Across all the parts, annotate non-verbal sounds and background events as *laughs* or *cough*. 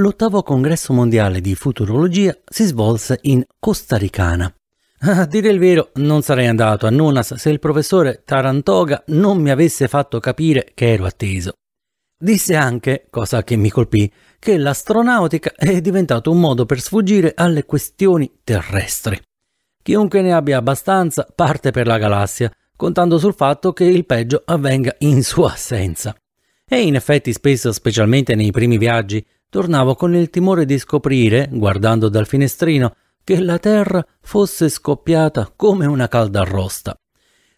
l'ottavo congresso mondiale di futurologia si svolse in Costa Ricana. *laughs* A dire il vero, non sarei andato a Nunas se il professore Tarantoga non mi avesse fatto capire che ero atteso. Disse anche, cosa che mi colpì, che l'astronautica *laughs* è diventato un modo per sfuggire alle questioni terrestri. Chiunque ne abbia abbastanza parte per la galassia, contando sul fatto che il peggio avvenga in sua assenza. E in effetti spesso, specialmente nei primi viaggi, tornavo con il timore di scoprire, guardando dal finestrino, che la terra fosse scoppiata come una calda arrosta.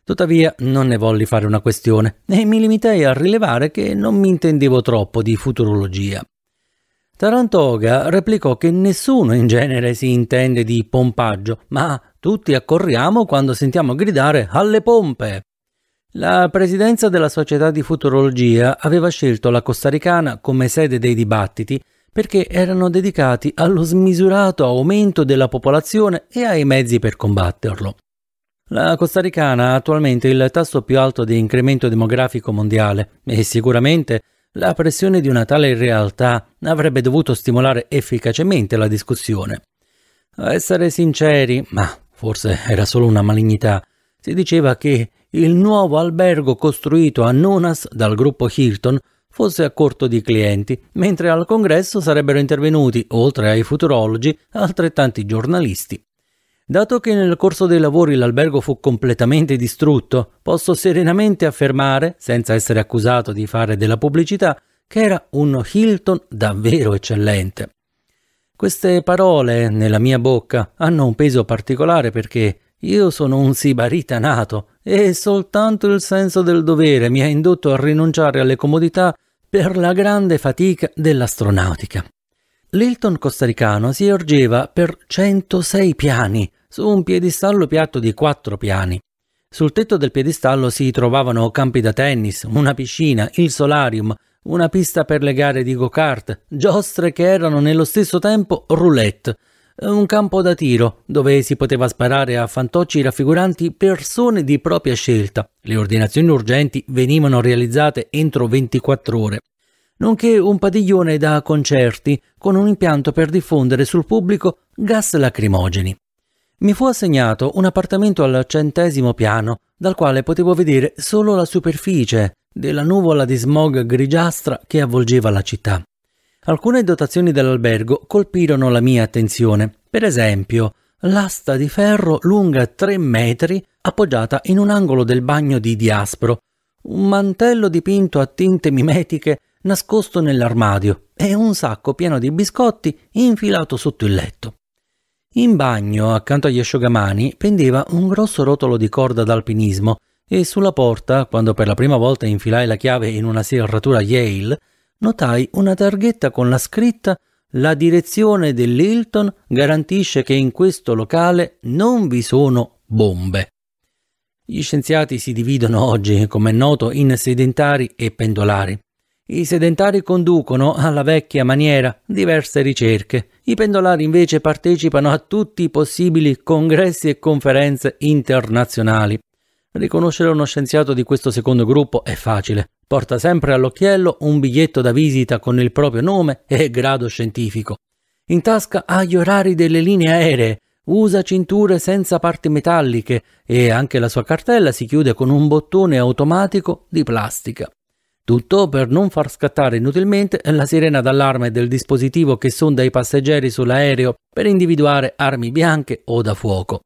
Tuttavia non ne volli fare una questione e mi limitai a rilevare che non mi intendevo troppo di futurologia. Tarantoga replicò che nessuno in genere si intende di pompaggio, ma tutti accorriamo quando sentiamo gridare alle pompe. La presidenza della Società di Futurologia aveva scelto la costaricana come sede dei dibattiti perché erano dedicati allo smisurato aumento della popolazione e ai mezzi per combatterlo. La costaricana ha attualmente il tasso più alto di incremento demografico mondiale e sicuramente la pressione di una tale realtà avrebbe dovuto stimolare efficacemente la discussione. A essere sinceri, ma forse era solo una malignità, si diceva che il nuovo albergo costruito a Nonas dal gruppo Hilton fosse a corto di clienti, mentre al congresso sarebbero intervenuti, oltre ai futurologi, altrettanti giornalisti. Dato che nel corso dei lavori l'albergo fu completamente distrutto, posso serenamente affermare, senza essere accusato di fare della pubblicità, che era uno Hilton davvero eccellente. Queste parole nella mia bocca hanno un peso particolare perché io sono un sibarita nato e soltanto il senso del dovere mi ha indotto a rinunciare alle comodità per la grande fatica dell'astronautica. L'Hilton costaricano si ergeva per 106 piani su un piedistallo piatto di 4 piani. Sul tetto del piedistallo si trovavano campi da tennis, una piscina, il solarium, una pista per le gare di go-kart, giostre che erano nello stesso tempo roulette, un campo da tiro dove si poteva sparare a fantocci raffiguranti persone di propria scelta. Le ordinazioni urgenti venivano realizzate entro 24 ore, nonché un padiglione da concerti con un impianto per diffondere sul pubblico gas lacrimogeni. Mi fu assegnato un appartamento al centesimo piano, dal quale potevo vedere solo la superficie della nuvola di smog grigiastra che avvolgeva la città. Alcune dotazioni dell'albergo colpirono la mia attenzione. Per esempio, l'asta di ferro lunga 3 metri appoggiata in un angolo del bagno di Diaspro, un mantello dipinto a tinte mimetiche nascosto nell'armadio e un sacco pieno di biscotti infilato sotto il letto. In bagno, accanto agli asciugamani, pendeva un grosso rotolo di corda d'alpinismo e sulla porta, quando per la prima volta infilai la chiave in una serratura Yale, notai una targhetta con la scritta la direzione dell'Hilton garantisce che in questo locale non vi sono bombe. Gli scienziati si dividono oggi, come è noto, in sedentari e pendolari. I sedentari conducono, alla vecchia maniera, diverse ricerche. I pendolari invece partecipano a tutti i possibili congressi e conferenze internazionali. Riconoscere uno scienziato di questo secondo gruppo è facile, Porta sempre all'occhiello un biglietto da visita con il proprio nome e grado scientifico. In tasca ha gli orari delle linee aeree, usa cinture senza parti metalliche e anche la sua cartella si chiude con un bottone automatico di plastica. Tutto per non far scattare inutilmente la sirena d'allarme del dispositivo che sonda i passeggeri sull'aereo per individuare armi bianche o da fuoco.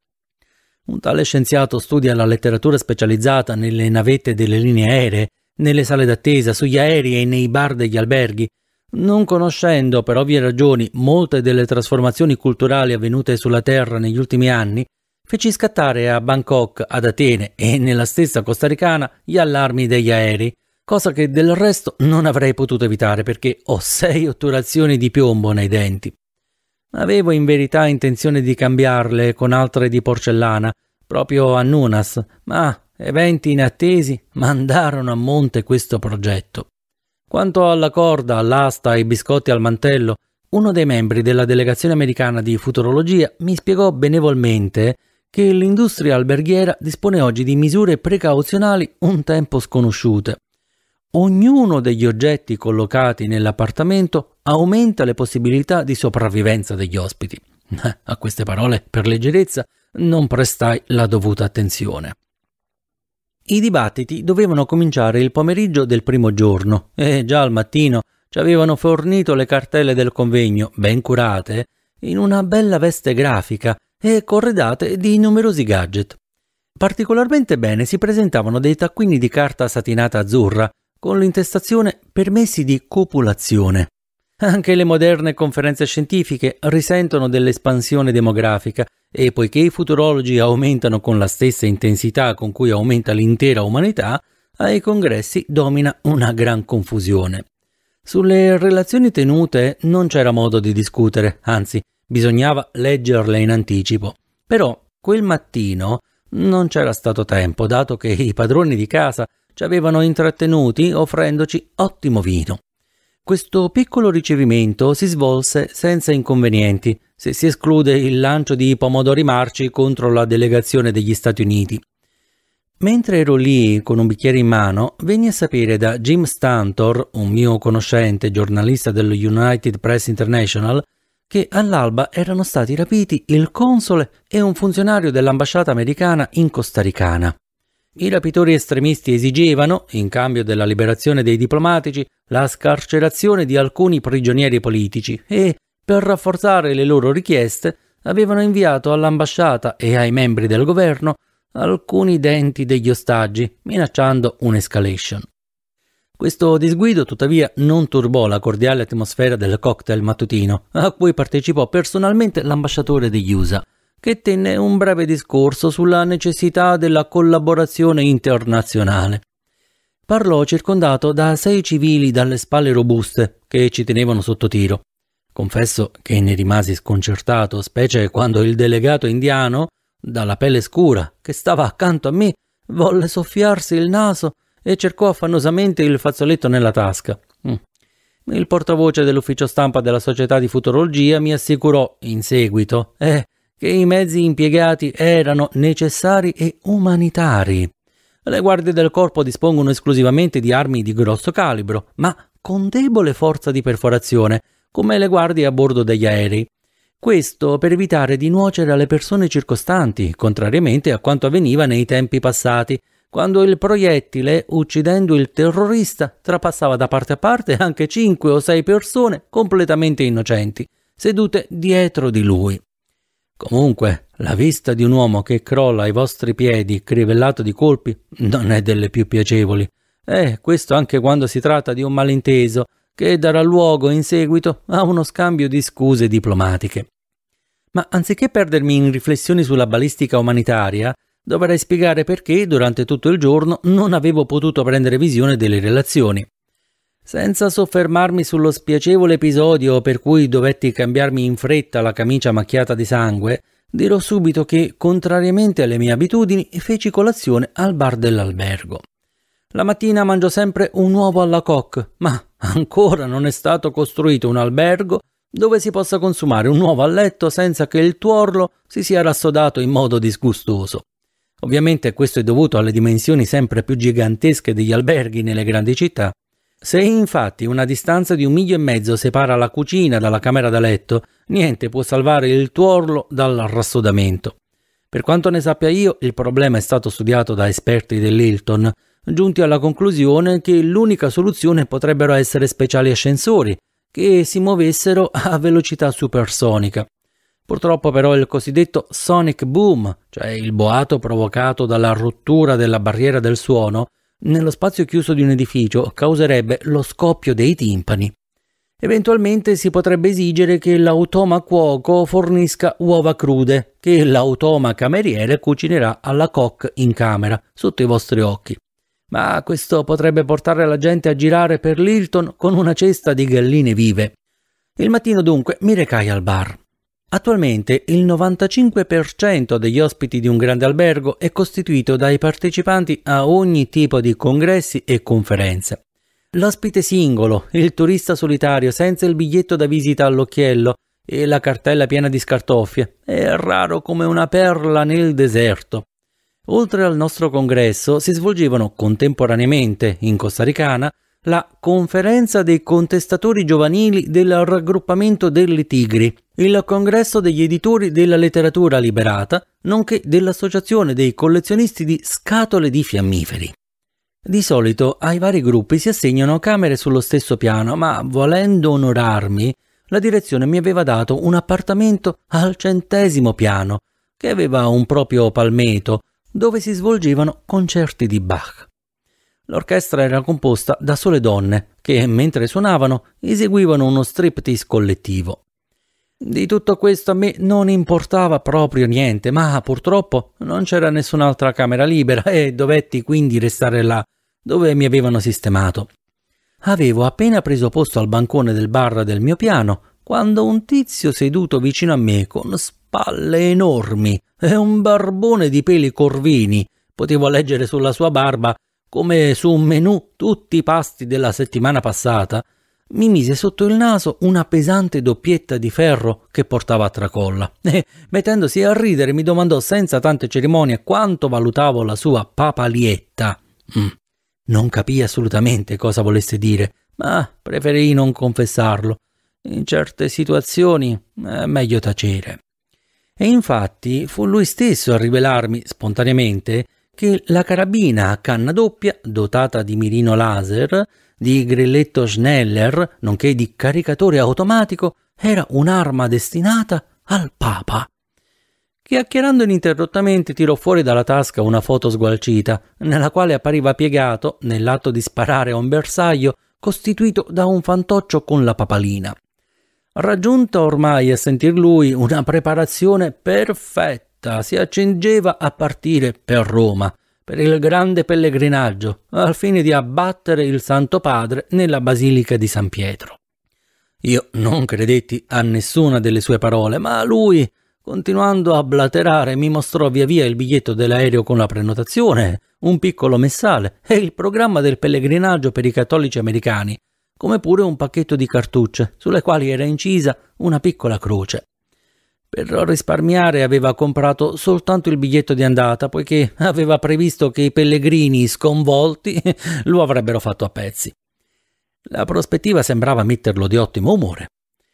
Un tale scienziato studia la letteratura specializzata nelle navette delle linee aeree nelle sale d'attesa, sugli aerei e nei bar degli alberghi, non conoscendo per ovvie ragioni molte delle trasformazioni culturali avvenute sulla Terra negli ultimi anni, feci scattare a Bangkok, ad Atene e nella stessa costaricana gli allarmi degli aerei, cosa che del resto non avrei potuto evitare perché ho sei otturazioni di piombo nei denti. Avevo in verità intenzione di cambiarle con altre di porcellana, proprio a Nunas, ma Eventi inattesi mandarono a monte questo progetto. Quanto alla corda, all'asta, e ai biscotti al mantello, uno dei membri della delegazione americana di futurologia mi spiegò benevolmente che l'industria alberghiera dispone oggi di misure precauzionali un tempo sconosciute. Ognuno degli oggetti collocati nell'appartamento aumenta le possibilità di sopravvivenza degli ospiti. *laughs* A queste parole, per leggerezza, non prestai la dovuta attenzione. I dibattiti dovevano cominciare il pomeriggio del primo giorno e eh, già al mattino ci avevano fornito le cartelle del convegno, ben curate, in una bella veste grafica e corredate di numerosi gadget. Particolarmente bene si presentavano dei taccuini di carta satinata azzurra con l'intestazione permessi di copulazione. Anche le moderne conferenze scientifiche risentono dell'espansione demografica e poiché i futurologi aumentano con la stessa intensità con cui aumenta l'intera umanità, ai congressi domina una gran confusione. Sulle relazioni tenute non c'era modo di discutere, anzi bisognava leggerle in anticipo. Però quel mattino non c'era stato tempo, dato che i padroni di casa ci avevano intrattenuti offrendoci ottimo vino. Questo piccolo ricevimento si svolse senza inconvenienti, se si esclude il lancio di pomodori marci contro la delegazione degli Stati Uniti. Mentre ero lì con un bicchiere in mano, venni a sapere da Jim Stantor, un mio conoscente giornalista dello United Press International, che all'alba erano stati rapiti il console e un funzionario dell'ambasciata americana in Costa Ricana. I rapitori estremisti esigevano, in cambio della liberazione dei diplomatici, la scarcerazione di alcuni prigionieri politici e, per rafforzare le loro richieste, avevano inviato all'ambasciata e ai membri del governo alcuni denti degli ostaggi, minacciando un'escalation. Questo disguido tuttavia non turbò la cordiale atmosfera del cocktail mattutino, a cui partecipò personalmente l'ambasciatore degli USA, che tenne un breve discorso sulla necessità della collaborazione internazionale. Parlò circondato da sei civili dalle spalle robuste che ci tenevano sotto tiro. Confesso che ne rimasi sconcertato, specie quando il delegato indiano, dalla pelle scura, che stava accanto a me, volle soffiarsi il naso e cercò affannosamente il fazzoletto nella tasca. Mm. Il portavoce dell'ufficio stampa della Società di Futurologia mi assicurò in seguito, eh, che i mezzi impiegati erano necessari e umanitari. Le guardie del corpo dispongono esclusivamente di armi di grosso calibro, ma con debole forza di perforazione, come le guardie a bordo degli aerei. Questo per evitare di nuocere alle persone circostanti, contrariamente a quanto avveniva nei tempi passati, quando il proiettile, uccidendo il terrorista, trapassava da parte a parte anche cinque o sei persone completamente innocenti, sedute dietro di lui. Comunque, la vista di un uomo che crolla ai vostri piedi, crivellato di colpi, non è delle più piacevoli. Eh, questo anche quando si tratta di un malinteso, che darà luogo in seguito a uno scambio di scuse diplomatiche. Ma anziché perdermi in riflessioni sulla balistica umanitaria, dovrei spiegare perché durante tutto il giorno non avevo potuto prendere visione delle relazioni. Senza soffermarmi sullo spiacevole episodio per cui dovetti cambiarmi in fretta la camicia macchiata di sangue, dirò subito che, contrariamente alle mie abitudini, feci colazione al bar dell'albergo. La mattina mangio sempre un uovo alla coque, ma ancora non è stato costruito un albergo dove si possa consumare un uovo a letto senza che il tuorlo si sia rassodato in modo disgustoso. Ovviamente questo è dovuto alle dimensioni sempre più gigantesche degli alberghi nelle grandi città se infatti una distanza di un miglio e mezzo separa la cucina dalla camera da letto, niente può salvare il tuorlo dal rassodamento. Per quanto ne sappia io, il problema è stato studiato da esperti dell'Hilton, giunti alla conclusione che l'unica soluzione potrebbero essere speciali ascensori, che si muovessero a velocità supersonica. Purtroppo però il cosiddetto sonic boom, cioè il boato provocato dalla rottura della barriera del suono, nello spazio chiuso di un edificio causerebbe lo scoppio dei timpani. Eventualmente si potrebbe esigere che l'automa cuoco fornisca uova crude, che l'automa cameriere cucinerà alla coque in camera, sotto i vostri occhi. Ma questo potrebbe portare la gente a girare per l'Hilton con una cesta di galline vive. Il mattino dunque mi recai al bar. Attualmente il 95% degli ospiti di un grande albergo è costituito dai partecipanti a ogni tipo di congressi e conferenze. L'ospite singolo, il turista solitario senza il biglietto da visita all'occhiello e la cartella piena di scartoffie, è raro come una perla nel deserto. Oltre al nostro congresso si svolgevano contemporaneamente in Costa Ricana la conferenza dei contestatori giovanili del raggruppamento delle Tigri, il congresso degli editori della letteratura liberata, nonché dell'associazione dei collezionisti di scatole di fiammiferi. Di solito ai vari gruppi si assegnano camere sullo stesso piano, ma volendo onorarmi, la direzione mi aveva dato un appartamento al centesimo piano, che aveva un proprio palmeto, dove si svolgevano concerti di Bach. L'orchestra era composta da sole donne che, mentre suonavano, eseguivano uno striptease collettivo. Di tutto questo a me non importava proprio niente, ma purtroppo non c'era nessun'altra camera libera e dovetti quindi restare là, dove mi avevano sistemato. Avevo appena preso posto al bancone del bar del mio piano, quando un tizio seduto vicino a me con spalle enormi e un barbone di peli corvini, potevo leggere sulla sua barba come su un menù tutti i pasti della settimana passata, mi mise sotto il naso una pesante doppietta di ferro che portava a tracolla *laughs* e, eh, mettendosi a ridere, mi domandò senza tante cerimonie quanto valutavo la sua papalietta. Mm. Non capii assolutamente cosa volesse dire, ma preferì non confessarlo. In certe situazioni è eh, meglio tacere. E infatti fu lui stesso a rivelarmi, spontaneamente, che la carabina a canna doppia, dotata di mirino laser, di grilletto Schneller, nonché di caricatore automatico, era un'arma destinata al Papa. Chiacchierando ininterrottamente tirò fuori dalla tasca una foto sgualcita, nella quale appariva piegato, nell'atto di sparare a un bersaglio, costituito da un fantoccio con la papalina. Raggiunta ormai a sentir lui una preparazione perfetta fretta si accingeva a partire per Roma, per il grande pellegrinaggio, al fine di abbattere il Santo Padre nella Basilica di San Pietro. Io non credetti a nessuna delle sue parole, ma lui, continuando a blaterare, mi mostrò via via il biglietto dell'aereo con la prenotazione, un piccolo messale e il programma del pellegrinaggio per i cattolici americani, come pure un pacchetto di cartucce, sulle quali era incisa una piccola croce. Per risparmiare aveva comprato soltanto il biglietto di andata, poiché aveva previsto che i pellegrini sconvolti *laughs* lo avrebbero fatto a pezzi. La prospettiva sembrava metterlo di ottimo umore.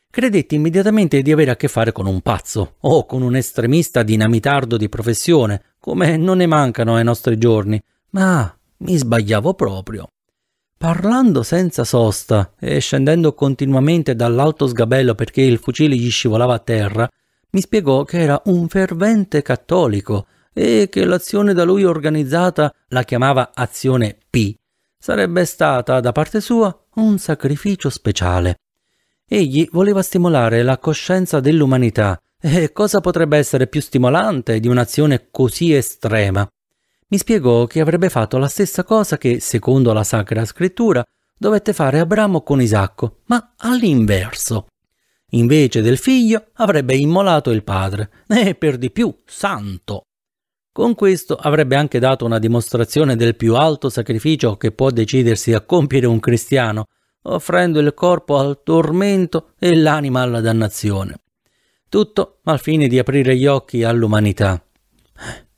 Credetti immediatamente di avere a che fare con un pazzo o con un estremista dinamitardo di professione, come non ne mancano ai nostri giorni, ma mi sbagliavo proprio. Parlando senza sosta e scendendo continuamente dall'alto sgabello perché il fucile gli scivolava a terra, mi spiegò che era un fervente cattolico e che l'azione da lui organizzata, la chiamava azione P, sarebbe stata da parte sua un sacrificio speciale. Egli voleva stimolare la coscienza dell'umanità e cosa potrebbe essere più stimolante di un'azione così estrema? Mi spiegò che avrebbe fatto la stessa cosa che, secondo la Sacra Scrittura, dovette fare Abramo con Isacco, ma all'inverso. Invece del figlio avrebbe immolato il padre, e per di più santo. Con questo avrebbe anche dato una dimostrazione del più alto sacrificio che può decidersi a compiere un cristiano, offrendo il corpo al tormento e l'anima alla dannazione. Tutto al fine di aprire gli occhi all'umanità.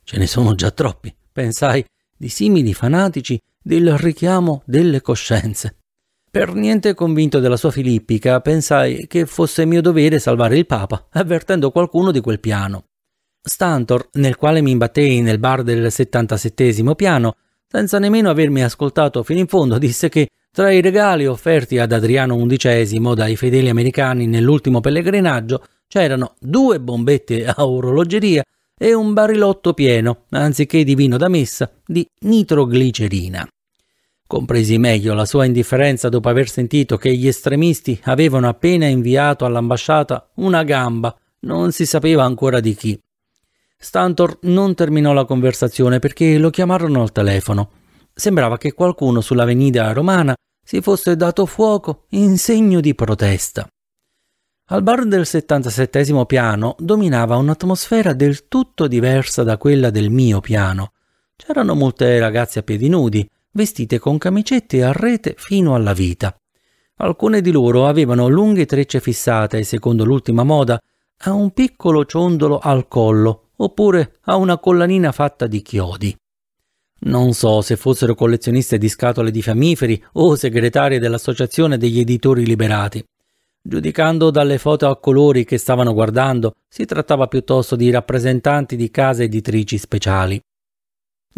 Ce ne sono già troppi, pensai, di simili fanatici del richiamo delle coscienze. Per niente convinto della sua filippica, pensai che fosse mio dovere salvare il Papa, avvertendo qualcuno di quel piano. Stantor, nel quale mi imbattei nel bar del 77 piano, senza nemmeno avermi ascoltato fino in fondo, disse che tra i regali offerti ad Adriano XI dai fedeli americani nell'ultimo pellegrinaggio c'erano due bombette a orologeria e un barilotto pieno, anziché di vino da messa, di nitroglicerina. Compresi meglio la sua indifferenza dopo aver sentito che gli estremisti avevano appena inviato all'ambasciata una gamba, non si sapeva ancora di chi. Stantor non terminò la conversazione perché lo chiamarono al telefono. Sembrava che qualcuno sull'avenida romana si fosse dato fuoco in segno di protesta. Al bar del 77 piano dominava un'atmosfera del tutto diversa da quella del mio piano. C'erano molte ragazze a piedi nudi, vestite con camicette a rete fino alla vita. Alcune di loro avevano lunghe trecce fissate, secondo l'ultima moda, a un piccolo ciondolo al collo oppure a una collanina fatta di chiodi. Non so se fossero collezioniste di scatole di fiammiferi o segretarie dell'Associazione degli Editori Liberati. Giudicando dalle foto a colori che stavano guardando, si trattava piuttosto di rappresentanti di case editrici speciali.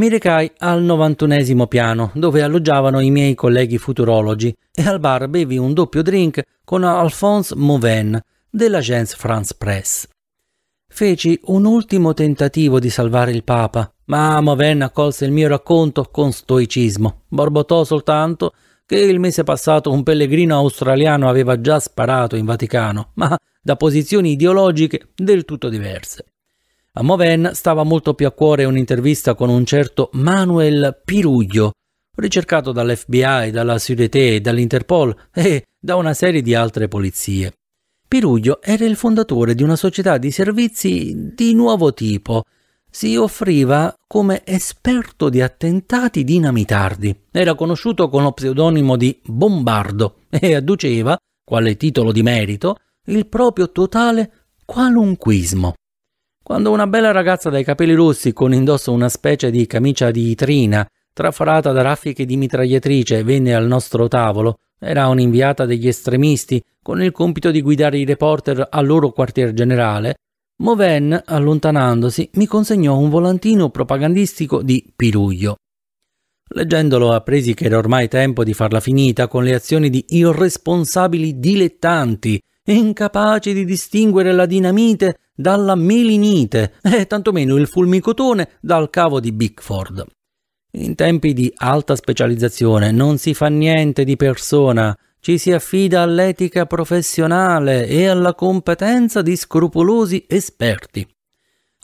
Mi recai al 91 piano, dove alloggiavano i miei colleghi futurologi, e al bar bevi un doppio drink con Alphonse Mauven dell'Agence France Presse. Feci un ultimo tentativo di salvare il Papa, ma Mauven accolse il mio racconto con stoicismo. Borbottò soltanto che il mese passato un pellegrino australiano aveva già sparato in Vaticano, ma da posizioni ideologiche del tutto diverse. A Moven stava molto più a cuore un'intervista con un certo Manuel Piruglio, ricercato dall'FBI, dalla Sûreté, dall'Interpol *laughs* e da una serie di altre polizie. Piruglio era il fondatore di una società di servizi di nuovo tipo. Si offriva come esperto di attentati dinamitardi. Era conosciuto con lo pseudonimo di Bombardo *laughs* e adduceva, quale titolo di merito, il proprio totale qualunquismo. Quando una bella ragazza dai capelli rossi con indosso una specie di camicia di trina, traforata da raffiche di mitragliatrice, venne al nostro tavolo, era un'inviata degli estremisti con il compito di guidare i reporter al loro quartier generale, Moven, allontanandosi, mi consegnò un volantino propagandistico di Piruglio. Leggendolo appresi che era ormai tempo di farla finita con le azioni di irresponsabili dilettanti incapace di distinguere la dinamite dalla melinite e tantomeno il fulmicotone dal cavo di Bickford. In tempi di alta specializzazione non si fa niente di persona, ci si affida all'etica professionale e alla competenza di scrupolosi esperti.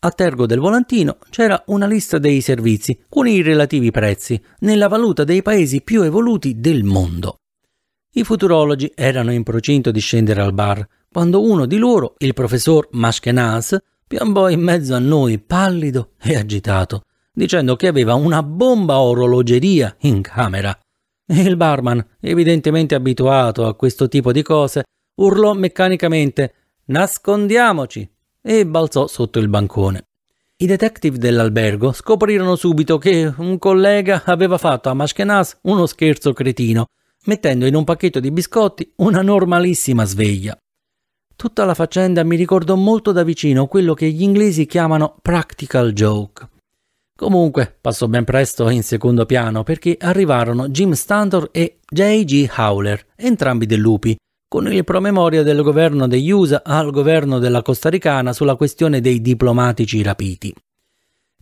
A Tergo del Volantino c'era una lista dei servizi con i relativi prezzi nella valuta dei paesi più evoluti del mondo. I futurologi erano in procinto di scendere al bar quando uno di loro, il professor Maschenaz, piombò in mezzo a noi pallido e agitato, dicendo che aveva una bomba orologeria in camera. Il barman, evidentemente abituato a questo tipo di cose, urlò meccanicamente Nascondiamoci! e balzò sotto il bancone. I detective dell'albergo scoprirono subito che un collega aveva fatto a Maschenaz uno scherzo cretino mettendo in un pacchetto di biscotti una normalissima sveglia. Tutta la faccenda mi ricordò molto da vicino quello che gli inglesi chiamano practical joke. Comunque, passò ben presto in secondo piano perché arrivarono Jim Stantor e J.G. Howler, entrambi del lupi, con il promemoria del governo degli USA al governo della Costaricana sulla questione dei diplomatici rapiti.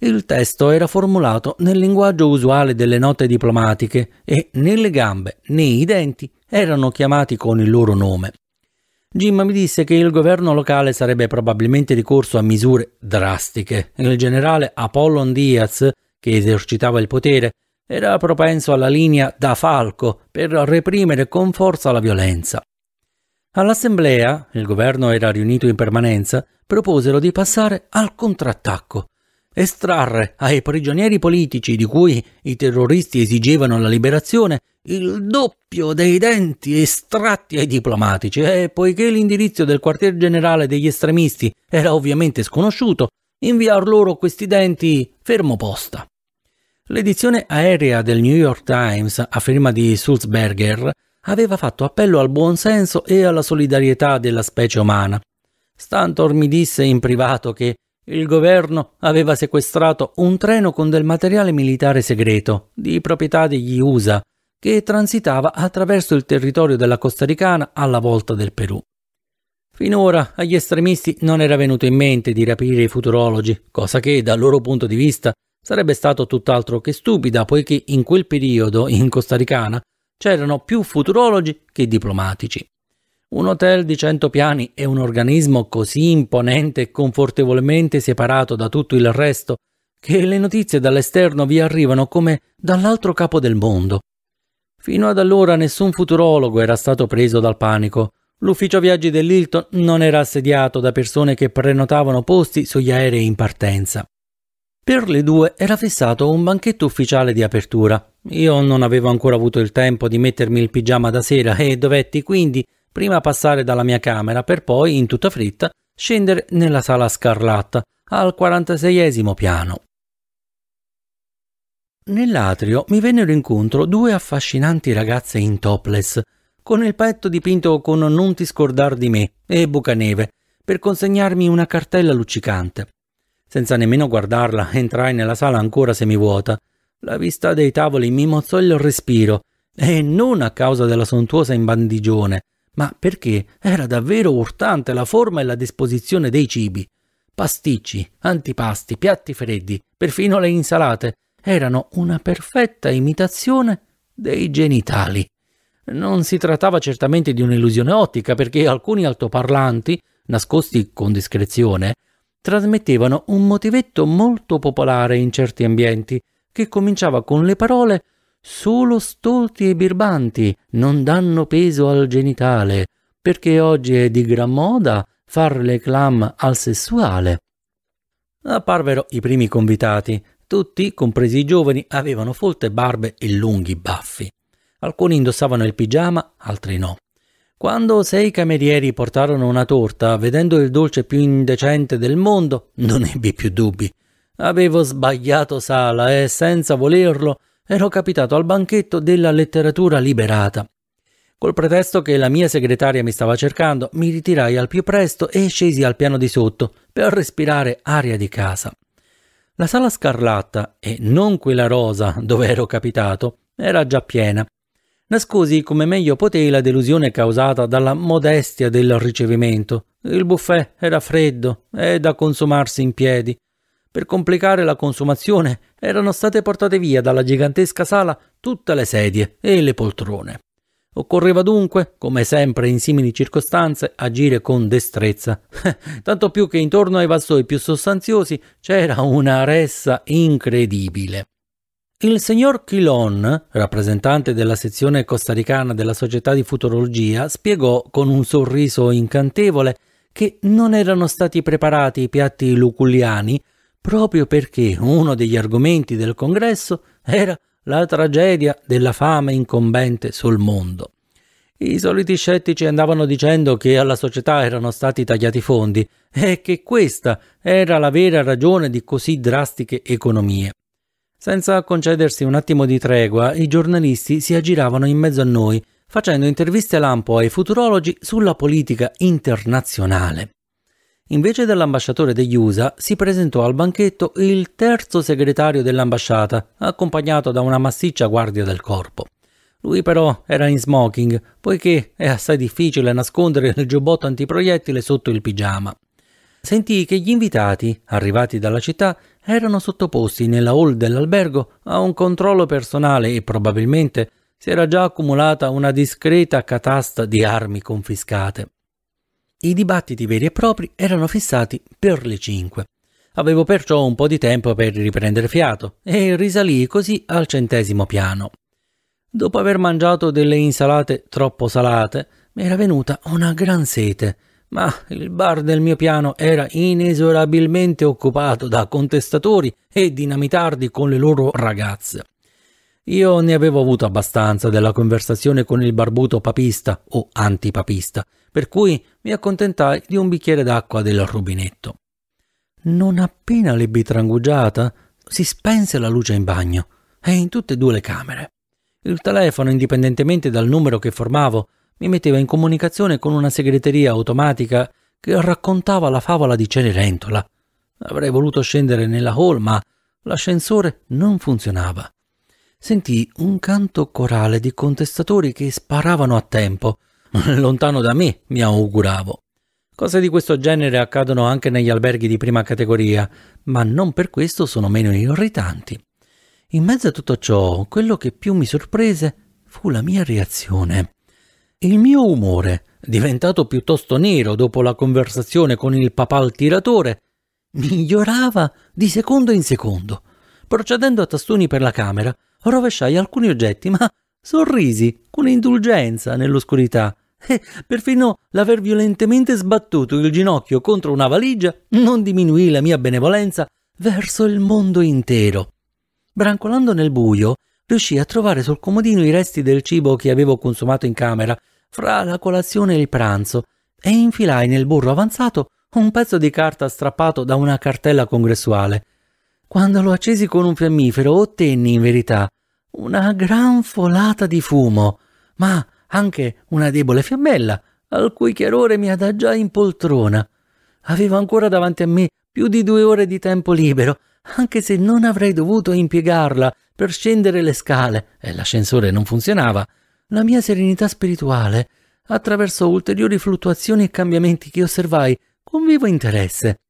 Il testo era formulato nel linguaggio usuale delle note diplomatiche e né le gambe né i denti erano chiamati con il loro nome. Jim mi disse che il governo locale sarebbe probabilmente ricorso a misure drastiche. Il generale Apollon Diaz, che esercitava il potere, era propenso alla linea da falco per reprimere con forza la violenza. All'assemblea, il governo era riunito in permanenza, proposero di passare al contrattacco estrarre ai prigionieri politici di cui i terroristi esigevano la liberazione il doppio dei denti estratti ai diplomatici e poiché l'indirizzo del quartier generale degli estremisti era ovviamente sconosciuto, inviar loro questi denti fermo posta. L'edizione aerea del New York Times a firma di Sulzberger aveva fatto appello al buonsenso e alla solidarietà della specie umana. Stantor mi disse in privato che il governo aveva sequestrato un treno con del materiale militare segreto, di proprietà degli USA, che transitava attraverso il territorio della Costa costaricana alla volta del Perù. Finora agli estremisti non era venuto in mente di rapire i futurologi, cosa che dal loro punto di vista sarebbe stato tutt'altro che stupida, poiché in quel periodo in Costa Ricana c'erano più futurologi che diplomatici. Un hotel di 100 piani e un organismo così imponente e confortevolmente separato da tutto il resto che le notizie dall'esterno vi arrivano come dall'altro capo del mondo. Fino ad allora nessun futurologo era stato preso dal panico. L'ufficio viaggi dell'Hilton non era assediato da persone che prenotavano posti sugli aerei in partenza. Per le due era fissato un banchetto ufficiale di apertura. Io non avevo ancora avuto il tempo di mettermi il pigiama da sera e dovetti quindi prima passare dalla mia camera per poi, in tutta fretta, scendere nella sala scarlatta, al 46 piano. Nell'atrio mi vennero incontro due affascinanti ragazze in topless, con il petto dipinto con Non ti scordar di me e Bucaneve, per consegnarmi una cartella luccicante. Senza nemmeno guardarla, entrai nella sala ancora semivuota. La vista dei tavoli mi mozzò il respiro, e non a causa della sontuosa imbandigione, ma perché era davvero urtante la forma e la disposizione dei cibi. Pasticci, antipasti, piatti freddi, perfino le insalate erano una perfetta imitazione dei genitali. Non si trattava certamente di un'illusione ottica perché alcuni altoparlanti, nascosti con discrezione, trasmettevano un motivetto molto popolare in certi ambienti che cominciava con le parole Solo stolti e birbanti non danno peso al genitale, perché oggi è di gran moda far reclam al sessuale. Apparvero i primi convitati. Tutti, compresi i giovani, avevano folte barbe e lunghi baffi. Alcuni indossavano il pigiama, altri no. Quando sei camerieri portarono una torta, vedendo il dolce più indecente del mondo, non ebbi più dubbi. Avevo sbagliato sala e, eh, senza volerlo, ero capitato al banchetto della letteratura liberata. Col pretesto che la mia segretaria mi stava cercando, mi ritirai al più presto e scesi al piano di sotto per respirare aria di casa. La sala scarlatta, e non quella rosa dove ero capitato, era già piena. Nascosi come meglio potei la delusione causata dalla modestia del ricevimento. Il buffet era freddo e da consumarsi in piedi. Per complicare la consumazione erano state portate via dalla gigantesca sala tutte le sedie e le poltrone. Occorreva dunque, come sempre in simili circostanze, agire con destrezza, *laughs* tanto più che intorno ai vassoi più sostanziosi c'era una ressa incredibile. Il signor Quilon, rappresentante della sezione costaricana della Società di Futurologia, spiegò con un sorriso incantevole che non erano stati preparati i piatti luculiani proprio perché uno degli argomenti del congresso era la tragedia della fame incombente sul mondo. I soliti scettici andavano dicendo che alla società erano stati tagliati i fondi e che questa era la vera ragione di così drastiche economie. Senza concedersi un attimo di tregua, i giornalisti si aggiravano in mezzo a noi, facendo interviste lampo ai futurologi sulla politica internazionale. Invece dell'ambasciatore degli USA si presentò al banchetto il terzo segretario dell'ambasciata, accompagnato da una massiccia guardia del corpo. Lui però era in smoking, poiché è assai difficile nascondere il giubbotto antiproiettile sotto il pigiama. Sentì che gli invitati, arrivati dalla città, erano sottoposti nella hall dell'albergo a un controllo personale e probabilmente si era già accumulata una discreta catasta di armi confiscate. I dibattiti veri e propri erano fissati per le 5. Avevo perciò un po' di tempo per riprendere fiato e risalii così al centesimo piano. Dopo aver mangiato delle insalate troppo salate, mi era venuta una gran sete, ma il bar del mio piano era inesorabilmente occupato da contestatori e dinamitardi con le loro ragazze. Io ne avevo avuto abbastanza della conversazione con il barbuto papista o antipapista per cui mi accontentai di un bicchiere d'acqua del rubinetto. Non appena l'ebbi trangugiata, si spense la luce in bagno e in tutte e due le camere. Il telefono, indipendentemente dal numero che formavo, mi metteva in comunicazione con una segreteria automatica che raccontava la favola di Cenerentola. Avrei voluto scendere nella hall, ma l'ascensore non funzionava. Sentì un canto corale di contestatori che sparavano a tempo *laughs* lontano da me, mi auguravo. Cose di questo genere accadono anche negli alberghi di prima categoria, ma non per questo sono meno irritanti. In mezzo a tutto ciò, quello che più mi sorprese fu la mia reazione. Il mio umore, diventato piuttosto nero dopo la conversazione con il papal tiratore, migliorava di secondo in secondo. Procedendo a tastoni per la camera, rovesciai alcuni oggetti, ma sorrisi con indulgenza nell'oscurità *laughs* Perfino l'aver violentemente sbattuto il ginocchio contro una valigia non diminuì la mia benevolenza verso il mondo intero. Brancolando nel buio, riuscii a trovare sul comodino i resti del cibo che avevo consumato in camera, fra la colazione e il pranzo, e infilai nel burro avanzato un pezzo di carta strappato da una cartella congressuale. Quando lo accesi con un fiammifero ottenni in verità una gran folata di fumo, ma anche una debole fiammella, al cui chiarore mi adagiai in poltrona. Avevo ancora davanti a me più di due ore di tempo libero, anche se non avrei dovuto impiegarla per scendere le scale e l'ascensore non funzionava. La mia serenità spirituale attraversò ulteriori fluttuazioni e cambiamenti che osservai con vivo interesse.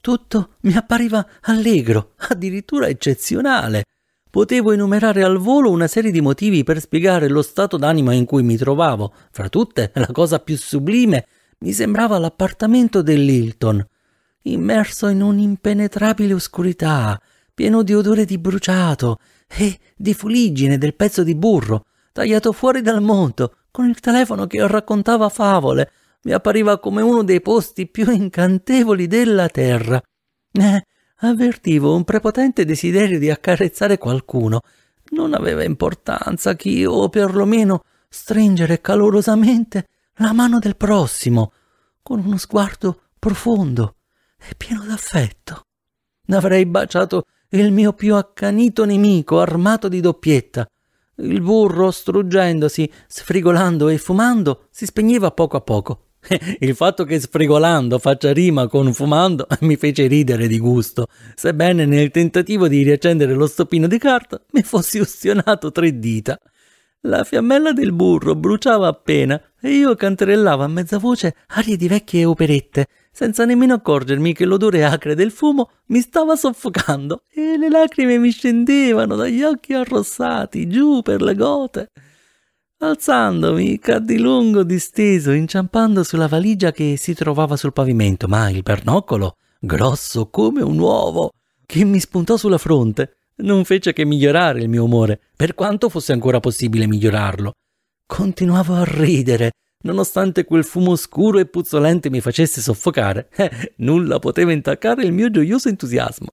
Tutto mi appariva allegro, addirittura eccezionale. Potevo enumerare al volo una serie di motivi per spiegare lo stato d'animo in cui mi trovavo. Fra tutte, la cosa più sublime mi sembrava l'appartamento dell'Hilton, immerso in un'impenetrabile oscurità, pieno di odore di bruciato e di fuliggine del pezzo di burro, tagliato fuori dal mondo, con il telefono che raccontava favole, mi appariva come uno dei posti più incantevoli della terra. Eh, avvertivo un prepotente desiderio di accarezzare qualcuno. Non aveva importanza chi o perlomeno stringere calorosamente la mano del prossimo, con uno sguardo profondo e pieno d'affetto. Avrei baciato il mio più accanito nemico armato di doppietta. Il burro, struggendosi, sfrigolando e fumando, si spegneva poco a poco. Il fatto che sfregolando faccia rima con fumando mi fece ridere di gusto, sebbene nel tentativo di riaccendere lo stoppino di carta mi fossi ustionato tre dita. La fiammella del burro bruciava appena e io canterellavo a mezza voce arie di vecchie operette, senza nemmeno accorgermi che l'odore acre del fumo mi stava soffocando e le lacrime mi scendevano dagli occhi arrossati giù per le gote. Alzandomi, caddi lungo disteso, inciampando sulla valigia che si trovava sul pavimento, ma il bernoccolo, grosso come un uovo, che mi spuntò sulla fronte, non fece che migliorare il mio umore, per quanto fosse ancora possibile migliorarlo. Continuavo a ridere, nonostante quel fumo scuro e puzzolente mi facesse soffocare. *laughs* Eh, nulla poteva intaccare il mio gioioso entusiasmo.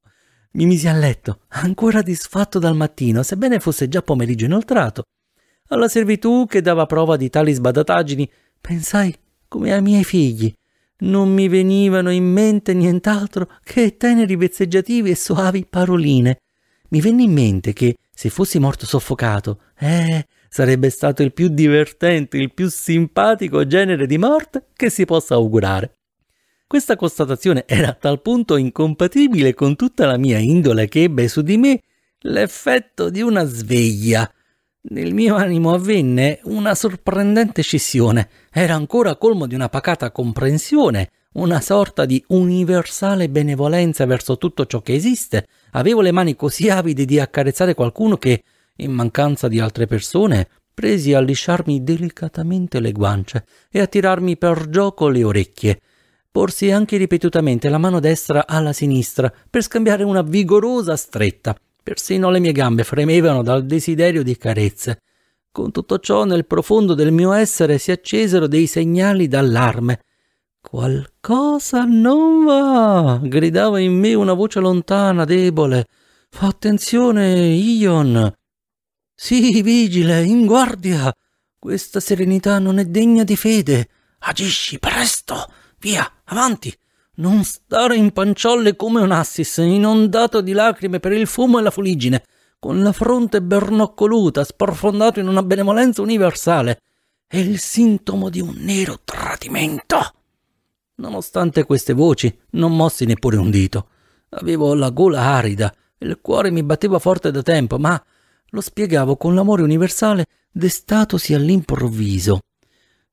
Mi misi a letto, ancora disfatto dal mattino, sebbene fosse già pomeriggio inoltrato, alla servitù che dava prova di tali sbadataggini, pensai come ai miei figli. Non mi venivano in mente nient'altro che teneri vezzeggiativi e soavi paroline. Mi venne in mente che, se fossi morto soffocato, eh, sarebbe stato il più divertente, il più simpatico genere di morte che si possa augurare. Questa constatazione era a tal punto incompatibile con tutta la mia indole che ebbe su di me l'effetto di una sveglia, nel mio animo avvenne una sorprendente scissione. Era ancora colmo di una pacata comprensione, una sorta di universale benevolenza verso tutto ciò che esiste. Avevo le mani così avide di accarezzare qualcuno che, in mancanza di altre persone, presi a lisciarmi delicatamente le guance e a tirarmi per gioco le orecchie. Porsi anche ripetutamente la mano destra alla sinistra per scambiare una vigorosa stretta. Persino le mie gambe fremevano dal desiderio di carezze. Con tutto ciò, nel profondo del mio essere si accesero dei segnali d'allarme. Qualcosa non va! gridava in me una voce lontana, debole. Fa attenzione, Ion! Sì, vigile, in guardia! Questa serenità non è degna di fede. Agisci presto! Via, avanti! Non stare in panciolle come un assis, inondato di lacrime per il fumo e la fuligine, con la fronte bernoccoluta, sprofondato in una benevolenza universale. È il sintomo di un nero tradimento. Nonostante queste voci, non mossi neppure un dito. Avevo la gola arida, il cuore mi batteva forte da tempo, ma lo spiegavo con l'amore universale destatosi all'improvviso.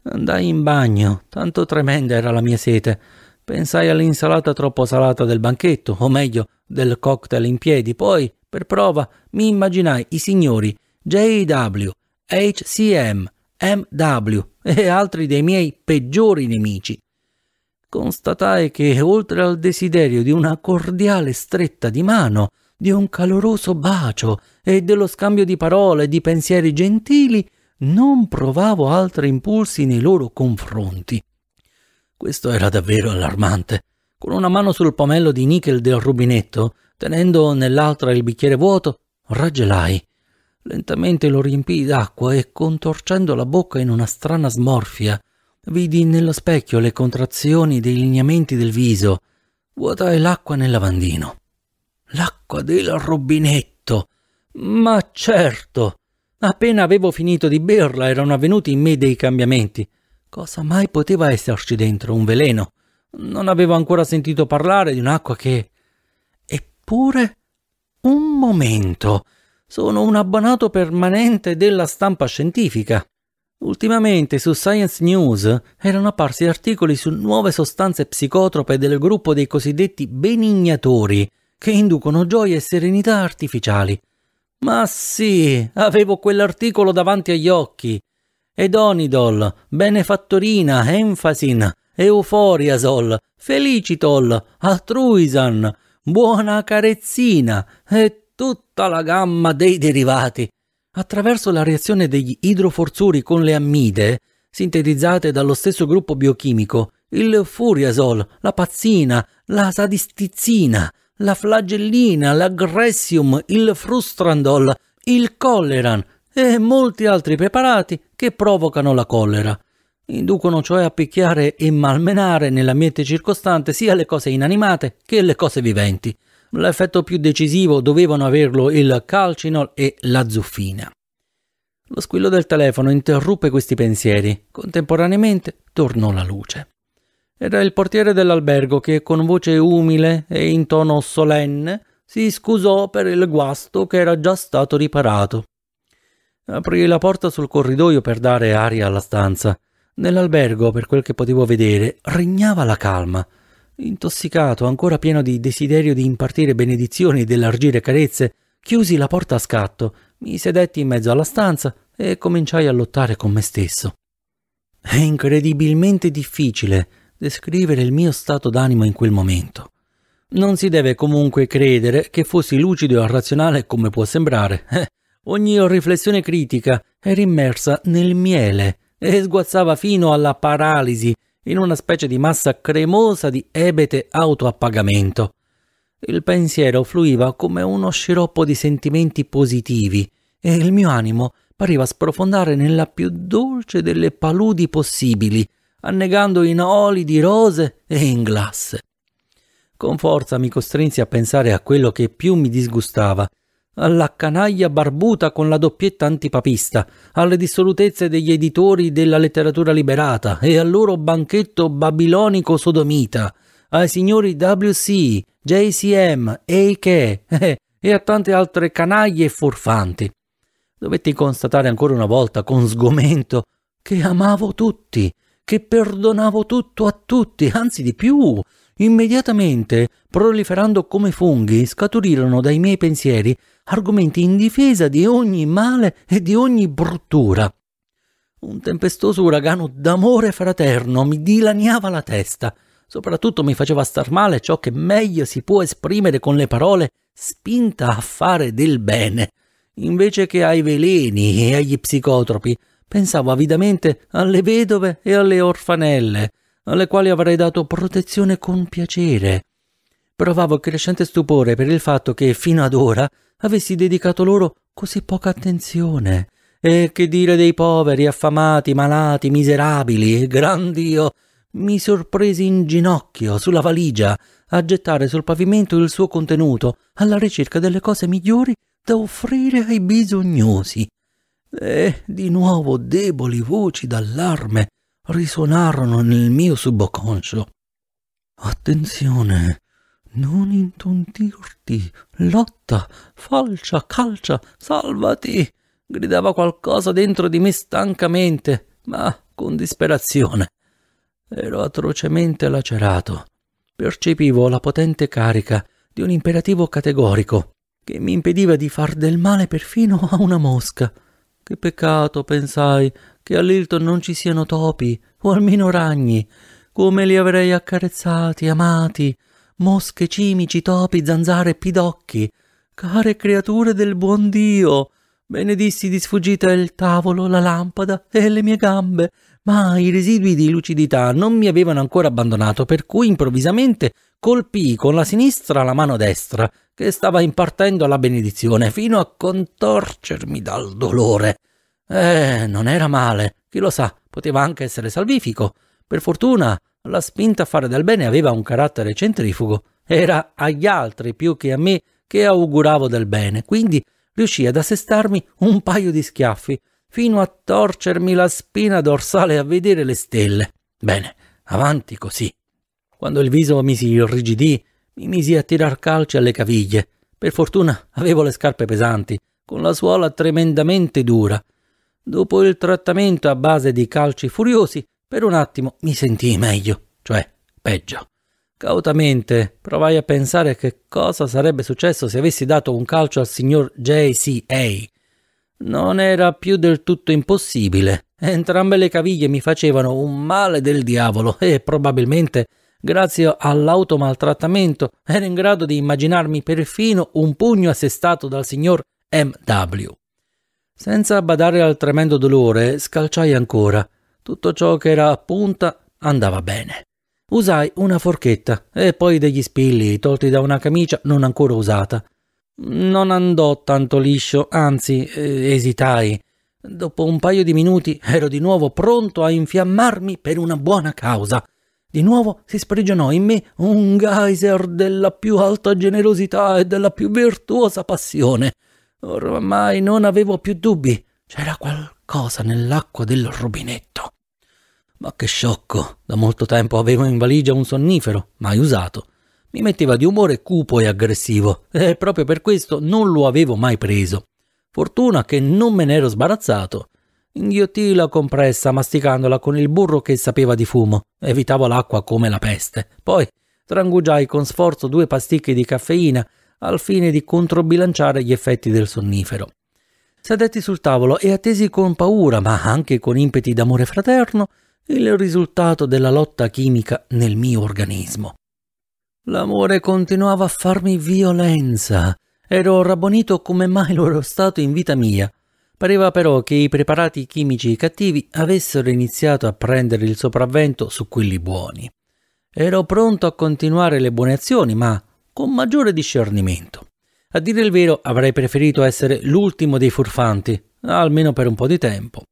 Andai in bagno, tanto tremenda era la mia sete. Pensai all'insalata troppo salata del banchetto, o meglio, del cocktail in piedi. Poi, per prova, mi immaginai i signori JW, HCM, MW *laughs* e altri dei miei peggiori nemici. Constatai che, oltre al desiderio di una cordiale stretta di mano, di un caloroso bacio e dello scambio di parole e di pensieri gentili, non provavo altri impulsi nei loro confronti. Questo era davvero allarmante. Con una mano sul pomello di nickel del rubinetto, tenendo nell'altra il bicchiere vuoto, raggelai. Lentamente lo riempii d'acqua e, contorcendo la bocca in una strana smorfia, vidi nello specchio le contrazioni dei lineamenti del viso. Vuotai l'acqua nel lavandino. L'acqua del rubinetto! Ma certo! Appena avevo finito di berla erano avvenuti in me dei cambiamenti. Cosa mai poteva esserci dentro un veleno? Non avevo ancora sentito parlare di un'acqua che... Eppure... Un momento. Sono un abbonato permanente della stampa scientifica. Ultimamente su Science News erano apparsi articoli su nuove sostanze psicotrope del gruppo dei cosiddetti benignatori, che inducono gioia e serenità artificiali. Ma sì, avevo quell'articolo davanti agli occhi. Edonidol, Benefattorina, Enfasin, Euforiasol, Felicitol, Altruisan, Buona Carezzina e tutta la gamma dei derivati. Attraverso la reazione degli idroforzuri con le ammide, sintetizzate dallo stesso gruppo biochimico, il furiasol, la pazzina, la sadistizzina, la flagellina, l'aggressium, il frustrandol, il colleran e molti altri preparati che provocano la collera. Inducono cioè a picchiare e malmenare nell'ambiente circostante sia le cose inanimate che le cose viventi. L'effetto più decisivo dovevano averlo il calcinol e la zuffina. Lo squillo del telefono interruppe questi pensieri. Contemporaneamente tornò la luce. Era il portiere dell'albergo che, con voce umile e in tono solenne, si scusò per il guasto che era già stato riparato. Aprì la porta sul corridoio per dare aria alla stanza. Nell'albergo, per quel che potevo vedere, regnava la calma. Intossicato, ancora pieno di desiderio di impartire benedizioni e dell'argire carezze, chiusi la porta a scatto, mi sedetti in mezzo alla stanza e cominciai a lottare con me stesso. È incredibilmente difficile descrivere il mio stato d'animo in quel momento. Non si deve comunque credere che fossi lucido e razionale come può sembrare. Eh, ogni riflessione critica era immersa nel miele e sguazzava fino alla paralisi in una specie di massa cremosa di ebete autoappagamento. Il pensiero fluiva come uno sciroppo di sentimenti positivi e il mio animo pareva sprofondare nella più dolce delle paludi possibili, annegando in oli di rose e in glasse. Con forza mi costrinsi a pensare a quello che più mi disgustava alla canaglia barbuta con la doppietta antipapista, alle dissolutezze degli editori della letteratura liberata e al loro banchetto babilonico sodomita, ai signori WC, JCM, AK eh, e a tante altre canaglie furfanti. Dovetti constatare ancora una volta con sgomento che amavo tutti, che perdonavo tutto a tutti, anzi di più, immediatamente, proliferando come funghi, scaturirono dai miei pensieri argomenti in difesa di ogni male e di ogni bruttura. Un tempestoso uragano d'amore fraterno mi dilaniava la testa. Soprattutto mi faceva star male ciò che meglio si può esprimere con le parole spinta a fare del bene, invece che ai veleni e agli psicotropi. Pensavo avidamente alle vedove e alle orfanelle, alle quali avrei dato protezione con piacere. Provavo crescente stupore per il fatto che, fino ad ora, avessi dedicato loro così poca attenzione. E che dire dei poveri, affamati, malati, miserabili, gran Dio! Mi sorpresi in ginocchio sulla valigia a gettare sul pavimento il suo contenuto alla ricerca delle cose migliori da offrire ai bisognosi. E di nuovo deboli voci d'allarme risuonarono nel mio subconscio. Attenzione, non intontirti, lotta, falcia, calcia, salvati! gridava qualcosa dentro di me stancamente, ma con disperazione. Ero atrocemente lacerato. Percepivo la potente carica di un imperativo categorico che mi impediva di far del male perfino a una mosca. Che peccato, pensai, che a Lilton non ci siano topi, o almeno ragni. Come li avrei accarezzati, amati, mosche, cimici, topi, zanzare, e pidocchi. Care creature del buon Dio! Benedissi di sfuggita il tavolo, la lampada e le mie gambe, ma i residui di lucidità non mi avevano ancora abbandonato, per cui improvvisamente colpii con la sinistra la mano destra, che stava impartendo la benedizione, fino a contorcermi dal dolore. Eh, non era male, chi lo sa, poteva anche essere salvifico. Per fortuna, la spinta a fare del bene aveva un carattere centrifugo. Era agli altri più che a me che auguravo del bene, quindi riuscii ad assestarmi un paio di schiaffi, fino a torcermi la spina dorsale a vedere le stelle. Bene, avanti così. Quando il viso mi si irrigidì, mi misi a tirar calci alle caviglie. Per fortuna avevo le scarpe pesanti, con la suola tremendamente dura. Dopo il trattamento a base di calci furiosi, per un attimo mi sentii meglio, cioè peggio. Cautamente provai a pensare che cosa sarebbe successo se avessi dato un calcio al signor JCA. Non era più del tutto impossibile. Entrambe le caviglie mi facevano un male del diavolo e probabilmente, grazie all'automaltrattamento, ero in grado di immaginarmi perfino un pugno assestato dal signor MW. Senza badare al tremendo dolore, scalciai ancora tutto ciò che era a punta andava bene. Usai una forchetta e poi degli spilli tolti da una camicia non ancora usata. Non andò tanto liscio, anzi eh, esitai. Dopo un paio di minuti ero di nuovo pronto a infiammarmi per una buona causa. Di nuovo si sprigionò in me un geyser della più alta generosità e della più virtuosa passione. Ormai non avevo più dubbi. C'era qualcosa qualcosa nell'acqua del rubinetto. Ma che sciocco! Da molto tempo avevo in valigia un sonnifero, mai usato. Mi metteva di umore cupo e aggressivo, e proprio per questo non lo avevo mai preso. Fortuna che non me ne ero sbarazzato. Inghiottii la compressa masticandola con il burro che sapeva di fumo. Evitavo l'acqua come la peste. Poi trangugiai con sforzo due pasticche di caffeina al fine di controbilanciare gli effetti del sonnifero. Sedetti sul tavolo e attesi con paura, ma anche con impeti d'amore fraterno, il risultato della lotta chimica nel mio organismo. L'amore continuava a farmi violenza. Ero rabbonito come mai lo ero stato in vita mia. Pareva però che i preparati chimici cattivi avessero iniziato a prendere il sopravvento su quelli buoni. Ero pronto a continuare le buone azioni, ma con maggiore discernimento. A dire il vero avrei preferito essere l'ultimo dei furfanti, almeno per un po' di tempo.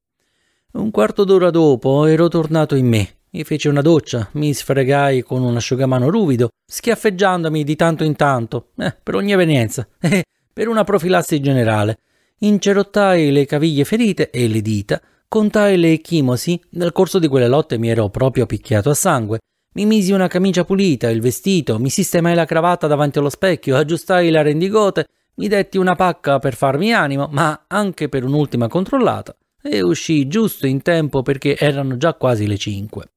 Un quarto d'ora dopo ero tornato in me. Mi feci una doccia, mi sfregai con un asciugamano ruvido, schiaffeggiandomi di tanto in tanto, eh, per ogni evenienza, *laughs* eh, per una profilassi generale. Incerottai le caviglie ferite e le dita, contai le chimosi, nel corso di quelle lotte mi ero proprio picchiato a sangue, mi misi una camicia pulita, il vestito, mi sistemai la cravatta davanti allo specchio, aggiustai la rendigote, mi detti una pacca per farmi animo, ma anche per un'ultima controllata, e uscii giusto in tempo perché erano già quasi le 5.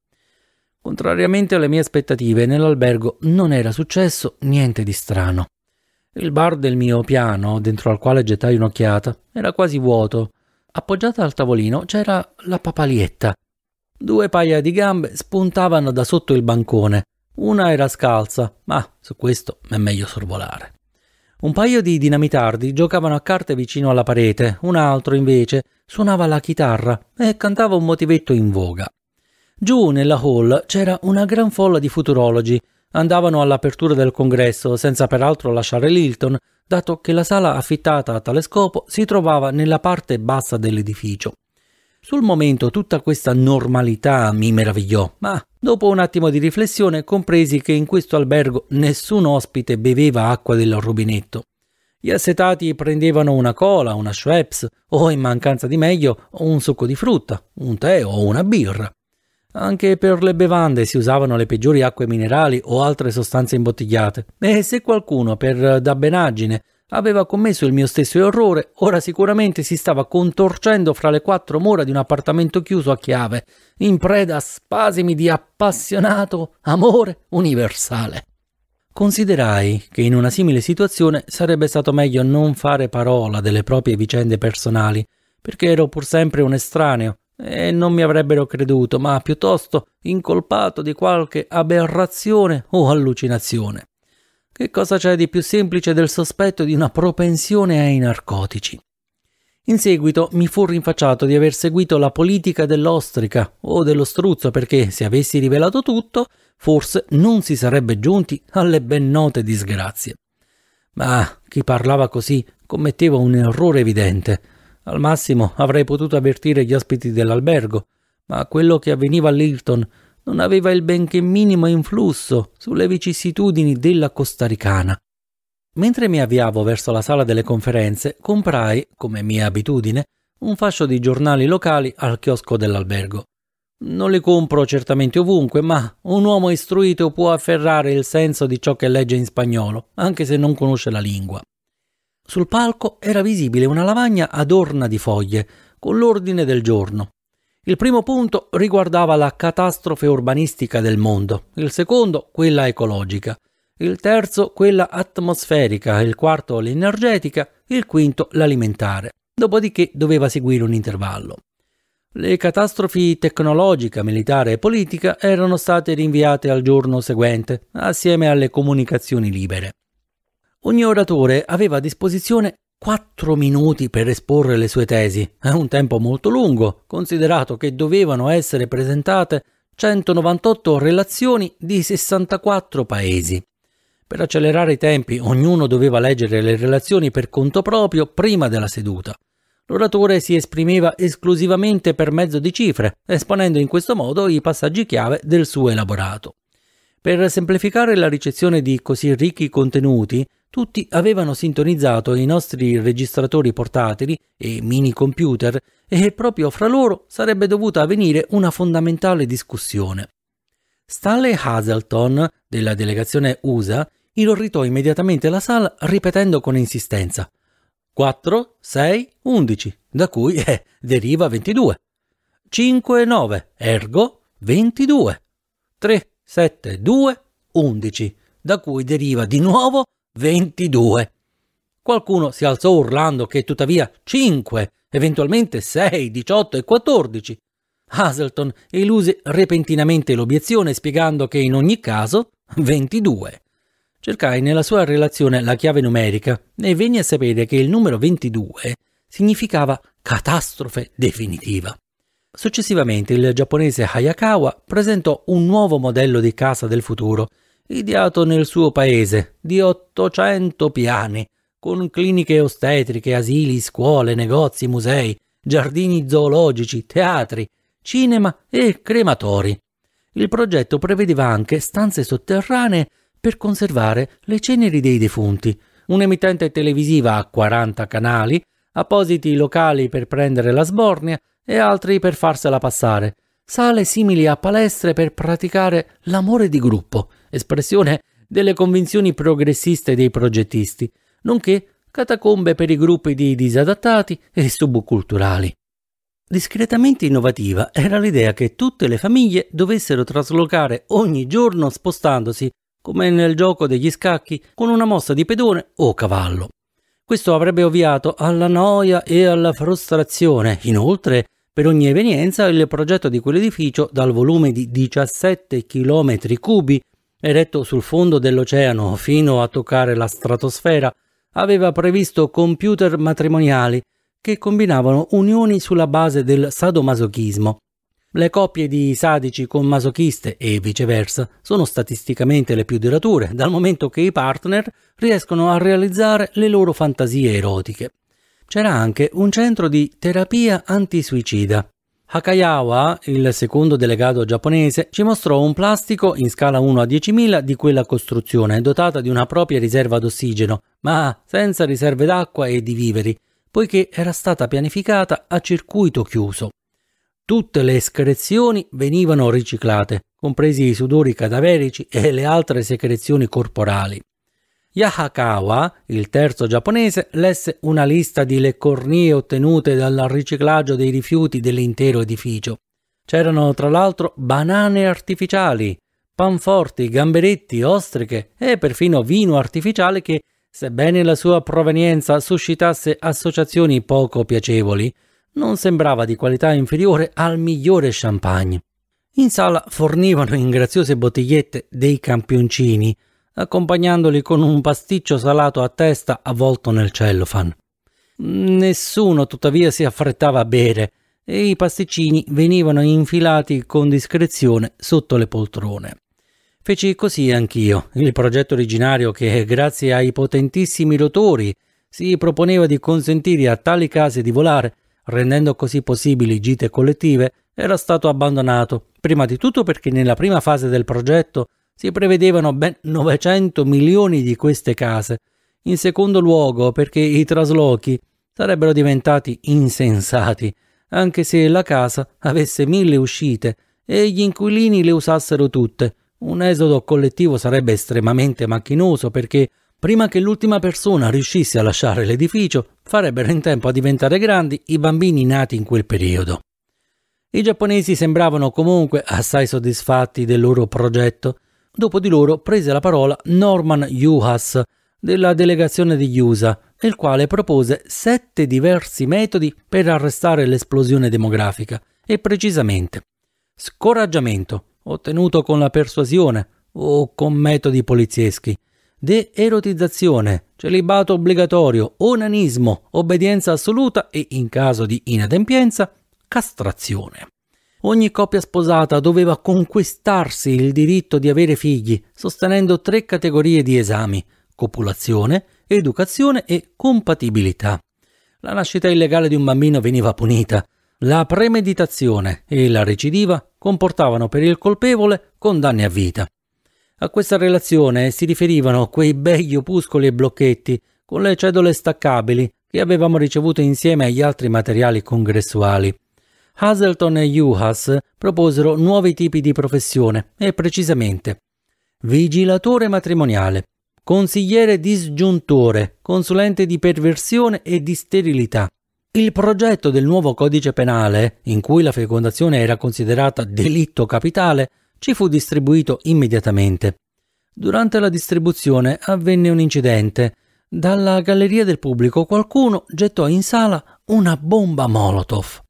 Contrariamente alle mie aspettative, nell'albergo non era successo niente di strano. Il bar del mio piano, dentro al quale gettai un'occhiata, era quasi vuoto. Appoggiata al tavolino c'era la papalietta, Due paia di gambe spuntavano da sotto il bancone. Una era scalza, ma su questo è meglio sorvolare. Un paio di dinamitardi giocavano a carte vicino alla parete, un altro invece suonava la chitarra e cantava un motivetto in voga. Giù nella hall c'era una gran folla di futurologi. Andavano all'apertura del congresso senza peraltro lasciare Lilton, dato che la sala affittata a tale scopo si trovava nella parte bassa dell'edificio. Sul momento tutta questa normalità mi meravigliò, ma dopo un attimo di riflessione compresi che in questo albergo nessun ospite beveva acqua del rubinetto. Gli assetati prendevano una cola, una Schweppes o, in mancanza di meglio, un succo di frutta, un tè o una birra. Anche per le bevande si usavano le peggiori acque minerali o altre sostanze imbottigliate e se qualcuno per dabbenaggine Aveva commesso il mio stesso errore, ora sicuramente si stava contorcendo fra le quattro mura di un appartamento chiuso a chiave, in preda a spasimi di appassionato amore universale. Considerai che in una simile situazione sarebbe stato meglio non fare parola delle proprie vicende personali, perché ero pur sempre un estraneo e non mi avrebbero creduto, ma piuttosto incolpato di qualche aberrazione o allucinazione. Che cosa c'è di più semplice del sospetto di una propensione ai narcotici? In seguito mi fu rinfacciato di aver seguito la politica dell'ostrica o dello struzzo perché se avessi rivelato tutto, forse non si sarebbe giunti alle ben note disgrazie. Ma chi parlava così commetteva un errore evidente. Al massimo avrei potuto avvertire gli ospiti dell'albergo, ma quello che avveniva all'Hilton non aveva il benché minimo influsso sulle vicissitudini della costaricana. Mentre mi avviavo verso la sala delle conferenze, comprai, come mia abitudine, un fascio di giornali locali al chiosco dell'albergo. Non li compro certamente ovunque, ma un uomo istruito può afferrare il senso di ciò che legge in spagnolo, anche se non conosce la lingua. Sul palco era visibile una lavagna adorna di foglie, con l'ordine del giorno, il primo punto riguardava la catastrofe urbanistica del mondo, il secondo quella ecologica, il terzo quella atmosferica, il quarto l'energetica, il quinto l'alimentare. Dopodiché doveva seguire un intervallo. Le catastrofi tecnologica, militare e politica erano state rinviate al giorno seguente, assieme alle comunicazioni libere. Ogni oratore aveva a disposizione 4 minuti per esporre le sue tesi, è un tempo molto lungo, considerato che dovevano essere presentate 198 relazioni di 64 paesi. Per accelerare i tempi, ognuno doveva leggere le relazioni per conto proprio prima della seduta. L'oratore si esprimeva esclusivamente per mezzo di cifre, esponendo in questo modo i passaggi chiave del suo elaborato. Per semplificare la ricezione di così ricchi contenuti, tutti avevano sintonizzato i nostri registratori portatili e mini computer e proprio fra loro sarebbe dovuta avvenire una fondamentale discussione. Stanley Hazelton, della delegazione USA, irroritò immediatamente la sala ripetendo con insistenza 4, 6, 11, da cui eh, deriva 22. 5, 9, ergo 22. 3, 7, 2, 11, da cui deriva di nuovo 22. 22. Qualcuno si alzò urlando che tuttavia 5, eventualmente 6, 18 e 14. Haselton eluse repentinamente l'obiezione spiegando che in ogni caso 22. Cercai nella sua relazione la chiave numerica e venni a sapere che il numero 22 significava catastrofe definitiva. Successivamente il giapponese Hayakawa presentò un nuovo modello di casa del futuro ideato nel suo paese, di 800 piani, con cliniche ostetriche, asili, scuole, negozi, musei, giardini zoologici, teatri, cinema e crematori. Il progetto prevedeva anche stanze sotterranee per conservare le ceneri dei defunti, un'emittente televisiva a 40 canali, appositi locali per prendere la sbornia e altri per farsela passare, sale simili a palestre per praticare l'amore di gruppo, espressione delle convinzioni progressiste dei progettisti, nonché catacombe per i gruppi di disadattati e subculturali. Discretamente innovativa era l'idea che tutte le famiglie dovessero traslocare ogni giorno spostandosi, come nel gioco degli scacchi, con una mossa di pedone o cavallo. Questo avrebbe ovviato alla noia e alla frustrazione. Inoltre, per ogni evenienza, il progetto di quell'edificio, dal volume di 17 km cubi eretto sul fondo dell'oceano fino a toccare la stratosfera, aveva previsto computer matrimoniali che combinavano unioni sulla base del sadomasochismo. Le coppie di sadici con masochiste e viceversa sono statisticamente le più durature, dal momento che i partner riescono a realizzare le loro fantasie erotiche. C'era anche un centro di terapia antisuicida. Hakayawa, il secondo delegato giapponese, ci mostrò un plastico in scala 1 a 10.000 di quella costruzione, dotata di una propria riserva d'ossigeno, ma senza riserve d'acqua e di viveri, poiché era stata pianificata a circuito chiuso. Tutte le escrezioni venivano riciclate, compresi i sudori cadaverici e le altre secrezioni corporali. Yahakawa, il terzo giapponese, lesse una lista di le cornie ottenute dal riciclaggio dei rifiuti dell'intero edificio. C'erano tra l'altro banane artificiali, panforti, gamberetti, ostriche e perfino vino artificiale che, sebbene la sua provenienza suscitasse associazioni poco piacevoli, non sembrava di qualità inferiore al migliore champagne. In sala fornivano in graziose bottigliette dei campioncini, accompagnandoli con un pasticcio salato a testa avvolto nel cellophane. Nessuno tuttavia si affrettava a bere e i pasticcini venivano infilati con discrezione sotto le poltrone. Feci così anch'io, il progetto originario che, grazie ai potentissimi rotori, si proponeva di consentire a tali case di volare, rendendo così possibili gite collettive, era stato abbandonato, prima di tutto perché nella prima fase del progetto si prevedevano ben 900 milioni di queste case. In secondo luogo perché i traslochi sarebbero diventati insensati, anche se la casa avesse mille uscite e gli inquilini le usassero tutte. Un esodo collettivo sarebbe estremamente macchinoso perché prima che l'ultima persona riuscisse a lasciare l'edificio, farebbero in tempo a diventare grandi i bambini nati in quel periodo. I giapponesi sembravano comunque assai soddisfatti del loro progetto Dopo di loro prese la parola Norman Juhas della delegazione degli USA, il quale propose sette diversi metodi per arrestare l'esplosione demografica e precisamente scoraggiamento, ottenuto con la persuasione o con metodi polizieschi, de-erotizzazione, celibato obbligatorio, onanismo, obbedienza assoluta e, in caso di inadempienza, castrazione. Ogni coppia sposata doveva conquistarsi il diritto di avere figli, sostenendo tre categorie di esami: copulazione, educazione e compatibilità. La nascita illegale di un bambino veniva punita. La premeditazione e la recidiva comportavano per il colpevole condanne a vita. A questa relazione si riferivano quei begli opuscoli e blocchetti con le cedole staccabili che avevamo ricevuto insieme agli altri materiali congressuali. Hazelton e Juhas proposero nuovi tipi di professione e precisamente vigilatore matrimoniale, consigliere disgiuntore, consulente di perversione e di sterilità. Il progetto del nuovo codice penale, in cui la fecondazione era considerata delitto capitale, ci fu distribuito immediatamente. Durante la distribuzione avvenne un incidente. Dalla galleria del pubblico qualcuno gettò in sala una bomba Molotov.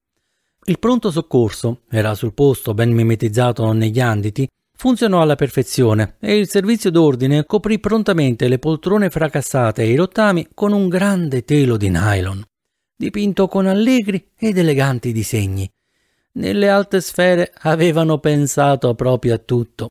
Il pronto soccorso, era sul posto ben mimetizzato negli anditi, funzionò alla perfezione e il servizio d'ordine coprì prontamente le poltrone fracassate e i rottami con un grande telo di nylon, dipinto con allegri ed eleganti disegni. Nelle alte sfere avevano pensato proprio a tutto.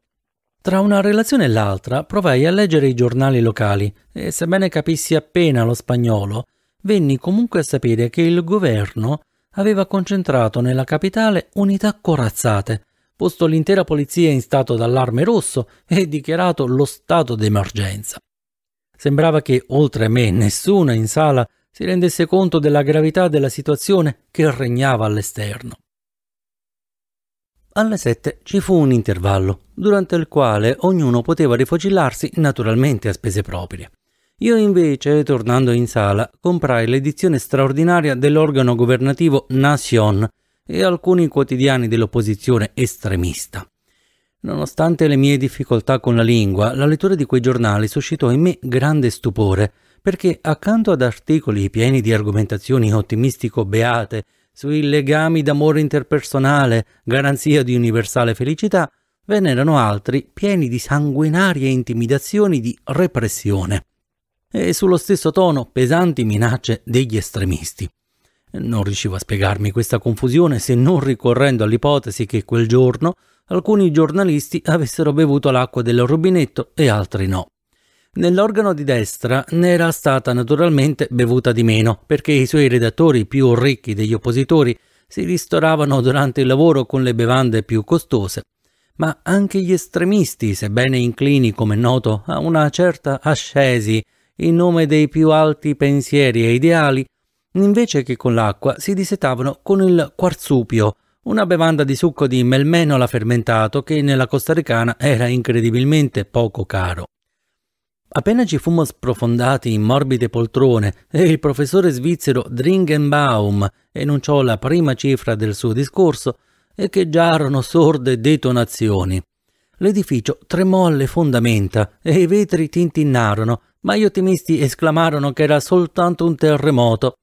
Tra una relazione e l'altra provai a leggere i giornali locali e sebbene capissi appena lo spagnolo, venni comunque a sapere che il governo aveva concentrato nella capitale unità corazzate, posto l'intera polizia in stato d'allarme rosso e dichiarato lo stato d'emergenza. Sembrava che, oltre a me, nessuno in sala si rendesse conto della gravità della situazione che regnava all'esterno. Alle sette ci fu un intervallo, durante il quale ognuno poteva rifocillarsi naturalmente a spese proprie. Io invece, tornando in sala, comprai l'edizione straordinaria dell'organo governativo Nation e alcuni quotidiani dell'opposizione estremista. Nonostante le mie difficoltà con la lingua, la lettura di quei giornali suscitò in me grande stupore, perché accanto ad articoli pieni di argomentazioni ottimistico-beate sui legami d'amore interpersonale, garanzia di universale felicità, ve n'erano altri pieni di sanguinarie intimidazioni di repressione e sullo stesso tono pesanti minacce degli estremisti. Non riuscivo a spiegarmi questa confusione se non ricorrendo all'ipotesi che quel giorno alcuni giornalisti avessero bevuto l'acqua del rubinetto e altri no. Nell'organo di destra ne era stata naturalmente bevuta di meno, perché i suoi redattori più ricchi degli oppositori si ristoravano durante il lavoro con le bevande più costose. Ma anche gli estremisti, sebbene inclini, come noto, a una certa ascesi in nome dei più alti pensieri e ideali, invece che con l'acqua si disetavano con il quarzupio, una bevanda di succo di melmenola fermentato che nella costa ricana era incredibilmente poco caro. Appena ci fummo sprofondati in morbide poltrone e il professore svizzero Dringenbaum enunciò la prima cifra del suo discorso, echeggiarono sorde detonazioni. L'edificio tremò alle fondamenta e i vetri tintinnarono, ma gli ottimisti esclamarono che era soltanto un terremoto.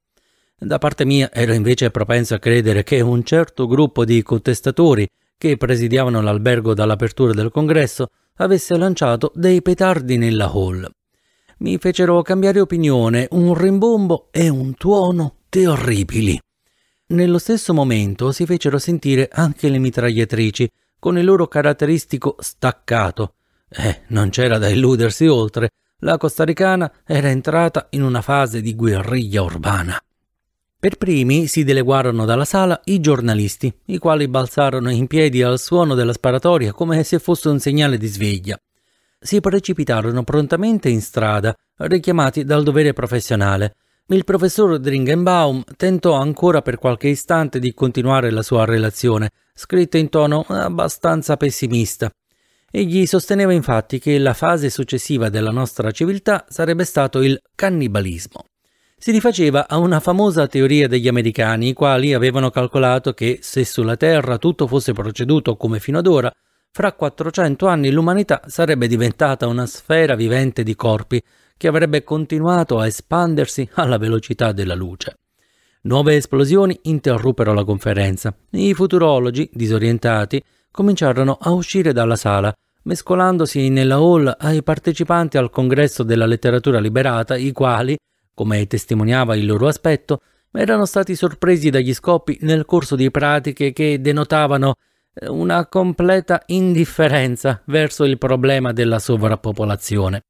Da parte mia ero invece propenso a credere che un certo gruppo di contestatori che presidiavano l'albergo dall'apertura del congresso avesse lanciato dei petardi nella hall. Mi fecero cambiare opinione un rimbombo e un tuono terribili. Nello stesso momento si fecero sentire anche le mitragliatrici, con il loro caratteristico staccato. Eh, non c'era da illudersi oltre, la costaricana era entrata in una fase di guerriglia urbana. Per primi si deleguarono dalla sala i giornalisti, i quali balzarono in piedi al suono della sparatoria come se fosse un segnale di sveglia. Si precipitarono prontamente in strada, richiamati dal dovere professionale. Il professor Dringenbaum tentò ancora per qualche istante di continuare la sua relazione, scritto in tono abbastanza pessimista. Egli sosteneva infatti che la fase successiva della nostra civiltà sarebbe stato il cannibalismo. Si rifaceva a una famosa teoria degli americani, i quali avevano calcolato che se sulla Terra tutto fosse proceduto come fino ad ora, fra 400 anni l'umanità sarebbe diventata una sfera vivente di corpi che avrebbe continuato a espandersi alla velocità della luce. Nuove esplosioni interruppero la conferenza. I futurologi, disorientati, cominciarono a uscire dalla sala, mescolandosi nella hall ai partecipanti al congresso della letteratura liberata, i quali, come testimoniava il loro aspetto, erano stati sorpresi dagli scoppi nel corso di pratiche che denotavano eh, una completa indifferenza verso il problema della sovrappopolazione.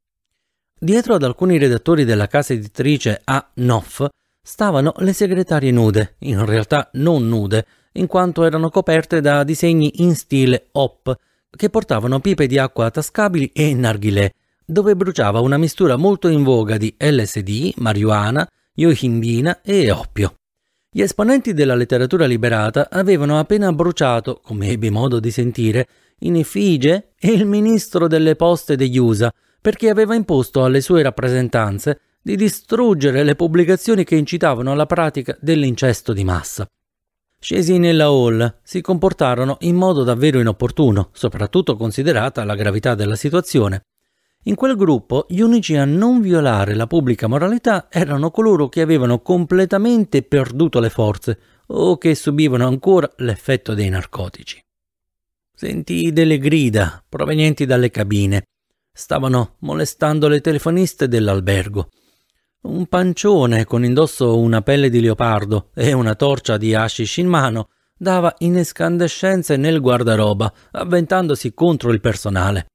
Dietro ad alcuni redattori della casa editrice A. Noff stavano le segretarie nude, in realtà non nude, in quanto erano coperte da disegni in stile hop, che portavano pipe di acqua tascabili e narghilè, dove bruciava una mistura molto in voga di LSD, marijuana, yohimbina e oppio. Gli esponenti della letteratura liberata avevano appena bruciato, come ebbe modo di sentire, in effigie il ministro delle poste degli USA, perché aveva imposto alle sue rappresentanze di distruggere le pubblicazioni che incitavano alla pratica dell'incesto di massa. Scesi nella hall, si comportarono in modo davvero inopportuno, soprattutto considerata la gravità della situazione. In quel gruppo gli unici a non violare la pubblica moralità erano coloro che avevano completamente perduto le forze o che subivano ancora l'effetto dei narcotici. Sentii delle grida provenienti dalle cabine. Stavano molestando le telefoniste dell'albergo. Un pancione con indosso una pelle di leopardo e una torcia di hashish in mano dava inescandescenze nel guardaroba, avventandosi contro il personale.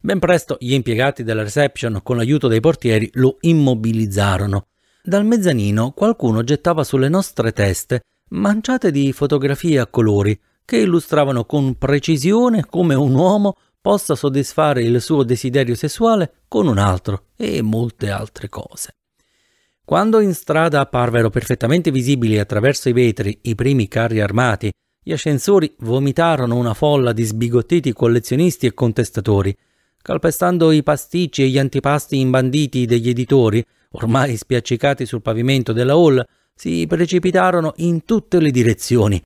Ben presto gli impiegati della reception, con l'aiuto dei portieri, lo immobilizzarono. Dal mezzanino qualcuno gettava sulle nostre teste manciate di fotografie a colori che illustravano con precisione come un uomo possa soddisfare il suo desiderio sessuale con un altro e molte altre cose. Quando in strada apparvero perfettamente visibili attraverso i vetri i primi carri armati, gli ascensori vomitarono una folla di sbigottiti collezionisti e contestatori, calpestando i pasticci e gli antipasti imbanditi degli editori, ormai spiaccicati sul pavimento della hall, si precipitarono in tutte le direzioni,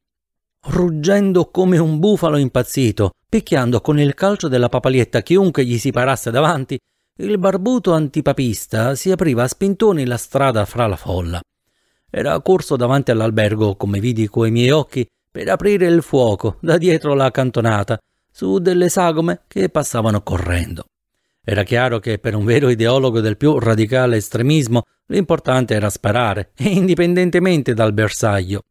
ruggendo come un bufalo impazzito, picchiando con il calcio della papalietta chiunque gli si parasse davanti il barbuto antipapista si apriva a spintoni la strada fra la folla. Era corso davanti all'albergo, come vidi coi miei occhi, per aprire il fuoco da dietro la cantonata su delle sagome che passavano correndo. Era chiaro che per un vero ideologo del più radicale estremismo l'importante era sparare, *laughs* indipendentemente dal bersaglio.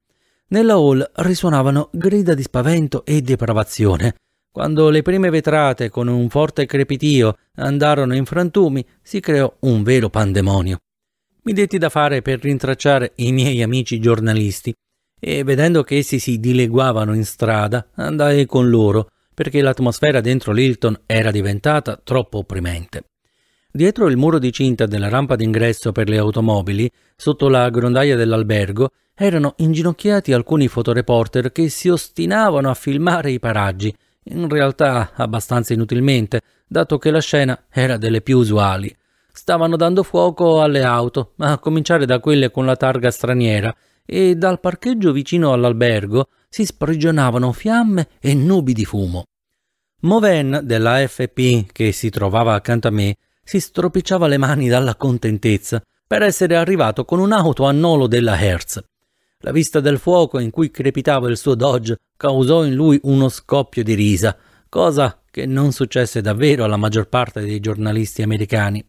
Nella hall risuonavano grida di spavento e depravazione, quando le prime vetrate, con un forte crepitio, andarono in frantumi, si creò un vero pandemonio. Mi detti da fare per rintracciare i miei amici giornalisti e, vedendo che essi si dileguavano in strada, andai con loro, perché l'atmosfera dentro l'Hilton era diventata troppo opprimente. Dietro il muro di cinta della rampa d'ingresso per le automobili, sotto la grondaia dell'albergo, erano inginocchiati alcuni fotoreporter che si ostinavano a filmare i paraggi, in realtà abbastanza inutilmente, dato che la scena era delle più usuali. Stavano dando fuoco alle auto, a cominciare da quelle con la targa straniera, e dal parcheggio vicino all'albergo si sprigionavano fiamme e nubi di fumo. Moven della FP, che si trovava accanto a me, si stropicciava le mani dalla contentezza per essere arrivato con un'auto a nolo della Hertz. La vista del fuoco in cui crepitava il suo Dodge causò in lui uno scoppio di risa, cosa che non successe davvero alla maggior parte dei giornalisti americani.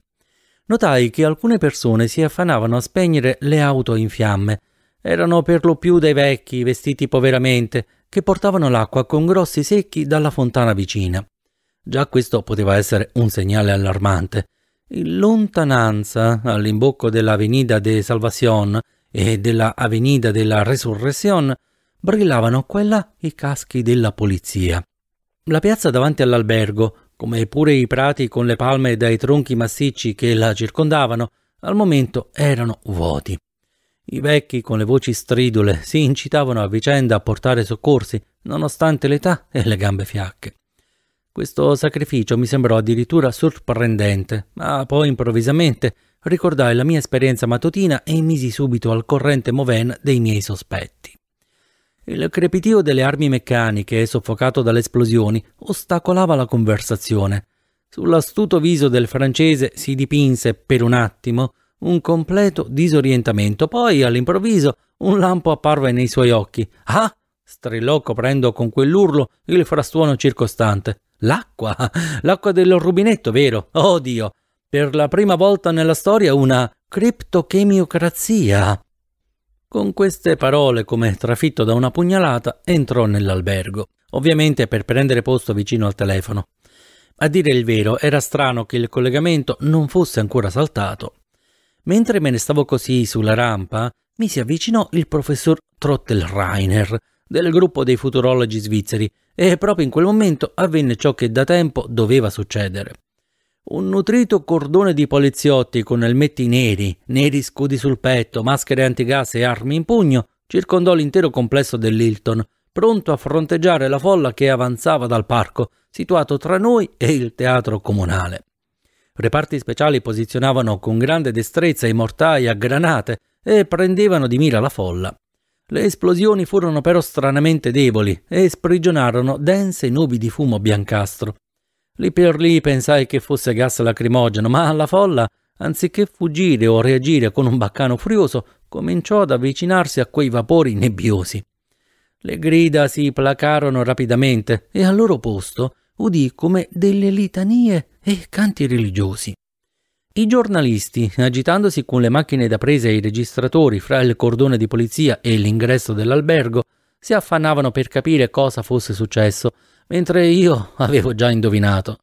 Notai che alcune persone si affanavano a spegnere le auto in fiamme. Erano per lo più dei vecchi, vestiti poveramente, che portavano l'acqua con grossi secchi dalla fontana vicina. Già questo poteva essere un segnale allarmante. In lontananza, all'imbocco dell'Avenida de Salvación, e della Avenida della Resurrezione brillavano qua e là i caschi della polizia. La piazza davanti all'albergo, come pure i prati con le palme dai tronchi massicci che la circondavano, al momento erano vuoti. I vecchi con le voci stridule si incitavano a vicenda a portare soccorsi, nonostante l'età e le gambe fiacche. Questo sacrificio mi sembrò addirittura sorprendente, ma poi improvvisamente ricordai la mia esperienza matutina e misi subito al corrente Moven dei miei sospetti. Il crepitio delle armi meccaniche, soffocato dalle esplosioni, ostacolava la conversazione. Sull'astuto viso del francese si dipinse per un attimo un completo disorientamento, poi all'improvviso un lampo apparve nei suoi occhi. Ah! strillò coprendo con quell'urlo il frastuono circostante. L'acqua, l'acqua del rubinetto, vero? Oh Dio! Per la prima volta nella storia una criptochemiocrazia. Con queste parole, come trafitto da una pugnalata, entrò nell'albergo, ovviamente per prendere posto vicino al telefono. A dire il vero, era strano che il collegamento non fosse ancora saltato. Mentre me ne stavo così sulla rampa, mi si avvicinò il professor Trottelreiner del gruppo dei futurologi svizzeri e proprio in quel momento avvenne ciò che da tempo doveva succedere. Un nutrito cordone di poliziotti con elmetti neri, neri scudi sul petto, maschere antigas e armi in pugno circondò l'intero complesso dell'Hilton, pronto a fronteggiare la folla che avanzava dal parco, situato tra noi e il teatro comunale. Reparti speciali posizionavano con grande destrezza i mortai a granate e prendevano di mira la folla. Le esplosioni furono però stranamente deboli e sprigionarono dense nubi di fumo biancastro. Lì per lì pensai che fosse gas lacrimogeno, ma la folla, anziché fuggire o reagire con un baccano furioso, cominciò ad avvicinarsi a quei vapori nebbiosi. Le grida si placarono rapidamente e al loro posto udì come delle litanie e canti religiosi. I giornalisti, agitandosi con le macchine da presa e i registratori fra il cordone di polizia e l'ingresso dell'albergo, si affannavano per capire cosa fosse successo, mentre io *laughs* avevo già indovinato.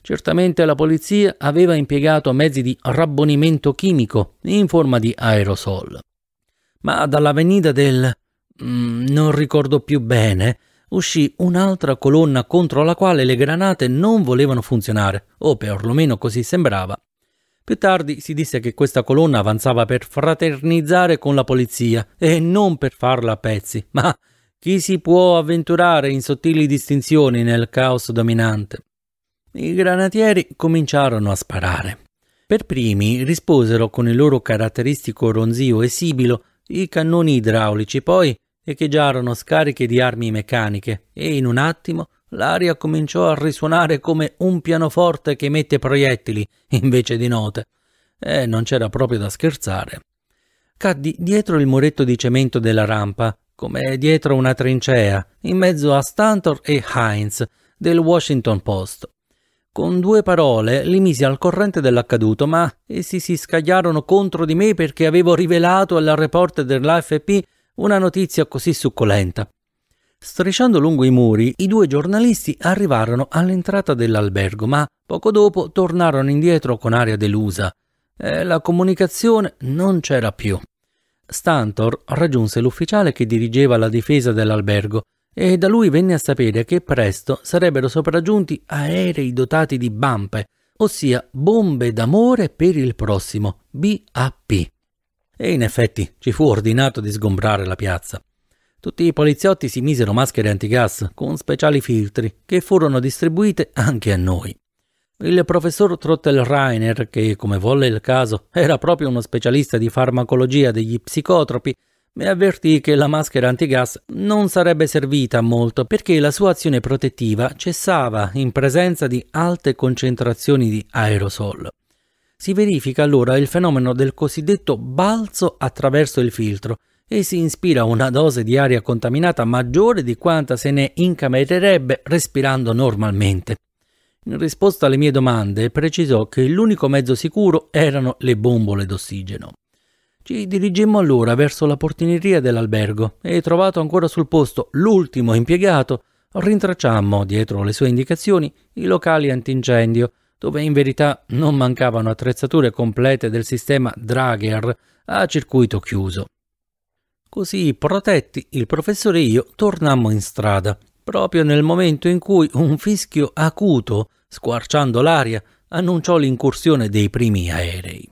Certamente la polizia aveva impiegato mezzi di rabbonimento chimico in forma di aerosol. Ma dall'avenida del... Mm, non ricordo più bene, uscì un'altra colonna contro la quale le granate non volevano funzionare, o perlomeno così sembrava. Più tardi si disse che questa colonna avanzava per fraternizzare con la polizia e non per farla a pezzi, ma chi si può avventurare in sottili distinzioni nel caos dominante? I granatieri cominciarono a sparare. Per primi risposero con il loro caratteristico ronzio e sibilo i cannoni idraulici, poi echeggiarono scariche di armi meccaniche e in un attimo L'aria cominciò a risuonare come un pianoforte che emette proiettili *laughs* invece di note. E non c'era proprio da scherzare. Caddi dietro il muretto di cemento della rampa, come dietro una trincea, in mezzo a Stantor e Heinz del Washington Post. Con due parole li misi al corrente dell'accaduto, ma essi si scagliarono contro di me perché avevo rivelato alla reporter dell'AFP una notizia così succolenta. Strisciando lungo i muri, i due giornalisti arrivarono all'entrata dell'albergo, ma poco dopo tornarono indietro con aria delusa. Eh, la comunicazione non c'era più. Stantor raggiunse l'ufficiale che dirigeva la difesa dell'albergo e da lui venne a sapere che presto sarebbero sopraggiunti aerei dotati di bampe, ossia bombe d'amore per il prossimo, BAP. E in effetti ci fu ordinato di sgombrare la piazza. Tutti i poliziotti si misero maschere antigas con speciali filtri che furono distribuite anche a noi. Il professor Trottelreiner, che come volle il caso era proprio uno specialista di farmacologia degli psicotropi, mi avvertì che la maschera antigas non sarebbe servita a molto perché la sua azione protettiva cessava in presenza di alte concentrazioni di aerosol. Si verifica allora il fenomeno del cosiddetto balzo attraverso il filtro, e si inspira una dose di aria contaminata maggiore di quanta se ne incamererebbe respirando normalmente. In risposta alle mie domande precisò che l'unico mezzo sicuro erano le bombole d'ossigeno. Ci dirigemmo allora verso la portineria dell'albergo e trovato ancora sul posto l'ultimo impiegato, rintracciammo, dietro le sue indicazioni, i locali antincendio, dove in verità non mancavano attrezzature complete del sistema Drager a circuito chiuso. Così protetti, il professore e io tornammo in strada, proprio nel momento in cui un fischio acuto, squarciando l'aria, annunciò l'incursione dei primi aerei.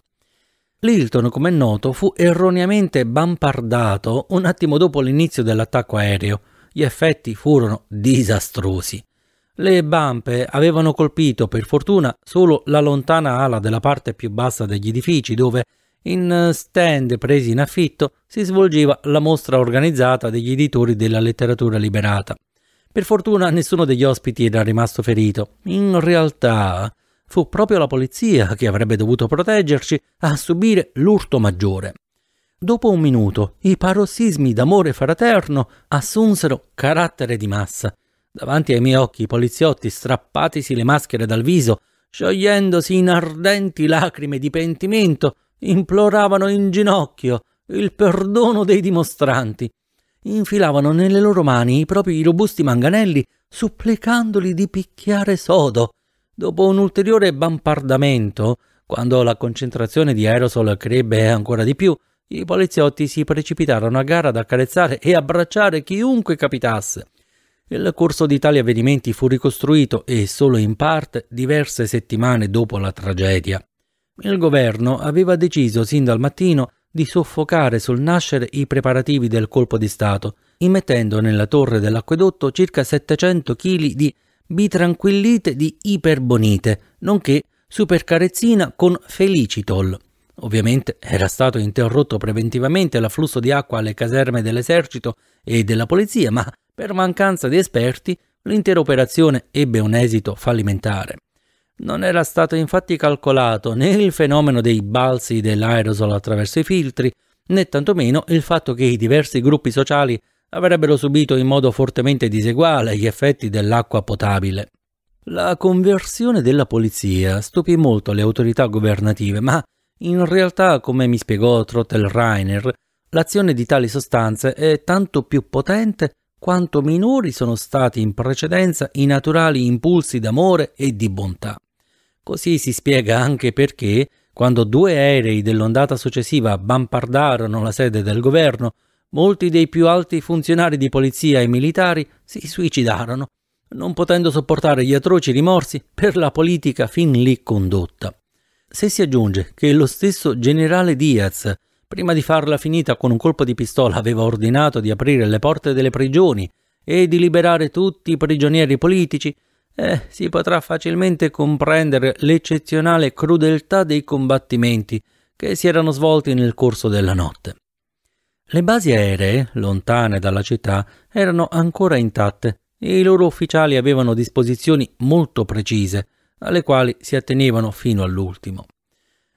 L'Hilton, come è noto, fu erroneamente bampardato un attimo dopo l'inizio dell'attacco aereo. Gli effetti furono disastrosi. Le bampe avevano colpito, per fortuna, solo la lontana ala della parte più bassa degli edifici, dove in stand presi in affitto si svolgeva la mostra organizzata degli editori della letteratura liberata. Per fortuna nessuno degli ospiti era rimasto ferito. In realtà fu proprio la polizia, che avrebbe dovuto proteggerci, a subire l'urto maggiore. Dopo un minuto i parossismi d'amore fraterno assunsero carattere di massa. Davanti ai miei occhi i poliziotti strappatisi le maschere dal viso, sciogliendosi in ardenti lacrime di pentimento, imploravano in ginocchio il perdono dei dimostranti. Infilavano nelle loro mani i propri robusti manganelli, supplicandoli di picchiare sodo. Dopo un ulteriore bampardamento, quando la concentrazione di aerosol crebbe ancora di più, i poliziotti si precipitarono a gara ad accarezzare e abbracciare chiunque capitasse. Il corso di tali avvenimenti fu ricostruito e solo in parte diverse settimane dopo la tragedia. Il governo aveva deciso sin dal mattino di soffocare sul nascere i preparativi del colpo di Stato, immettendo nella torre dell'acquedotto circa 700 kg di bitranquillite di iperbonite, nonché supercarezzina con felicitol. Ovviamente era stato interrotto preventivamente l'afflusso di acqua alle caserme dell'esercito e della polizia, ma per mancanza di esperti l'intera operazione ebbe un esito fallimentare. Non era stato infatti calcolato né il fenomeno dei balzi dell'aerosol attraverso i filtri, né tantomeno il fatto che i diversi gruppi sociali avrebbero subito in modo fortemente diseguale gli effetti dell'acqua potabile. La conversione della polizia stupì molto le autorità governative, ma in realtà, come mi spiegò Trottel Reiner, l'azione di tali sostanze è tanto più potente quanto minori sono stati in precedenza i naturali impulsi d'amore e di bontà. Così si spiega anche perché, quando due aerei dell'ondata successiva bampardarono la sede del governo, molti dei più alti funzionari di polizia e militari si suicidarono, non potendo sopportare gli atroci rimorsi per la politica fin lì condotta. Se si aggiunge che lo stesso generale Diaz, prima di farla finita con un colpo di pistola, aveva ordinato di aprire le porte delle prigioni e di liberare tutti i prigionieri politici, eh, si potrà facilmente comprendere l'eccezionale crudeltà dei combattimenti che si erano svolti nel corso della notte. Le basi aeree, lontane dalla città, erano ancora intatte e i loro ufficiali avevano disposizioni molto precise, alle quali si attenevano fino all'ultimo.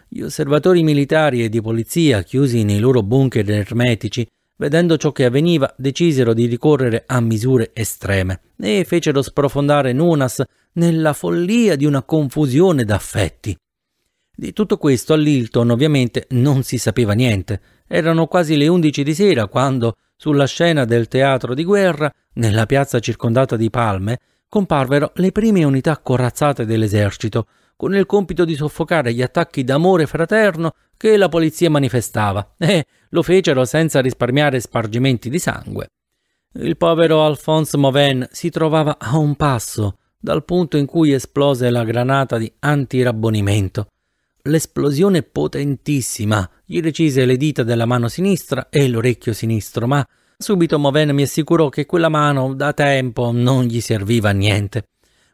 Gli osservatori militari e di polizia, chiusi nei loro bunker ermetici, Vedendo ciò che avveniva, decisero di ricorrere a misure estreme e fecero sprofondare Nunas nella follia di una confusione d'affetti. Di tutto questo a Lilton ovviamente non si sapeva niente. Erano quasi le undici di sera quando, sulla scena del teatro di guerra, nella piazza circondata di palme, comparvero le prime unità corazzate dell'esercito, con il compito di soffocare gli attacchi d'amore fraterno che la polizia manifestava, *laughs* e eh, lo fecero senza risparmiare spargimenti di sangue. Il povero Alphonse Moven si trovava a un passo dal punto in cui esplose la granata di antirabbonimento. L'esplosione potentissima gli recise le dita della mano sinistra e l'orecchio sinistro, ma subito Moven mi assicurò che quella mano da tempo non gli serviva a niente.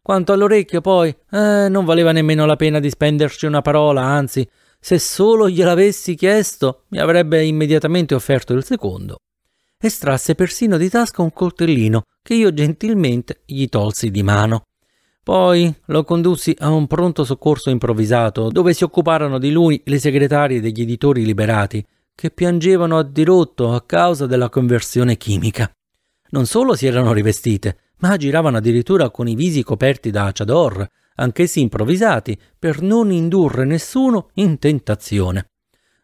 Quanto all'orecchio, poi, eh, non valeva nemmeno la pena di spenderci una parola, anzi, se solo gliel'avessi chiesto, mi avrebbe immediatamente offerto il secondo. Estrasse persino di tasca un coltellino che io gentilmente gli tolsi di mano. Poi lo condussi a un pronto soccorso improvvisato, dove si occuparono di lui le segretarie degli editori liberati, che piangevano a dirotto a causa della conversione chimica. Non solo si erano rivestite, ma giravano addirittura con i visi coperti da chador, anch'essi improvvisati, per non indurre nessuno in tentazione.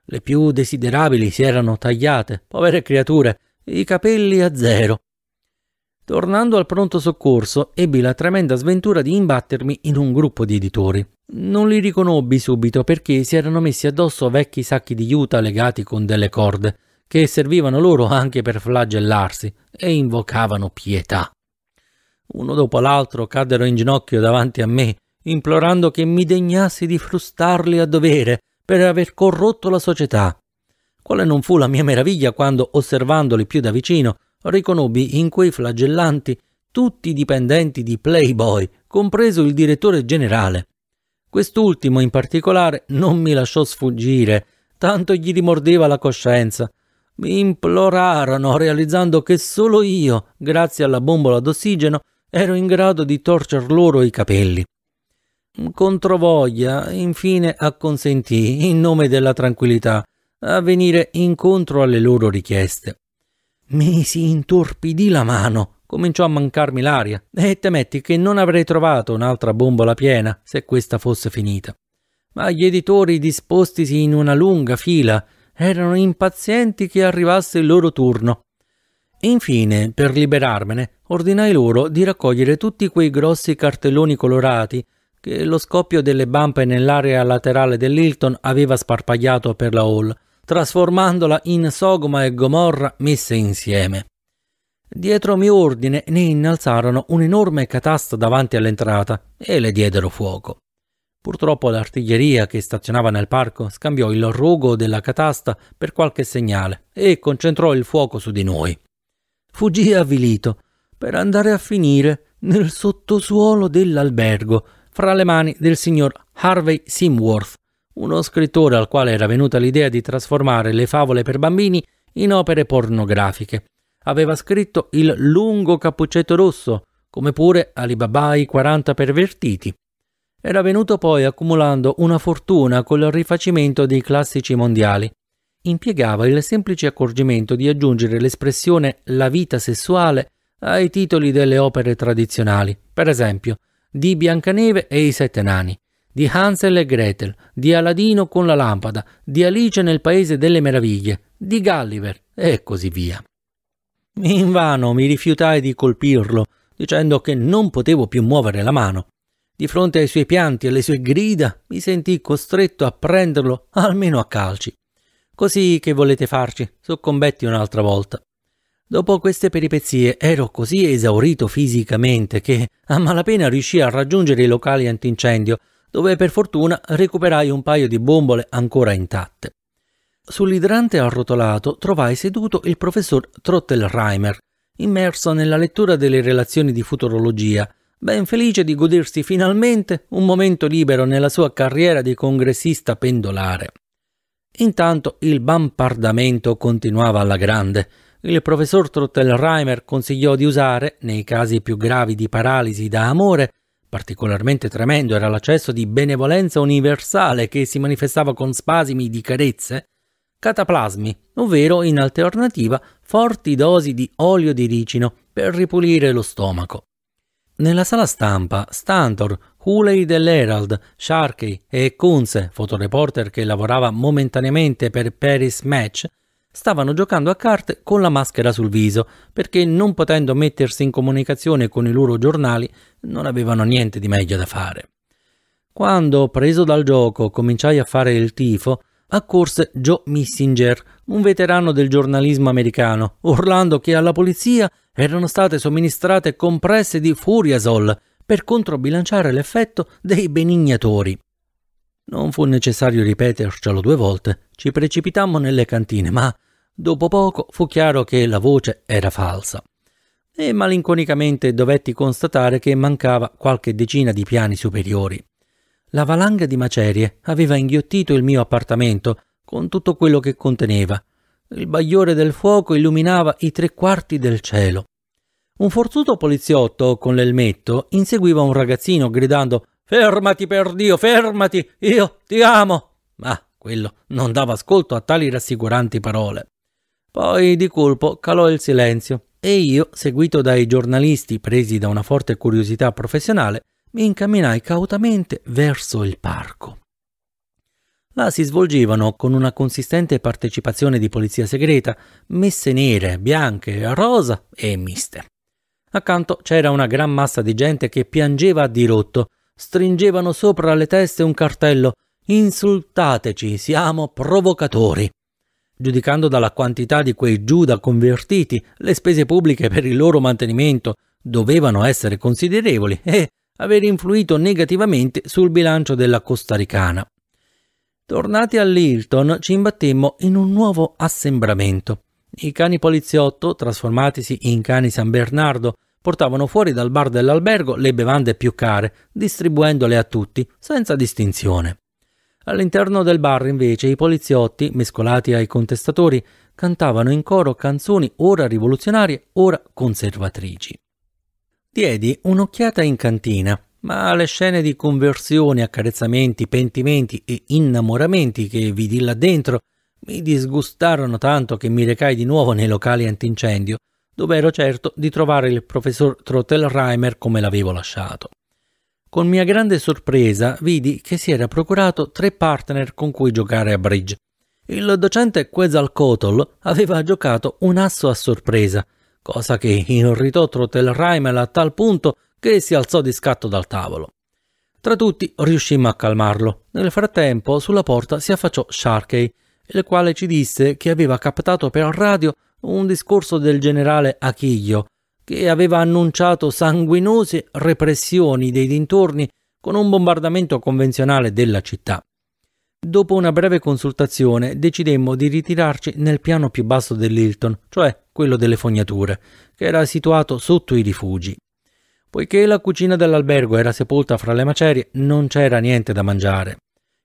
Le più desiderabili si erano tagliate, povere creature, i capelli a zero. Tornando al pronto soccorso, ebbi la tremenda sventura di imbattermi in un gruppo di editori. Non li riconobbi subito perché si erano messi addosso vecchi sacchi di juta legati con delle corde, che servivano loro anche per flagellarsi, e invocavano pietà uno dopo l'altro caddero in ginocchio davanti a me, implorando che mi degnassi di frustarli a dovere per aver corrotto la società. Quale non fu la mia meraviglia quando, osservandoli più da vicino, riconobbi in quei flagellanti tutti i dipendenti di Playboy, compreso il direttore generale. Quest'ultimo in particolare non mi lasciò sfuggire, tanto gli rimordeva la coscienza. Mi implorarono, realizzando che solo io, grazie alla bombola d'ossigeno, ero in grado di torcer loro i capelli. Controvoglia, infine, acconsentì, in nome della tranquillità, a venire incontro alle loro richieste. Mi si intorpidì la mano, cominciò a mancarmi l'aria, e temetti che non avrei trovato un'altra bombola piena se questa fosse finita. Ma gli editori, dispostisi in una lunga fila, erano impazienti che arrivasse il loro turno. Infine, per liberarmene, ordinai loro di raccogliere tutti quei grossi cartelloni colorati che lo scoppio delle bampe nell'area laterale dell'Hilton aveva sparpagliato per la hall, trasformandola in Sogoma e Gomorra messe insieme. Dietro mio ordine ne innalzarono un'enorme catasta davanti all'entrata e le diedero fuoco. Purtroppo l'artiglieria che stazionava nel parco scambiò il rogo della catasta per qualche segnale e concentrò il fuoco su di noi fuggì avvilito per andare a finire nel sottosuolo dell'albergo fra le mani del signor Harvey Simworth, uno scrittore al quale era venuta l'idea di trasformare le favole per bambini in opere pornografiche. Aveva scritto Il lungo cappuccetto rosso, come pure Alibaba i 40 pervertiti. Era venuto poi accumulando una fortuna col rifacimento dei classici mondiali impiegava il semplice accorgimento di aggiungere l'espressione la vita sessuale ai titoli delle opere tradizionali, per esempio di Biancaneve e i Sette Nani, di Hansel e Gretel, di Aladino con la lampada, di Alice nel Paese delle Meraviglie, di Gulliver e così via. Invano mi rifiutai di colpirlo, dicendo che non potevo più muovere la mano. Di fronte ai suoi pianti e alle sue grida, mi sentii costretto a prenderlo almeno a calci. Così che volete farci? Soccombetti un'altra volta. Dopo queste peripezie ero così esaurito fisicamente che a malapena riuscii a raggiungere i locali antincendio, dove per fortuna recuperai un paio di bombole ancora intatte. Sull'idrante arrotolato trovai seduto il professor Trottelreimer, immerso nella lettura delle relazioni di futurologia, ben felice di godersi finalmente un momento libero nella sua carriera di congressista pendolare. Intanto il bampardamento continuava alla grande. Il professor Trottelreimer consigliò di usare, nei casi più gravi di paralisi da amore, particolarmente tremendo era l'accesso di benevolenza universale che si manifestava con spasimi di carezze, cataplasmi, ovvero in alternativa forti dosi di olio di ricino per ripulire lo stomaco. Nella sala stampa, Stantor Huley dell'Herald, Sharkey e Kunze, fotoreporter che lavorava momentaneamente per Paris Match, stavano giocando a carte con la maschera sul viso, perché non potendo mettersi in comunicazione con i loro giornali, non avevano niente di meglio da fare. Quando, preso dal gioco, cominciai a fare il tifo, accorse Joe Missinger, un veterano del giornalismo americano, urlando che alla polizia erano state somministrate compresse di Furiasol, per controbilanciare l'effetto dei benignatori. Non fu necessario ripetercelo due volte, ci precipitammo nelle cantine, ma dopo poco fu chiaro che la voce era falsa. E malinconicamente dovetti constatare che mancava qualche decina di piani superiori. La valanga di macerie aveva inghiottito il mio appartamento con tutto quello che conteneva. Il bagliore del fuoco illuminava i tre quarti del cielo. Un forzuto poliziotto con l'elmetto inseguiva un ragazzino gridando Fermati per Dio, fermati, io ti amo. Ma quello non dava ascolto a tali rassicuranti parole. Poi di colpo calò il silenzio e io, seguito dai giornalisti presi da una forte curiosità professionale, mi incamminai cautamente verso il parco. Là si svolgevano, con una consistente partecipazione di polizia segreta, messe nere, bianche, rosa e miste. Accanto c'era una gran massa di gente che piangeva a dirotto, stringevano sopra le teste un cartello Insultateci, siamo provocatori. Giudicando dalla quantità di quei Giuda convertiti, le spese pubbliche per il loro mantenimento dovevano essere considerevoli e aver influito negativamente sul bilancio della costaricana. Tornati all'Hilton ci imbattemmo in un nuovo assembramento. I cani poliziotto, trasformatisi in cani San Bernardo, portavano fuori dal bar dell'albergo le bevande più care, distribuendole a tutti, senza distinzione. All'interno del bar, invece, i poliziotti, mescolati ai contestatori, cantavano in coro canzoni ora rivoluzionarie, ora conservatrici. Diedi un'occhiata in cantina, ma le scene di conversioni, accarezzamenti, pentimenti e innamoramenti che vidi là dentro mi disgustarono tanto che mi recai di nuovo nei locali antincendio dove ero certo di trovare il professor Trottelreimer come l'avevo lasciato. Con mia grande sorpresa vidi che si era procurato tre partner con cui giocare a bridge. Il docente Quetzalcoatl aveva giocato un asso a sorpresa, cosa che inorritò Trottelreimer a tal punto che si alzò di scatto dal tavolo. Tra tutti riuscimmo a calmarlo. Nel frattempo sulla porta si affacciò Sharkey, il quale ci disse che aveva captato per radio un discorso del generale Achiglio, che aveva annunciato sanguinose repressioni dei dintorni con un bombardamento convenzionale della città. Dopo una breve consultazione decidemmo di ritirarci nel piano più basso dell'Hilton, cioè quello delle fognature, che era situato sotto i rifugi. Poiché la cucina dell'albergo era sepolta fra le macerie, non c'era niente da mangiare.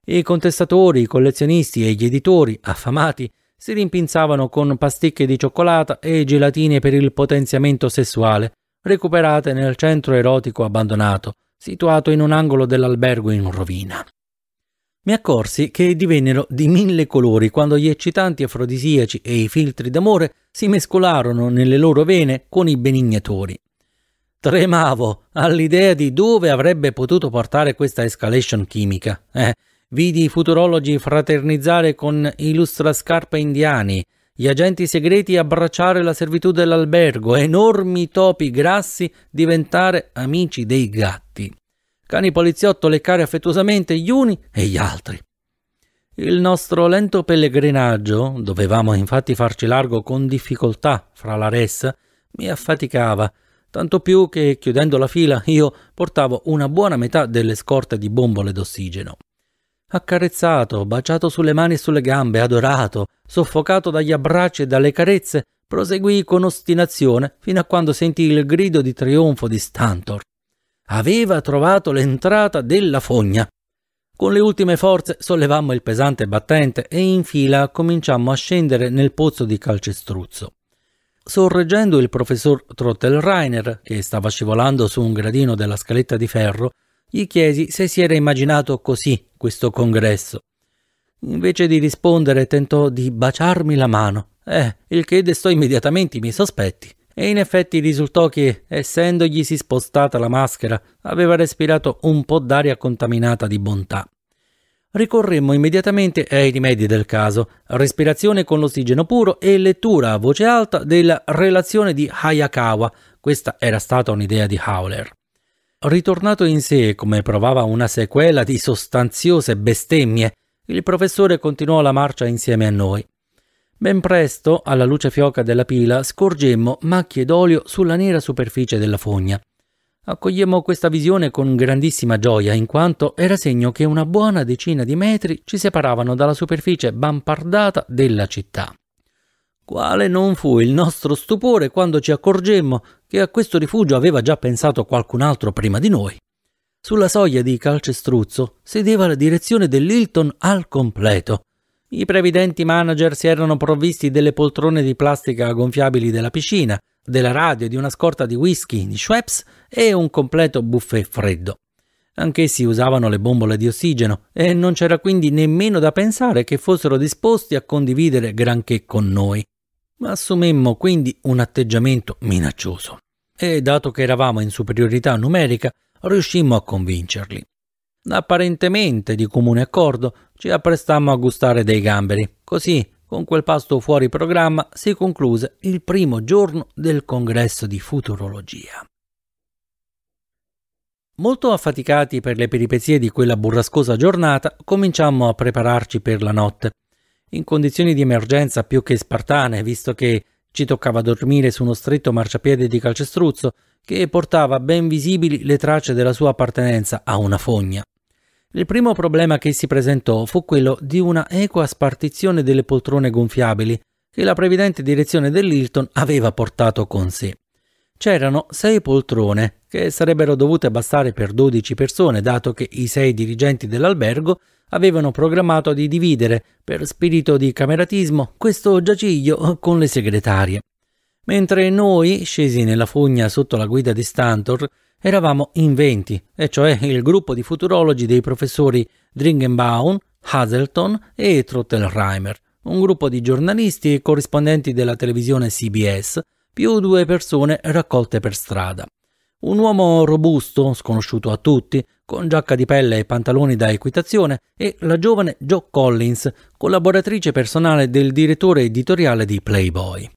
I contestatori, i collezionisti e gli editori, affamati, si rimpinzavano con pasticche di cioccolata e gelatine per il potenziamento sessuale, recuperate nel centro erotico abbandonato, situato in un angolo dell'albergo in rovina. Mi accorsi che divennero di mille colori quando gli eccitanti afrodisiaci e i filtri d'amore si mescolarono nelle loro vene con i benignatori. Tremavo all'idea di dove avrebbe potuto portare questa escalation chimica. Eh, Vidi i futurologi fraternizzare con i lustrascarpe indiani, gli agenti segreti abbracciare la servitù dell'albergo, enormi topi grassi diventare amici dei gatti, cani poliziotto leccare affettuosamente gli uni e gli altri. Il nostro lento pellegrinaggio, dovevamo infatti farci largo con difficoltà fra la ressa, mi affaticava, tanto più che chiudendo la fila io portavo una buona metà delle scorte di bombole d'ossigeno. Accarezzato, baciato sulle mani e sulle gambe, adorato, soffocato dagli abbracci e dalle carezze, proseguì con ostinazione fino a quando sentì il grido di trionfo di Stantor. Aveva trovato l'entrata della fogna. Con le ultime forze sollevammo il pesante battente e in fila cominciammo a scendere nel pozzo di calcestruzzo. Sorreggendo il professor Trottelreiner, che stava scivolando su un gradino della scaletta di ferro, gli chiesi se si era immaginato così questo congresso. Invece di rispondere tentò di baciarmi la mano, eh, il che destò immediatamente i miei sospetti. E in effetti risultò che, essendogli si spostata la maschera, aveva respirato un po' d'aria contaminata di bontà. Ricorremmo immediatamente ai rimedi del caso, respirazione con l'ossigeno puro e lettura a voce alta della relazione di Hayakawa. Questa era stata un'idea di Howler. Ritornato in sé, come provava una sequela di sostanziose bestemmie, il professore continuò la marcia insieme a noi. Ben presto, alla luce fioca della pila, scorgemmo macchie d'olio sulla nera superficie della fogna. Accogliemmo questa visione con grandissima gioia, in quanto era segno che una buona decina di metri ci separavano dalla superficie bampardata della città. Quale non fu il nostro stupore quando ci accorgemmo che a questo rifugio aveva già pensato qualcun altro prima di noi. Sulla soglia di Calcestruzzo sedeva la direzione dell'Hilton al completo. I previdenti manager si erano provvisti delle poltrone di plastica gonfiabili della piscina, della radio, di una scorta di whisky, di Schweppes e un completo buffet freddo. Anch'essi usavano le bombole di ossigeno e non c'era quindi nemmeno da pensare che fossero disposti a condividere granché con noi. Assumemmo quindi un atteggiamento minaccioso e, dato che eravamo in superiorità numerica, riuscimmo a convincerli. Apparentemente di comune accordo ci apprestammo a gustare dei gamberi, così con quel pasto fuori programma si concluse il primo giorno del congresso di futurologia. Molto affaticati per le peripezie di quella burrascosa giornata, cominciammo a prepararci per la notte in condizioni di emergenza più che spartane, visto che ci toccava dormire su uno stretto marciapiede di calcestruzzo che portava ben visibili le tracce della sua appartenenza a una fogna. Il primo problema che si presentò fu quello di una equa spartizione delle poltrone gonfiabili che la previdente direzione dell'Hilton aveva portato con sé. C'erano sei poltrone che sarebbero dovute bastare per 12 persone, dato che i sei dirigenti dell'albergo avevano programmato di dividere, per spirito di cameratismo, questo giaciglio con le segretarie. Mentre noi, scesi nella fogna sotto la guida di Stantor, eravamo in venti, e cioè il gruppo di futurologi dei professori Dringenbaum, Hazelton e Trottelheimer, un gruppo di giornalisti e corrispondenti della televisione CBS, più due persone raccolte per strada. Un uomo robusto, sconosciuto a tutti, con giacca di pelle e pantaloni da equitazione, e la giovane Jo Collins, collaboratrice personale del direttore editoriale di Playboy.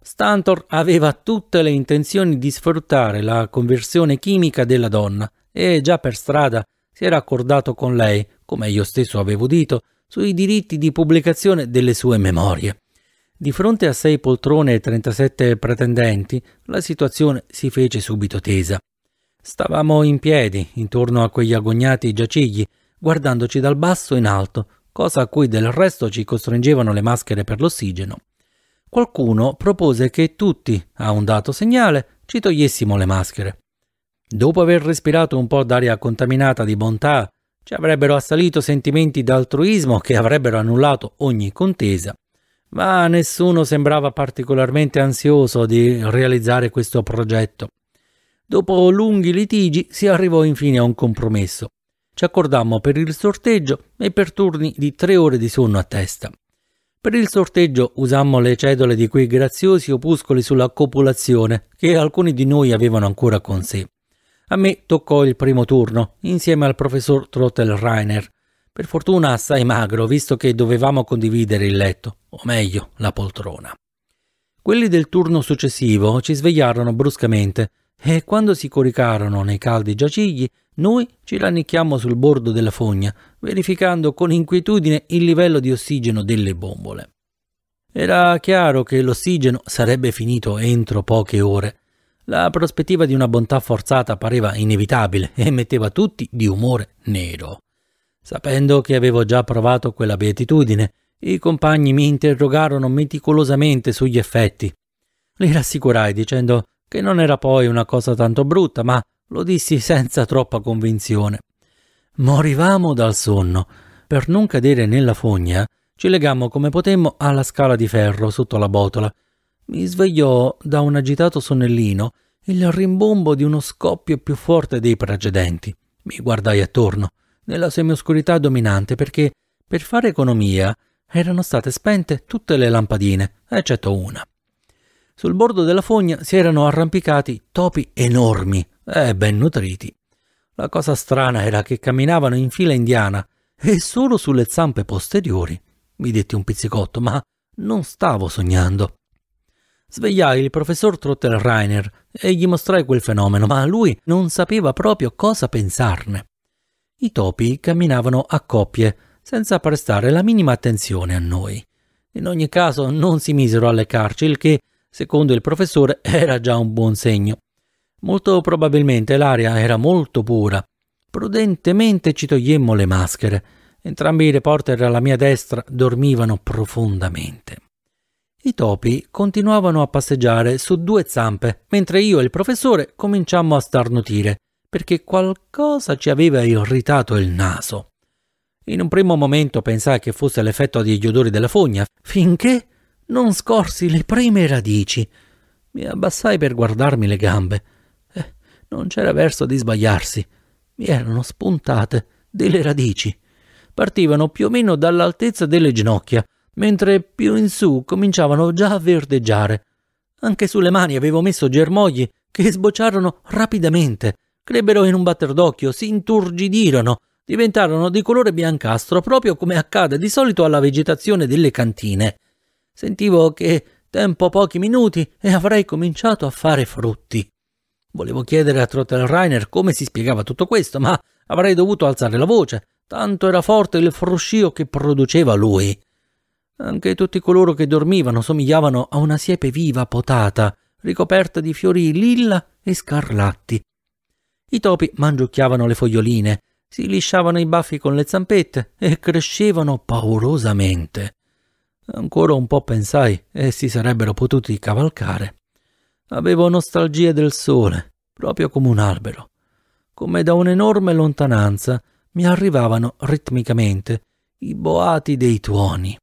Stantor aveva tutte le intenzioni di sfruttare la conversione chimica della donna e già per strada si era accordato con lei, come io stesso avevo dito, sui diritti di pubblicazione delle sue memorie. Di fronte a sei poltrone e 37 pretendenti, la situazione si fece subito tesa. Stavamo in piedi, intorno a quegli agognati giacigli, guardandoci dal basso in alto, cosa a cui del resto ci costringevano le maschere per l'ossigeno. Qualcuno propose che tutti, a un dato segnale, ci togliessimo le maschere. Dopo aver respirato un po' d'aria contaminata di bontà, ci avrebbero assalito sentimenti d'altruismo che avrebbero annullato ogni contesa, ma nessuno sembrava particolarmente ansioso di realizzare questo progetto. Dopo lunghi litigi si arrivò infine a un compromesso. Ci accordammo per il sorteggio e per turni di tre ore di sonno a testa. Per il sorteggio usammo le cedole di quei graziosi opuscoli sulla copulazione che alcuni di noi avevano ancora con sé. A me toccò il primo turno, insieme al professor Trottelreiner. per fortuna assai magro, visto che dovevamo condividere il letto, o meglio, la poltrona. Quelli del turno successivo ci svegliarono bruscamente e quando si coricarono nei caldi giacigli, noi ci rannicchiammo sul bordo della fogna, verificando con inquietudine il livello di ossigeno delle bombole. Era chiaro che l'ossigeno sarebbe finito entro poche ore. La prospettiva di una bontà forzata pareva inevitabile e metteva tutti di umore nero. Sapendo che avevo già provato quella beatitudine, i compagni mi interrogarono meticolosamente sugli effetti. Li rassicurai dicendo che non era poi una cosa tanto brutta, ma lo dissi senza troppa convinzione. Morivamo dal sonno. Per non cadere nella fogna, ci legammo come potemmo alla scala di ferro sotto la botola. Mi svegliò da un agitato sonnellino il rimbombo di uno scoppio più forte dei precedenti. Mi guardai attorno, nella semioscurità dominante, perché, per fare economia, erano state spente tutte le lampadine, eccetto una. Sul bordo della fogna si erano arrampicati topi enormi e ben nutriti. La cosa strana era che camminavano in fila indiana e solo sulle zampe posteriori. Mi detti un pizzicotto, ma non stavo sognando. Svegliai il professor Trottelreiner e gli mostrai quel fenomeno, ma lui non sapeva proprio cosa pensarne. I topi camminavano a coppie, senza prestare la minima attenzione a noi. In ogni caso non si misero alle leccarci, il che secondo il professore *laughs* era già un buon segno. Molto probabilmente l'aria era molto pura. Prudentemente ci togliemmo le maschere. Entrambi i reporter alla mia destra dormivano profondamente. I topi continuavano a passeggiare su due zampe, mentre io e il professore cominciammo a starnutire, perché qualcosa ci aveva irritato il naso. In un primo momento pensai che fosse l'effetto degli odori della fogna, finché non scorsi le prime radici. Mi abbassai per guardarmi le gambe. Eh, non c'era verso di sbagliarsi. Mi erano spuntate delle radici. Partivano più o meno dall'altezza delle ginocchia, mentre più in su cominciavano già a verdeggiare. Anche sulle mani avevo messo germogli che sbocciarono rapidamente, crebbero in un batter d'occhio, si inturgidirono, diventarono di colore biancastro proprio come accade di solito alla vegetazione delle cantine. Sentivo che tempo pochi minuti e avrei cominciato a fare frutti. Volevo chiedere a Trottelreiner come si spiegava tutto questo, ma avrei dovuto alzare la voce, tanto era forte il fruscio che produceva lui. Anche tutti coloro che dormivano somigliavano a una siepe viva potata, ricoperta di fiori lilla e scarlatti. I topi mangiucchiavano le foglioline, si lisciavano i baffi con le zampette e crescevano paurosamente. Ancora un po' pensai e si sarebbero potuti cavalcare. Avevo nostalgia del sole, proprio come un albero. Come da un'enorme lontananza mi arrivavano ritmicamente i boati dei tuoni.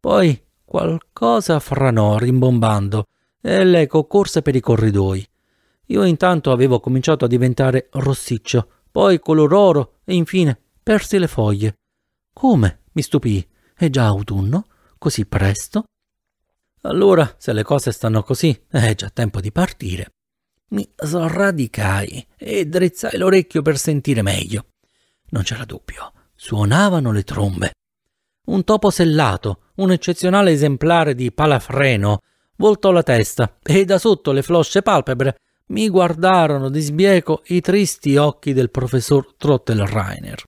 Poi qualcosa franò rimbombando e l'eco corse per i corridoi. Io intanto avevo cominciato a diventare rossiccio, poi color oro e infine persi le foglie. Come? mi stupì. È già autunno? così presto? Allora, se le cose stanno così, è già tempo di partire. Mi sradicai e drizzai l'orecchio per sentire meglio. Non c'era dubbio, suonavano le trombe. Un topo sellato, un eccezionale esemplare di palafreno, voltò la testa e da sotto le flosce palpebre mi guardarono di sbieco i tristi occhi del professor Trottelreiner.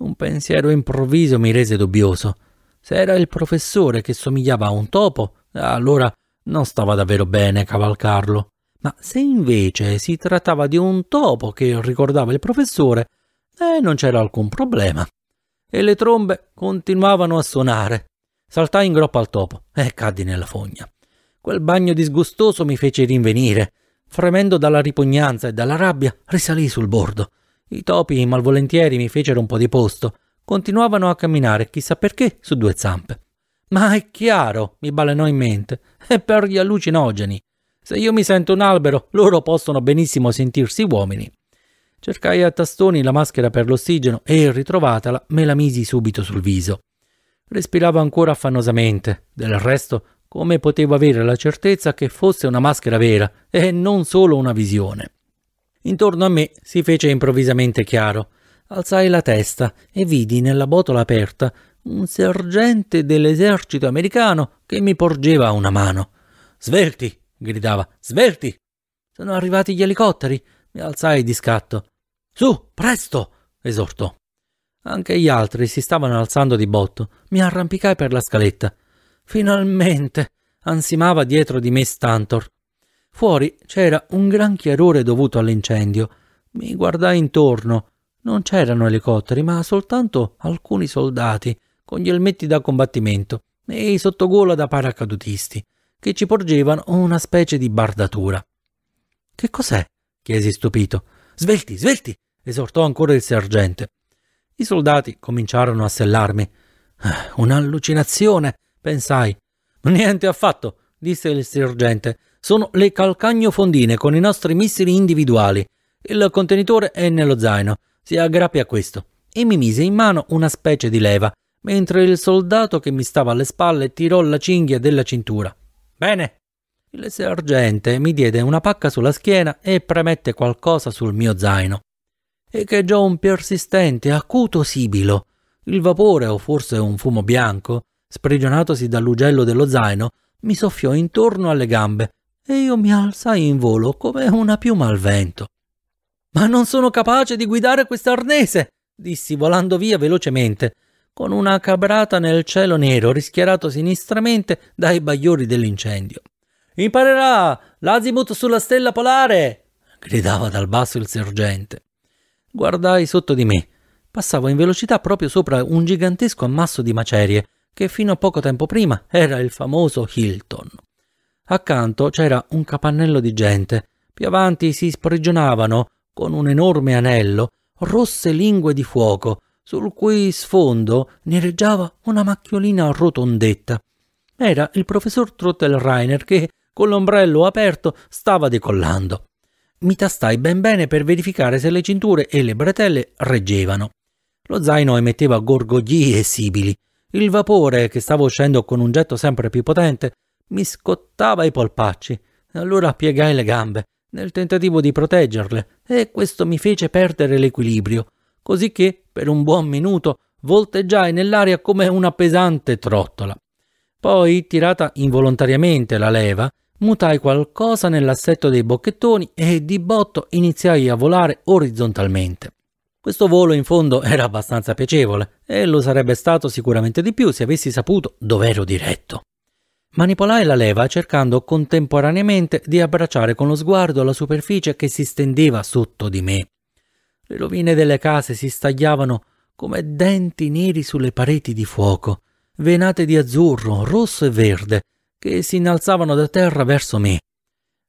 Un pensiero improvviso mi rese dubbioso. Se era il professore che somigliava a un topo, allora non stava davvero bene cavalcarlo. Ma se invece si trattava di un topo che ricordava il professore, eh, non c'era alcun problema. E le trombe continuavano a suonare. Saltai in groppa al topo e caddi nella fogna. Quel bagno disgustoso mi fece rinvenire. Fremendo dalla ripugnanza e dalla rabbia, risalii sul bordo. I topi malvolentieri mi fecero un po' di posto continuavano a camminare, chissà perché, su due zampe. Ma è chiaro, mi balenò in mente, è per gli allucinogeni. Se io mi sento un albero, loro possono benissimo sentirsi uomini. Cercai a tastoni la maschera per l'ossigeno e, ritrovatala, me la misi subito sul viso. Respiravo ancora affannosamente. Del resto, come potevo avere la certezza che fosse una maschera vera e non solo una visione? Intorno a me si fece improvvisamente chiaro. Alzai la testa e vidi nella botola aperta un sergente dell'esercito americano che mi porgeva una mano. Svelti! gridava. Svelti! Sono arrivati gli elicotteri. Mi alzai di scatto. Su, presto! esortò. Anche gli altri si stavano alzando di botto. Mi arrampicai per la scaletta. Finalmente! ansimava dietro di me Stantor. Fuori c'era un gran chiarore dovuto all'incendio. Mi guardai intorno non c'erano elicotteri, ma soltanto alcuni soldati con gli elmetti da combattimento e i sottogola da paracadutisti, che ci porgevano una specie di bardatura. Che cos'è? chiesi stupito. Svelti, svelti! esortò ancora il sergente. I soldati cominciarono a sellarmi. Ah, un'allucinazione, pensai. Niente affatto, disse il sergente. Sono le calcagnofondine con i nostri missili individuali. Il contenitore è nello zaino si aggrappi a questo e mi mise in mano una specie di leva, mentre il soldato che mi stava alle spalle tirò la cinghia della cintura. Bene! Il sergente mi diede una pacca sulla schiena e premette qualcosa sul mio zaino. E che già un persistente, acuto sibilo. Il vapore, o forse un fumo bianco, sprigionatosi dall'ugello dello zaino, mi soffiò intorno alle gambe e io mi alzai in volo come una piuma al vento. Ma non sono capace di guidare questo arnese, dissi volando via velocemente, con una cabrata nel cielo nero rischiarato sinistramente dai bagliori dell'incendio. Imparerà l'azimut sulla stella polare! gridava dal basso il sergente. Guardai sotto di me. Passavo in velocità proprio sopra un gigantesco ammasso di macerie che fino a poco tempo prima era il famoso Hilton. Accanto c'era un capannello di gente. Più avanti si sprigionavano con un enorme anello, rosse lingue di fuoco, sul cui sfondo nereggiava una macchiolina rotondetta. Era il professor Trottelreiner che, con l'ombrello aperto, stava decollando. Mi tastai ben bene per verificare se le cinture e le bretelle reggevano. Lo zaino emetteva gorgogli e sibili. Il vapore, che stava uscendo con un getto sempre più potente, mi scottava i polpacci. Allora piegai le gambe, nel tentativo di proteggerle, e questo mi fece perdere l'equilibrio, così che, per un buon minuto, volteggiai nell'aria come una pesante trottola. Poi, tirata involontariamente la leva, mutai qualcosa nell'assetto dei bocchettoni e di botto iniziai a volare orizzontalmente. Questo volo in fondo era abbastanza piacevole e lo sarebbe stato sicuramente di più se avessi saputo dove ero diretto. Manipolai la leva cercando contemporaneamente di abbracciare con lo sguardo la superficie che si stendeva sotto di me. Le rovine delle case si stagliavano come denti neri sulle pareti di fuoco, venate di azzurro, rosso e verde, che si innalzavano da terra verso me.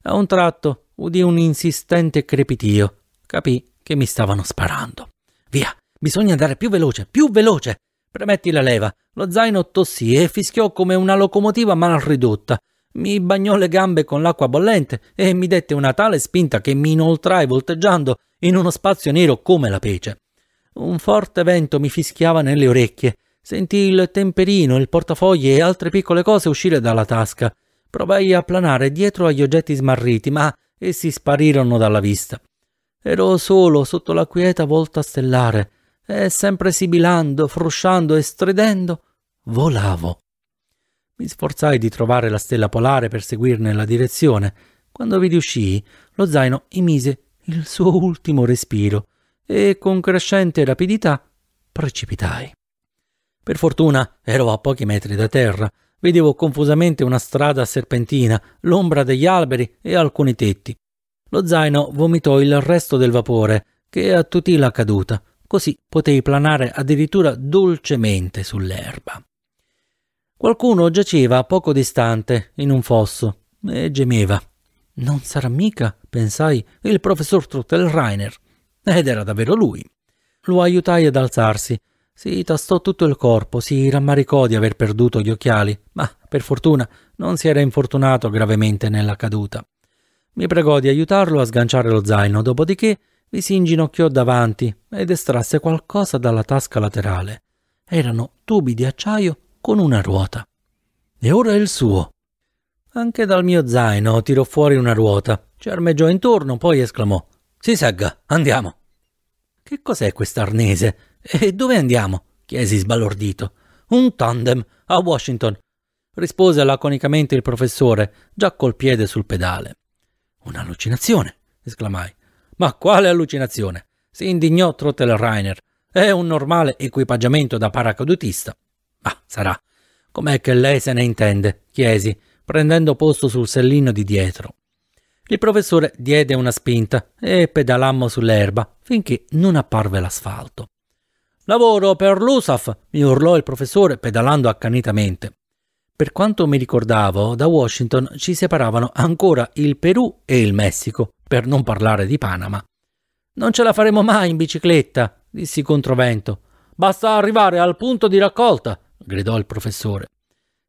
A un tratto udì un insistente crepitio. Capì che mi stavano sparando. Via, bisogna andare più veloce, più veloce! Premetti la leva, lo zaino tossì e fischiò come una locomotiva mal ridotta. Mi bagnò le gambe con l'acqua bollente e mi dette una tale spinta che mi inoltrai volteggiando in uno spazio nero come la pece. Un forte vento mi fischiava nelle orecchie. Sentii il temperino, il portafogli e altre piccole cose uscire dalla tasca. Provai a planare dietro agli oggetti smarriti, ma essi sparirono dalla vista. Ero solo sotto la quieta volta stellare e sempre sibilando, frusciando e stridendo, volavo. Mi sforzai di trovare la stella polare per seguirne la direzione. Quando vi riuscii, lo zaino emise il suo ultimo respiro e con crescente rapidità precipitai. Per fortuna ero a pochi metri da terra. Vedevo confusamente una strada serpentina, l'ombra degli alberi e alcuni tetti. Lo zaino vomitò il resto del vapore che attutì la caduta così potei planare addirittura dolcemente sull'erba. Qualcuno giaceva poco distante in un fosso e gemeva. Non sarà mica, pensai, il professor Truttelreiner. Ed era davvero lui. Lo aiutai ad alzarsi. Si tastò tutto il corpo, si rammaricò di aver perduto gli occhiali, ma per fortuna non si era infortunato gravemente nella caduta. Mi pregò di aiutarlo a sganciare lo zaino, dopodiché vi si inginocchiò davanti ed estrasse qualcosa dalla tasca laterale. Erano tubi di acciaio con una ruota. E ora il suo. Anche dal mio zaino tirò fuori una ruota, ci armeggiò intorno, poi esclamò: Si segga, andiamo. Che cos'è quest'arnese? E dove andiamo? chiesi sbalordito. Un tandem a Washington, rispose laconicamente il professore, già col piede sul pedale. Un'allucinazione, esclamai. Ma quale allucinazione! si indignò Trottelreiner. È un normale equipaggiamento da paracadutista. Ma sarà. Com'è che lei se ne intende? chiesi, prendendo posto sul sellino di dietro. Il professore diede una spinta e pedalammo sull'erba finché non apparve l'asfalto. Lavoro per l'USAF, mi urlò il professore pedalando accanitamente. Per quanto mi ricordavo, da Washington ci separavano ancora il Perù e il Messico, per non parlare di Panama. Non ce la faremo mai in bicicletta, dissi controvento. Basta arrivare al punto di raccolta, gridò il professore.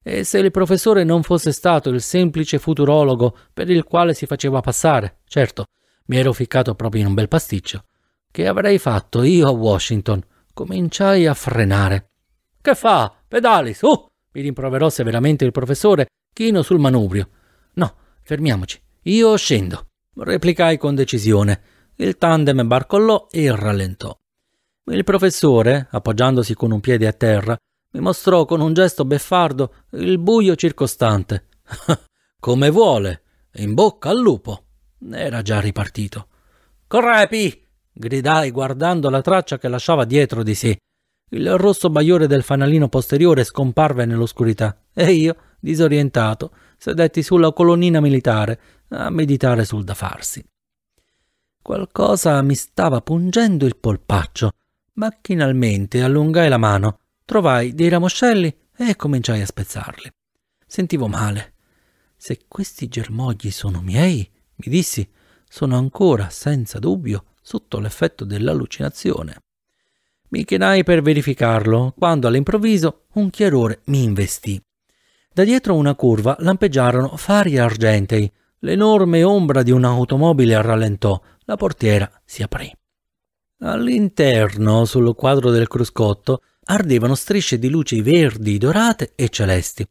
E se il professore non fosse stato il semplice futurologo per il quale si faceva passare, certo, mi ero ficcato proprio in un bel pasticcio. Che avrei fatto io a Washington? Cominciai a frenare. Che fa? Pedali, su! Mi rimproverò severamente il professore, chino sul manubrio. No, fermiamoci. Io scendo. Replicai con decisione. Il tandem barcollò e rallentò. Il professore, appoggiandosi con un piede a terra, mi mostrò con un gesto beffardo il buio circostante. *laughs* Come vuole, in bocca al lupo. Era già ripartito. Correpi! gridai guardando la traccia che lasciava dietro di sé. Il rosso bagliore del fanalino posteriore scomparve nell'oscurità e io, disorientato, sedetti sulla colonnina militare a meditare sul da farsi. Qualcosa mi stava pungendo il polpaccio. Macchinalmente allungai la mano, trovai dei ramoscelli e cominciai a spezzarli. Sentivo male. Se questi germogli sono miei, mi dissi, sono ancora, senza dubbio, sotto l'effetto dell'allucinazione. Mi chinai per verificarlo, quando all'improvviso un chiarore mi investì. Da dietro una curva lampeggiarono fari argentei. L'enorme ombra di un'automobile rallentò, la portiera si aprì. All'interno, sul quadro del cruscotto, ardevano strisce di luci verdi, dorate e celesti.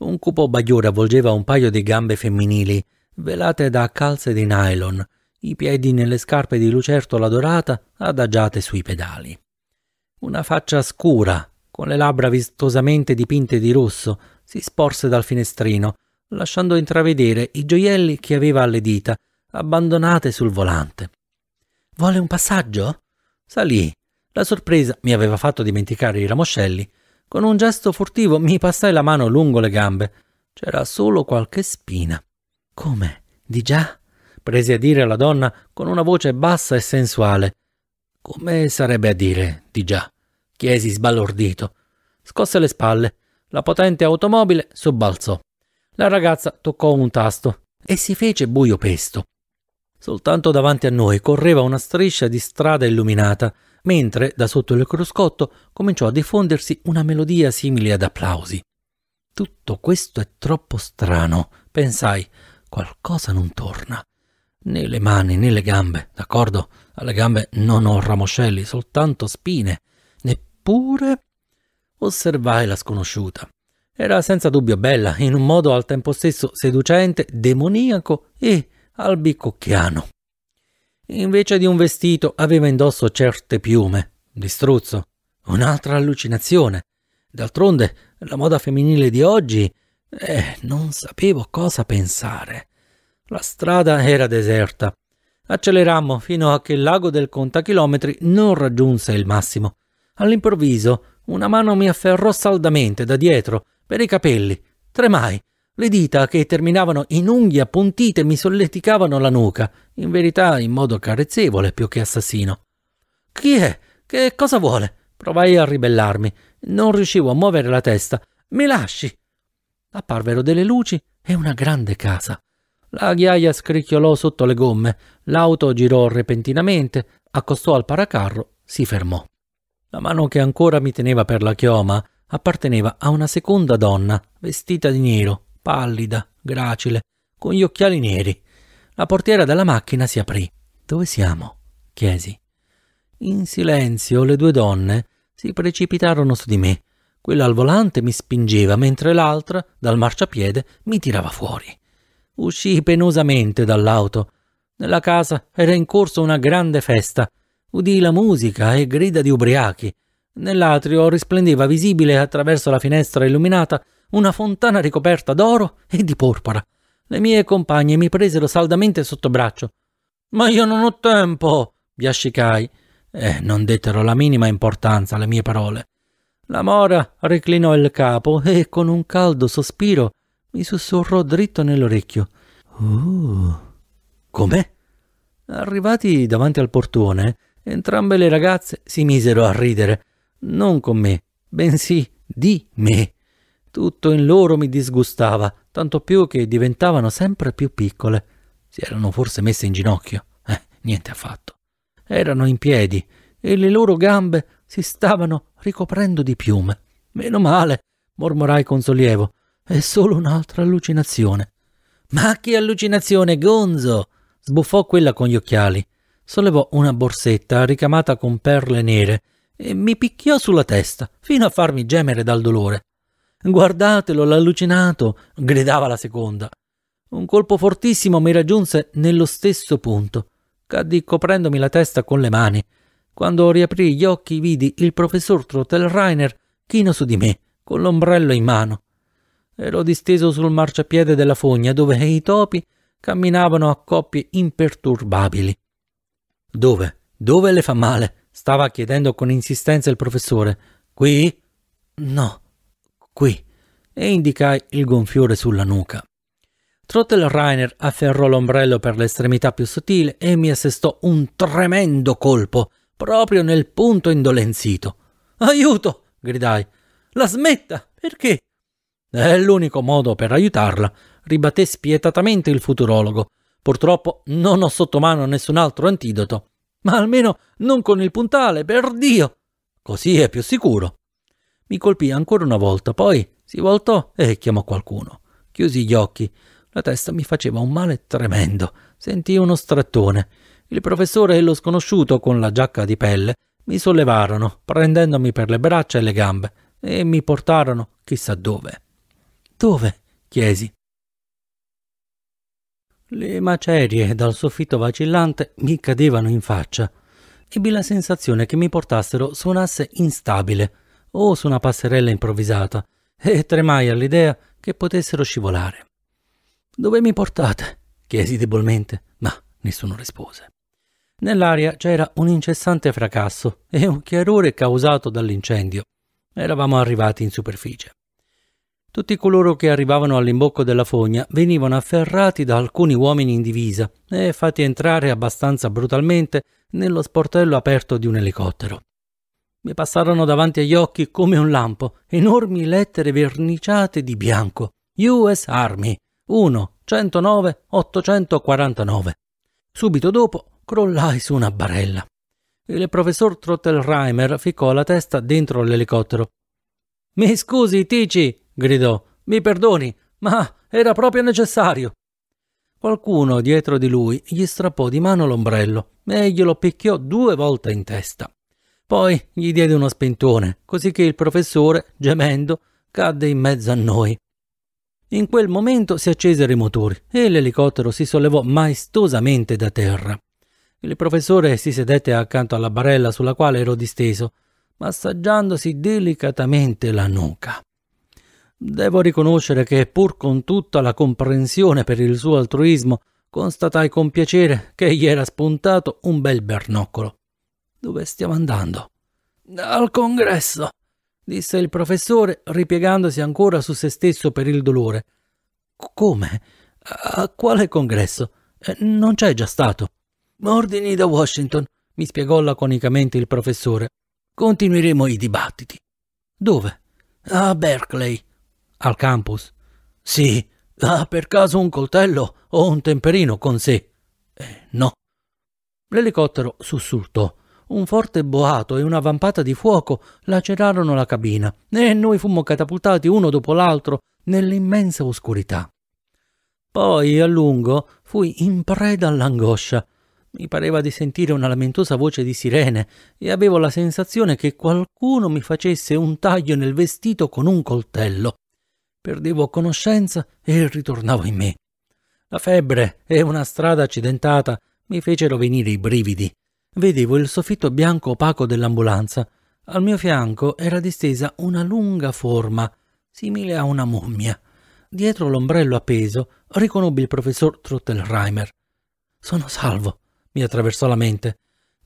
Un cupo bagliore avvolgeva un paio di gambe femminili, velate da calze di nylon, i piedi nelle scarpe di lucertola dorata adagiate sui pedali. Una faccia scura, con le labbra vistosamente dipinte di rosso, si sporse dal finestrino, lasciando intravedere i gioielli che aveva alle dita, abbandonate sul volante. Vuole un passaggio? Salì. La sorpresa mi aveva fatto dimenticare i ramoscelli. Con un gesto furtivo mi passai la mano lungo le gambe. C'era solo qualche spina. Come? Di già? prese a dire alla donna con una voce bassa e sensuale. Come sarebbe a dire, di già? chiesi sbalordito. Scosse le spalle. La potente automobile sobbalzò. La ragazza toccò un tasto e si fece buio pesto. Soltanto davanti a noi correva una striscia di strada illuminata, mentre da sotto il cruscotto cominciò a diffondersi una melodia simile ad applausi. Tutto questo è troppo strano, pensai. Qualcosa non torna né le mani né le gambe, d'accordo? Alle gambe non ho ramoscelli, soltanto spine. Neppure osservai la sconosciuta. Era senza dubbio bella, in un modo al tempo stesso seducente, demoniaco e albicocchiano. Invece di un vestito aveva indosso certe piume, distruzzo, un'altra allucinazione. D'altronde, la moda femminile di oggi, eh, non sapevo cosa pensare. La strada era deserta. Accelerammo fino a che il lago del contachilometri non raggiunse il massimo. All'improvviso una mano mi afferrò saldamente da dietro, per i capelli. Tremai. Le dita che terminavano in unghie appuntite mi solleticavano la nuca, in verità in modo carezzevole più che assassino. Chi è? Che cosa vuole? Provai a ribellarmi. Non riuscivo a muovere la testa. Mi lasci! Apparvero delle luci e una grande casa. La ghiaia scricchiolò sotto le gomme, l'auto girò repentinamente, accostò al paracarro, si fermò. La mano che ancora mi teneva per la chioma apparteneva a una seconda donna, vestita di nero, pallida, gracile, con gli occhiali neri. La portiera della macchina si aprì. Dove siamo? chiesi. In silenzio le due donne si precipitarono su di me. Quella al volante mi spingeva, mentre l'altra, dal marciapiede, mi tirava fuori. Uscii penosamente dall'auto. Nella casa era in corso una grande festa. Udì la musica e grida di ubriachi. Nell'atrio risplendeva visibile attraverso la finestra illuminata una fontana ricoperta d'oro e di porpora. Le mie compagne mi presero saldamente sotto braccio. Ma io non ho tempo, biascicai. Eh, non dettero la minima importanza alle mie parole. La mora reclinò il capo e con un caldo sospiro mi sussurrò dritto nell'orecchio. Uh. Oh, Come? Arrivati davanti al portone, entrambe le ragazze si misero a ridere. Non con me, bensì di me. Tutto in loro mi disgustava, tanto più che diventavano sempre più piccole. Si erano forse messe in ginocchio? Eh, niente affatto. Erano in piedi e le loro gambe si stavano ricoprendo di piume. Meno male, mormorai con sollievo. È solo un'altra allucinazione. Ma che allucinazione, Gonzo! sbuffò quella con gli occhiali. Sollevò una borsetta ricamata con perle nere e mi picchiò sulla testa, fino a farmi gemere dal dolore. Guardatelo, l'allucinato! gridava la seconda. Un colpo fortissimo mi raggiunse nello stesso punto. Caddi coprendomi la testa con le mani. Quando riaprì gli occhi vidi il professor Trottelreiner chino su di me, con l'ombrello in mano. Ero disteso sul marciapiede della fogna dove i topi camminavano a coppie imperturbabili. Dove? Dove le fa male? stava chiedendo con insistenza il professore. Qui? No, qui. E indicai il gonfiore sulla nuca. Trottelreiner afferrò l'ombrello per l'estremità più sottile e mi assestò un tremendo colpo proprio nel punto indolenzito. Aiuto! gridai. La smetta! Perché? È l'unico modo per aiutarla, ribatté spietatamente il futurologo. Purtroppo non ho sotto mano nessun altro antidoto, ma almeno non con il puntale, per Dio! Così è più sicuro. Mi colpì ancora una volta, poi si voltò e chiamò qualcuno. Chiusi gli occhi. La testa mi faceva un male tremendo. Sentì uno strattone. Il professore e lo sconosciuto con la giacca di pelle mi sollevarono, prendendomi per le braccia e le gambe, e mi portarono chissà dove. Dove? chiesi. Le macerie dal soffitto vacillante mi cadevano in faccia. Ebbi la sensazione che mi portassero su un'asse instabile o su una passerella improvvisata e tremai all'idea che potessero scivolare. Dove mi portate? chiesi debolmente, ma nessuno rispose. Nell'aria c'era un incessante fracasso e un chiarore causato dall'incendio. Eravamo arrivati in superficie. Tutti coloro che arrivavano all'imbocco della fogna venivano afferrati da alcuni uomini in divisa e fatti entrare abbastanza brutalmente nello sportello aperto di un elicottero. Mi passarono davanti agli occhi come un lampo enormi lettere verniciate di bianco. US Army 1 109 849. Subito dopo crollai su una barella. Il professor Trottelreimer ficcò la testa dentro l'elicottero. Mi scusi, Tici, gridò. Mi perdoni, ma era proprio necessario. Qualcuno dietro di lui gli strappò di mano l'ombrello e glielo picchiò due volte in testa. Poi gli diede uno spintone, così che il professore, gemendo, cadde in mezzo a noi. In quel momento si accesero i motori e l'elicottero si sollevò maestosamente da terra. Il professore si sedette accanto alla barella sulla quale ero disteso, massaggiandosi delicatamente la nuca. Devo riconoscere che, pur con tutta la comprensione per il suo altruismo, constatai con piacere che gli era spuntato un bel bernoccolo. Dove stiamo andando? Al congresso, disse il professore, ripiegandosi ancora su se stesso per il dolore. Come? A quale congresso? Eh, non c'è già stato. Ordini da Washington, mi spiegò laconicamente il professore. Continueremo i dibattiti. Dove? A Berkeley al campus. Sì, ha per caso un coltello o un temperino con sé? Eh, no. L'elicottero sussultò. Un forte boato e una vampata di fuoco lacerarono la cabina e noi fummo catapultati uno dopo l'altro nell'immensa oscurità. Poi, a lungo, fui in preda all'angoscia. Mi pareva di sentire una lamentosa voce di sirene e avevo la sensazione che qualcuno mi facesse un taglio nel vestito con un coltello perdevo conoscenza e ritornavo in me. La febbre e una strada accidentata mi fecero venire i brividi. Vedevo il soffitto bianco opaco dell'ambulanza. Al mio fianco era distesa una lunga forma, simile a una mummia. Dietro l'ombrello appeso riconobbi il professor Trottelheimer. Sono salvo, mi attraversò la mente.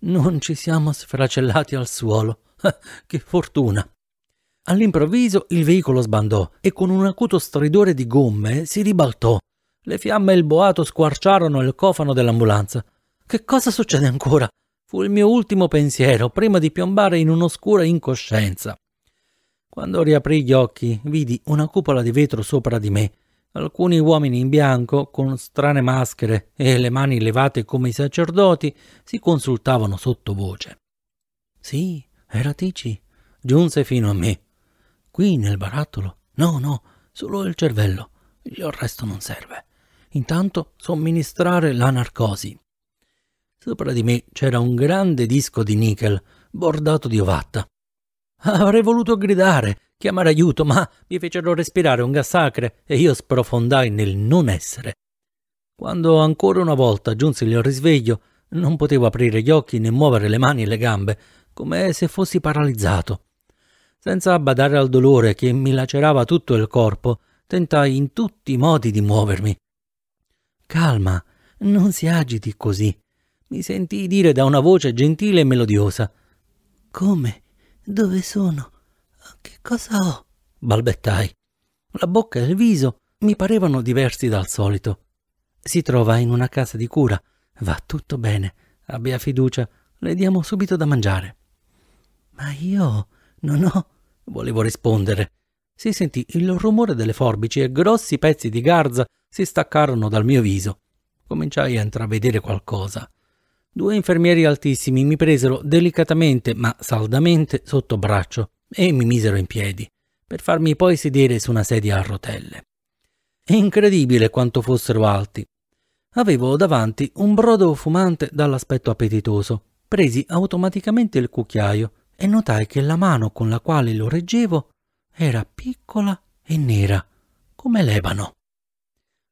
Non ci siamo sfracellati al suolo. *laughs* che fortuna! All'improvviso il veicolo sbandò e con un acuto stridore di gomme si ribaltò. Le fiamme e il boato squarciarono il cofano dell'ambulanza. Che cosa succede ancora? Fu il mio ultimo pensiero prima di piombare in un'oscura incoscienza. Quando riaprì gli occhi, vidi una cupola di vetro sopra di me. Alcuni uomini in bianco, con strane maschere e le mani levate come i sacerdoti, si consultavano sottovoce. Sì, era Tici. Giunse fino a me. Qui nel barattolo? No, no, solo il cervello. Il resto non serve. Intanto somministrare la narcosi. Sopra di me c'era un grande disco di nickel, bordato di ovatta. Avrei voluto gridare, chiamare aiuto, ma mi fecero respirare un gas sacre e io sprofondai nel non essere. Quando ancora una volta giunsi il risveglio, non potevo aprire gli occhi né muovere le mani e le gambe, come se fossi paralizzato. Senza badare al dolore che mi lacerava tutto il corpo, tentai in tutti i modi di muovermi. Calma, non si agiti così, mi sentii dire da una voce gentile e melodiosa. Come? Dove sono? Che cosa ho? balbettai. La bocca e il viso mi parevano diversi dal solito. Si trova in una casa di cura, va tutto bene, abbia fiducia, le diamo subito da mangiare. Ma io non ho Volevo rispondere. Si sentì il rumore delle forbici e grossi pezzi di garza si staccarono dal mio viso. Cominciai a intravedere qualcosa. Due infermieri altissimi mi presero delicatamente ma saldamente sotto braccio e mi misero in piedi, per farmi poi sedere su una sedia a rotelle. È incredibile quanto fossero alti. Avevo davanti un brodo fumante dall'aspetto appetitoso. Presi automaticamente il cucchiaio e notai che la mano con la quale lo reggevo era piccola e nera, come l'ebano.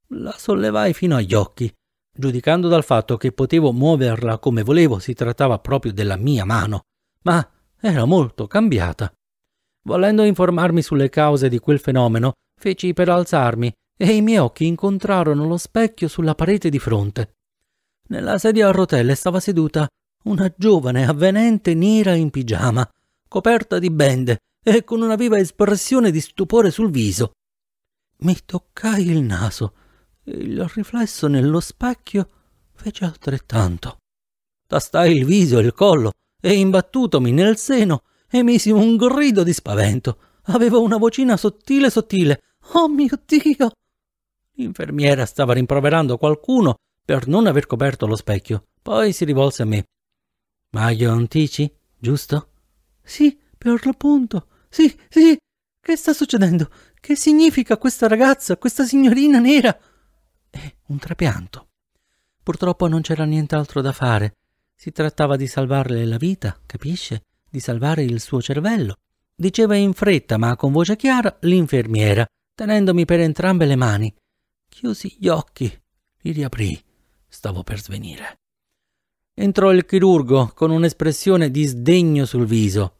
La sollevai fino agli occhi. Giudicando dal fatto che potevo muoverla come volevo, si trattava proprio della mia mano, ma era molto cambiata. Volendo informarmi sulle cause di quel fenomeno, feci per alzarmi e i miei occhi incontrarono lo specchio sulla parete di fronte. Nella sedia a rotelle stava seduta una giovane avvenente nera in pigiama, coperta di bende e con una viva espressione di stupore sul viso. Mi toccai il naso. Il riflesso nello specchio fece altrettanto. Tastai il viso e il collo e imbattutomi nel seno emisi un grido di spavento. Avevo una vocina sottile sottile. Oh mio Dio! L'infermiera stava rimproverando qualcuno per non aver coperto lo specchio. Poi si rivolse a me. Maglio Antici, giusto? Sì, per l'appunto. Sì, sì. Che sta succedendo? Che significa questa ragazza, questa signorina nera? Eh, un trapianto. Purtroppo non c'era nient'altro da fare. Si trattava di salvarle la vita, capisce? Di salvare il suo cervello. Diceva in fretta, ma con voce chiara, l'infermiera, tenendomi per entrambe le mani. Chiusi gli occhi, li riaprì. Stavo per svenire entrò il chirurgo con un'espressione di sdegno sul viso.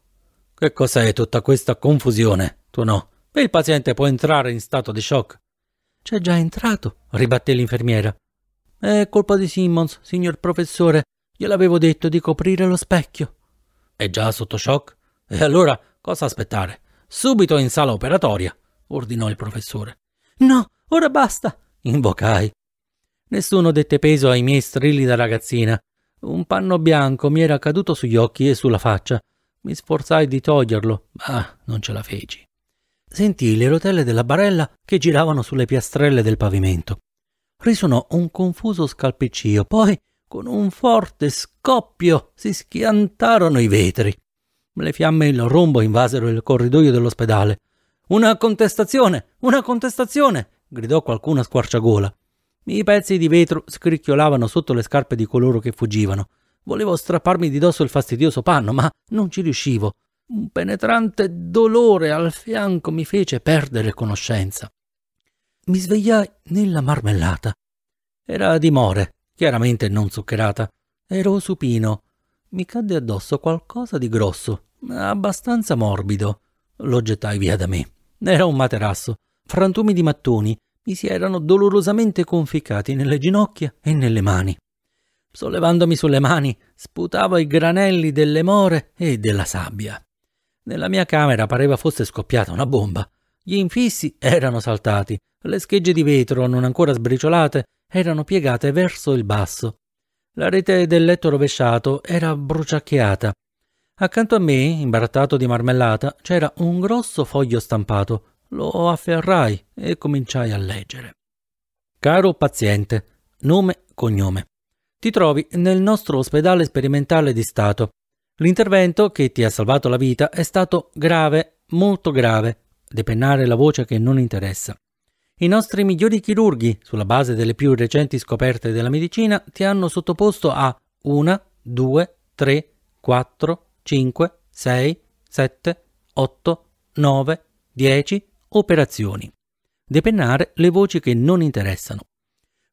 Che cos'è tutta questa confusione? Tu no. Il paziente può entrare in stato di shock. C'è già entrato, ribatté l'infermiera. È colpa di Simmons, signor professore. Gliel'avevo detto di coprire lo specchio. È già sotto shock? E allora cosa aspettare? Subito in sala operatoria, ordinò il professore. No, ora basta, invocai. Nessuno dette peso ai miei strilli da ragazzina. Un panno bianco mi era caduto sugli occhi e sulla faccia. Mi sforzai di toglierlo, ma non ce la feci. Sentii le rotelle della barella che giravano sulle piastrelle del pavimento. Risuonò un confuso scalpiccio, poi con un forte scoppio si schiantarono i vetri. Le fiamme e il rombo invasero il corridoio dell'ospedale. Una contestazione! Una contestazione! gridò qualcuno a squarciagola. I pezzi di vetro scricchiolavano sotto le scarpe di coloro che fuggivano. Volevo strapparmi di dosso il fastidioso panno, ma non ci riuscivo. Un penetrante dolore al fianco mi fece perdere conoscenza. Mi svegliai nella marmellata. Era di more, chiaramente non zuccherata. Ero supino. Mi cadde addosso qualcosa di grosso, abbastanza morbido. Lo gettai via da me. Era un materasso, frantumi di mattoni, mi si erano dolorosamente conficcati nelle ginocchia e nelle mani. Sollevandomi sulle mani, sputavo i granelli delle more e della sabbia. Nella mia camera pareva fosse scoppiata una bomba. Gli infissi erano saltati, le schegge di vetro, non ancora sbriciolate, erano piegate verso il basso. La rete del letto rovesciato era bruciacchiata. Accanto a me, imbarattato di marmellata, c'era un grosso foglio stampato, lo afferrai e cominciai a leggere. Caro paziente, nome, cognome. Ti trovi nel nostro ospedale sperimentale di Stato. L'intervento che ti ha salvato la vita è stato grave, molto grave, depennare la voce che non interessa. I nostri migliori chirurghi, sulla base delle più recenti scoperte della medicina, ti hanno sottoposto a 1, 2, 3, 4, 5, 6, 7, 8, 9, 10, operazioni. Depennare le voci che non interessano.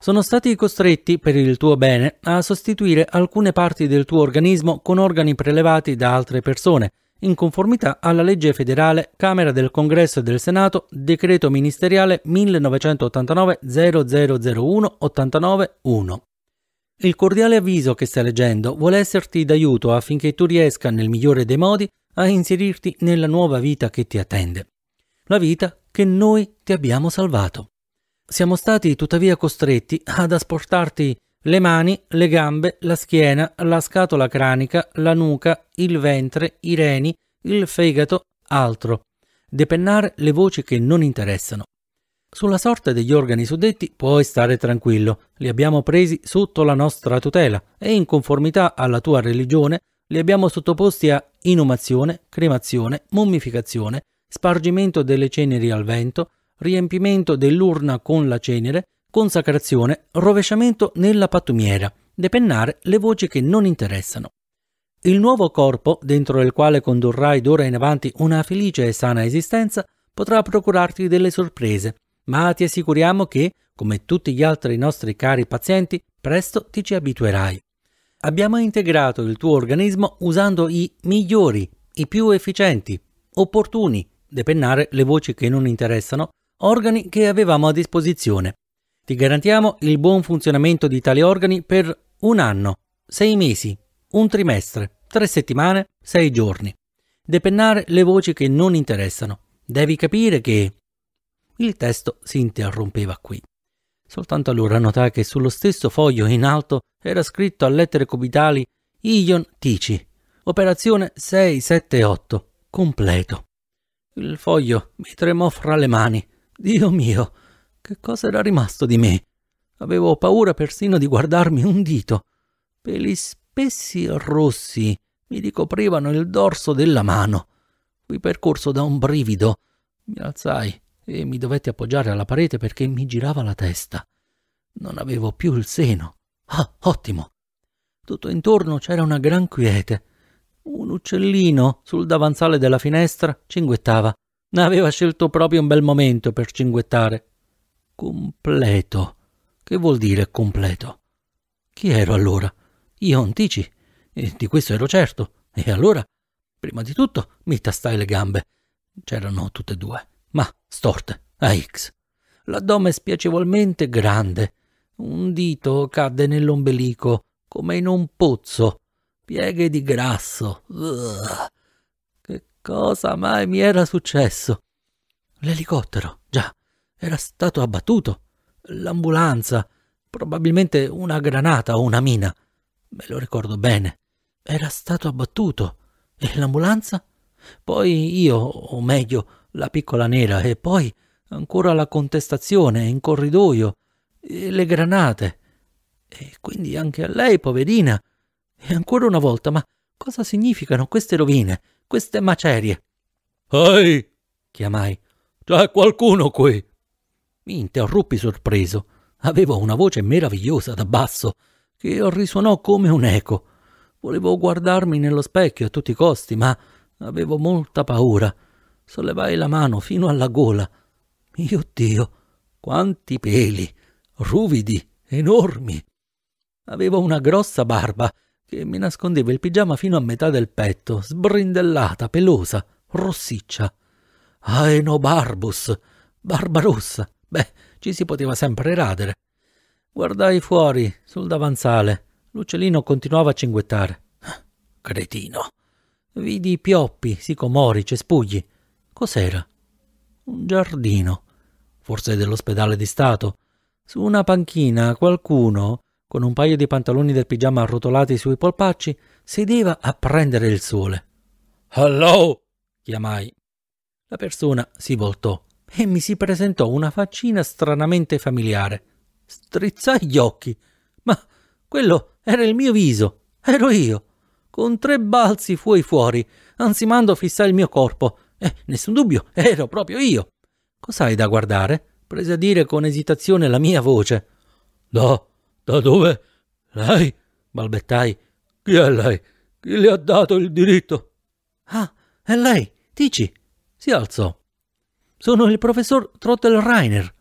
Sono stati costretti, per il tuo bene, a sostituire alcune parti del tuo organismo con organi prelevati da altre persone, in conformità alla legge federale Camera del Congresso e del Senato, decreto ministeriale 1989-0001-89-1. Il cordiale avviso che stai leggendo vuole esserti d'aiuto affinché tu riesca nel migliore dei modi a inserirti nella nuova vita che ti attende la vita che noi ti abbiamo salvato. Siamo stati tuttavia costretti ad asportarti le mani, le gambe, la schiena, la scatola cranica, la nuca, il ventre, i reni, il fegato, altro. Depennare le voci che non interessano. Sulla sorte degli organi suddetti puoi stare tranquillo, li abbiamo presi sotto la nostra tutela e in conformità alla tua religione li abbiamo sottoposti a inumazione, cremazione, mummificazione, spargimento delle ceneri al vento, riempimento dell'urna con la cenere, consacrazione, rovesciamento nella pattumiera, depennare le voci che non interessano. Il nuovo corpo, dentro il quale condurrai d'ora in avanti una felice e sana esistenza, potrà procurarti delle sorprese, ma ti assicuriamo che, come tutti gli altri nostri cari pazienti, presto ti ci abituerai. Abbiamo integrato il tuo organismo usando i migliori, i più efficienti, opportuni, depennare le voci che non interessano, organi che avevamo a disposizione. Ti garantiamo il buon funzionamento di tali organi per un anno, sei mesi, un trimestre, tre settimane, sei giorni. Depennare le voci che non interessano. Devi capire che... Il testo si interrompeva qui. Soltanto allora notai che sullo stesso foglio in alto era scritto a lettere cubitali Ion Tici, operazione 678, completo. Il foglio mi tremò fra le mani. Dio mio, che cosa era rimasto di me? Avevo paura persino di guardarmi un dito. Peli spessi rossi mi ricoprivano il dorso della mano. Fui percorso da un brivido. Mi alzai e mi dovetti appoggiare alla parete perché mi girava la testa. Non avevo più il seno. Ah, ottimo! Tutto intorno c'era una gran quiete. Un uccellino sul davanzale della finestra cinguettava. Ne aveva scelto proprio un bel momento per cinguettare. Completo. Che vuol dire completo? Chi ero allora? Io antici. E di questo ero certo. E allora, prima di tutto, mi tastai le gambe. C'erano tutte e due, ma storte, a X. L'addome spiacevolmente grande. Un dito cadde nell'ombelico, come in un pozzo, pieghe di grasso. Ugh. Che cosa mai mi era successo? L'elicottero, già, era stato abbattuto. L'ambulanza, probabilmente una granata o una mina. Me lo ricordo bene. Era stato abbattuto. E l'ambulanza? Poi io, o meglio, la piccola nera, e poi ancora la contestazione in corridoio, e le granate. E quindi anche a lei, poverina, e ancora una volta, ma cosa significano queste rovine, queste macerie? Ehi! chiamai. C'è qualcuno qui! Mi interruppi sorpreso. Avevo una voce meravigliosa da basso, che risuonò come un eco. Volevo guardarmi nello specchio a tutti i costi, ma avevo molta paura. Sollevai la mano fino alla gola. Mio Dio, quanti peli, ruvidi, enormi. Avevo una grossa barba che mi nascondeva il pigiama fino a metà del petto, sbrindellata, pelosa, rossiccia. Aenobarbus, barba rossa. Beh, ci si poteva sempre radere. Guardai fuori, sul davanzale. L'uccellino continuava a cinguettare. Ah, cretino. Vidi pioppi, sicomori, cespugli. Cos'era? Un giardino. Forse dell'ospedale di Stato. Su una panchina qualcuno con un paio di pantaloni del pigiama arrotolati sui polpacci, sedeva a prendere il sole. Hello! chiamai. La persona si voltò e mi si presentò una faccina stranamente familiare. Strizzai gli occhi. Ma quello era il mio viso. Ero io. Con tre balzi fuori fuori, ansimando fissare il mio corpo. Eh, nessun dubbio, ero proprio io. Cos'hai da guardare? prese a dire con esitazione la mia voce. No, da dove? Lei? balbettai. Chi è lei? Chi le ha dato il diritto? Ah, è lei, dici? Si alzò. Sono il professor Trottelreiner.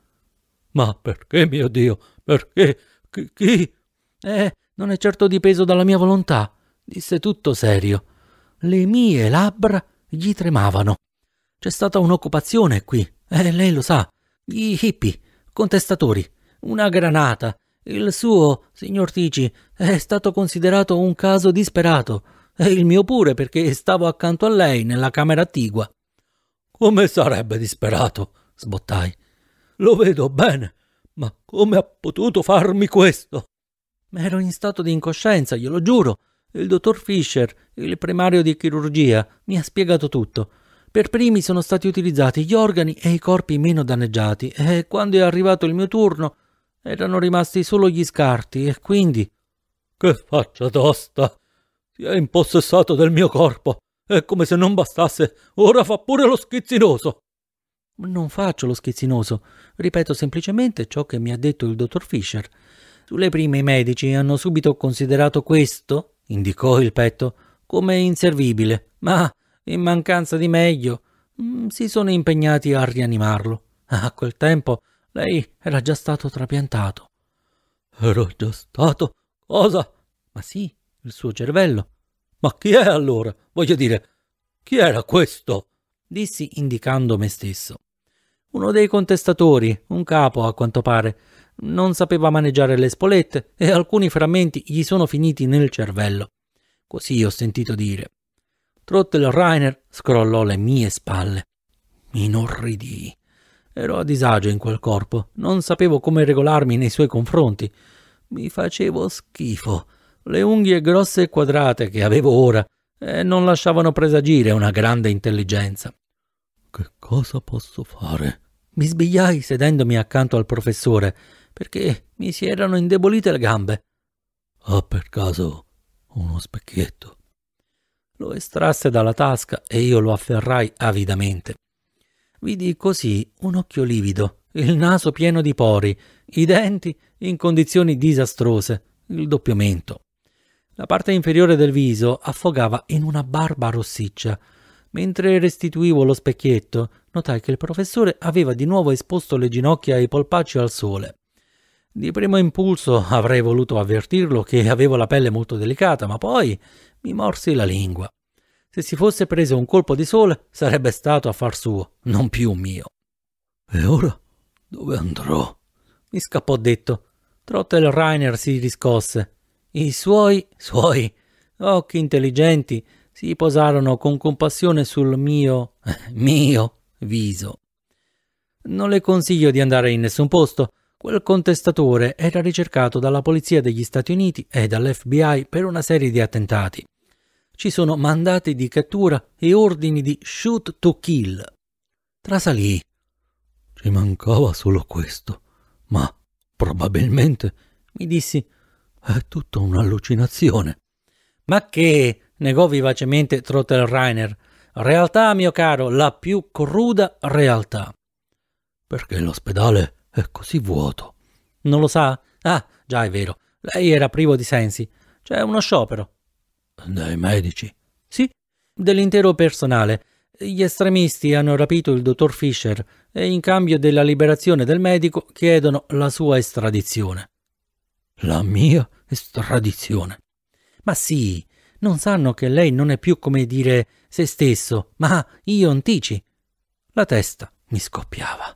Ma perché, mio Dio? Perché? Chi? chi? Eh, non è certo dipeso dalla mia volontà, disse tutto serio. Le mie labbra gli tremavano. C'è stata un'occupazione qui, eh, lei lo sa. Gli hippie, contestatori, una granata, il suo, signor Tici, è stato considerato un caso disperato, e il mio pure perché stavo accanto a lei nella camera attigua. Come sarebbe disperato? sbottai. Lo vedo bene, ma come ha potuto farmi questo? Ero in stato di incoscienza, glielo giuro. Il dottor Fischer, il primario di chirurgia, mi ha spiegato tutto. Per primi sono stati utilizzati gli organi e i corpi meno danneggiati e quando è arrivato il mio turno erano rimasti solo gli scarti e quindi... Che faccia tosta! Si è impossessato del mio corpo! E come se non bastasse, ora fa pure lo schizzinoso! Non faccio lo schizzinoso, ripeto semplicemente ciò che mi ha detto il dottor Fisher. Sulle prime i medici hanno subito considerato questo, indicò il petto, come inservibile, ma in mancanza di meglio mm, si sono impegnati a rianimarlo. A quel tempo lei era già stato trapiantato. Ero già stato? Cosa? Ma sì, il suo cervello. Ma chi è allora? Voglio dire, chi era questo? dissi indicando me stesso. Uno dei contestatori, un capo a quanto pare, non sapeva maneggiare le spolette e alcuni frammenti gli sono finiti nel cervello. Così ho sentito dire. Trottel Reiner scrollò le mie spalle. Mi inorridii. Ero a disagio in quel corpo, non sapevo come regolarmi nei suoi confronti. Mi facevo schifo. Le unghie grosse e quadrate che avevo ora eh, non lasciavano presagire una grande intelligenza. Che cosa posso fare? Mi sbigliai sedendomi accanto al professore, perché mi si erano indebolite le gambe. Ha per caso uno specchietto? Lo estrasse dalla tasca e io lo afferrai avidamente. Vidi così un occhio livido, il naso pieno di pori, i denti in condizioni disastrose, il doppio mento. La parte inferiore del viso affogava in una barba rossiccia. Mentre restituivo lo specchietto, notai che il professore aveva di nuovo esposto le ginocchia e i polpacci al sole. Di primo impulso avrei voluto avvertirlo che avevo la pelle molto delicata, ma poi mi morsi la lingua. Se si fosse preso un colpo di sole, sarebbe stato affar suo, non più mio. E ora? Dove andrò? Mi scappò detto. Trottel Reiner si riscosse. I suoi, suoi, occhi intelligenti si posarono con compassione sul mio, *laughs* mio viso. Non le consiglio di andare in nessun posto. Quel contestatore era ricercato dalla polizia degli Stati Uniti e dall'FBI per una serie di attentati ci sono mandati di cattura e ordini di shoot to kill. Trasalì. Ci mancava solo questo, ma probabilmente, mi dissi, è tutta un'allucinazione. Ma che? negò vivacemente Trottelreiner. Realtà, mio caro, la più cruda realtà. Perché l'ospedale è così vuoto? Non lo sa? Ah, già è vero. Lei era privo di sensi. C'è uno sciopero. Dai medici? Sì, dell'intero personale. Gli estremisti hanno rapito il dottor Fischer e in cambio della liberazione del medico chiedono la sua estradizione. La mia estradizione? Ma sì, non sanno che lei non è più come dire se stesso, ma io antici. La testa mi scoppiava.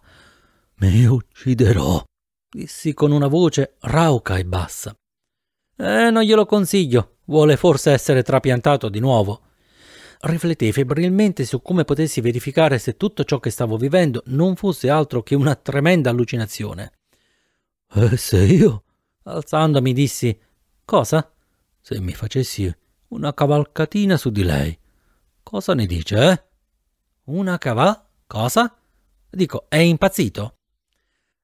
Mi ucciderò, dissi con una voce rauca e bassa. Eh, non glielo consiglio. Vuole forse essere trapiantato di nuovo. Riflettei febbrilmente su come potessi verificare se tutto ciò che stavo vivendo non fosse altro che una tremenda allucinazione. E eh, se io? Alzandomi dissi: Cosa? Se mi facessi una cavalcatina su di lei. Cosa ne dice, eh? Una cavà? Cosa? Dico, è impazzito?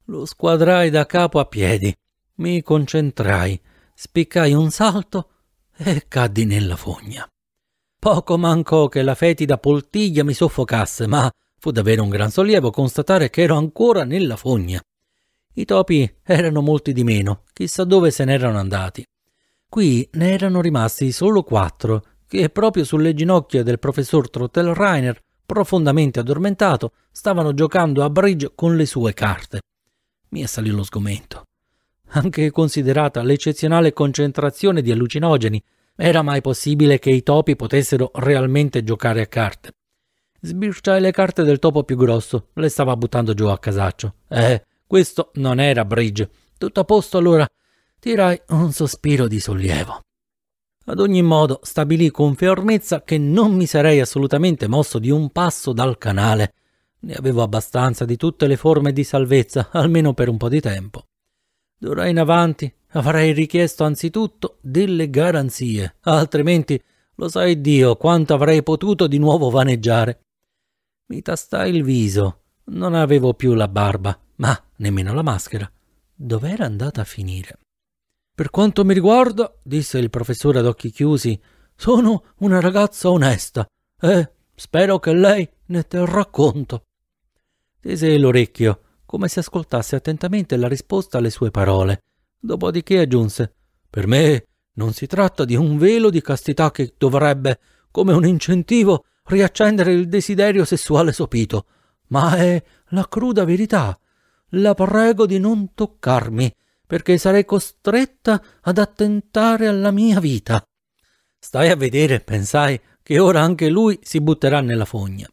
Lo squadrai da capo a piedi. Mi concentrai spiccai un salto e caddi nella fogna. Poco mancò che la fetida poltiglia mi soffocasse, ma fu davvero un gran sollievo constatare che ero ancora nella fogna. I topi erano molti di meno, chissà dove se n'erano andati. Qui ne erano rimasti solo quattro, che proprio sulle ginocchia del professor Trottelreiner, profondamente addormentato, stavano giocando a bridge con le sue carte. Mi assalì lo sgomento anche considerata l'eccezionale concentrazione di allucinogeni, era mai possibile che i topi potessero realmente giocare a carte. Sbirciai le carte del topo più grosso, le stava buttando giù a casaccio. Eh, questo non era bridge. Tutto a posto allora. Tirai un sospiro di sollievo. Ad ogni modo, stabilì con fermezza che non mi sarei assolutamente mosso di un passo dal canale. Ne avevo abbastanza di tutte le forme di salvezza, *laughs* almeno per un po' di tempo. D'ora in avanti avrei richiesto anzitutto delle garanzie, altrimenti lo sai Dio quanto avrei potuto di nuovo vaneggiare. Mi tastai il viso. Non avevo più la barba, ma nemmeno la maschera. Dov'era andata a finire? Per quanto mi riguarda, disse il professore ad occhi chiusi, sono una ragazza onesta e spero che lei ne terrà conto. Tese l'orecchio come se ascoltasse attentamente la risposta alle sue parole. Dopodiché aggiunse Per me non si tratta di un velo di castità che dovrebbe, come un incentivo, riaccendere il desiderio sessuale sopito, ma è la cruda verità. La prego di non toccarmi, perché sarei costretta ad attentare alla mia vita. Stai a vedere, pensai, che ora anche lui si butterà nella fogna.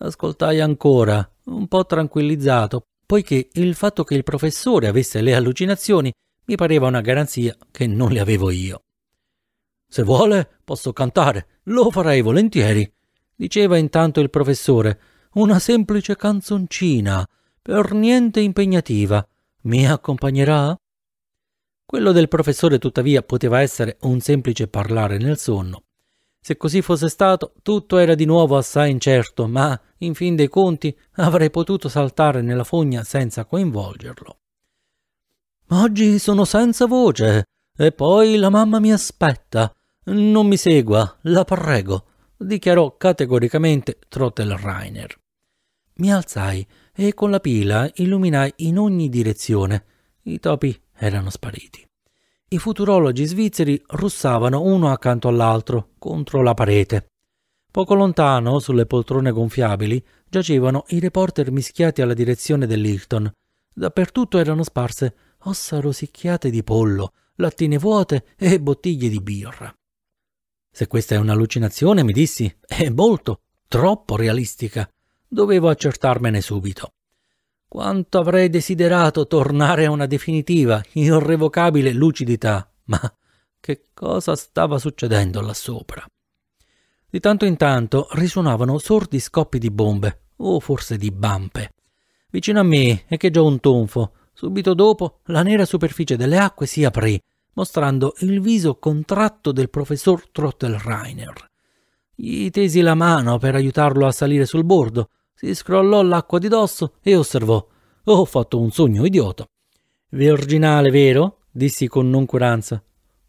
Ascoltai ancora, un po' tranquillizzato, poiché il fatto che il professore avesse le allucinazioni mi pareva una garanzia che non le avevo io. Se vuole, posso cantare, lo farei volentieri, diceva intanto il professore, una semplice canzoncina, per niente impegnativa. Mi accompagnerà? Quello del professore tuttavia poteva essere un semplice parlare nel sonno, se così fosse stato, tutto era di nuovo assai incerto, ma, in fin dei conti, avrei potuto saltare nella fogna senza coinvolgerlo. Oggi sono senza voce, e poi la mamma mi aspetta. Non mi segua, la prego, dichiarò categoricamente Rainer. Mi alzai e con la pila illuminai in ogni direzione. I topi erano spariti. I futurologi svizzeri russavano uno accanto all'altro, contro la parete. Poco lontano, sulle poltrone gonfiabili, giacevano i reporter mischiati alla direzione dell'Hilton. Dappertutto erano sparse ossa rosicchiate di pollo, lattine vuote e bottiglie di birra. Se questa è un'allucinazione, mi dissi, è molto, troppo realistica. Dovevo accertarmene subito. Quanto avrei desiderato tornare a una definitiva, irrevocabile lucidità, ma che cosa stava succedendo là sopra? Di tanto in tanto risuonavano sordi scoppi di bombe, o forse di bampe. Vicino a me echeggiò un tonfo. Subito dopo la nera superficie delle acque si aprì, mostrando il viso contratto del professor Trottelreiner. Gli tesi la mano per aiutarlo a salire sul bordo, si scrollò l'acqua di dosso e osservò. Oh, ho fatto un sogno idiota. Virginale, vero? dissi con noncuranza.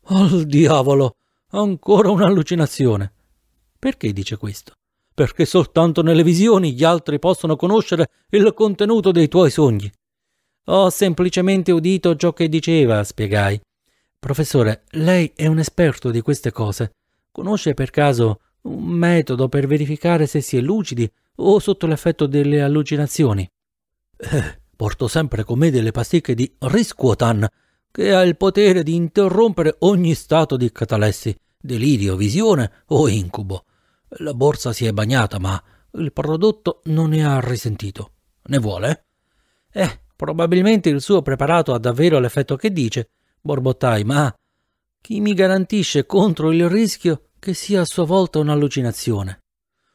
Oh diavolo! Ancora un'allucinazione. Perché dice questo? Perché soltanto nelle visioni gli altri possono conoscere il contenuto dei tuoi sogni. Ho semplicemente udito ciò che diceva, spiegai. Professore, lei è un esperto di queste cose. Conosce per caso un metodo per verificare se si è lucidi o sotto l'effetto delle allucinazioni. Eh, porto sempre con me delle pasticche di Risquotan, che ha il potere di interrompere ogni stato di catalessi, delirio, visione o incubo. La borsa si è bagnata, ma il prodotto non ne ha risentito. Ne vuole? Eh, probabilmente il suo preparato ha davvero l'effetto che dice, borbottai, ma chi mi garantisce contro il rischio che sia a sua volta un'allucinazione.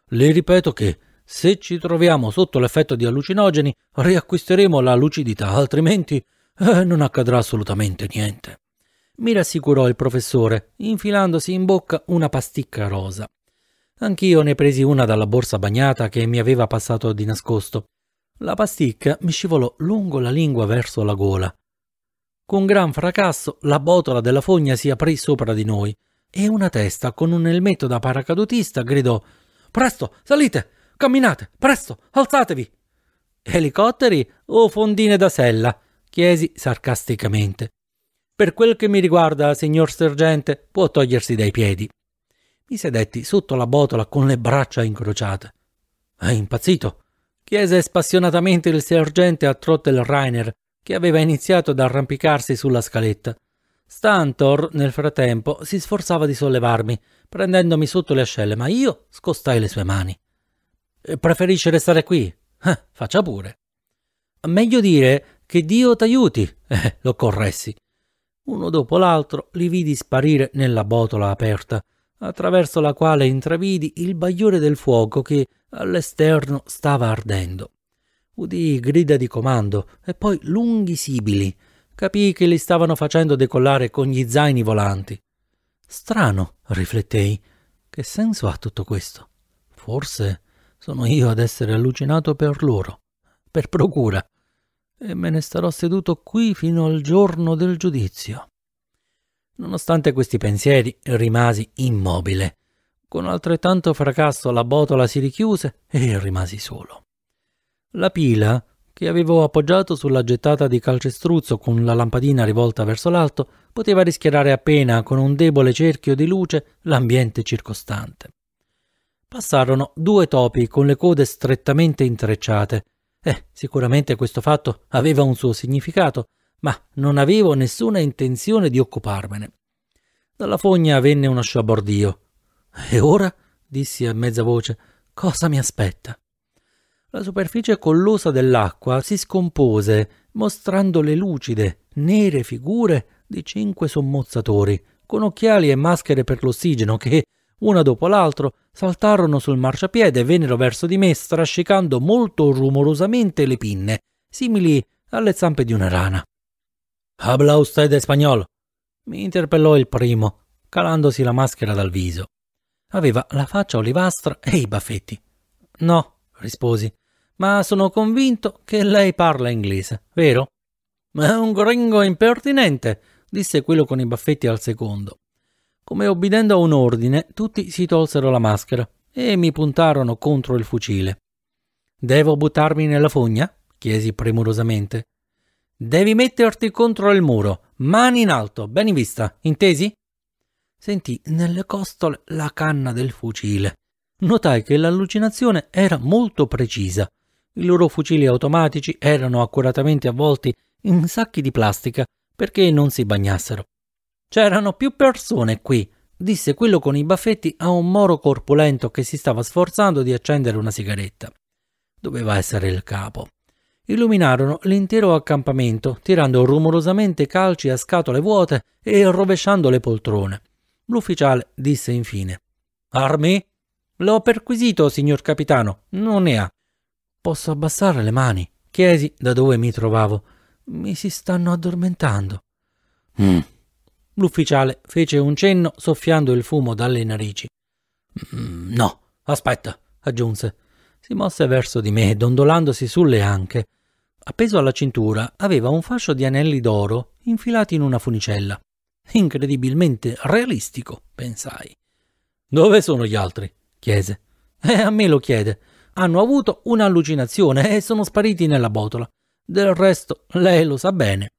Le ripeto che, se ci troviamo sotto l'effetto di allucinogeni, riacquisteremo la lucidità, altrimenti eh, non accadrà assolutamente niente. Mi rassicurò il professore, infilandosi in bocca una pasticca rosa. Anch'io ne presi una dalla borsa bagnata che mi aveva passato di nascosto. La pasticca mi scivolò lungo la lingua verso la gola. Con gran fracasso la botola della fogna si aprì sopra di noi e una testa con un elmetto da paracadutista gridò Presto, salite, camminate, presto, alzatevi. Elicotteri o fondine da sella? chiesi sarcasticamente. Per quel che mi riguarda, signor sergente, può togliersi dai piedi. Mi sedetti sotto la botola con le braccia incrociate. È impazzito? chiese spassionatamente il sergente a Trottel Rainer, che aveva iniziato ad arrampicarsi sulla scaletta. Stantor, nel frattempo, si sforzava di sollevarmi, prendendomi sotto le ascelle, ma io scostai le sue mani. Eh, preferisci restare qui? Eh, faccia pure. Meglio dire che Dio t'aiuti, *laughs* eh, lo corressi. Uno dopo l'altro li vidi sparire nella botola aperta, attraverso la quale intravidi il bagliore del fuoco che all'esterno stava ardendo. Udii grida di comando e poi lunghi sibili, capii che li stavano facendo decollare con gli zaini volanti. Strano, riflettei, che senso ha tutto questo? Forse sono io ad essere allucinato per loro, per procura, e me ne starò seduto qui fino al giorno del giudizio. Nonostante questi pensieri, rimasi immobile. Con altrettanto fracasso la botola si richiuse e rimasi solo. La pila che avevo appoggiato sulla gettata di calcestruzzo con la lampadina rivolta verso l'alto, poteva rischiarare appena con un debole cerchio di luce l'ambiente circostante. Passarono due topi con le code strettamente intrecciate. Eh, sicuramente questo fatto aveva un suo significato, ma non avevo nessuna intenzione di occuparmene. Dalla fogna venne uno sciabordio. E ora? dissi a mezza voce. Cosa mi aspetta? La superficie collosa dell'acqua si scompose, mostrando le lucide, nere figure di cinque sommozzatori, con occhiali e maschere per l'ossigeno che, una dopo l'altro, saltarono sul marciapiede e vennero verso di me, strascicando molto rumorosamente le pinne, simili alle zampe di una rana. «Habla usted espagnol?» mi interpellò il primo, calandosi la maschera dal viso. Aveva la faccia olivastra e i baffetti. No, risposi, ma sono convinto che lei parla inglese, vero? Ma È un gringo impertinente, disse quello con i baffetti al secondo. Come obbedendo a un ordine, tutti si tolsero la maschera e mi puntarono contro il fucile. Devo buttarmi nella fogna? chiesi premurosamente. Devi metterti contro il muro, mani in alto, ben in vista, intesi? Sentì nelle costole la canna del fucile. Notai che l'allucinazione era molto precisa. I loro fucili automatici erano accuratamente avvolti in sacchi di plastica perché non si bagnassero. C'erano più persone qui, disse quello con i baffetti a un moro corpulento che si stava sforzando di accendere una sigaretta. Doveva essere il capo. Illuminarono l'intero accampamento, tirando rumorosamente calci a scatole vuote e rovesciando le poltrone. L'ufficiale disse infine: Armi? L'ho perquisito, signor capitano, non ne ha. Posso abbassare le mani? Chiesi da dove mi trovavo. Mi si stanno addormentando. Mm. L'ufficiale fece un cenno soffiando il fumo dalle narici. Mm, no, aspetta, aggiunse. Si mosse verso di me, dondolandosi sulle anche. Appeso alla cintura aveva un fascio di anelli d'oro infilati in una funicella. Incredibilmente realistico, pensai. Dove sono gli altri? chiese. E eh, a me lo chiede hanno avuto un'allucinazione e sono spariti nella botola. Del resto, lei lo sa bene.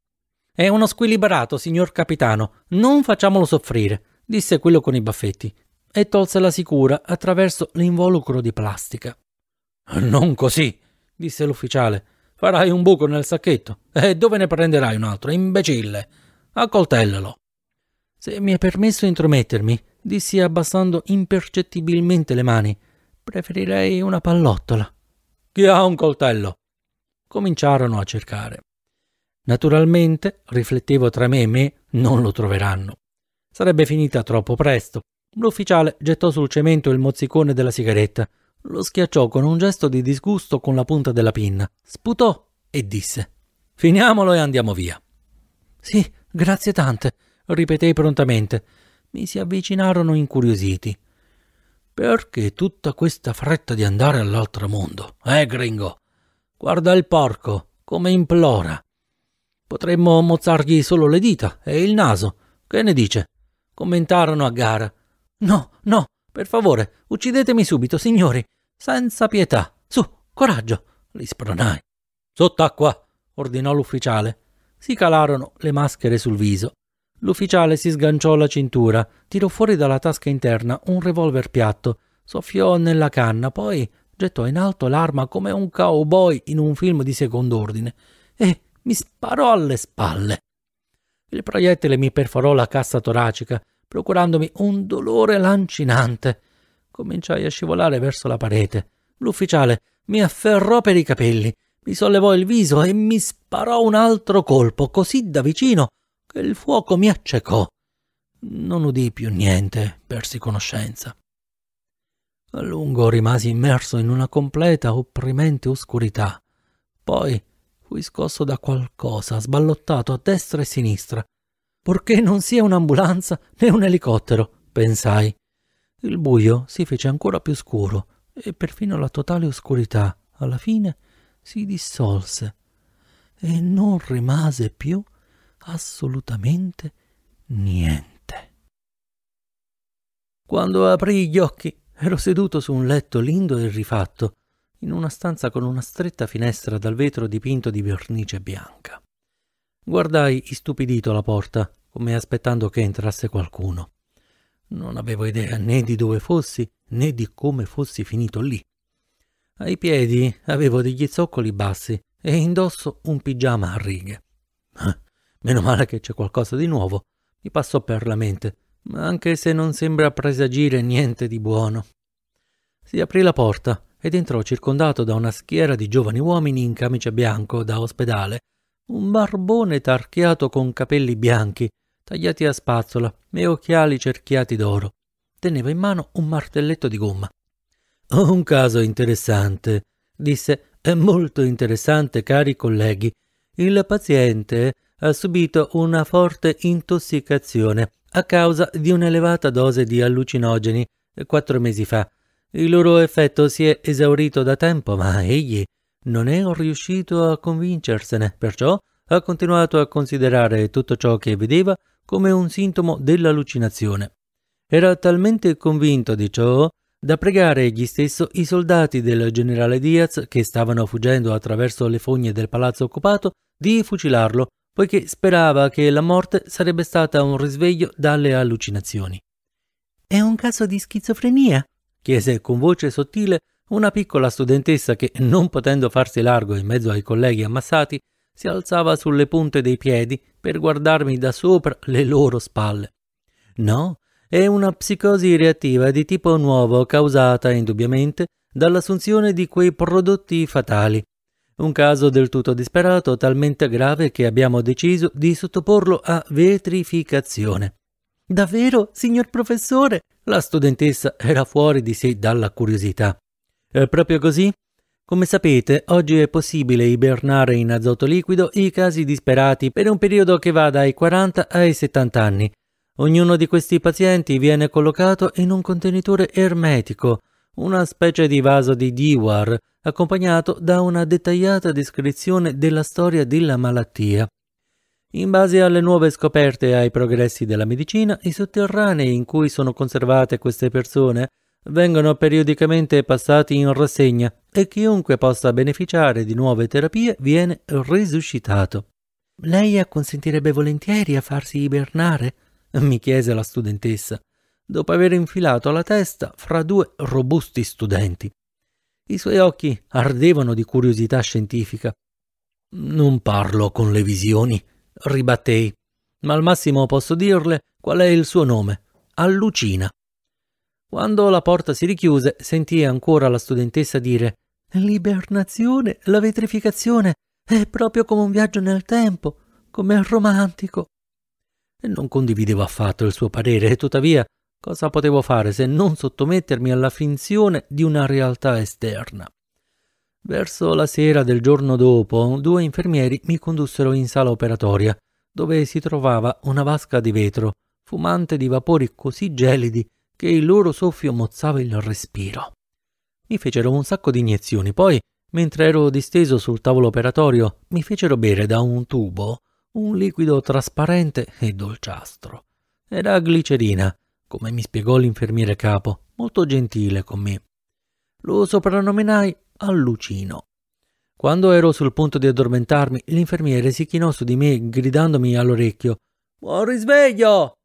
È uno squilibrato, signor capitano. Non facciamolo soffrire, disse quello con i baffetti, e tolse la sicura attraverso l'involucro di plastica. Non così, disse l'ufficiale. Farai un buco nel sacchetto. E dove ne prenderai un altro, imbecille? Accoltellalo. Se mi è permesso intromettermi, dissi abbassando impercettibilmente le mani, Preferirei una pallottola. Chi ha un coltello? Cominciarono a cercare. Naturalmente, riflettevo tra me e me, non lo troveranno. Sarebbe finita troppo presto. L'ufficiale gettò sul cemento il mozzicone della sigaretta, lo schiacciò con un gesto di disgusto con la punta della pinna, sputò e disse: Finiamolo e andiamo via. Sì, grazie tante, ripetei prontamente. Mi si avvicinarono incuriositi. Perché tutta questa fretta di andare all'altro mondo? Eh, gringo? Guarda il porco, come implora. Potremmo mozzargli solo le dita e il naso. Che ne dice? Commentarono a gara. No, no, per favore, uccidetemi subito, signori. Senza pietà. Su, coraggio. Li spronai. Sott'acqua, ordinò l'ufficiale. Si calarono le maschere sul viso L'ufficiale si sganciò la cintura, tirò fuori dalla tasca interna un revolver piatto, soffiò nella canna, poi gettò in alto l'arma come un cowboy in un film di secondo ordine e mi sparò alle spalle. Il proiettile mi perforò la cassa toracica, procurandomi un dolore lancinante. Cominciai a scivolare verso la parete. L'ufficiale mi afferrò per i capelli, mi sollevò il viso e mi sparò un altro colpo così da vicino il fuoco mi accecò. Non udii più niente, persi conoscenza. A lungo rimasi immerso in una completa, opprimente oscurità. Poi fui scosso da qualcosa, sballottato a destra e sinistra. Purché non sia un'ambulanza né un elicottero, pensai. Il buio si fece ancora più scuro e perfino la totale oscurità, alla fine, si dissolse e non rimase più assolutamente niente. Quando aprii gli occhi ero seduto su un letto lindo e rifatto, in una stanza con una stretta finestra dal vetro dipinto di vernice bianca. Guardai istupidito la porta, come aspettando che entrasse qualcuno. Non avevo idea né di dove fossi né di come fossi finito lì. Ai piedi avevo degli zoccoli bassi e indosso un pigiama a righe. Meno male che c'è qualcosa di nuovo, mi passò per la mente, anche se non sembra presagire niente di buono. Si aprì la porta ed entrò circondato da una schiera di giovani uomini in camicia bianco da ospedale, un barbone tarchiato con capelli bianchi, tagliati a spazzola e occhiali cerchiati d'oro. Teneva in mano un martelletto di gomma. Un caso interessante, disse, è molto interessante, cari colleghi. Il paziente ha subito una forte intossicazione a causa di un'elevata dose di allucinogeni eh, quattro mesi fa. Il loro effetto si è esaurito da tempo, ma egli non è riuscito a convincersene, perciò ha continuato a considerare tutto ciò che vedeva come un sintomo dell'allucinazione. Era talmente convinto di ciò da pregare egli stesso i soldati del generale Diaz, che stavano fuggendo attraverso le fogne del palazzo occupato, di fucilarlo poiché sperava che la morte sarebbe stata un risveglio dalle allucinazioni. È un caso di schizofrenia? chiese con voce sottile una piccola studentessa che, non potendo farsi largo in mezzo ai colleghi ammassati, si alzava sulle punte dei piedi per guardarmi da sopra le loro spalle. No, è una psicosi reattiva di tipo nuovo causata indubbiamente dall'assunzione di quei prodotti fatali, un caso del tutto disperato, talmente grave che abbiamo deciso di sottoporlo a vetrificazione. Davvero, signor professore? La studentessa era fuori di sé dalla curiosità. È eh, proprio così? Come sapete, oggi è possibile ibernare in azoto liquido i casi disperati per un periodo che va dai 40 ai 70 anni. Ognuno di questi pazienti viene collocato in un contenitore ermetico, una specie di vaso di Diwar, accompagnato da una dettagliata descrizione della storia della malattia. In base alle nuove scoperte e ai progressi della medicina, i sotterranei in cui sono conservate queste persone vengono periodicamente passati in rassegna e chiunque possa beneficiare di nuove terapie viene risuscitato. Lei acconsentirebbe volentieri a farsi ibernare? mi chiese la studentessa dopo aver infilato la testa fra due robusti studenti. I suoi occhi ardevano di curiosità scientifica. Non parlo con le visioni, ribattei, ma al massimo posso dirle qual è il suo nome. Allucina. Quando la porta si richiuse, sentì ancora la studentessa dire L'ibernazione, la vetrificazione, è proprio come un viaggio nel tempo, come romantico. Non condividevo affatto il suo parere, tuttavia Cosa potevo fare se non sottomettermi alla finzione di una realtà esterna? Verso la sera del giorno dopo, due infermieri mi condussero in sala operatoria, dove si trovava una vasca di vetro, fumante di vapori così gelidi che il loro soffio mozzava il respiro. Mi fecero un sacco di iniezioni, poi, mentre ero disteso sul tavolo operatorio, mi fecero bere da un tubo un liquido trasparente e dolciastro. Era glicerina, come mi spiegò l'infermiere capo, molto gentile con me. Lo soprannominai Allucino. Quando ero sul punto di addormentarmi, l'infermiere si chinò su di me gridandomi all'orecchio Buon risveglio!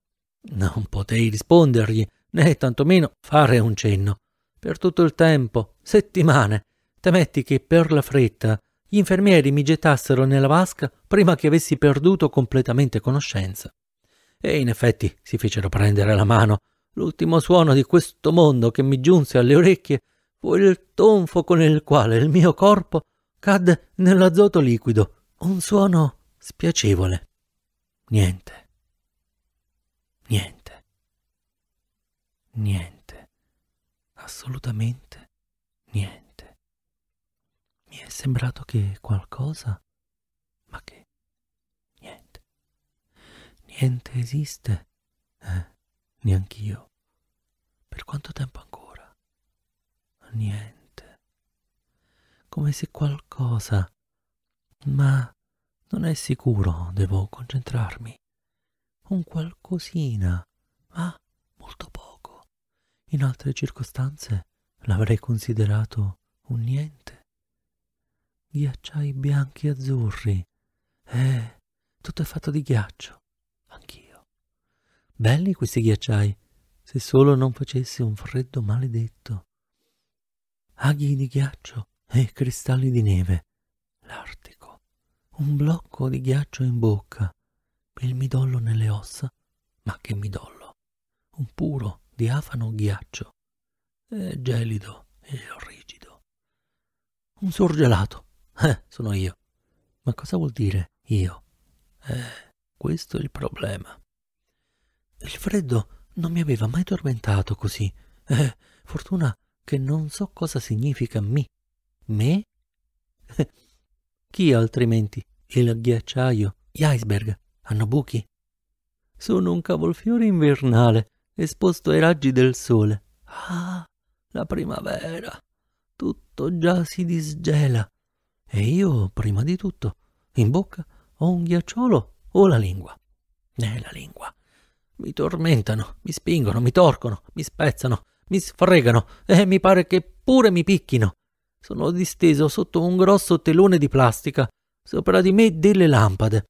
Non potei rispondergli, né tantomeno fare un cenno. Per tutto il tempo, settimane, temetti che per la fretta gli infermieri mi gettassero nella vasca prima che avessi perduto completamente conoscenza. E in effetti si fecero prendere la mano. L'ultimo suono di questo mondo che mi giunse alle orecchie fu il tonfo con il quale il mio corpo cadde nell'azoto liquido. Un suono spiacevole. Niente. Niente. Niente. Assolutamente niente. Mi è sembrato che qualcosa niente esiste. Eh, neanch'io. Per quanto tempo ancora? Niente. Come se qualcosa... Ma non è sicuro, devo concentrarmi. Un qualcosina, ma molto poco. In altre circostanze l'avrei considerato un niente. Ghiacciai bianchi e azzurri. Eh, tutto è fatto di ghiaccio anch'io. Belli questi ghiacciai, se solo non facesse un freddo maledetto. Aghi di ghiaccio e cristalli di neve, l'Artico, un blocco di ghiaccio in bocca, il midollo nelle ossa, ma che midollo, un puro, diafano ghiaccio, e gelido e rigido. Un sorgelato, eh, sono io. Ma cosa vuol dire io? Eh, questo il problema. Il freddo non mi aveva mai tormentato così. Eh, fortuna che non so cosa significa mi. Me? *laughs* Chi altrimenti? Il ghiacciaio, gli iceberg, hanno buchi. Sono un cavolfiore invernale, esposto ai raggi del sole. Ah, la primavera. Tutto già si disgela. E io, prima di tutto, in bocca ho un ghiacciolo o la lingua. Eh, la lingua. Mi tormentano, mi spingono, mi torcono, mi spezzano, mi sfregano e mi pare che pure mi picchino. Sono disteso sotto un grosso telone di plastica, sopra di me delle lampade.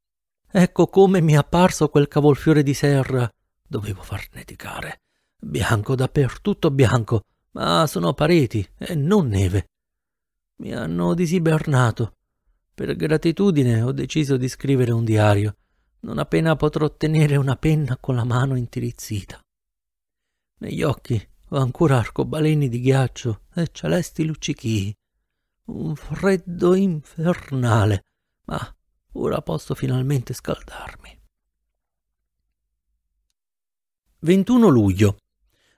Ecco come mi è apparso quel cavolfiore di serra. Dovevo farneticare. Bianco dappertutto bianco, ma sono pareti e non neve. Mi hanno disibernato. Per gratitudine ho deciso di scrivere un diario non appena potrò tenere una penna con la mano intirizzita. Negli occhi ho ancora arcobaleni di ghiaccio e celesti luccichii. Un freddo infernale, ma ora posso finalmente scaldarmi. 21 luglio.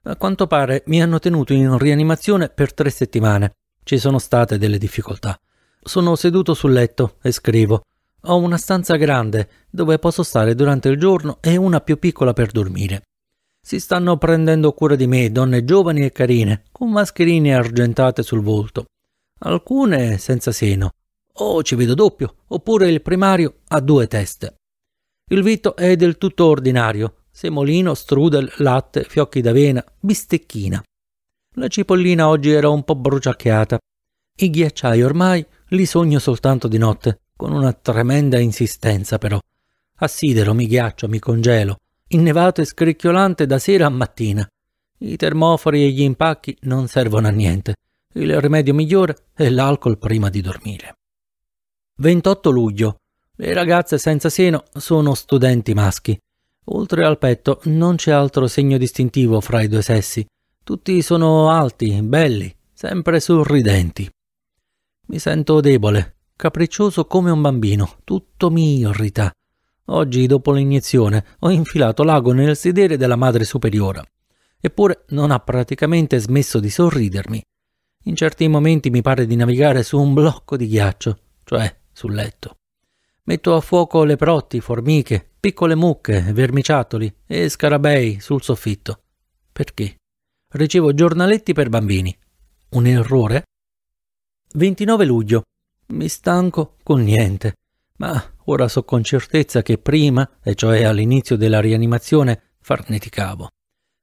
A quanto pare mi hanno tenuto in rianimazione per tre settimane. Ci sono state delle difficoltà. Sono seduto sul letto e scrivo. Ho una stanza grande dove posso stare durante il giorno e una più piccola per dormire. Si stanno prendendo cura di me donne giovani e carine, con mascherine argentate sul volto, alcune senza seno. O ci vedo doppio, oppure il primario ha due teste. Il vitto è del tutto ordinario: semolino, strudel, latte, fiocchi d'avena, bistecchina. La cipollina oggi era un po' bruciacchiata. I ghiacciai ormai li sogno soltanto di notte con una tremenda insistenza però. Assidero, mi ghiaccio, mi congelo, innevato e scricchiolante da sera a mattina. I termofori e gli impacchi non servono a niente. Il rimedio migliore è l'alcol prima di dormire. 28 luglio. Le ragazze senza seno sono studenti maschi. Oltre al petto non c'è altro segno distintivo fra i due sessi. Tutti sono alti, belli, sempre sorridenti. Mi sento debole, capriccioso come un bambino, tutto mi irrita. Oggi, dopo l'iniezione, ho infilato l'ago nel sedere della madre superiore. Eppure non ha praticamente smesso di sorridermi. In certi momenti mi pare di navigare su un blocco di ghiaccio, cioè sul letto. Metto a fuoco le protti, formiche, piccole mucche, vermiciattoli e scarabei sul soffitto. Perché? Ricevo giornaletti per bambini. Un errore? 29 luglio. Mi stanco con niente, ma ora so con certezza che prima, e cioè all'inizio della rianimazione, farneticavo.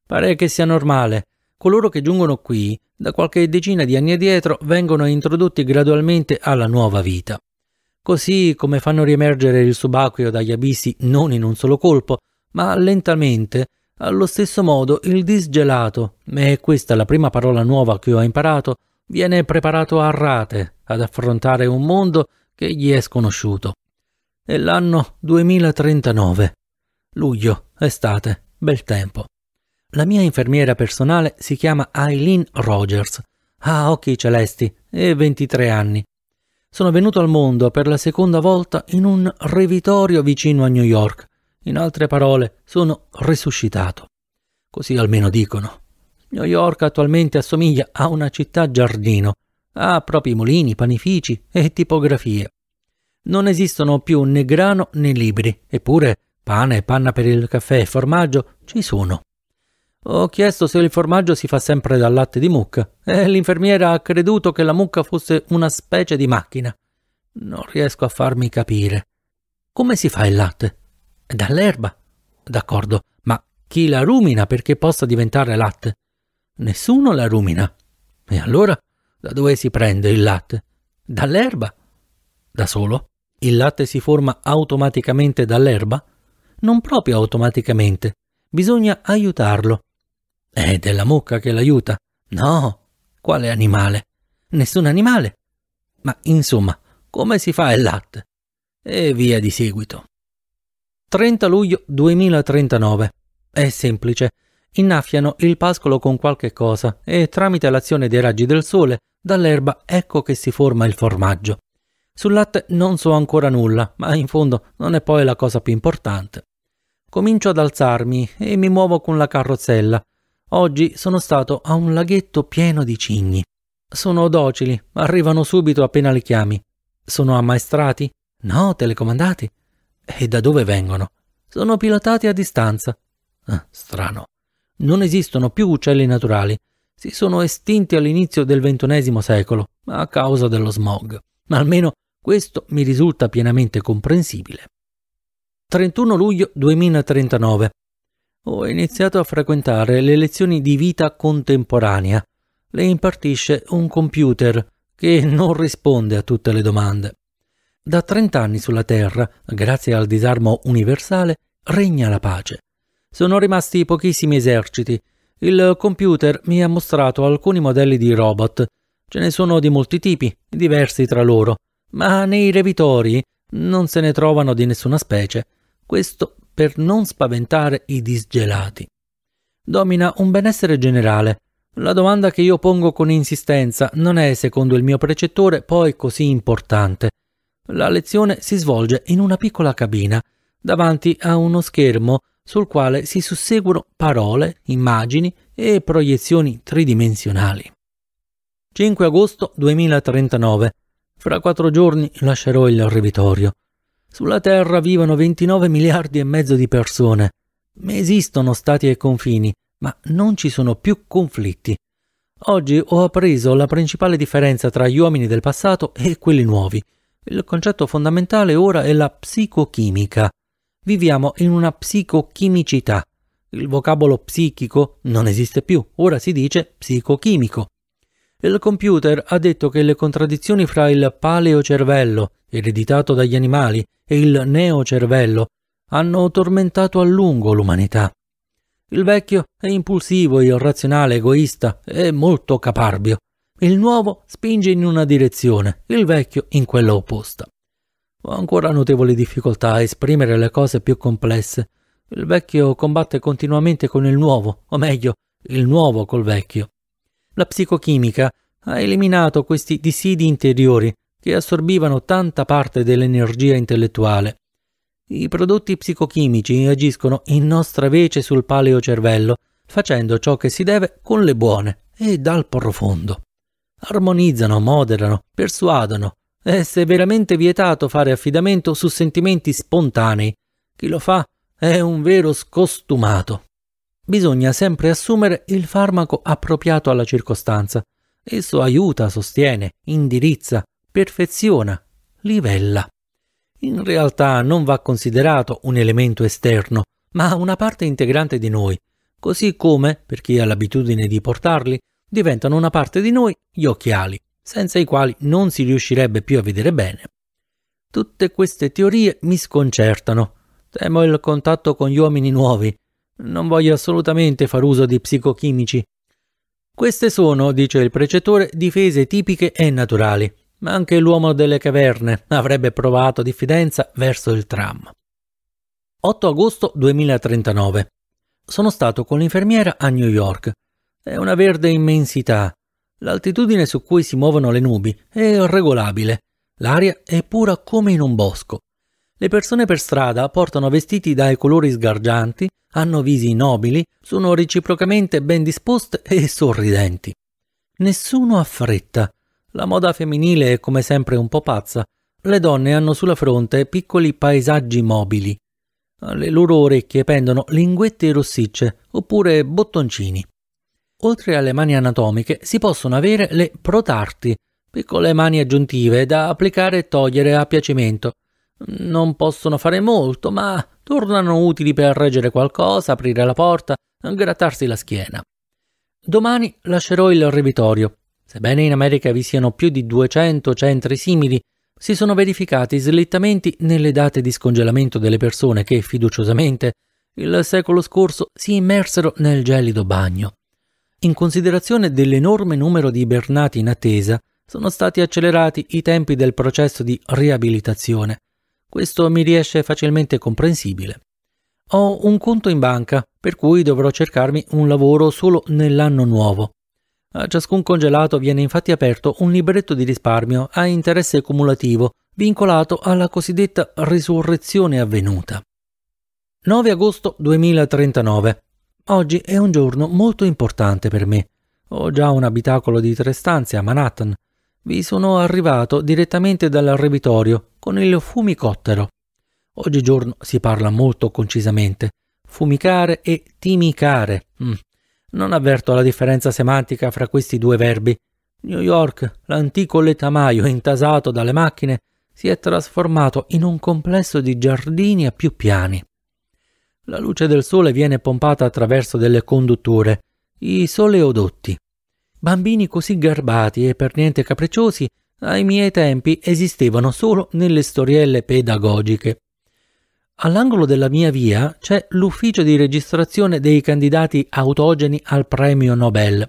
Pare che sia normale. Coloro che giungono qui, da qualche decina di anni addietro, vengono introdotti gradualmente alla nuova vita. Così come fanno riemergere il subacqueo dagli abissi non in un solo colpo, ma lentamente, allo stesso modo il disgelato, e questa è la prima parola nuova che ho imparato, viene preparato a rate ad affrontare un mondo che gli è sconosciuto. È l'anno 2039. Luglio, estate, bel tempo. La mia infermiera personale si chiama Eileen Rogers, ha occhi celesti e 23 anni. Sono venuto al mondo per la seconda volta in un revitorio vicino a New York. In altre parole, sono risuscitato. Così almeno dicono. New York attualmente assomiglia a una città giardino, ha propri mulini, panifici e tipografie. Non esistono più né grano né libri, eppure pane, panna per il caffè e formaggio ci sono. Ho chiesto se il formaggio si fa sempre dal latte di mucca e l'infermiera ha creduto che la mucca fosse una specie di macchina. Non riesco a farmi capire. Come si fa il latte? Dall'erba. D'accordo, ma chi la rumina perché possa diventare latte? Nessuno la rumina. E allora da dove si prende il latte? Dall'erba? Da solo? Il latte si forma automaticamente dall'erba? Non proprio automaticamente. Bisogna aiutarlo. è della mucca che l'aiuta? No. Quale animale? Nessun animale. Ma insomma, come si fa il latte? E via di seguito. 30 luglio 2039. È semplice innaffiano il pascolo con qualche cosa e tramite l'azione dei raggi del sole dall'erba ecco che si forma il formaggio. Sul latte non so ancora nulla, ma in fondo non è poi la cosa più importante. Comincio ad alzarmi e mi muovo con la carrozzella. Oggi sono stato a un laghetto pieno di cigni. Sono docili, arrivano subito appena li chiami. Sono ammaestrati? No, telecomandati. E da dove vengono? Sono pilotati a distanza. Ah, strano. Non esistono più uccelli naturali, si sono estinti all'inizio del ventunesimo secolo a causa dello smog, ma almeno questo mi risulta pienamente comprensibile. 31 luglio 2039. Ho iniziato a frequentare le lezioni di vita contemporanea. Le impartisce un computer che non risponde a tutte le domande. Da 30 anni sulla Terra, grazie al disarmo universale, regna la pace. Sono rimasti pochissimi eserciti. Il computer mi ha mostrato alcuni modelli di robot. Ce ne sono di molti tipi, diversi tra loro, ma nei revitori non se ne trovano di nessuna specie. Questo per non spaventare i disgelati. Domina un benessere generale. La domanda che io pongo con insistenza non è, secondo il mio precettore, poi così importante. La lezione si svolge in una piccola cabina, davanti a uno schermo sul quale si susseguono parole, immagini e proiezioni tridimensionali. 5 agosto 2039. Fra quattro giorni lascerò il rivitorio. Sulla Terra vivono 29 miliardi e mezzo di persone. Esistono stati e confini, ma non ci sono più conflitti. Oggi ho appreso la principale differenza tra gli uomini del passato e quelli nuovi. Il concetto fondamentale ora è la psicochimica viviamo in una psicochimicità. Il vocabolo psichico non esiste più, ora si dice psicochimico. Il computer ha detto che le contraddizioni fra il paleocervello, ereditato dagli animali, e il neocervello hanno tormentato a lungo l'umanità. Il vecchio è impulsivo, irrazionale, egoista e molto caparbio. Il nuovo spinge in una direzione, il vecchio in quella opposta. Ho ancora notevoli difficoltà a esprimere le cose più complesse. Il vecchio combatte continuamente con il nuovo, o meglio, il nuovo col vecchio. La psicochimica ha eliminato questi dissidi interiori che assorbivano tanta parte dell'energia intellettuale. I prodotti psicochimici agiscono in nostra vece sul paleo cervello, facendo ciò che si deve con le buone e dal profondo. Armonizzano, moderano, persuadono, è severamente vietato fare affidamento su sentimenti spontanei. Chi lo fa è un vero scostumato. Bisogna sempre assumere il farmaco appropriato alla circostanza. Esso aiuta, sostiene, indirizza, perfeziona, livella. In realtà non va considerato un elemento esterno, ma una parte integrante di noi, così come, per chi ha l'abitudine di portarli, diventano una parte di noi gli occhiali senza i quali non si riuscirebbe più a vedere bene. Tutte queste teorie mi sconcertano. Temo il contatto con gli uomini nuovi. Non voglio assolutamente far uso di psicochimici. Queste sono, dice il precettore, difese tipiche e naturali, ma anche l'uomo delle caverne avrebbe provato diffidenza verso il tram. 8 agosto 2039. Sono stato con l'infermiera a New York. È una verde immensità. L'altitudine su cui si muovono le nubi è regolabile, l'aria è pura come in un bosco. Le persone per strada portano vestiti dai colori sgargianti, hanno visi nobili, sono reciprocamente ben disposte e sorridenti. Nessuno ha fretta. La moda femminile è come sempre un po' pazza. Le donne hanno sulla fronte piccoli paesaggi mobili. Alle loro orecchie pendono linguette rossicce oppure bottoncini. Oltre alle mani anatomiche si possono avere le protarti, piccole mani aggiuntive da applicare e togliere a piacimento. Non possono fare molto, ma tornano utili per reggere qualcosa, aprire la porta, grattarsi la schiena. Domani lascerò il revitorio. Sebbene in America vi siano più di 200 centri simili, si sono verificati slittamenti nelle date di scongelamento delle persone che, fiduciosamente, il secolo scorso si immersero nel gelido bagno. In considerazione dell'enorme numero di ibernati in attesa, sono stati accelerati i tempi del processo di riabilitazione. Questo mi riesce facilmente comprensibile. Ho un conto in banca, per cui dovrò cercarmi un lavoro solo nell'anno nuovo. A ciascun congelato viene infatti aperto un libretto di risparmio a interesse cumulativo, vincolato alla cosiddetta risurrezione avvenuta. 9 agosto 2039 Oggi è un giorno molto importante per me. Ho già un abitacolo di tre stanze a Manhattan. Vi sono arrivato direttamente dal revitorio con il fumicottero. Oggigiorno si parla molto concisamente. Fumicare e timicare. Mm. Non avverto la differenza semantica fra questi due verbi. New York, l'antico letamaio intasato dalle macchine, si è trasformato in un complesso di giardini a più piani. La luce del sole viene pompata attraverso delle condutture, i soleodotti. Bambini così garbati e per niente capricciosi ai miei tempi esistevano solo nelle storielle pedagogiche. All'angolo della mia via c'è l'ufficio di registrazione dei candidati autogeni al premio Nobel.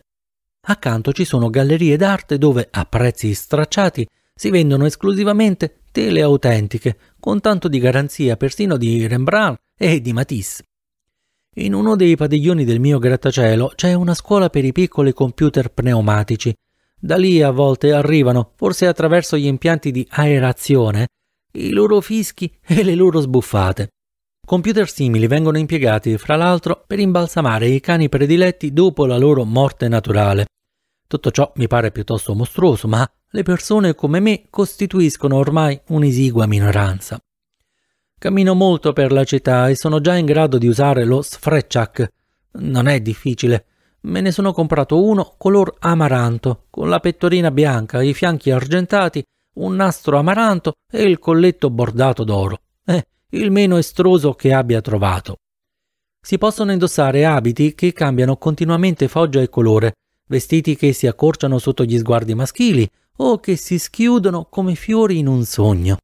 Accanto ci sono gallerie d'arte dove, a prezzi stracciati, si vendono esclusivamente tele autentiche, con tanto di garanzia persino di Rembrandt e di Matisse. In uno dei padiglioni del mio grattacielo c'è una scuola per i piccoli computer pneumatici. Da lì a volte arrivano, forse attraverso gli impianti di aerazione, i loro fischi e le loro sbuffate. Computer simili vengono impiegati, fra l'altro, per imbalsamare i cani prediletti dopo la loro morte naturale. Tutto ciò mi pare piuttosto mostruoso, ma le persone come me costituiscono ormai un'esigua minoranza. Cammino molto per la città e sono già in grado di usare lo sfrecciac. Non è difficile. Me ne sono comprato uno color amaranto, con la pettorina bianca, i fianchi argentati, un nastro amaranto e il colletto bordato d'oro. Eh, il meno estroso che abbia trovato. Si possono indossare abiti che cambiano continuamente foggia e colore, vestiti che si accorciano sotto gli sguardi maschili o che si schiudono come fiori in un sogno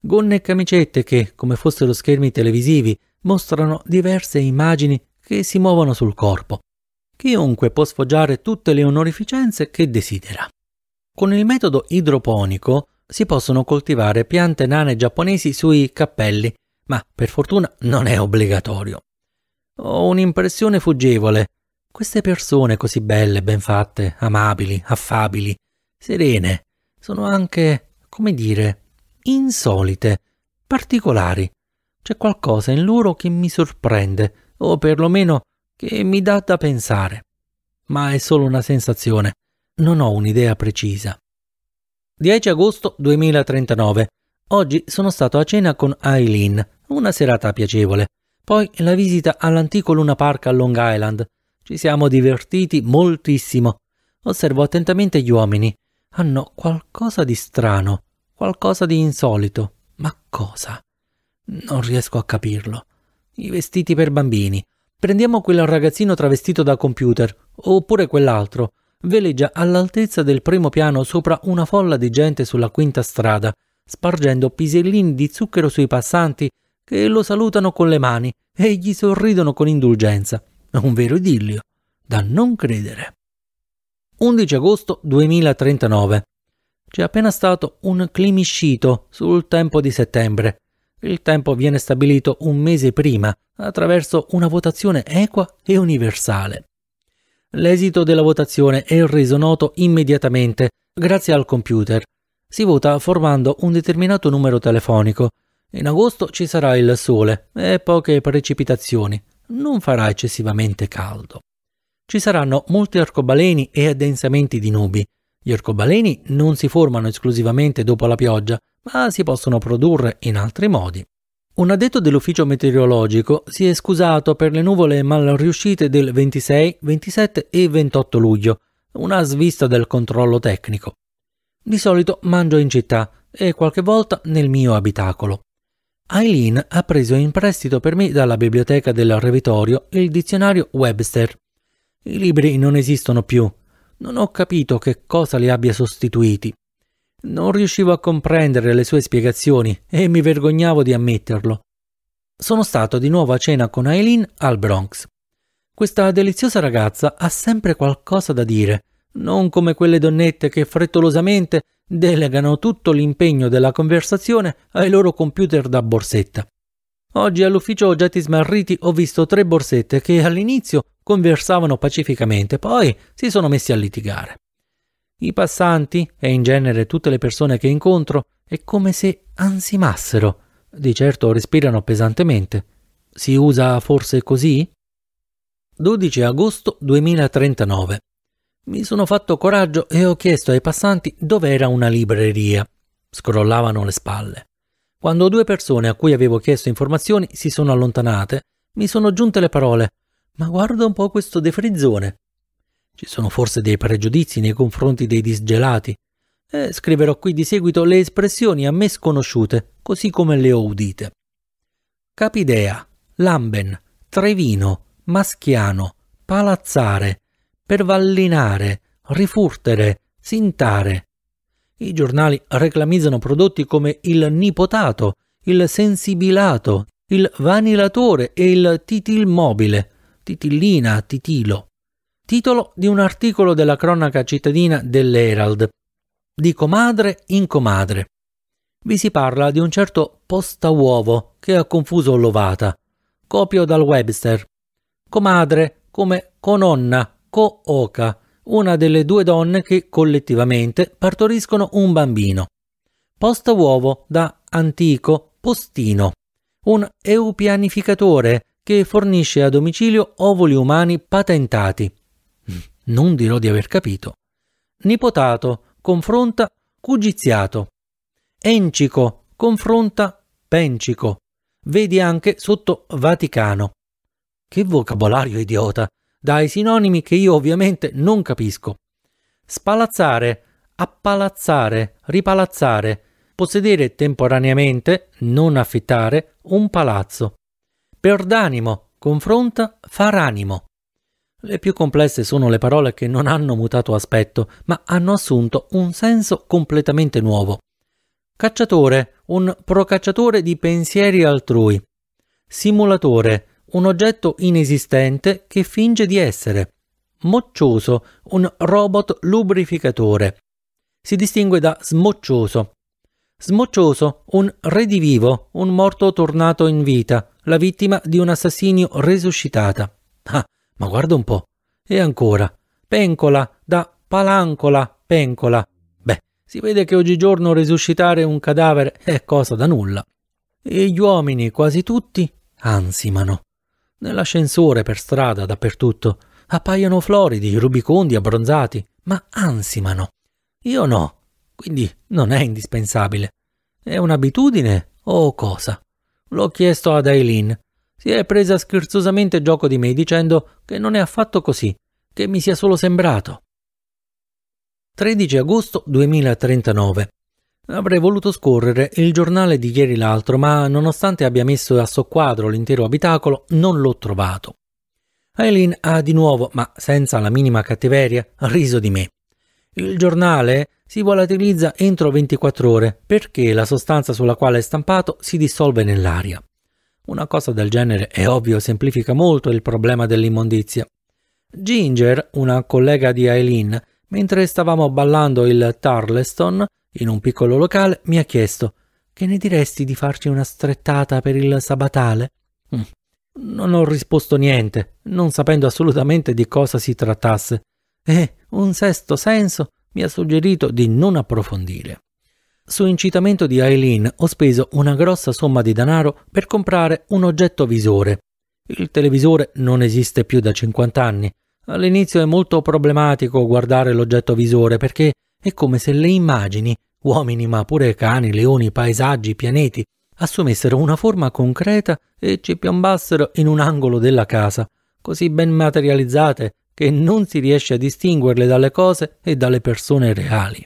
gonne e camicette che, come fossero schermi televisivi, mostrano diverse immagini che si muovono sul corpo. Chiunque può sfoggiare tutte le onorificenze che desidera. Con il metodo idroponico si possono coltivare piante nane giapponesi sui cappelli, ma per fortuna non è obbligatorio. Ho un'impressione fuggevole. Queste persone così belle, ben fatte, amabili, affabili, serene, sono anche, come dire, insolite, particolari. C'è qualcosa in loro che mi sorprende, o perlomeno che mi dà da pensare. Ma è solo una sensazione, non ho un'idea precisa. 10 agosto 2039. Oggi sono stato a cena con Eileen, una serata piacevole. Poi la visita all'antico Luna Park a Long Island. Ci siamo divertiti moltissimo. Osservo attentamente gli uomini. Hanno qualcosa di strano qualcosa di insolito. Ma cosa? Non riesco a capirlo. I vestiti per bambini. Prendiamo quel ragazzino travestito da computer, oppure quell'altro. Veleggia all'altezza del primo piano sopra una folla di gente sulla quinta strada, spargendo pisellini di zucchero sui passanti che lo salutano con le mani e gli sorridono con indulgenza. Un vero idillio, da non credere. 11 agosto 2039. C'è appena stato un climiscito sul tempo di settembre. Il tempo viene stabilito un mese prima attraverso una votazione equa e universale. L'esito della votazione è reso noto immediatamente grazie al computer. Si vota formando un determinato numero telefonico. In agosto ci sarà il sole e poche precipitazioni. Non farà eccessivamente caldo. Ci saranno molti arcobaleni e addensamenti di nubi. Gli orcobaleni non si formano esclusivamente dopo la pioggia, ma si possono produrre in altri modi. Un addetto dell'ufficio meteorologico si è scusato per le nuvole mal riuscite del 26, 27 e 28 luglio, una svista del controllo tecnico. Di solito mangio in città e qualche volta nel mio abitacolo. Aileen ha preso in prestito per me dalla biblioteca del Revitorio il dizionario Webster. I libri non esistono più, non ho capito che cosa li abbia sostituiti. Non riuscivo a comprendere le sue spiegazioni e mi vergognavo di ammetterlo. Sono stato di nuovo a cena con Eileen al Bronx. Questa deliziosa ragazza ha sempre qualcosa da dire, non come quelle donnette che frettolosamente delegano tutto l'impegno della conversazione ai loro computer da borsetta. Oggi all'ufficio oggetti smarriti ho visto tre borsette che all'inizio conversavano pacificamente, poi si sono messi a litigare. I passanti, e in genere tutte le persone che incontro, è come se ansimassero. Di certo respirano pesantemente. Si usa forse così? 12 agosto 2039. Mi sono fatto coraggio e ho chiesto ai passanti dove era una libreria. Scrollavano le spalle. Quando due persone a cui avevo chiesto informazioni si sono allontanate, mi sono giunte le parole ma guarda un po' questo defrizzone. Ci sono forse dei pregiudizi nei confronti dei disgelati. Eh, scriverò qui di seguito le espressioni a me sconosciute, così come le ho udite. Capidea, Lamben, Trevino, Maschiano, Palazzare, Pervallinare, Rifurtere, Sintare. I giornali reclamizzano prodotti come il nipotato, il sensibilato, il vanilatore e il titilmobile. Titillina Titilo, titolo di un articolo della cronaca cittadina dell'Herald, di comadre in comadre. Vi si parla di un certo posta uovo che ha confuso l'ovata, copio dal Webster. Comadre come cononna, co-oca, una delle due donne che collettivamente partoriscono un bambino. Posta uovo da antico postino, un eupianificatore che fornisce a domicilio ovuli umani patentati. Mm, non dirò di aver capito. Nipotato confronta cugiziato. Encico confronta pencico. Vedi anche sotto Vaticano. Che vocabolario idiota! Dai sinonimi che io ovviamente non capisco. Spalazzare, appalazzare, ripalazzare, possedere temporaneamente, non affittare, un palazzo. Perdanimo confronta far animo. Le più complesse sono le parole che non hanno mutato aspetto, ma hanno assunto un senso completamente nuovo. Cacciatore, un procacciatore di pensieri altrui. Simulatore, un oggetto inesistente che finge di essere. Moccioso, un robot lubrificatore. Si distingue da smoccioso, Smoccioso, un redivivo, un morto tornato in vita, la vittima di un assassinio resuscitata. Ah, ma guarda un po'. E ancora, pencola da palancola, pencola. Beh, si vede che oggigiorno resuscitare un cadavere è cosa da nulla. E gli uomini, quasi tutti, ansimano. Nell'ascensore, per strada, dappertutto, appaiono floridi, rubicondi, abbronzati, ma ansimano. Io no quindi non è indispensabile. È un'abitudine o cosa? L'ho chiesto ad Aileen. Si è presa scherzosamente gioco di me dicendo che non è affatto così, che mi sia solo sembrato. 13 agosto 2039. Avrei voluto scorrere il giornale di ieri l'altro, ma nonostante abbia messo a soqquadro l'intero abitacolo, non l'ho trovato. Aileen ha di nuovo, ma senza la minima cattiveria, riso di me. Il giornale si volatilizza entro 24 ore perché la sostanza sulla quale è stampato si dissolve nell'aria. Una cosa del genere è ovvio semplifica molto il problema dell'immondizia. Ginger, una collega di Aileen, mentre stavamo ballando il Tarleston in un piccolo locale, mi ha chiesto che ne diresti di farci una strettata per il sabatale? Mm. Non ho risposto niente, non sapendo assolutamente di cosa si trattasse. E eh, un sesto senso mi ha suggerito di non approfondire. Su incitamento di Aileen ho speso una grossa somma di denaro per comprare un oggetto visore. Il televisore non esiste più da 50 anni. All'inizio è molto problematico guardare l'oggetto visore perché è come se le immagini, uomini ma pure cani, leoni, paesaggi, pianeti, assumessero una forma concreta e ci piombassero in un angolo della casa, così ben materializzate che non si riesce a distinguerle dalle cose e dalle persone reali.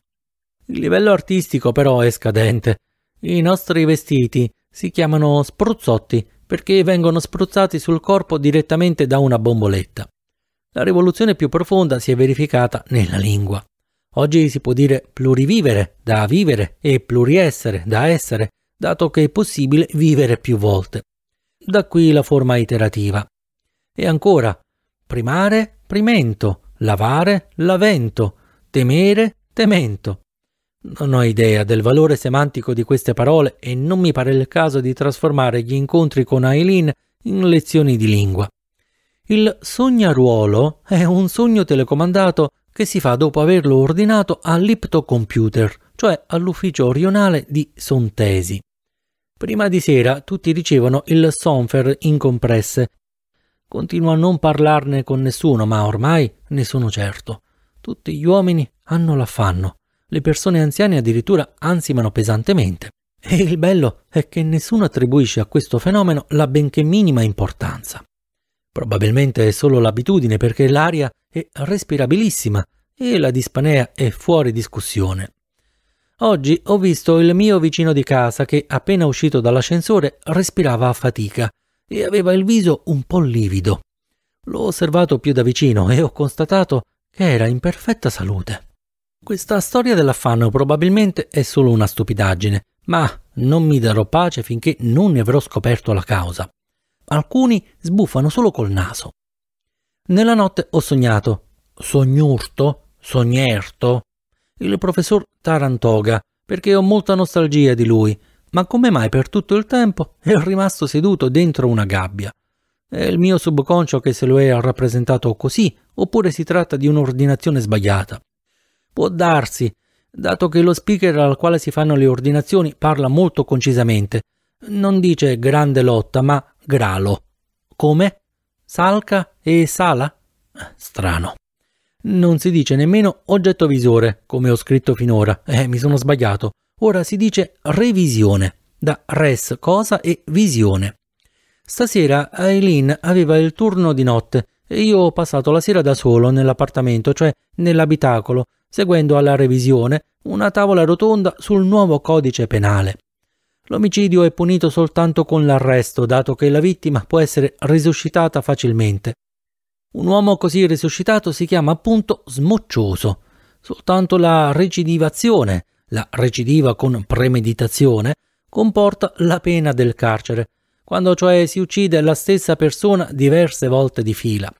Il livello artistico però è scadente. I nostri vestiti si chiamano spruzzotti perché vengono spruzzati sul corpo direttamente da una bomboletta. La rivoluzione più profonda si è verificata nella lingua. Oggi si può dire plurivivere, da vivere, e pluriessere, da essere, dato che è possibile vivere più volte. Da qui la forma iterativa. E ancora, primare, primento, lavare, lavento, temere, temento. Non ho idea del valore semantico di queste parole e non mi pare il caso di trasformare gli incontri con Aileen in lezioni di lingua. Il sognaruolo è un sogno telecomandato che si fa dopo averlo ordinato all'iptocomputer, cioè all'ufficio orionale di Sontesi. Prima di sera tutti ricevono il Sonfer in compresse Continuo a non parlarne con nessuno, ma ormai ne sono certo. Tutti gli uomini hanno l'affanno. Le persone anziane addirittura ansimano pesantemente. E il bello è che nessuno attribuisce a questo fenomeno la benché minima importanza. Probabilmente è solo l'abitudine perché l'aria è respirabilissima e la dispanea è fuori discussione. Oggi ho visto il mio vicino di casa che, appena uscito dall'ascensore, respirava a fatica e aveva il viso un po' livido. L'ho osservato più da vicino e ho constatato che era in perfetta salute. Questa storia dell'affanno probabilmente è solo una stupidaggine, ma non mi darò pace finché non ne avrò scoperto la causa. Alcuni sbuffano solo col naso. Nella notte ho sognato, sognurto, sognerto, il professor Tarantoga, perché ho molta nostalgia di lui ma come mai per tutto il tempo è rimasto seduto dentro una gabbia? È il mio subconscio che se lo è rappresentato così, oppure si tratta di un'ordinazione sbagliata? Può darsi, dato che lo speaker al quale si fanno le ordinazioni parla molto concisamente. Non dice grande lotta, ma gralo. Come? Salca e sala? Strano. Non si dice nemmeno oggetto visore, come ho scritto finora. Eh, mi sono sbagliato. Ora si dice revisione, da res cosa e visione. Stasera Aileen aveva il turno di notte e io ho passato la sera da solo nell'appartamento, cioè nell'abitacolo, seguendo alla revisione una tavola rotonda sul nuovo codice penale. L'omicidio è punito soltanto con l'arresto, dato che la vittima può essere risuscitata facilmente. Un uomo così risuscitato si chiama appunto smoccioso. Soltanto la recidivazione la recidiva con premeditazione comporta la pena del carcere, quando cioè si uccide la stessa persona diverse volte di fila.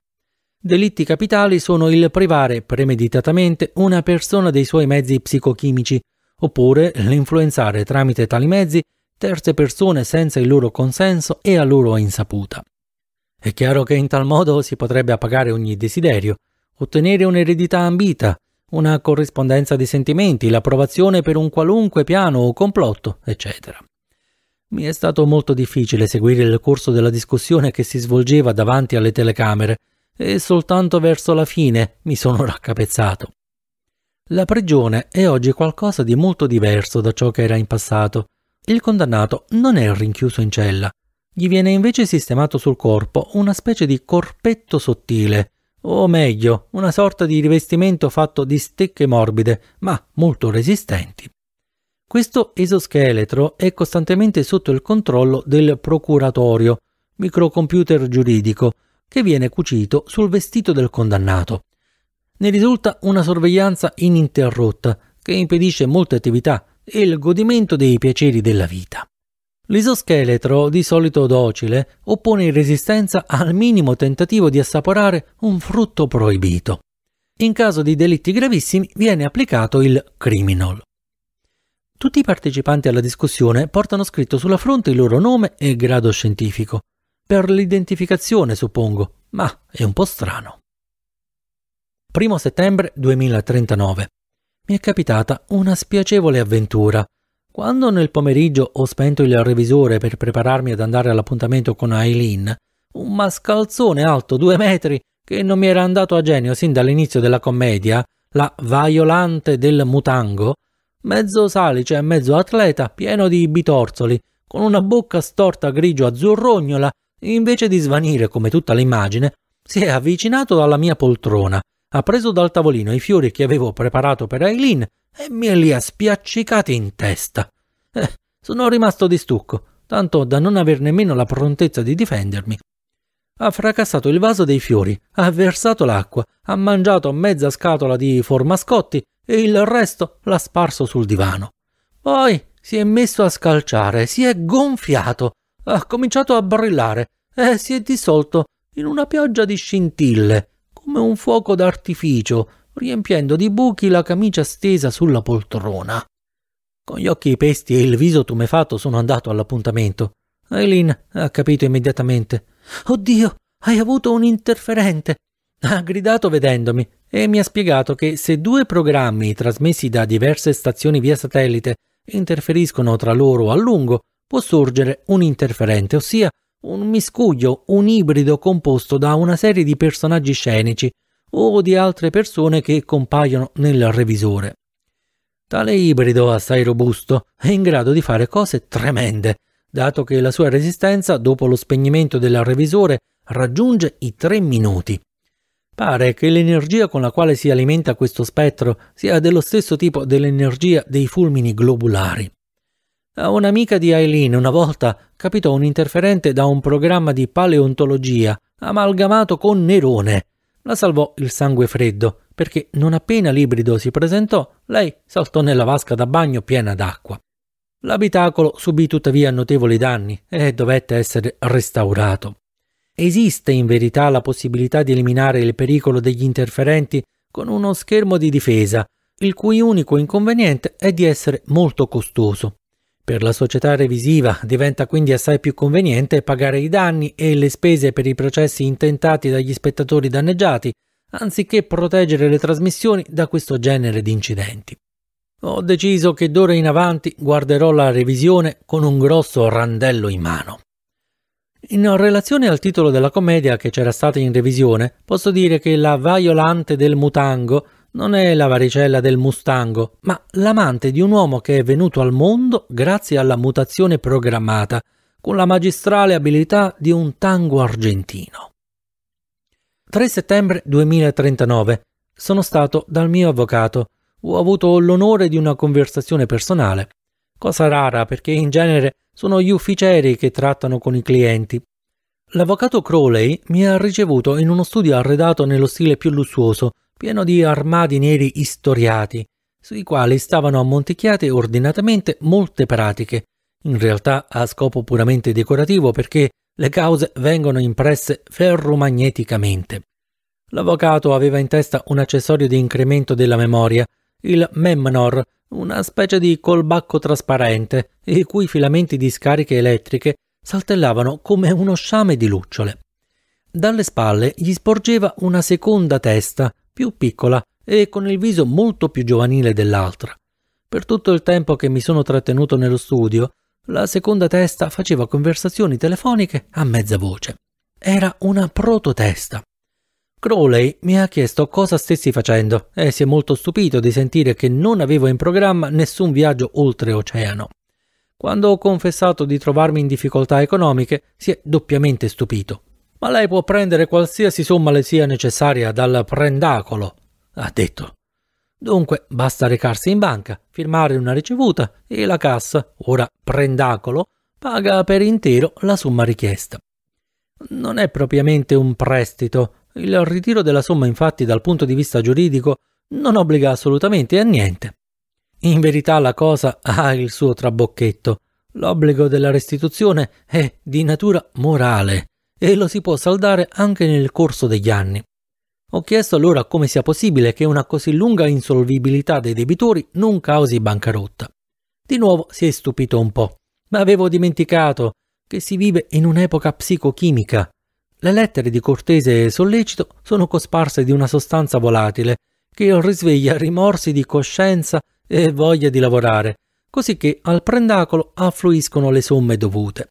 Delitti capitali sono il privare premeditatamente una persona dei suoi mezzi psicochimici, oppure l'influenzare tramite tali mezzi terze persone senza il loro consenso e a loro insaputa. È chiaro che in tal modo si potrebbe appagare ogni desiderio, ottenere un'eredità ambita, una corrispondenza di sentimenti, l'approvazione per un qualunque piano o complotto, eccetera. Mi è stato molto difficile seguire il corso della discussione che si svolgeva davanti alle telecamere e soltanto verso la fine mi sono *laughs* raccapezzato. La prigione è oggi qualcosa di molto diverso da ciò che era in passato. Il condannato non è rinchiuso in cella, gli viene invece sistemato sul corpo una specie di corpetto sottile o meglio, una sorta di rivestimento fatto di stecche morbide, ma molto resistenti. Questo esoscheletro è costantemente sotto il controllo del procuratorio, microcomputer giuridico, che viene cucito sul vestito del condannato. Ne risulta una sorveglianza ininterrotta che impedisce molte attività e il godimento dei piaceri della vita. L'isoscheletro, di solito docile, oppone resistenza al minimo tentativo di assaporare un frutto proibito. In caso di delitti gravissimi viene applicato il criminal. Tutti i partecipanti alla discussione portano scritto sulla fronte il loro nome e grado scientifico. Per l'identificazione, suppongo, ma è un po' strano. 1 settembre 2039. Mi è capitata una spiacevole avventura quando nel pomeriggio ho spento il revisore per prepararmi ad andare all'appuntamento con Aileen, un mascalzone alto due metri che non mi era andato a genio sin dall'inizio della commedia, la Violante del Mutango, mezzo salice e mezzo atleta, pieno di bitorzoli, con una bocca storta grigio azzurrognola, invece di svanire come tutta l'immagine, si è avvicinato alla mia poltrona, ha preso dal tavolino i fiori che avevo preparato per Aileen e me li ha spiaccicati in testa. Eh, sono rimasto di stucco, tanto da non aver nemmeno la prontezza di difendermi. Ha fracassato il vaso dei fiori, ha versato l'acqua, ha mangiato mezza scatola di formascotti e il resto l'ha sparso sul divano. Poi si è messo a scalciare, si è gonfiato, ha cominciato a brillare e si è dissolto in una pioggia di scintille, come un fuoco d'artificio riempiendo di buchi la camicia stesa sulla poltrona. Con gli occhi pesti e il viso tumefatto sono andato all'appuntamento. Eileen ha capito immediatamente. Oddio, hai avuto un interferente! Ha gridato vedendomi e mi ha spiegato che se due programmi trasmessi da diverse stazioni via satellite interferiscono tra loro a lungo, può sorgere un interferente, ossia un miscuglio, un ibrido composto da una serie di personaggi scenici o di altre persone che compaiono nel revisore. Tale ibrido assai robusto è in grado di fare cose tremende, dato che la sua resistenza dopo lo spegnimento del revisore raggiunge i 3 minuti. Pare che l'energia con la quale si alimenta questo spettro sia dello stesso tipo dell'energia dei fulmini globulari. A un'amica di Aileen una volta capitò un interferente da un programma di paleontologia amalgamato con Nerone, la salvò il sangue freddo, perché non appena l'ibrido si presentò, lei saltò nella vasca da bagno piena d'acqua. L'abitacolo subì tuttavia notevoli danni e dovette essere restaurato. Esiste in verità la possibilità di eliminare il pericolo degli interferenti con uno schermo di difesa, il cui unico inconveniente è di essere molto costoso. Per la società revisiva diventa quindi assai più conveniente pagare i danni e le spese per i processi intentati dagli spettatori danneggiati, anziché proteggere le trasmissioni da questo genere di incidenti. Ho deciso che d'ora in avanti guarderò la revisione con un grosso randello in mano. In relazione al titolo della commedia che c'era stata in revisione, posso dire che La Violante del Mutango non è la varicella del mustango, ma l'amante di un uomo che è venuto al mondo grazie alla mutazione programmata, con la magistrale abilità di un tango argentino. 3 settembre 2039. Sono stato dal mio avvocato. Ho avuto l'onore di una conversazione personale, cosa rara perché in genere sono gli ufficieri che trattano con i clienti. L'avvocato Crowley mi ha ricevuto in uno studio arredato nello stile più lussuoso, pieno di armadi neri istoriati, sui quali stavano ammonticchiate ordinatamente molte pratiche, in realtà a scopo puramente decorativo perché le cause vengono impresse ferromagneticamente. L'avvocato aveva in testa un accessorio di incremento della memoria, il Memnor, una specie di colbacco trasparente, i cui filamenti di scariche elettriche saltellavano come uno sciame di lucciole. Dalle spalle gli sporgeva una seconda testa, più piccola e con il viso molto più giovanile dell'altra. Per tutto il tempo che mi sono trattenuto nello studio, la seconda testa faceva conversazioni telefoniche a mezza voce. Era una prototesta. Crowley mi ha chiesto cosa stessi facendo e si è molto stupito di sentire che non avevo in programma nessun viaggio oltreoceano. Quando ho confessato di trovarmi in difficoltà economiche, si è doppiamente stupito. Ma lei può prendere qualsiasi somma le sia necessaria dal prendacolo, ha detto. Dunque basta recarsi in banca, firmare una ricevuta e la cassa, ora prendacolo, paga per intero la somma richiesta. Non è propriamente un prestito. Il ritiro della somma infatti dal punto di vista giuridico non obbliga assolutamente a niente. In verità la cosa *laughs* ha il suo trabocchetto. L'obbligo della restituzione è di natura morale e lo si può saldare anche nel corso degli anni. Ho chiesto allora come sia possibile che una così lunga insolvibilità dei debitori non causi bancarotta. Di nuovo si è stupito un po', ma avevo dimenticato che si vive in un'epoca psicochimica. Le lettere di cortese sollecito sono cosparse di una sostanza volatile che risveglia rimorsi di coscienza e voglia di lavorare, così che al prendacolo affluiscono le somme dovute.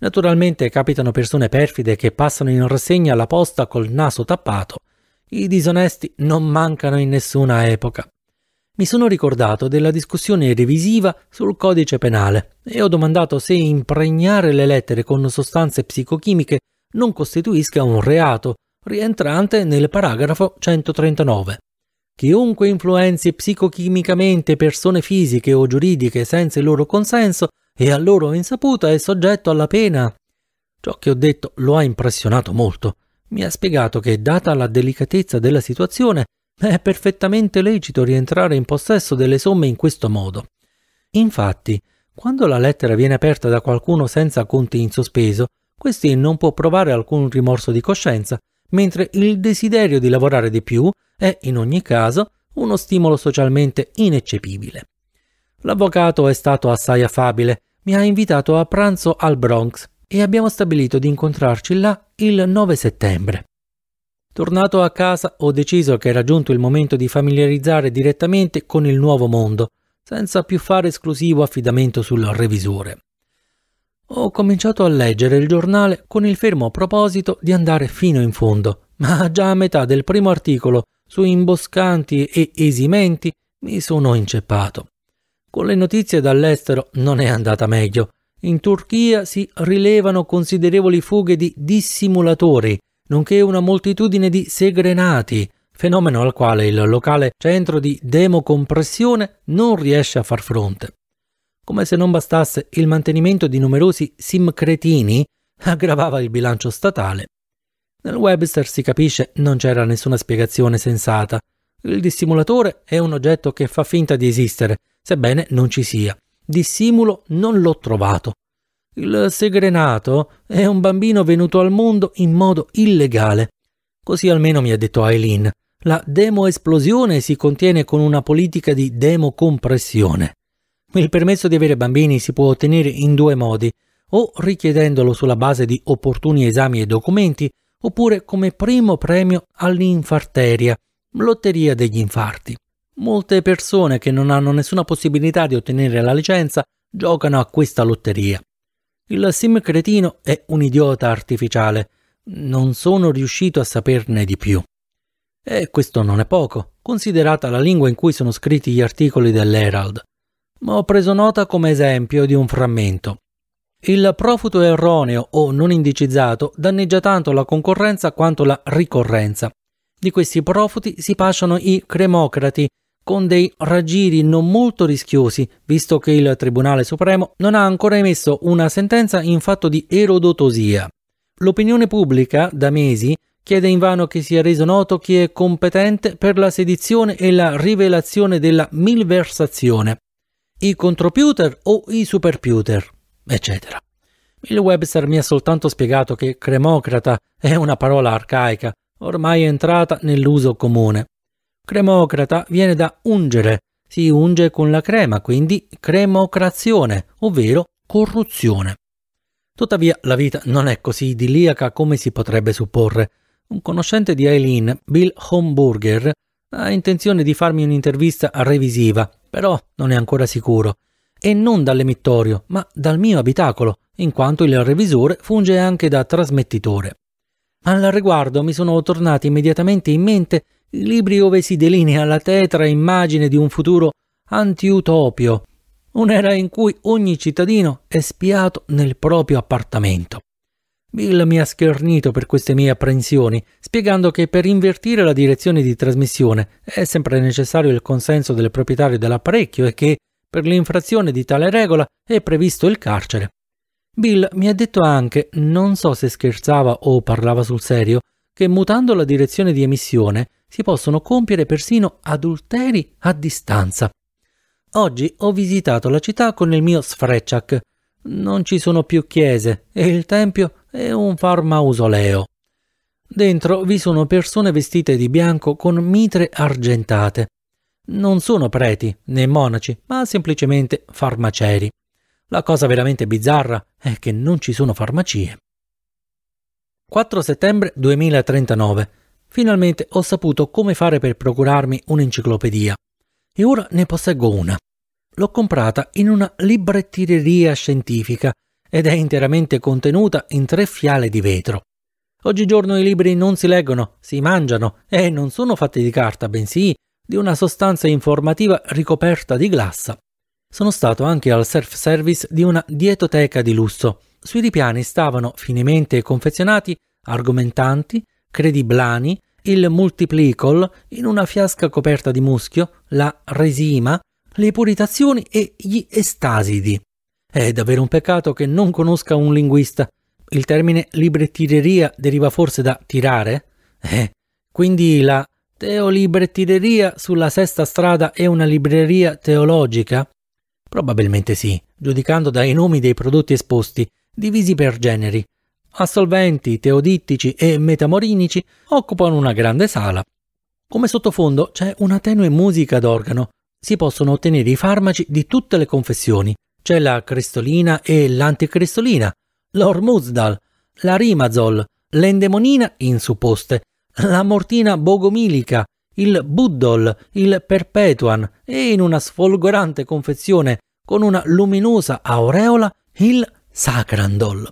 Naturalmente capitano persone perfide che passano in rassegna la posta col naso tappato. I disonesti non mancano in nessuna epoca. Mi sono ricordato della discussione revisiva sul codice penale e ho domandato se impregnare le lettere con sostanze psicochimiche non costituisca un reato, rientrante nel paragrafo 139. Chiunque influenzi psicochimicamente persone fisiche o giuridiche senza il loro consenso e a loro insaputa è soggetto alla pena. Ciò che ho detto lo ha impressionato molto. Mi ha spiegato che, data la delicatezza della situazione, è perfettamente lecito rientrare in possesso delle somme in questo modo. Infatti, quando la lettera viene aperta da qualcuno senza conti in sospeso, questi non può provare alcun rimorso di coscienza, mentre il desiderio di lavorare di più è, in ogni caso, uno stimolo socialmente ineccepibile. L'avvocato è stato assai affabile mi ha invitato a pranzo al Bronx e abbiamo stabilito di incontrarci là il 9 settembre. Tornato a casa ho deciso che era giunto il momento di familiarizzare direttamente con il nuovo mondo, senza più fare esclusivo affidamento sul revisore. Ho cominciato a leggere il giornale con il fermo proposito di andare fino in fondo, ma già a metà del primo articolo su imboscanti e esimenti mi sono inceppato. Con le notizie dall'estero non è andata meglio. In Turchia si rilevano considerevoli fughe di dissimulatori, nonché una moltitudine di segrenati, fenomeno al quale il locale centro di democompressione non riesce a far fronte. Come se non bastasse il mantenimento di numerosi simcretini, *laughs* aggravava il bilancio statale. Nel Webster si capisce non c'era nessuna spiegazione sensata. Il dissimulatore è un oggetto che fa finta di esistere, sebbene non ci sia. Dissimulo non l'ho trovato. Il segrenato è un bambino venuto al mondo in modo illegale. Così almeno mi ha detto Aileen. La demoesplosione si contiene con una politica di democompressione. Il permesso di avere bambini si può ottenere in due modi, o richiedendolo sulla base di opportuni esami e documenti, oppure come primo premio all'infarteria, lotteria degli infarti. Molte persone che non hanno nessuna possibilità di ottenere la licenza giocano a questa lotteria. Il sim cretino è un idiota artificiale. Non sono riuscito a saperne di più. E questo non è poco, considerata la lingua in cui sono scritti gli articoli dell'Herald. Ma ho preso nota come esempio di un frammento. Il profuto erroneo o non indicizzato danneggia tanto la concorrenza quanto la ricorrenza. Di questi profuti si pasciano i cremocrati con dei raggiri non molto rischiosi, visto che il Tribunale Supremo non ha ancora emesso una sentenza in fatto di erodotosia. L'opinione pubblica, da mesi, chiede invano che sia reso noto chi è competente per la sedizione e la rivelazione della milversazione, i controputer o i superputer, eccetera. Il Webster mi ha soltanto spiegato che cremocrata è una parola arcaica, ormai entrata nell'uso comune. Cremocrata viene da ungere, si unge con la crema, quindi cremocrazione, ovvero corruzione. Tuttavia la vita non è così idilliaca come si potrebbe supporre. Un conoscente di Eileen, Bill Homburger, ha intenzione di farmi un'intervista revisiva, però non è ancora sicuro. E non dall'emittorio, ma dal mio abitacolo, in quanto il revisore funge anche da trasmettitore. Al riguardo mi sono tornati immediatamente in mente libri dove si delinea la tetra immagine di un futuro antiutopio, un'era in cui ogni cittadino è spiato nel proprio appartamento. Bill mi ha schernito per queste mie apprensioni, spiegando che per invertire la direzione di trasmissione è sempre necessario il consenso del proprietario dell'apparecchio e che, per l'infrazione di tale regola, è previsto il carcere. Bill mi ha detto anche, non so se scherzava o parlava sul serio, che mutando la direzione di emissione si possono compiere persino adulteri a distanza. Oggi ho visitato la città con il mio sfrecciac. Non ci sono più chiese e il tempio è un far mausoleo. Dentro vi sono persone vestite di bianco con mitre argentate. Non sono preti né monaci, ma semplicemente farmaceri. La cosa veramente bizzarra è che non ci sono farmacie. 4 settembre 2039 Finalmente ho saputo come fare per procurarmi un'enciclopedia e ora ne posseggo una. L'ho comprata in una librettireria scientifica ed è interamente contenuta in tre fiale di vetro. Oggigiorno i libri non si leggono, si mangiano e non sono fatti di carta, bensì di una sostanza informativa ricoperta di glassa. Sono stato anche al self-service di una dietoteca di lusso. Sui ripiani stavano finemente confezionati argomentanti, Credi Blani, il multiplicol, in una fiasca coperta di muschio, la resima, le puritazioni e gli estasidi. È davvero un peccato che non conosca un linguista. Il termine librettireria deriva forse da tirare? Eh, quindi la teolibrettireria sulla sesta strada è una libreria teologica? Probabilmente sì, giudicando dai nomi dei prodotti esposti, divisi per generi, Assolventi, teodittici e metamorinici occupano una grande sala. Come sottofondo c'è una tenue musica d'organo. Si possono ottenere i farmaci di tutte le confessioni. C'è la cristolina e l'anticristolina, l'ormuzdal, la rimazol, l'endemonina in supposte, la mortina bogomilica, il buddol, il perpetuan e in una sfolgorante confezione con una luminosa aureola il sacrandol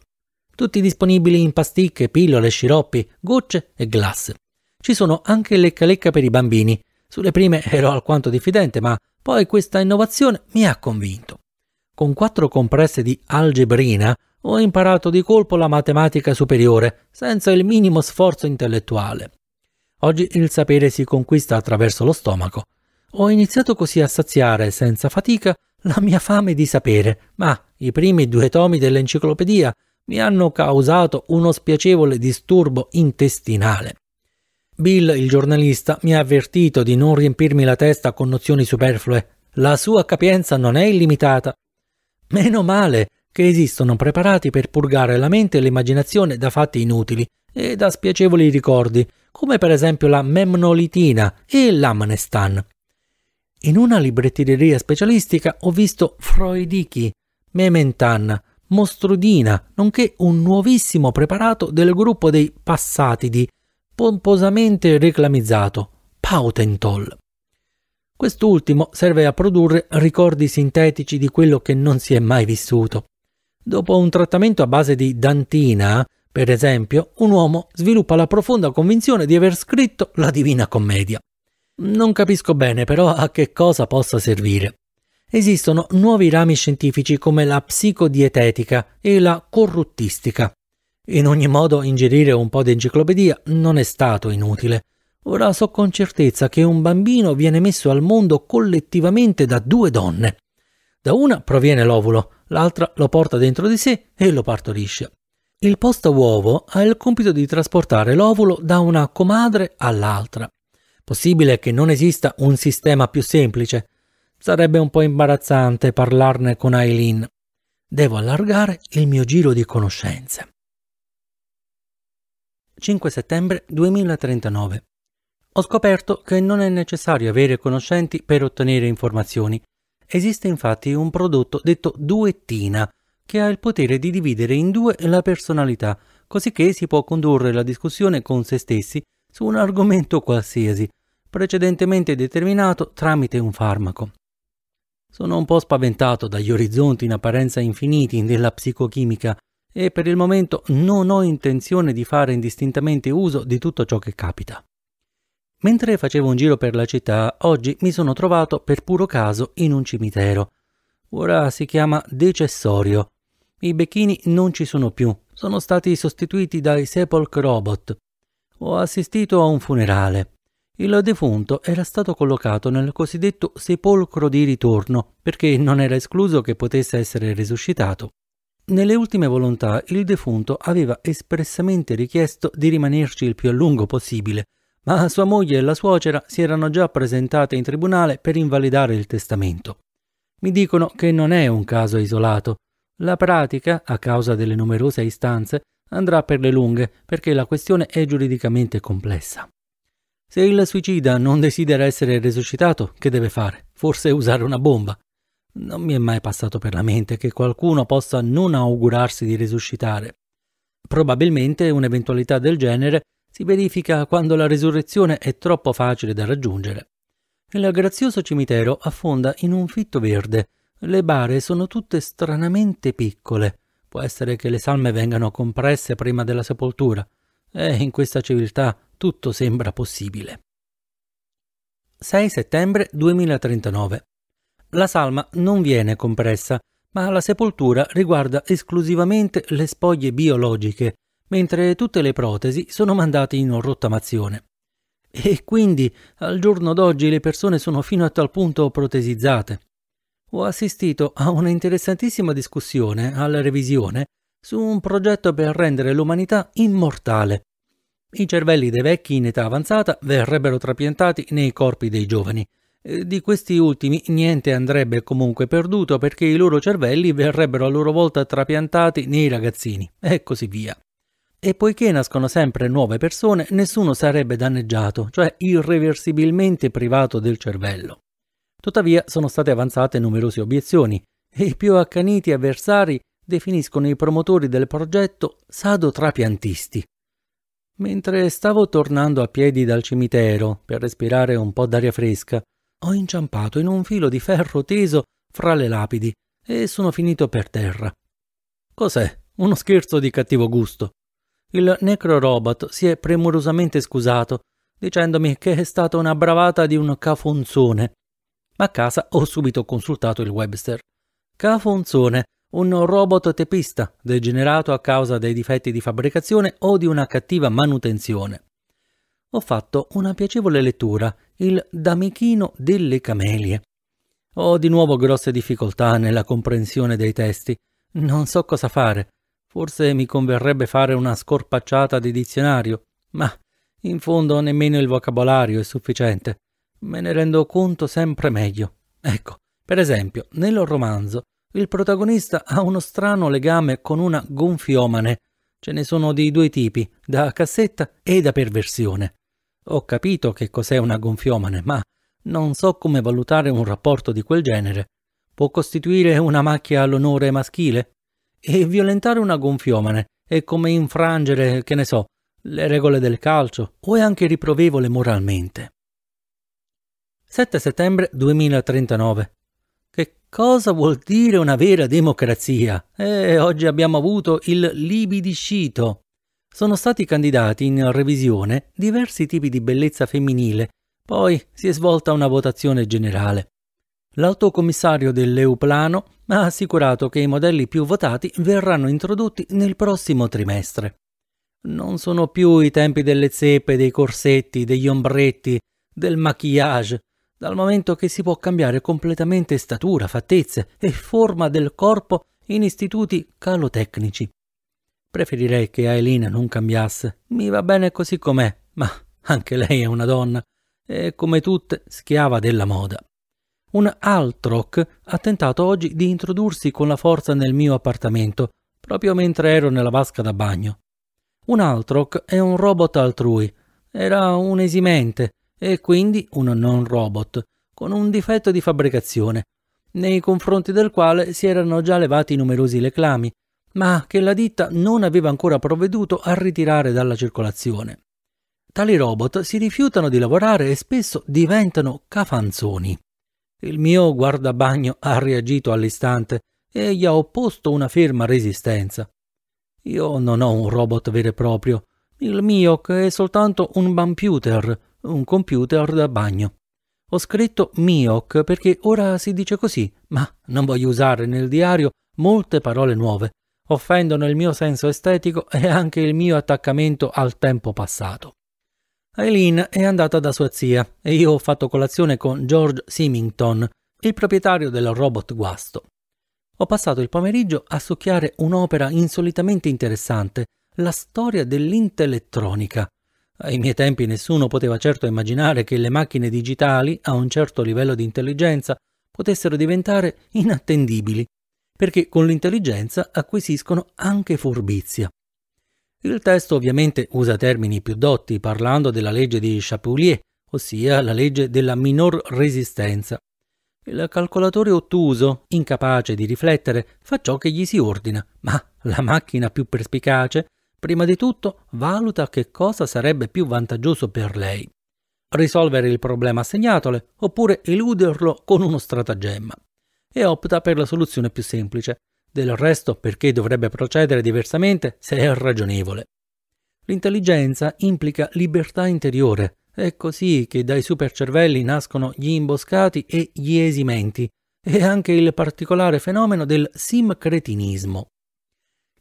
tutti disponibili in pasticche, pillole, sciroppi, gocce e glass. Ci sono anche lecca-lecca per i bambini. Sulle prime *laughs* ero alquanto diffidente, ma poi questa innovazione mi ha convinto. Con quattro compresse di algebrina ho imparato di colpo la matematica superiore, senza il minimo sforzo intellettuale. Oggi il sapere si conquista attraverso lo stomaco. Ho iniziato così a saziare senza fatica la mia fame di sapere, ma i primi due tomi dell'enciclopedia mi hanno causato uno spiacevole disturbo intestinale. Bill, il giornalista, mi ha avvertito di non riempirmi la testa con nozioni superflue. La sua capienza non è illimitata. Meno male che esistono preparati per purgare la mente e l'immaginazione da fatti inutili e da spiacevoli ricordi, come per esempio la memnolitina e l'amnestan. In una librettineria specialistica ho visto Freudichi, Mementan, mostrodina, nonché un nuovissimo preparato del gruppo dei Passatidi, pomposamente reclamizzato Pautentol. Quest'ultimo serve a produrre ricordi sintetici di quello che non si è mai vissuto. Dopo un trattamento a base di dantina, per esempio, un uomo sviluppa la profonda convinzione di aver scritto la Divina Commedia. Non capisco bene però a che cosa possa servire esistono nuovi rami scientifici come la psicodietetica e la corruttistica. In ogni modo, ingerire un po' di enciclopedia non è stato inutile. Ora so con certezza che un bambino viene messo al mondo collettivamente da due donne. Da una proviene l'ovulo, l'altra lo porta dentro di sé e lo partorisce. Il posta uovo ha il compito di trasportare l'ovulo da una comadre all'altra. Possibile che non esista un sistema più semplice, Sarebbe un po' imbarazzante parlarne con Aileen. Devo allargare il mio giro di conoscenze. 5 settembre 2039. Ho scoperto che non è necessario avere conoscenti per ottenere informazioni. Esiste infatti un prodotto detto duettina, che ha il potere di dividere in due la personalità, cosicché si può condurre la discussione con se stessi su un argomento qualsiasi, precedentemente determinato tramite un farmaco. Sono un po' spaventato dagli orizzonti in apparenza infiniti della psicochimica e per il momento non ho intenzione di fare indistintamente uso di tutto ciò che capita. Mentre facevo un giro per la città, oggi mi sono trovato per puro caso in un cimitero. Ora si chiama decessorio. I becchini non ci sono più, sono stati sostituiti dai sepolk robot. Ho assistito a un funerale. Il defunto era stato collocato nel cosiddetto sepolcro di ritorno, perché non era escluso che potesse essere risuscitato. Nelle ultime volontà il defunto aveva espressamente richiesto di rimanerci il più a lungo possibile, ma sua moglie e la suocera si erano già presentate in tribunale per invalidare il testamento. Mi dicono che non è un caso isolato. La pratica, a causa delle numerose istanze, andrà per le lunghe perché la questione è giuridicamente complessa. Se il suicida non desidera essere resuscitato, che deve fare? Forse usare una bomba. Non mi è mai passato per la mente che qualcuno possa non augurarsi di risuscitare. Probabilmente un'eventualità del genere si verifica quando la risurrezione è troppo facile da raggiungere. Il grazioso cimitero affonda in un fitto verde. Le bare sono tutte stranamente piccole. Può essere che le salme vengano compresse prima della sepoltura. E eh, in questa civiltà tutto sembra possibile. 6 settembre 2039. La salma non viene compressa, ma la sepoltura riguarda esclusivamente le spoglie biologiche, mentre tutte le protesi sono mandate in rottamazione. E quindi al giorno d'oggi le persone sono fino a tal punto protesizzate. Ho assistito a una interessantissima discussione alla revisione su un progetto per rendere l'umanità immortale, i cervelli dei vecchi in età avanzata verrebbero trapiantati nei corpi dei giovani. Eh, di questi ultimi niente andrebbe comunque perduto perché i loro cervelli verrebbero a loro volta trapiantati nei ragazzini, e così via. E poiché nascono sempre nuove persone, nessuno sarebbe danneggiato, cioè irreversibilmente privato del cervello. Tuttavia sono state avanzate numerose obiezioni, e i più accaniti avversari definiscono i promotori del progetto sadotrapiantisti, Mentre stavo tornando a piedi dal cimitero per respirare un po' d'aria fresca, ho inciampato in un filo di ferro teso fra le lapidi e sono finito per terra. Cos'è? Uno scherzo di cattivo gusto. Il necrorobot si è premurosamente scusato, dicendomi che è stata una bravata di un cafonzone. A casa ho subito consultato il Webster. Cafonzone un robot tepista degenerato a causa dei difetti di fabbricazione o di una cattiva manutenzione. Ho fatto una piacevole lettura, il D'Amichino delle Camelie. Ho di nuovo grosse difficoltà nella comprensione dei testi. Non so cosa fare. Forse mi converrebbe fare una scorpacciata di dizionario, ma in fondo nemmeno il vocabolario è sufficiente. Me ne rendo conto sempre meglio. Ecco, per esempio, nel romanzo il protagonista ha uno strano legame con una gonfiomane. Ce ne sono di due tipi, da cassetta e da perversione. Ho capito che cos'è una gonfiomane, ma non so come valutare un rapporto di quel genere. Può costituire una macchia all'onore maschile? E violentare una gonfiomane è come infrangere, che ne so, le regole del calcio o è anche riprovevole moralmente. 7 settembre 2039 Cosa vuol dire una vera democrazia? Eh, oggi abbiamo avuto il libidiscito. Sono stati candidati in revisione diversi tipi di bellezza femminile, poi si è svolta una votazione generale. L'autocommissario dell'Euplano ha assicurato che i modelli più votati verranno introdotti nel prossimo trimestre. Non sono più i tempi delle zeppe, dei corsetti, degli ombretti, del maquillage, dal momento che si può cambiare completamente statura, fattezze e forma del corpo in istituti calotecnici. Preferirei che Aileen non cambiasse. Mi va bene così com'è, ma anche lei è una donna e, come tutte, schiava della moda. Un Altroc ha tentato oggi di introdursi con la forza nel mio appartamento, proprio mentre ero nella vasca da bagno. Un Altroc è un robot altrui. Era un esimente, e quindi un non robot, con un difetto di fabbricazione, nei confronti del quale si erano già levati numerosi reclami, ma che la ditta non aveva ancora provveduto a ritirare dalla circolazione. Tali robot si rifiutano di lavorare e spesso diventano cafanzoni. Il mio guardabagno ha reagito all'istante e gli ha opposto una ferma resistenza. Io non ho un robot vero e proprio. Il mio è soltanto un computer un computer da bagno. Ho scritto MIOC perché ora si dice così, ma non voglio usare nel diario molte parole nuove. Offendono il mio senso estetico e anche il mio attaccamento al tempo passato. Eileen è andata da sua zia e io ho fatto colazione con George Simington, il proprietario del robot guasto. Ho passato il pomeriggio a succhiare un'opera insolitamente interessante, la storia dell'intellettronica, ai miei tempi nessuno poteva certo immaginare che le macchine digitali, a un certo livello di intelligenza, potessero diventare inattendibili, perché con l'intelligenza acquisiscono anche furbizia. Il testo ovviamente usa termini più dotti, parlando della legge di Chapoulier, ossia la legge della minor resistenza. Il calcolatore ottuso, incapace di riflettere, fa ciò che gli si ordina, ma la macchina più perspicace Prima di tutto, valuta che cosa sarebbe più vantaggioso per lei. Risolvere il problema assegnatole oppure eluderlo con uno stratagemma. E opta per la soluzione più semplice. Del resto, perché dovrebbe procedere diversamente se è ragionevole? L'intelligenza implica libertà interiore. È così che dai supercervelli nascono gli imboscati e gli esimenti, e anche il particolare fenomeno del simcretinismo.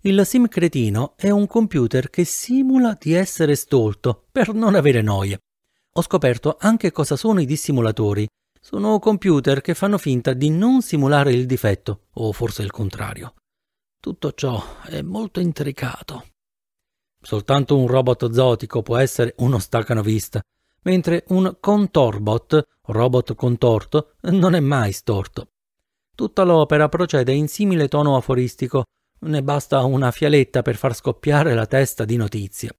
Il sim cretino è un computer che simula di essere stolto per non avere noie. Ho scoperto anche cosa sono i dissimulatori. Sono computer che fanno finta di non simulare il difetto, o forse il contrario. Tutto ciò è molto intricato. Soltanto un robot zotico può essere uno staccanovista, mentre un contorbot, robot contorto, non è mai storto. Tutta l'opera procede in simile tono aforistico, ne basta una fialetta per far scoppiare la testa di notizie.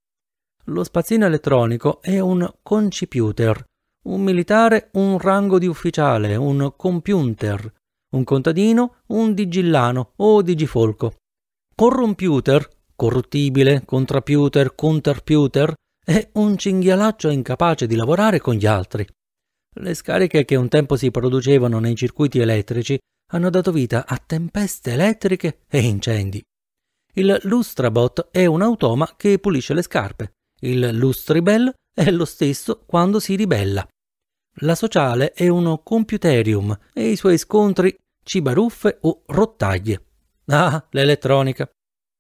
Lo spazzino elettronico è un conciputer, un militare un rango di ufficiale, un computer, un contadino un digillano o digifolco. Corromputer, corruttibile, contraputer, counterputer, è un cinghialaccio incapace di lavorare con gli altri. Le scariche che un tempo si producevano nei circuiti elettrici hanno dato vita a tempeste elettriche e incendi. Il Lustrabot è un automa che pulisce le scarpe. Il Lustribel è lo stesso quando si ribella. La sociale è uno computerium e i suoi scontri cibaruffe o rottaglie. Ah, l'elettronica.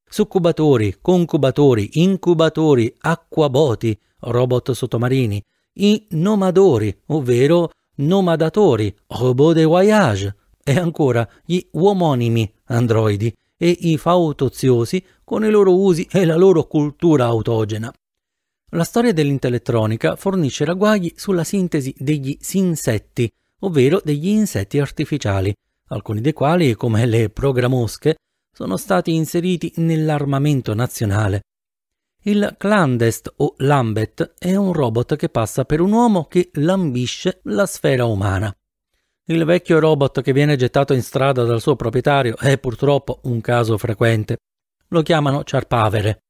Succubatori, concubatori, incubatori, acquaboti, robot sottomarini, i nomadori, ovvero nomadatori, robot de voyage, e ancora gli uomonimi androidi e i fautoziosi con i loro usi e la loro cultura autogena. La storia dell'intellettronica fornisce ragguagli sulla sintesi degli sinsetti, ovvero degli insetti artificiali, alcuni dei quali, come le programosche, sono stati inseriti nell'armamento nazionale. Il Clandest o Lambet è un robot che passa per un uomo che lambisce la sfera umana. Il vecchio robot che viene gettato in strada dal suo proprietario è purtroppo un caso frequente. Lo chiamano ciarpavere.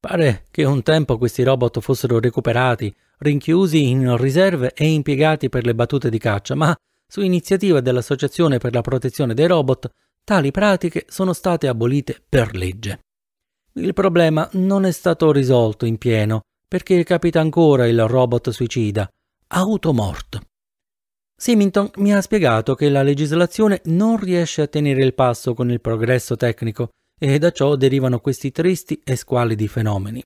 Pare che un tempo questi robot fossero recuperati, rinchiusi in riserve e impiegati per le battute di caccia, ma su iniziativa dell'Associazione per la protezione dei robot, tali pratiche sono state abolite per legge. Il problema non è stato risolto in pieno, perché capita ancora il robot suicida, automort. Simington mi ha spiegato che la legislazione non riesce a tenere il passo con il progresso tecnico e da ciò derivano questi tristi e squalidi fenomeni.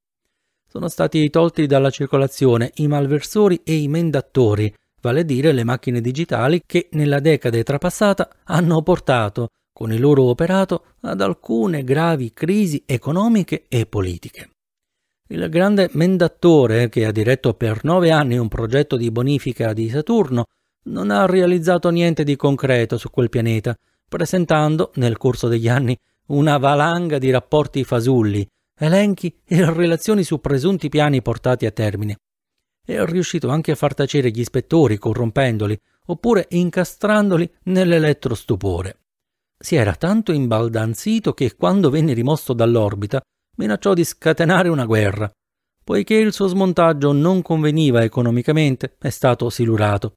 Sono stati tolti dalla circolazione i malversori e i mendatori, vale a dire le macchine digitali che nella decade trapassata hanno portato, con il loro operato, ad alcune gravi crisi economiche e politiche. Il grande mendatore, che ha diretto per nove anni un progetto di bonifica di Saturno, non ha realizzato niente di concreto su quel pianeta, presentando, nel corso degli anni, una valanga di rapporti fasulli, elenchi e relazioni su presunti piani portati a termine. È riuscito anche a far tacere gli ispettori corrompendoli oppure incastrandoli nell'elettrostupore. Si era tanto imbaldanzito che quando venne rimosso dall'orbita minacciò di scatenare una guerra. Poiché il suo smontaggio non conveniva economicamente, è stato silurato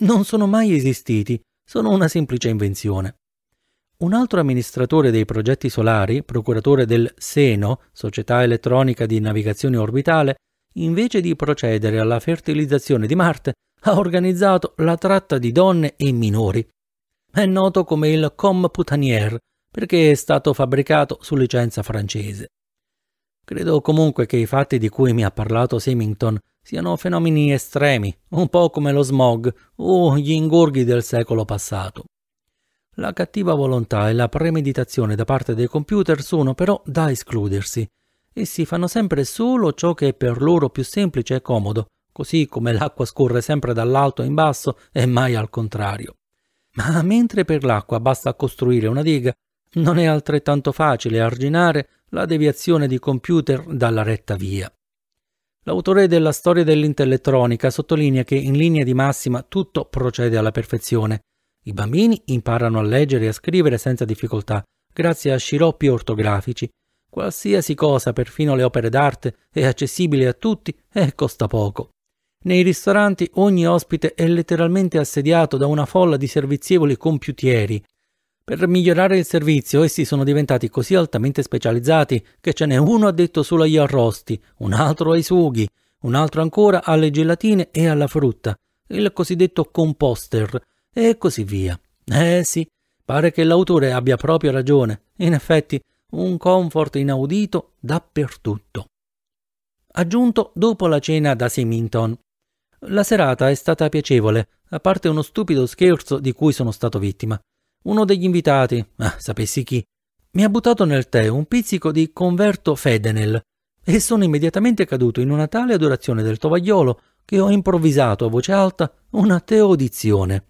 non sono mai esistiti, sono una semplice invenzione. Un altro amministratore dei progetti solari, procuratore del SENO, Società Elettronica di Navigazione Orbitale, invece di procedere alla fertilizzazione di Marte, ha organizzato la tratta di donne e minori. È noto come il Computanier, perché è stato fabbricato su licenza francese. Credo comunque che i fatti di cui mi ha parlato Simington siano fenomeni estremi, un po' come lo smog o gli ingorghi del secolo passato. La cattiva volontà e la premeditazione da parte dei computer sono però da escludersi. Essi fanno sempre solo ciò che è per loro più semplice e comodo, così come l'acqua scorre sempre dall'alto in basso e mai al contrario. Ma mentre per l'acqua basta costruire una diga, non è altrettanto facile arginare la deviazione di computer dalla retta via. L'autore della storia dell'intellettronica sottolinea che in linea di massima tutto procede alla perfezione. I bambini imparano a leggere e a scrivere senza difficoltà, grazie a sciroppi ortografici. Qualsiasi cosa, perfino le opere d'arte, è accessibile a tutti e costa poco. Nei ristoranti ogni ospite è letteralmente assediato da una folla di servizievoli computieri, per migliorare il servizio essi sono diventati così altamente specializzati che ce n'è uno addetto solo agli arrosti, un altro ai sughi, un altro ancora alle gelatine e alla frutta, il cosiddetto composter, e così via. Eh sì, pare che l'autore abbia proprio ragione. In effetti, un comfort inaudito dappertutto. Aggiunto dopo la cena da Simington. La serata è stata piacevole, a parte uno stupido scherzo di cui sono stato vittima. Uno degli invitati, ah, sapessi chi, mi ha buttato nel tè un pizzico di converto Fedenel e sono immediatamente caduto in una tale adorazione del tovagliolo che ho improvvisato a voce alta una teodizione.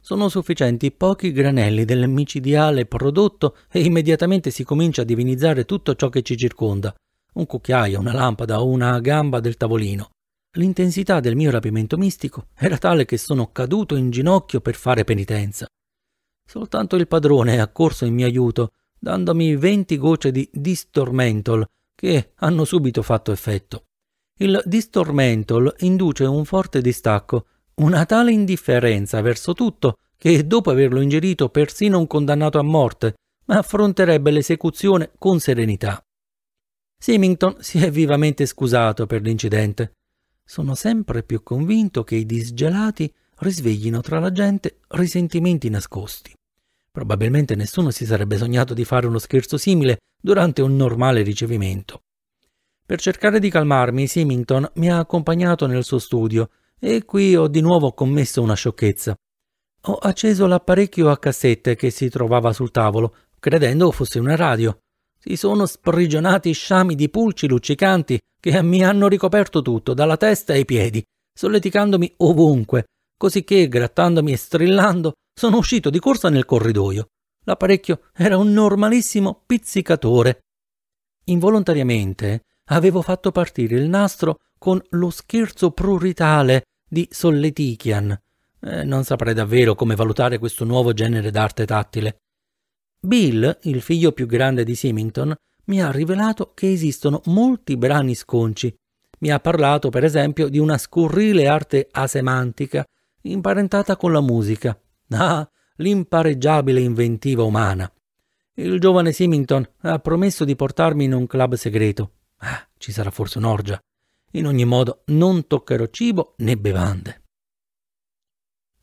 Sono sufficienti pochi granelli del micidiale prodotto e immediatamente si comincia a divinizzare tutto ciò che ci circonda, un cucchiaio, una lampada o una gamba del tavolino. L'intensità del mio rapimento mistico era tale che sono caduto in ginocchio per fare penitenza. Soltanto il padrone è accorso in mio aiuto, dandomi venti gocce di Distormentol, che hanno subito fatto effetto. Il Distormentol induce un forte distacco, una tale indifferenza verso tutto che dopo averlo ingerito persino un condannato a morte, ma affronterebbe l'esecuzione con serenità. Simington si è vivamente scusato per l'incidente. Sono sempre più convinto che i disgelati risveglino tra la gente risentimenti nascosti. Probabilmente nessuno si sarebbe sognato di fare uno scherzo simile durante un normale ricevimento. Per cercare di calmarmi, Simington mi ha accompagnato nel suo studio e qui ho di nuovo commesso una sciocchezza. Ho acceso l'apparecchio a cassette che si trovava sul tavolo, credendo fosse una radio. Si sono sprigionati sciami di pulci luccicanti che mi hanno ricoperto tutto, dalla testa ai piedi, solleticandomi ovunque, cosicché, grattandomi e strillando, sono uscito di corsa nel corridoio. L'apparecchio era un normalissimo pizzicatore. Involontariamente avevo fatto partire il nastro con lo scherzo pruritale di Solletichian. Eh, non saprei davvero come valutare questo nuovo genere d'arte tattile. Bill, il figlio più grande di Simington, mi ha rivelato che esistono molti brani sconci. Mi ha parlato, per esempio, di una scurrile arte asemantica imparentata con la musica. *laughs* Ah, l'impareggiabile inventiva umana. Il giovane Simington ha promesso di portarmi in un club segreto. Ah, ci sarà forse un'orgia. In ogni modo, non toccherò cibo né bevande.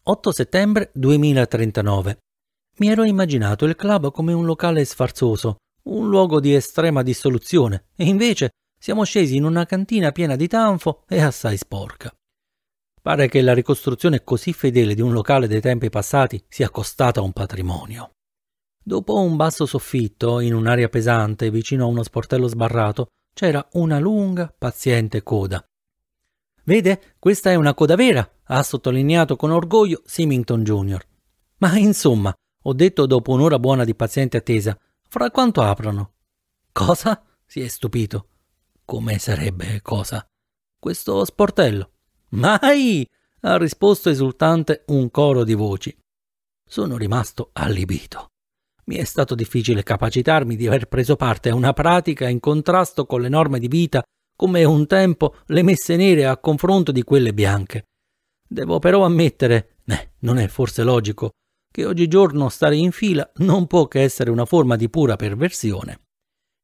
8 settembre 2039. Mi ero immaginato il club come un locale sfarzoso, un luogo di estrema dissoluzione, e invece siamo scesi in una cantina piena di tanfo e assai sporca. Pare che la ricostruzione così fedele di un locale dei tempi passati sia costata un patrimonio. Dopo un basso soffitto, in un'aria pesante, vicino a uno sportello sbarrato, c'era una lunga, paziente coda. Vede, questa è una coda vera, ha sottolineato con orgoglio Simington Jr. Ma insomma, ho detto dopo un'ora buona di paziente attesa, fra quanto aprono? Cosa? si è stupito. Come sarebbe cosa? Questo sportello. Mai! ha risposto esultante un coro di voci. Sono rimasto allibito. Mi è stato difficile capacitarmi di aver preso parte a una pratica in contrasto con le norme di vita come un tempo le messe nere a confronto di quelle bianche. Devo però ammettere, eh, non è forse logico, che oggigiorno stare in fila non può che essere una forma di pura perversione.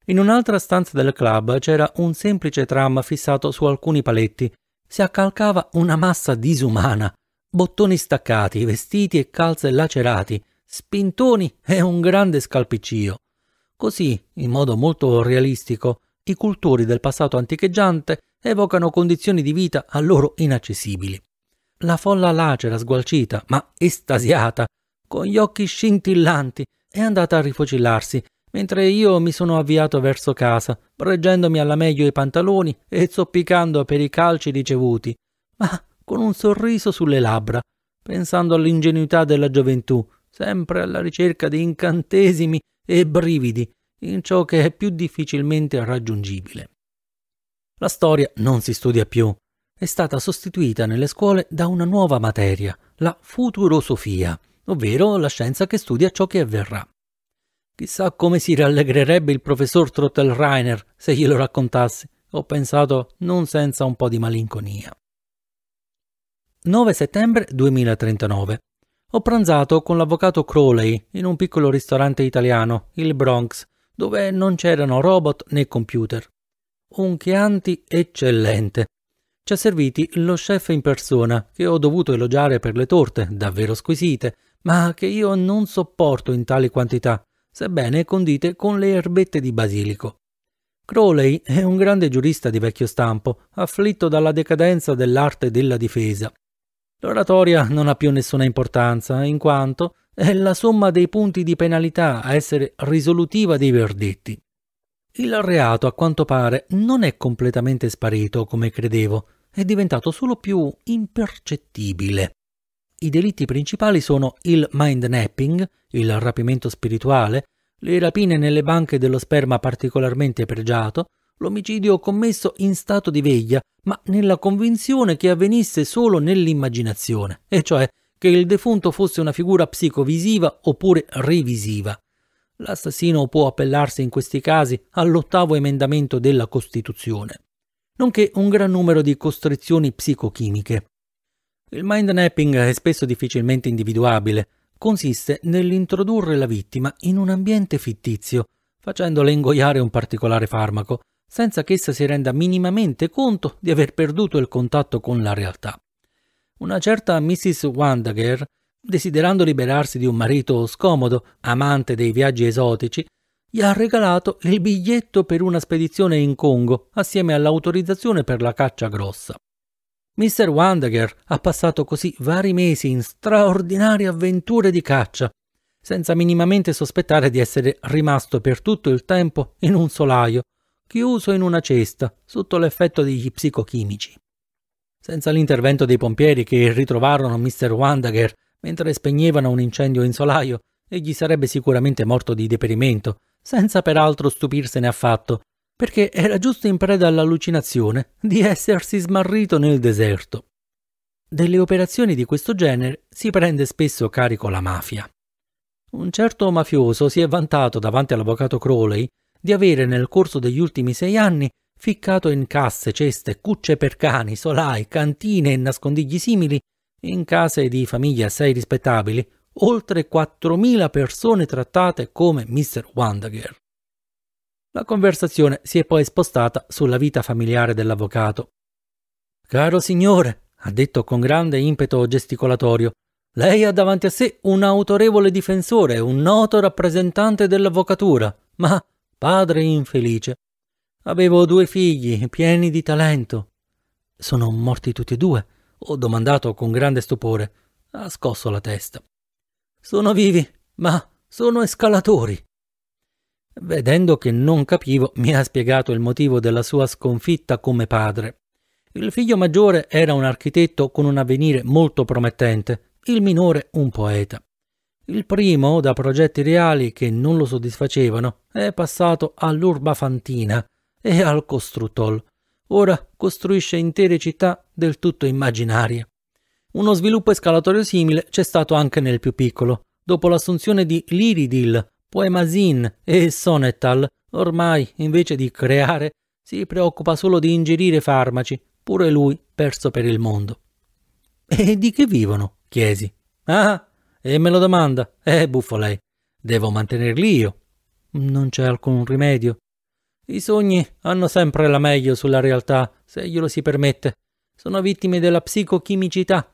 In un'altra stanza del club c'era un semplice tram fissato su alcuni paletti si accalcava una massa disumana, bottoni staccati, vestiti e calze lacerati, spintoni e un grande scalpiccio. Così, in modo molto realistico, i cultori del passato anticheggiante evocano condizioni di vita a loro inaccessibili. La folla lacera, sgualcita, ma estasiata, con gli occhi scintillanti, è andata a rifocillarsi mentre io mi sono avviato verso casa, reggendomi alla meglio i pantaloni e zoppicando per i calci ricevuti, ma con un sorriso sulle labbra, pensando all'ingenuità della gioventù, sempre alla ricerca di incantesimi e brividi in ciò che è più difficilmente raggiungibile. La storia non si studia più, è stata sostituita nelle scuole da una nuova materia, la futurosofia, ovvero la scienza che studia ciò che avverrà. Chissà come si rallegrerebbe il professor Trottelreiner se glielo raccontassi, ho pensato non senza un po' di malinconia. 9 settembre 2039. Ho pranzato con l'avvocato Crowley in un piccolo ristorante italiano, il Bronx, dove non c'erano robot né computer. Un Chianti eccellente. Ci ha serviti lo chef in persona, che ho dovuto elogiare per le torte, davvero squisite, ma che io non sopporto in tali quantità, sebbene condite con le erbette di basilico. Crowley è un grande giurista di vecchio stampo, afflitto dalla decadenza dell'arte della difesa. L'oratoria non ha più nessuna importanza, in quanto è la somma dei punti di penalità a essere risolutiva dei verdetti. Il reato, a quanto pare, non è completamente sparito come credevo, è diventato solo più impercettibile. I delitti principali sono il mindnapping, il rapimento spirituale, le rapine nelle banche dello sperma particolarmente pregiato, l'omicidio commesso in stato di veglia, ma nella convinzione che avvenisse solo nell'immaginazione, e cioè che il defunto fosse una figura psicovisiva oppure revisiva. L'assassino può appellarsi in questi casi all'ottavo emendamento della Costituzione, nonché un gran numero di costrizioni psicochimiche. Il mind mapping è spesso difficilmente individuabile. Consiste nell'introdurre la vittima in un ambiente fittizio, facendole ingoiare un particolare farmaco, senza che essa si renda minimamente conto di aver perduto il contatto con la realtà. Una certa Mrs. Wandager, desiderando liberarsi di un marito scomodo, amante dei viaggi esotici, gli ha regalato il biglietto per una spedizione in Congo, assieme all'autorizzazione per la caccia grossa. Mr. Wandager ha passato così vari mesi in straordinarie avventure di caccia, senza minimamente sospettare di essere rimasto per tutto il tempo in un solaio, chiuso in una cesta, sotto l'effetto degli psicochimici. Senza l'intervento dei pompieri che ritrovarono Mr. Wandager mentre spegnevano un incendio in solaio, egli sarebbe sicuramente morto di deperimento, senza peraltro stupirsene affatto perché era giusto in preda all'allucinazione di essersi smarrito nel deserto. Delle operazioni di questo genere si prende spesso carico la mafia. Un certo mafioso si è vantato davanti all'avvocato Crowley di avere nel corso degli ultimi sei anni ficcato in casse, ceste, cucce per cani, solai, cantine e nascondigli simili, in case di famiglie assai rispettabili, oltre 4.000 persone trattate come Mr. Wandager. La conversazione si è poi spostata sulla vita familiare dell'avvocato. Caro signore, ha detto con grande impeto gesticolatorio, lei ha davanti a sé un autorevole difensore, un noto rappresentante dell'avvocatura, ma padre infelice. Avevo due figli pieni di talento. Sono morti tutti e due? ho domandato con grande stupore. Ha scosso la testa. Sono vivi, ma sono escalatori. Vedendo che non capivo, mi ha spiegato il motivo della sua sconfitta come padre. Il figlio maggiore era un architetto con un avvenire molto promettente, il minore un poeta. Il primo, da progetti reali che non lo soddisfacevano, è passato all'urbafantina e al costrutol. Ora costruisce intere città del tutto immaginarie. Uno sviluppo escalatorio simile c'è stato anche nel più piccolo, dopo l'assunzione di Liridil, Poemasin e Sonetal ormai, invece di creare, si preoccupa solo di ingerire farmaci, pure lui perso per il mondo. E di che vivono? chiesi. Ah, e me lo domanda. Eh, buffo lei. Devo mantenerli io. Non c'è alcun rimedio. I sogni hanno sempre la meglio sulla realtà, se glielo si permette. Sono vittime della psicochimicità.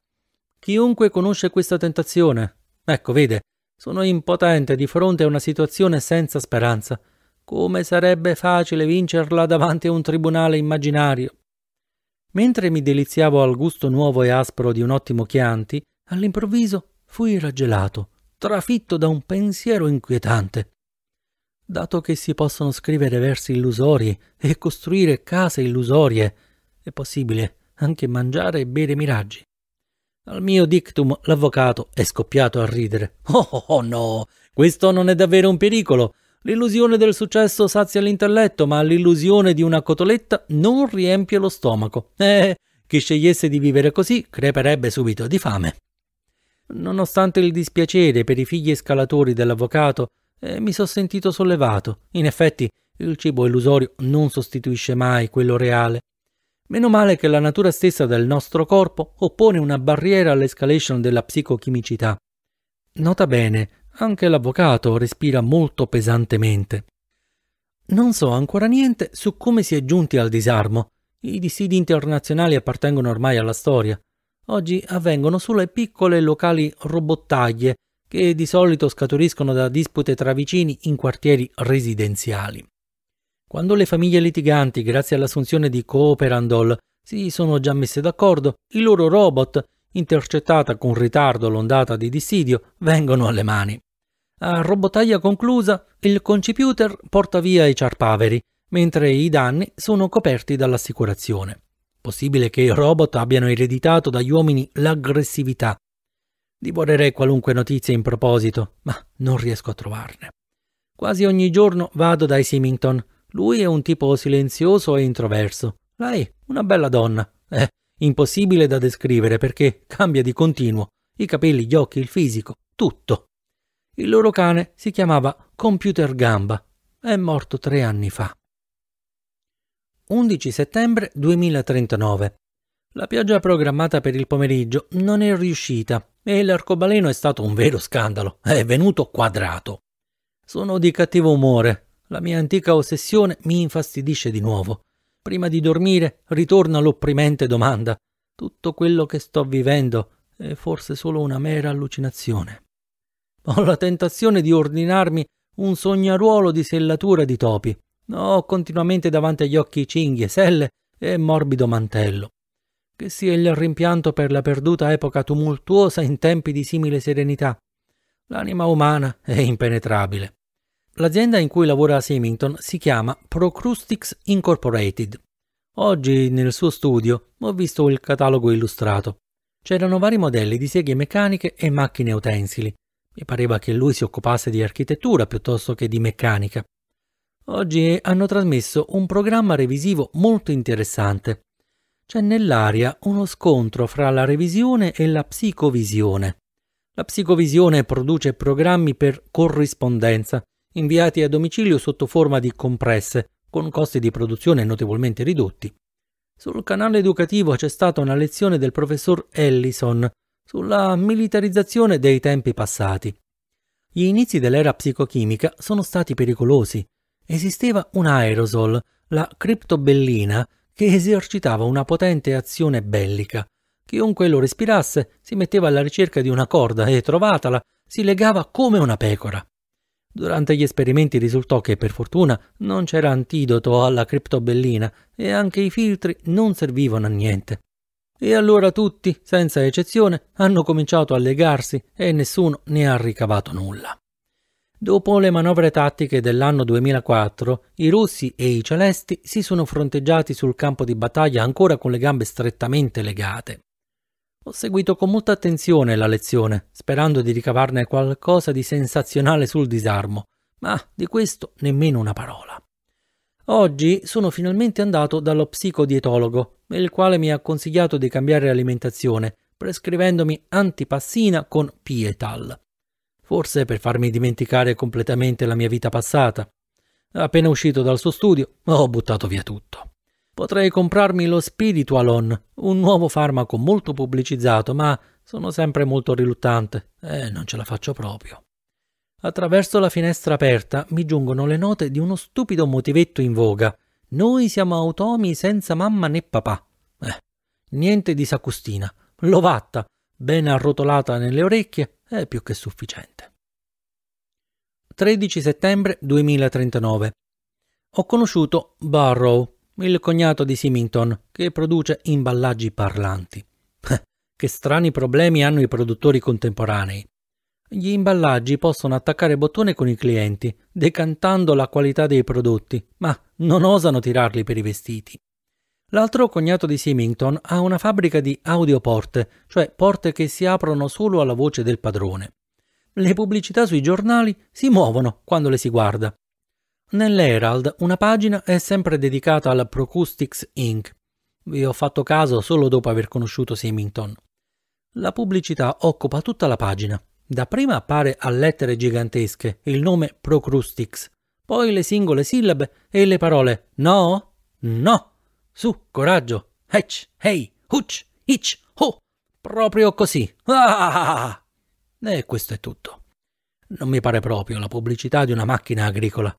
Chiunque conosce questa tentazione. Ecco, vede, sono impotente di fronte a una situazione senza speranza. Come sarebbe facile vincerla davanti a un tribunale immaginario. Mentre mi deliziavo al gusto nuovo e aspro di un ottimo Chianti, all'improvviso fui raggelato, trafitto da un pensiero inquietante. Dato che si possono scrivere versi illusori e costruire case illusorie, è possibile anche mangiare e bere miraggi. Al mio dictum l'avvocato è scoppiato a ridere. Oh, oh, oh no, questo non è davvero un pericolo. L'illusione del successo sazia l'intelletto, ma l'illusione di una cotoletta non riempie lo stomaco. Eh, chi scegliesse di vivere così creperebbe subito di fame. Nonostante il dispiacere per i figli scalatori dell'avvocato, eh, mi sono sentito sollevato. In effetti, il cibo illusorio non sostituisce mai quello reale. Meno male che la natura stessa del nostro corpo oppone una barriera all'escalation della psicochimicità. Nota bene, anche l'avvocato respira molto pesantemente. Non so ancora niente su come si è giunti al disarmo. I dissidi internazionali appartengono ormai alla storia. Oggi avvengono sulle piccole e locali robottaglie che di solito scaturiscono da dispute tra vicini in quartieri residenziali. Quando le famiglie litiganti, grazie all'assunzione di Cooperandol, si sono già messe d'accordo, i loro robot, intercettata con ritardo l'ondata di dissidio, vengono alle mani. A robotaglia conclusa, il conciputer porta via i ciarpaveri, mentre i danni sono coperti dall'assicurazione. Possibile che i robot abbiano ereditato dagli uomini l'aggressività. Divorerei qualunque notizia in proposito, ma non riesco a trovarne. Quasi ogni giorno vado dai Simington. Lui è un tipo silenzioso e introverso. Lei, una bella donna. Eh, impossibile da descrivere perché cambia di continuo. I capelli, gli occhi, il fisico, tutto. Il loro cane si chiamava Computer Gamba. È morto tre anni fa. 11 settembre 2039. La pioggia programmata per il pomeriggio non è riuscita e l'arcobaleno è stato un vero scandalo. È venuto quadrato. Sono di cattivo umore, la mia antica ossessione mi infastidisce di nuovo. Prima di dormire ritorna l'opprimente domanda. Tutto quello che sto vivendo è forse solo una mera allucinazione. Ho la tentazione di ordinarmi un sognaruolo di sellatura di topi. Ho continuamente davanti agli occhi cinghie, selle e morbido mantello. Che sia il rimpianto per la perduta epoca tumultuosa in tempi di simile serenità. L'anima umana è impenetrabile. L'azienda in cui lavora Simington si chiama Procrustics Incorporated. Oggi nel suo studio ho visto il catalogo illustrato. C'erano vari modelli di seghe meccaniche e macchine utensili. Mi pareva che lui si occupasse di architettura piuttosto che di meccanica. Oggi hanno trasmesso un programma revisivo molto interessante. C'è nell'aria uno scontro fra la revisione e la psicovisione. La psicovisione produce programmi per corrispondenza, inviati a domicilio sotto forma di compresse, con costi di produzione notevolmente ridotti. Sul canale educativo c'è stata una lezione del professor Ellison sulla militarizzazione dei tempi passati. Gli inizi dell'era psicochimica sono stati pericolosi. Esisteva un aerosol, la criptobellina, che esercitava una potente azione bellica. Chiunque lo respirasse si metteva alla ricerca di una corda e, trovatala, si legava come una pecora. Durante gli esperimenti risultò che per fortuna non c'era antidoto alla criptobellina e anche i filtri non servivano a niente. E allora tutti, senza eccezione, hanno cominciato a legarsi e nessuno ne ha ricavato nulla. Dopo le manovre tattiche dell'anno 2004, i russi e i celesti si sono fronteggiati sul campo di battaglia ancora con le gambe strettamente legate. Ho seguito con molta attenzione la lezione, sperando di ricavarne qualcosa di sensazionale sul disarmo, ma di questo nemmeno una parola. Oggi sono finalmente andato dallo psicodietologo, il quale mi ha consigliato di cambiare alimentazione, prescrivendomi antipassina con Pietal. Forse per farmi dimenticare completamente la mia vita passata. Appena uscito dal suo studio, ho buttato via tutto. Potrei comprarmi lo Spiritualon, un nuovo farmaco molto pubblicizzato, ma sono sempre molto riluttante e eh, non ce la faccio proprio. Attraverso la finestra aperta mi giungono le note di uno stupido motivetto in voga. Noi siamo automi senza mamma né papà. Eh, niente di sacustina. L'ovatta, ben arrotolata nelle orecchie, è più che sufficiente. 13 settembre 2039. Ho conosciuto Barrow, il cognato di Simington, che produce imballaggi parlanti. Eh, che strani problemi hanno i produttori contemporanei. Gli imballaggi possono attaccare bottone con i clienti, decantando la qualità dei prodotti, ma non osano tirarli per i vestiti. L'altro cognato di Simington ha una fabbrica di audioporte, cioè porte che si aprono solo alla voce del padrone. Le pubblicità sui giornali si muovono quando le si guarda. Nell'Herald una pagina è sempre dedicata alla Procustics Inc. Vi ho fatto caso solo dopo aver conosciuto Simington. La pubblicità occupa tutta la pagina. Da prima appare a lettere gigantesche il nome Procoustics, poi le singole sillabe e le parole no, no, su, coraggio, hech, hey, huch, itch, ho, proprio così. Ah! E questo è tutto. Non mi pare proprio la pubblicità di una macchina agricola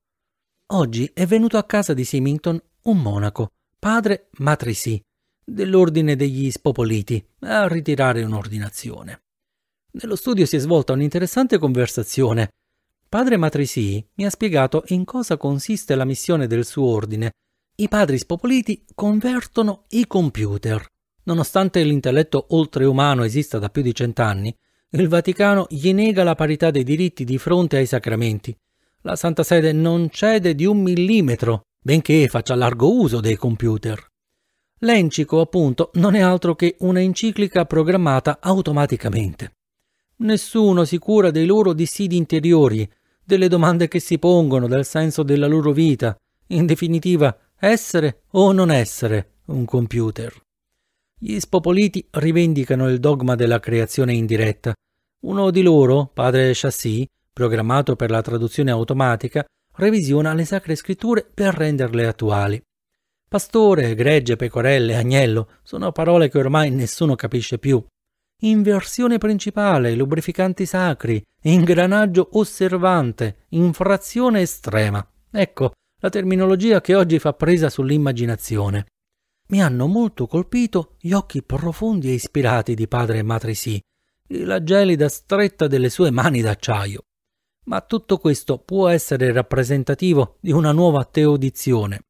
oggi è venuto a casa di Symington un monaco, padre Matrisi, dell'ordine degli spopoliti, a ritirare un'ordinazione. Nello studio si è svolta un'interessante conversazione. Padre Matrisi mi ha spiegato in cosa consiste la missione del suo ordine. I padri spopoliti convertono i computer. Nonostante l'intelletto oltreumano esista da più di cent'anni, il Vaticano gli nega la parità dei diritti di fronte ai sacramenti la Santa Sede non cede di un millimetro, benché faccia largo uso dei computer. L'encico, appunto, non è altro che una enciclica programmata automaticamente. Nessuno si cura dei loro dissidi interiori, delle domande che si pongono, del senso della loro vita, in definitiva, essere o non essere un computer. Gli spopoliti rivendicano il dogma della creazione indiretta. Uno di loro, padre Chassis, programmato per la traduzione automatica, revisiona le sacre scritture per renderle attuali. Pastore, gregge, pecorelle, agnello sono parole che ormai nessuno capisce più. Inversione principale, lubrificanti sacri, ingranaggio osservante, infrazione estrema. Ecco la terminologia che oggi fa presa sull'immaginazione. Mi hanno molto colpito gli occhi profondi e ispirati di padre Matrisi e la gelida stretta delle sue mani d'acciaio. Ma tutto questo può essere rappresentativo di una nuova teodizione.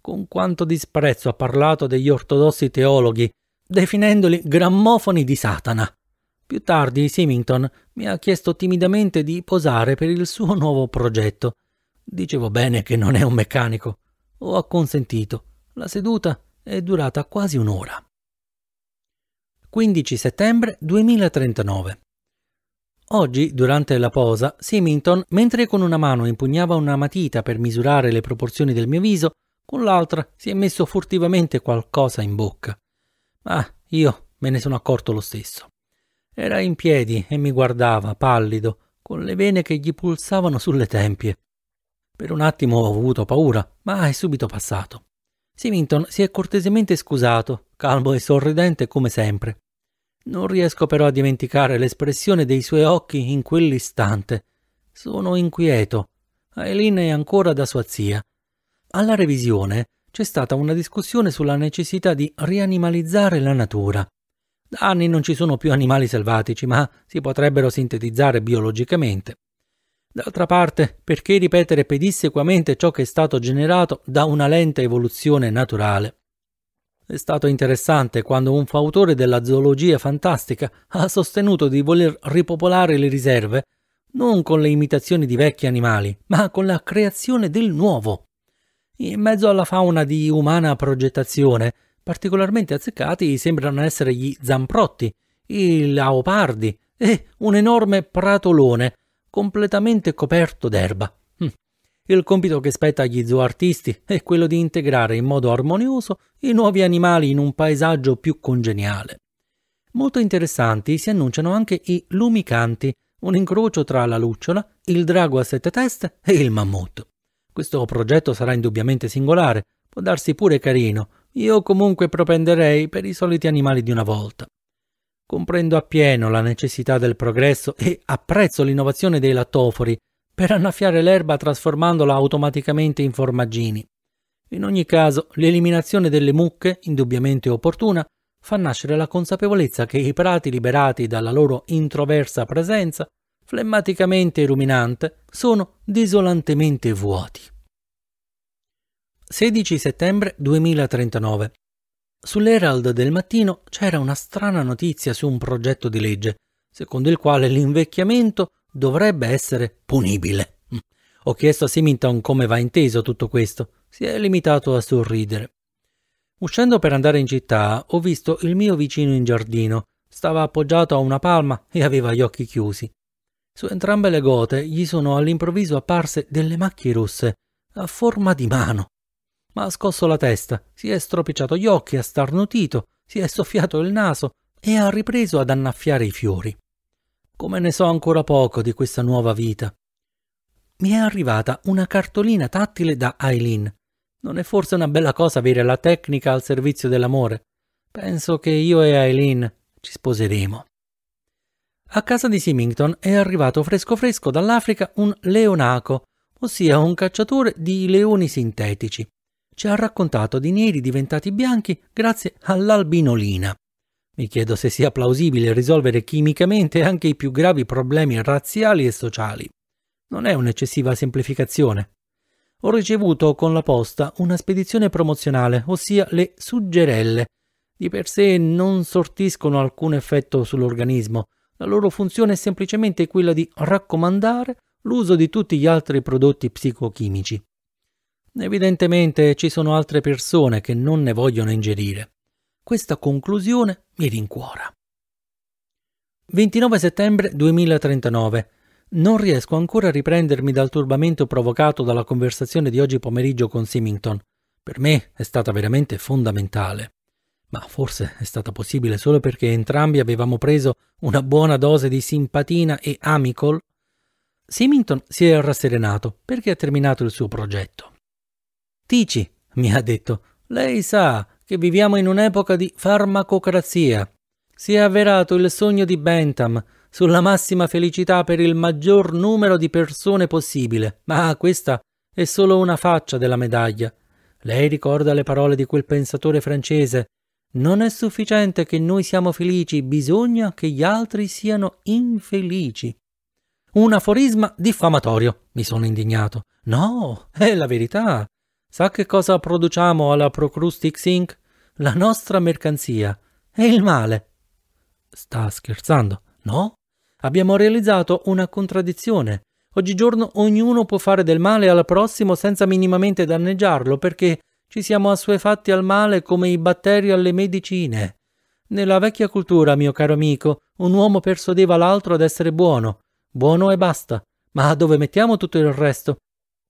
Con quanto disprezzo ha parlato degli ortodossi teologhi, definendoli grammofoni di Satana. Più tardi Simington mi ha chiesto timidamente di posare per il suo nuovo progetto. Dicevo bene che non è un meccanico. Ho acconsentito. La seduta è durata quasi un'ora. 15 settembre 2039. Oggi, durante la posa, Simington, mentre con una mano impugnava una matita per misurare le proporzioni del mio viso, con l'altra si è messo furtivamente qualcosa in bocca. Ma io me ne sono accorto lo stesso. Era in piedi e mi guardava, pallido, con le vene che gli pulsavano sulle tempie. Per un attimo ho avuto paura, ma è subito passato. Simington si è cortesemente scusato, calmo e sorridente come sempre. Non riesco però a dimenticare l'espressione dei suoi occhi in quell'istante. Sono inquieto. Eileen è ancora da sua zia. Alla revisione c'è stata una discussione sulla necessità di rianimalizzare la natura. Da anni non ci sono più animali selvatici, ma si potrebbero sintetizzare biologicamente. D'altra parte, perché ripetere pedissequamente ciò che è stato generato da una lenta evoluzione naturale? È stato interessante quando un fautore della zoologia fantastica ha sostenuto di voler ripopolare le riserve non con le imitazioni di vecchi animali, ma con la creazione del nuovo. In mezzo alla fauna di umana progettazione, particolarmente azzeccati sembrano essere gli zamprotti, i leopardi e un enorme pratolone completamente coperto d'erba. Il compito che spetta agli zooartisti è quello di integrare in modo armonioso i nuovi animali in un paesaggio più congeniale. Molto interessanti si annunciano anche i lumicanti, un incrocio tra la lucciola, il drago a sette teste e il mammut. Questo progetto sarà indubbiamente singolare, può darsi pure carino, io comunque propenderei per i soliti animali di una volta. Comprendo appieno la necessità del progresso e apprezzo l'innovazione dei lattofori, per annaffiare l'erba trasformandola automaticamente in formaggini. In ogni caso, l'eliminazione delle mucche, indubbiamente opportuna, fa nascere la consapevolezza che i prati liberati dalla loro introversa presenza, flemmaticamente ruminante, sono desolantemente vuoti. 16 settembre 2039 Sull'Herald del mattino c'era una strana notizia su un progetto di legge, secondo il quale l'invecchiamento dovrebbe essere punibile. Ho chiesto a Simington come va inteso tutto questo. Si è limitato a sorridere. Uscendo per andare in città, ho visto il mio vicino in giardino. Stava appoggiato a una palma e aveva gli occhi chiusi. Su entrambe le gote gli sono all'improvviso apparse delle macchie rosse, a forma di mano. Ma ha scosso la testa, si è stropicciato gli occhi, ha starnutito, si è soffiato il naso e ha ripreso ad annaffiare i fiori come ne so ancora poco di questa nuova vita. Mi è arrivata una cartolina tattile da Aileen. Non è forse una bella cosa avere la tecnica al servizio dell'amore? Penso che io e Aileen ci sposeremo. A casa di Simington è arrivato fresco fresco dall'Africa un leonaco, ossia un cacciatore di leoni sintetici. Ci ha raccontato di neri diventati bianchi grazie all'albinolina. Mi chiedo se sia plausibile risolvere chimicamente anche i più gravi problemi razziali e sociali. Non è un'eccessiva semplificazione. Ho ricevuto con la posta una spedizione promozionale, ossia le suggerelle. Di per sé non sortiscono alcun effetto sull'organismo. La loro funzione è semplicemente quella di raccomandare l'uso di tutti gli altri prodotti psicochimici. Evidentemente ci sono altre persone che non ne vogliono ingerire. Questa conclusione mi rincuora. 29 settembre 2039. Non riesco ancora a riprendermi dal turbamento provocato dalla conversazione di oggi pomeriggio con Simington. Per me è stata veramente fondamentale. Ma forse è stata possibile solo perché entrambi avevamo preso una buona dose di simpatina e amicol. Simington si è rasserenato perché ha terminato il suo progetto. Tici, mi ha detto, lei sa, che viviamo in un'epoca di farmacocrazia. Si è avverato il sogno di Bentham sulla massima felicità per il maggior numero di persone possibile, ma questa è solo una faccia della medaglia. Lei ricorda le parole di quel pensatore francese non è sufficiente che noi siamo felici, bisogna che gli altri siano infelici. Un aforisma diffamatorio, mi sono indignato. No, è la verità. Sa che cosa produciamo alla Procrustix Inc? La nostra mercanzia. E il male. Sta scherzando, no? Abbiamo realizzato una contraddizione. Oggigiorno ognuno può fare del male al prossimo senza minimamente danneggiarlo perché ci siamo assuefatti al male come i batteri alle medicine. Nella vecchia cultura, mio caro amico, un uomo persuadeva l'altro ad essere buono. Buono e basta. Ma dove mettiamo tutto il resto?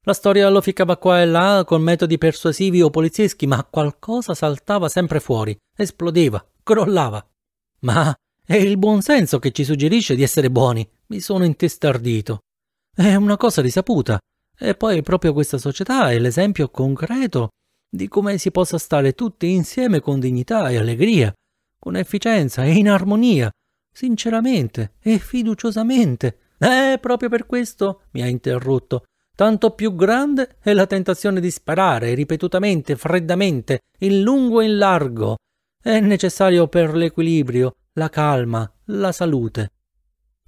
La storia lo ficcava qua e là con metodi persuasivi o polizieschi, ma qualcosa saltava sempre fuori, esplodeva, crollava. Ma è il buon senso che ci suggerisce di essere buoni. Mi sono intestardito. È una cosa risaputa. E poi proprio questa società è l'esempio concreto di come si possa stare tutti insieme con dignità e allegria, con efficienza e in armonia, sinceramente e fiduciosamente. Eh, proprio per questo mi ha interrotto tanto più grande è la tentazione di sparare ripetutamente, freddamente, in lungo e in largo. È necessario per l'equilibrio, la calma, la salute.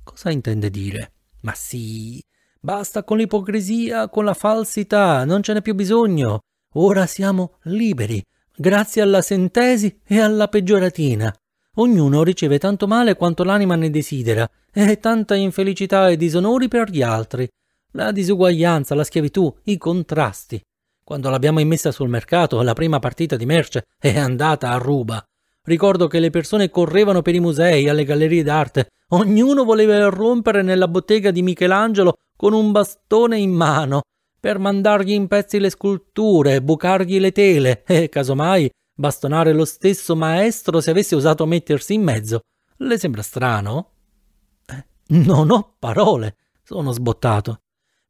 Cosa intende dire? Ma sì, basta con l'ipocrisia, con la falsità, non ce n'è più bisogno. Ora siamo liberi, grazie alla sentesi e alla peggioratina. Ognuno riceve tanto male quanto l'anima ne desidera, e tanta infelicità e disonori per gli altri, la disuguaglianza, la schiavitù, i contrasti. Quando l'abbiamo immessa sul mercato, la prima partita di merce è andata a ruba. Ricordo che le persone correvano per i musei, alle gallerie d'arte, ognuno voleva rompere nella bottega di Michelangelo con un bastone in mano, per mandargli in pezzi le sculture, bucargli le tele e, casomai, bastonare lo stesso maestro se avesse osato mettersi in mezzo. Le sembra strano? Eh, non ho parole, sono sbottato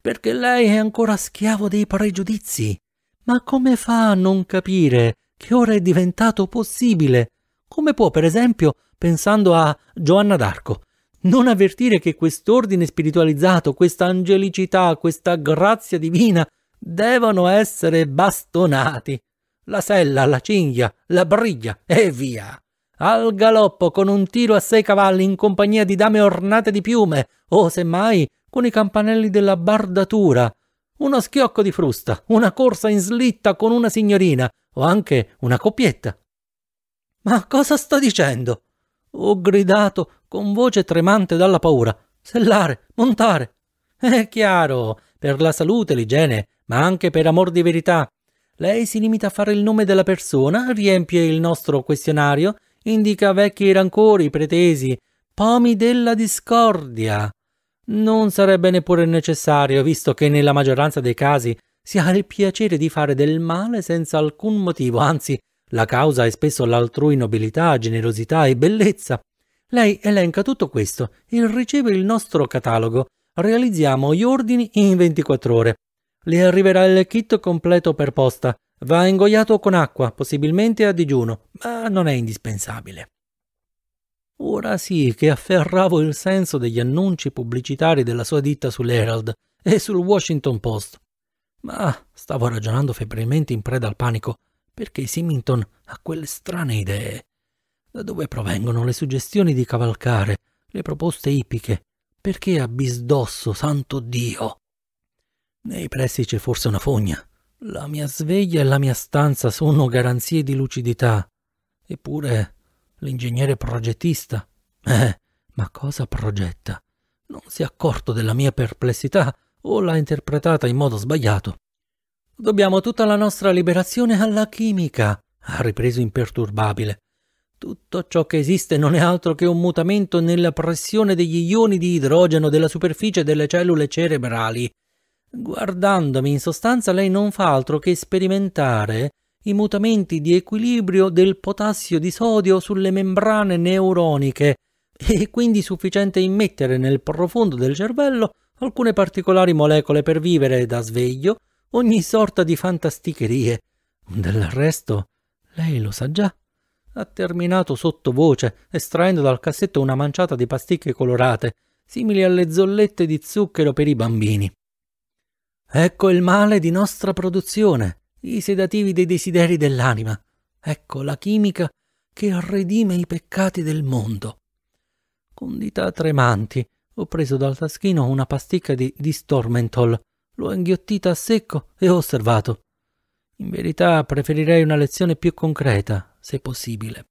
perché lei è ancora schiavo dei pregiudizi. Ma come fa a non capire che ora è diventato possibile? Come può, per esempio, pensando a Giovanna d'Arco, non avvertire che quest'ordine spiritualizzato, questa angelicità, questa grazia divina devono essere bastonati? La sella, la cinghia, la briglia e via! Al galoppo con un tiro a sei cavalli in compagnia di dame ornate di piume, o semmai con i campanelli della bardatura, uno schiocco di frusta, una corsa in slitta con una signorina o anche una coppietta. Ma cosa sto dicendo? Ho gridato con voce tremante dalla paura. Sellare, montare. È chiaro, per la salute, l'igiene, ma anche per amor di verità. Lei si limita a fare il nome della persona, riempie il nostro questionario, indica vecchi rancori pretesi, pomi della discordia. Non sarebbe neppure necessario, visto che nella maggioranza dei casi si ha il piacere di fare del male senza alcun motivo, anzi, la causa è spesso l'altrui nobilità, generosità e bellezza. Lei elenca tutto questo e riceve il nostro catalogo. Realizziamo gli ordini in 24 ore. Le arriverà il kit completo per posta. Va ingoiato con acqua, possibilmente a digiuno, ma non è indispensabile. Ora sì che afferravo il senso degli annunci pubblicitari della sua ditta sull'Herald e sul Washington Post. Ma stavo ragionando febbrilmente in preda al panico perché Simington ha quelle strane idee. Da dove provengono le suggestioni di cavalcare, le proposte ipiche? Perché a bisdosso, santo Dio? Nei pressi c'è forse una fogna. La mia sveglia e la mia stanza sono garanzie di lucidità. Eppure L'ingegnere progettista. Eh, ma cosa progetta? Non si è accorto della mia perplessità o l'ha interpretata in modo sbagliato. Dobbiamo tutta la nostra liberazione alla chimica, ha ripreso imperturbabile. Tutto ciò che esiste non è altro che un mutamento nella pressione degli ioni di idrogeno della superficie delle cellule cerebrali. Guardandomi in sostanza lei non fa altro che sperimentare i mutamenti di equilibrio del potassio di sodio sulle membrane neuroniche e quindi sufficiente immettere nel profondo del cervello alcune particolari molecole per vivere da sveglio ogni sorta di fantasticherie. Del resto, lei lo sa già. Ha terminato sottovoce, estraendo dal cassetto una manciata di pasticche colorate, simili alle zollette di zucchero per i bambini. Ecco il male di nostra produzione i sedativi dei desideri dell'anima. Ecco la chimica che redime i peccati del mondo. Con dita tremanti ho preso dal taschino una pasticca di distormentol, l'ho inghiottita a secco e ho osservato. In verità preferirei una lezione più concreta, se possibile.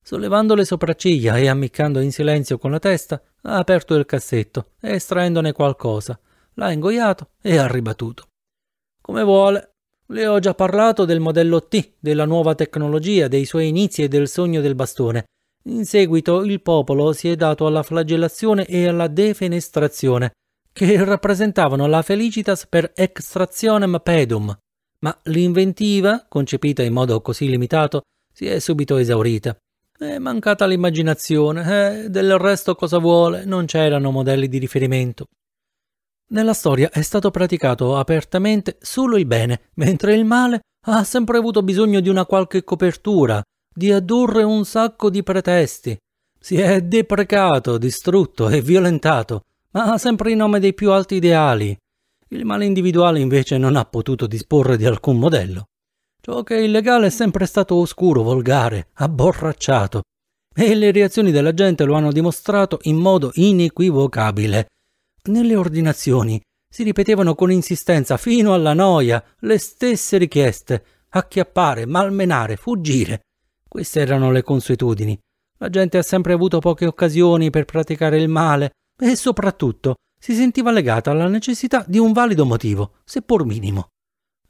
Sollevando le sopracciglia e ammiccando in silenzio con la testa, ha aperto il cassetto, e estraendone qualcosa, l'ha ingoiato e ha ribattuto. Come vuole, le ho già parlato del modello T, della nuova tecnologia, dei suoi inizi e del sogno del bastone. In seguito il popolo si è dato alla flagellazione e alla defenestrazione, che rappresentavano la felicitas per extrazionem pedum, ma l'inventiva, concepita in modo così limitato, si è subito esaurita. È mancata l'immaginazione, eh, del resto cosa vuole, non c'erano modelli di riferimento. Nella storia è stato praticato apertamente solo il bene, mentre il male ha sempre avuto bisogno di una qualche copertura, di addurre un sacco di pretesti. Si è deprecato, distrutto e violentato, ma sempre in nome dei più alti ideali. Il male individuale invece non ha potuto disporre di alcun modello. Ciò che è illegale è sempre stato oscuro, volgare, abborracciato. E le reazioni della gente lo hanno dimostrato in modo inequivocabile. Nelle ordinazioni si ripetevano con insistenza fino alla noia le stesse richieste acchiappare, malmenare, fuggire. Queste erano le consuetudini. La gente ha sempre avuto poche occasioni per praticare il male e soprattutto si sentiva legata alla necessità di un valido motivo, seppur minimo.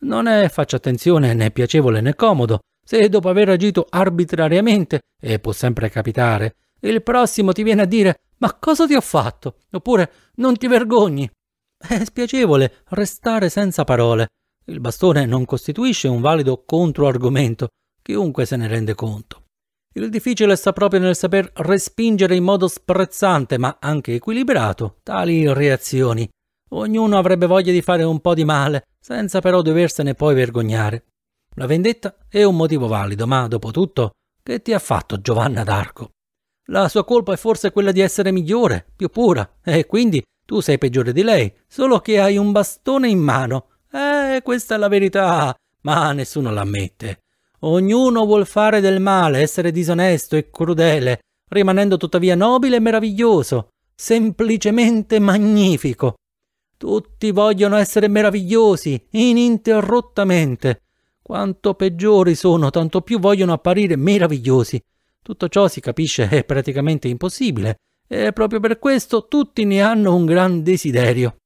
Non è, faccia attenzione, né piacevole né comodo, se dopo aver agito arbitrariamente, e può sempre capitare, il prossimo ti viene a dire ma cosa ti ho fatto? Oppure non ti vergogni? È spiacevole restare senza parole. Il bastone non costituisce un valido controargomento, chiunque se ne rende conto. Il difficile sta proprio nel saper respingere in modo sprezzante, ma anche equilibrato, tali reazioni. Ognuno avrebbe voglia di fare un po' di male, senza però doversene poi vergognare. La vendetta è un motivo valido, ma dopo tutto, che ti ha fatto Giovanna d'Arco? La sua colpa è forse quella di essere migliore, più pura, e quindi tu sei peggiore di lei, solo che hai un bastone in mano. Eh, questa è la verità, ma nessuno l'ammette. Ognuno vuol fare del male, essere disonesto e crudele, rimanendo tuttavia nobile e meraviglioso, semplicemente magnifico. Tutti vogliono essere meravigliosi, ininterrottamente. Quanto peggiori sono, tanto più vogliono apparire meravigliosi. Tutto ciò si capisce è praticamente impossibile e proprio per questo tutti ne hanno un gran desiderio.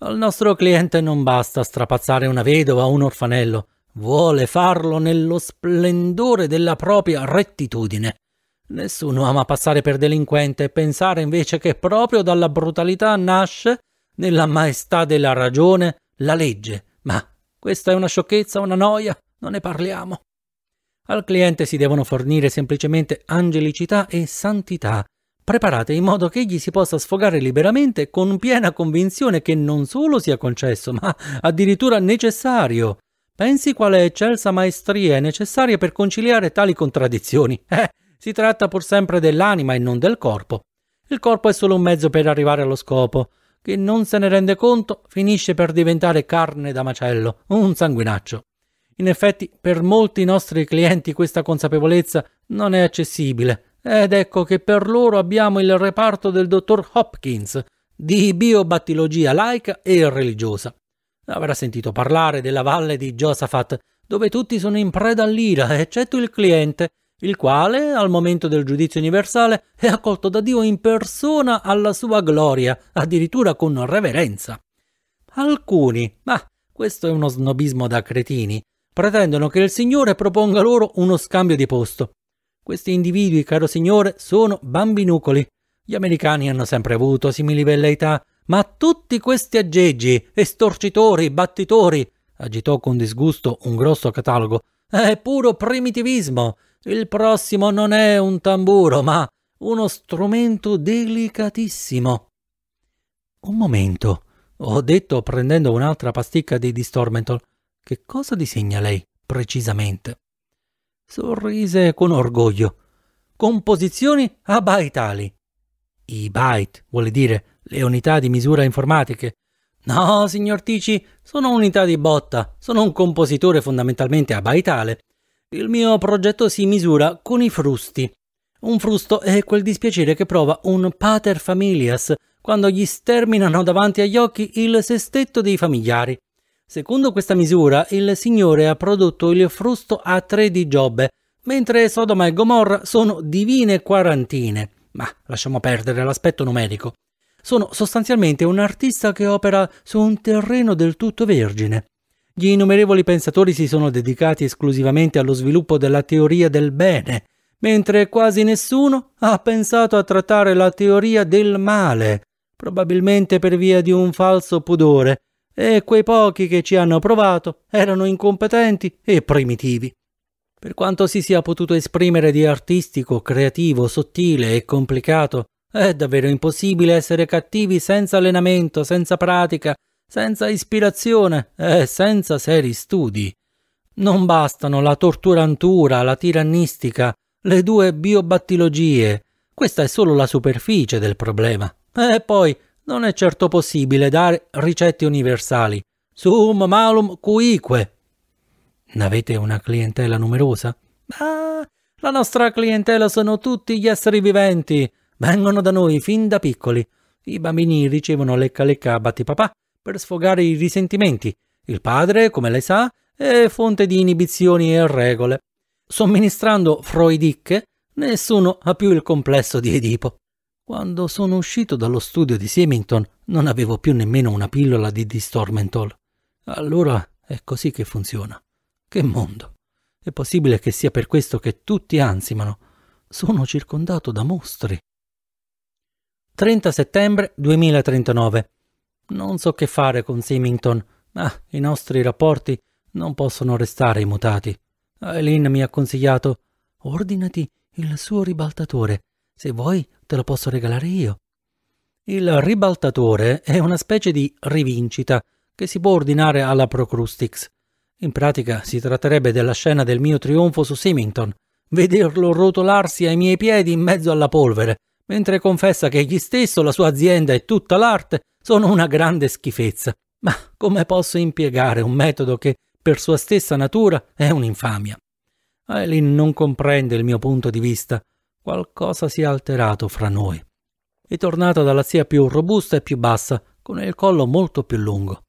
Al nostro cliente non basta strapazzare una vedova o un orfanello, vuole farlo nello splendore della propria rettitudine. Nessuno ama passare per delinquente e pensare invece che proprio dalla brutalità nasce, nella maestà della ragione, la legge. Ma questa è una sciocchezza, una noia, non ne parliamo. Al cliente si devono fornire semplicemente angelicità e santità, preparate in modo che egli si possa sfogare liberamente con piena convinzione che non solo sia concesso, ma addirittura necessario. Pensi quale eccelsa maestria è necessaria per conciliare tali contraddizioni. *laughs* Eh, si tratta pur sempre dell'anima e non del corpo. Il corpo è solo un mezzo per arrivare allo scopo. Chi non se ne rende conto finisce per diventare carne da macello, un sanguinaccio. In effetti, per molti nostri clienti questa consapevolezza non è accessibile, ed ecco che per loro abbiamo il reparto del dottor Hopkins di biobattilogia laica e religiosa. Avrà sentito parlare della valle di Josaphat, dove tutti sono in preda all'ira, eccetto il cliente, il quale, al momento del giudizio universale, è accolto da Dio in persona alla sua gloria, addirittura con reverenza. Alcuni, ma questo è uno snobismo da cretini, pretendono che il Signore proponga loro uno scambio di posto. Questi individui, caro Signore, sono bambinucoli. Gli americani hanno sempre avuto simili velleità, ma tutti questi aggeggi, estorcitori, battitori, agitò con disgusto un grosso catalogo, è puro primitivismo. Il prossimo non è un tamburo, ma uno strumento delicatissimo. Un momento, ho detto prendendo un'altra pasticca di Distormental. Che cosa disegna lei, precisamente? Sorrise con orgoglio. Composizioni a baitali. I byte, vuole dire le unità di misura informatiche. No, signor Tici, sono unità di botta, sono un compositore fondamentalmente a baitale. Il mio progetto si misura con i frusti. Un frusto è quel dispiacere che prova un pater familias quando gli sterminano davanti agli occhi il sestetto dei familiari. Secondo questa misura, il Signore ha prodotto il frusto a tre di Giobbe, mentre Sodoma e Gomorra sono divine quarantine. Ma lasciamo perdere l'aspetto numerico. Sono sostanzialmente un artista che opera su un terreno del tutto vergine. Gli innumerevoli pensatori si sono dedicati esclusivamente allo sviluppo della teoria del bene, mentre quasi nessuno ha pensato a trattare la teoria del male, probabilmente per via di un falso pudore, e quei pochi che ci hanno provato erano incompetenti e primitivi. Per quanto si sia potuto esprimere di artistico, creativo, sottile e complicato, è davvero impossibile essere cattivi senza allenamento, senza pratica, senza ispirazione e senza seri studi. Non bastano la torturantura, la tirannistica, le due biobattilogie. Questa è solo la superficie del problema. E poi non è certo possibile dare ricette universali. Sum malum cuique. N'avete una clientela numerosa? Ah, la nostra clientela sono tutti gli esseri viventi. Vengono da noi fin da piccoli. I bambini ricevono lecca lecca a battipapà per sfogare i risentimenti. Il padre, come lei sa, è fonte di inibizioni e regole. Somministrando Freudicche, nessuno ha più il complesso di Edipo. Quando sono uscito dallo studio di Semington non avevo più nemmeno una pillola di Distormentol. Allora è così che funziona. Che mondo! È possibile che sia per questo che tutti ansimano. Sono circondato da mostri. 30 settembre 2039. Non so che fare con Simington, ma i nostri rapporti non possono restare immutati. Eileen mi ha consigliato: ordinati il suo ribaltatore se vuoi, te lo posso regalare io. Il ribaltatore è una specie di rivincita che si può ordinare alla Procrustix. In pratica si tratterebbe della scena del mio trionfo su Simington, vederlo rotolarsi ai miei piedi in mezzo alla polvere, mentre confessa che egli stesso, la sua azienda e tutta l'arte sono una grande schifezza. Ma come posso impiegare un metodo che, per sua stessa natura, è un'infamia? Eileen non comprende il mio punto di vista Qualcosa si è alterato fra noi. È tornata dalla zia più robusta e più bassa, con il collo molto più lungo.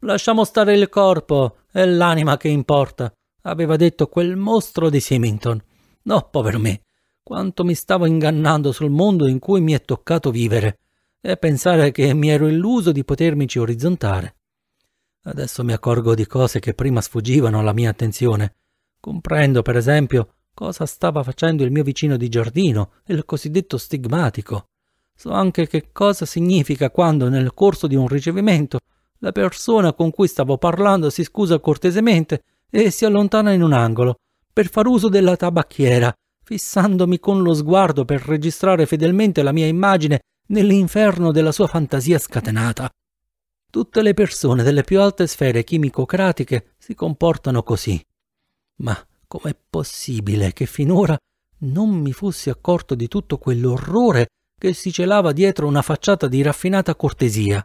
Lasciamo stare il corpo, è l'anima che importa, aveva detto quel mostro di Simington. No, povero me, quanto mi stavo ingannando sul mondo in cui mi è toccato vivere e pensare che mi ero illuso di potermici orizzontare. Adesso mi accorgo di cose che prima sfuggivano alla mia attenzione. Comprendo, per esempio, Cosa stava facendo il mio vicino di giardino, il cosiddetto stigmatico? So anche che cosa significa quando, nel corso di un ricevimento, la persona con cui stavo parlando si scusa cortesemente e si allontana in un angolo, per far uso della tabacchiera, fissandomi con lo sguardo per registrare fedelmente la mia immagine nell'inferno della sua fantasia scatenata. Tutte le persone delle più alte sfere chimico-cratiche si comportano così. Ma Com'è ecco, possibile che finora non mi fossi accorto di tutto quell'orrore che si celava dietro una facciata di raffinata cortesia?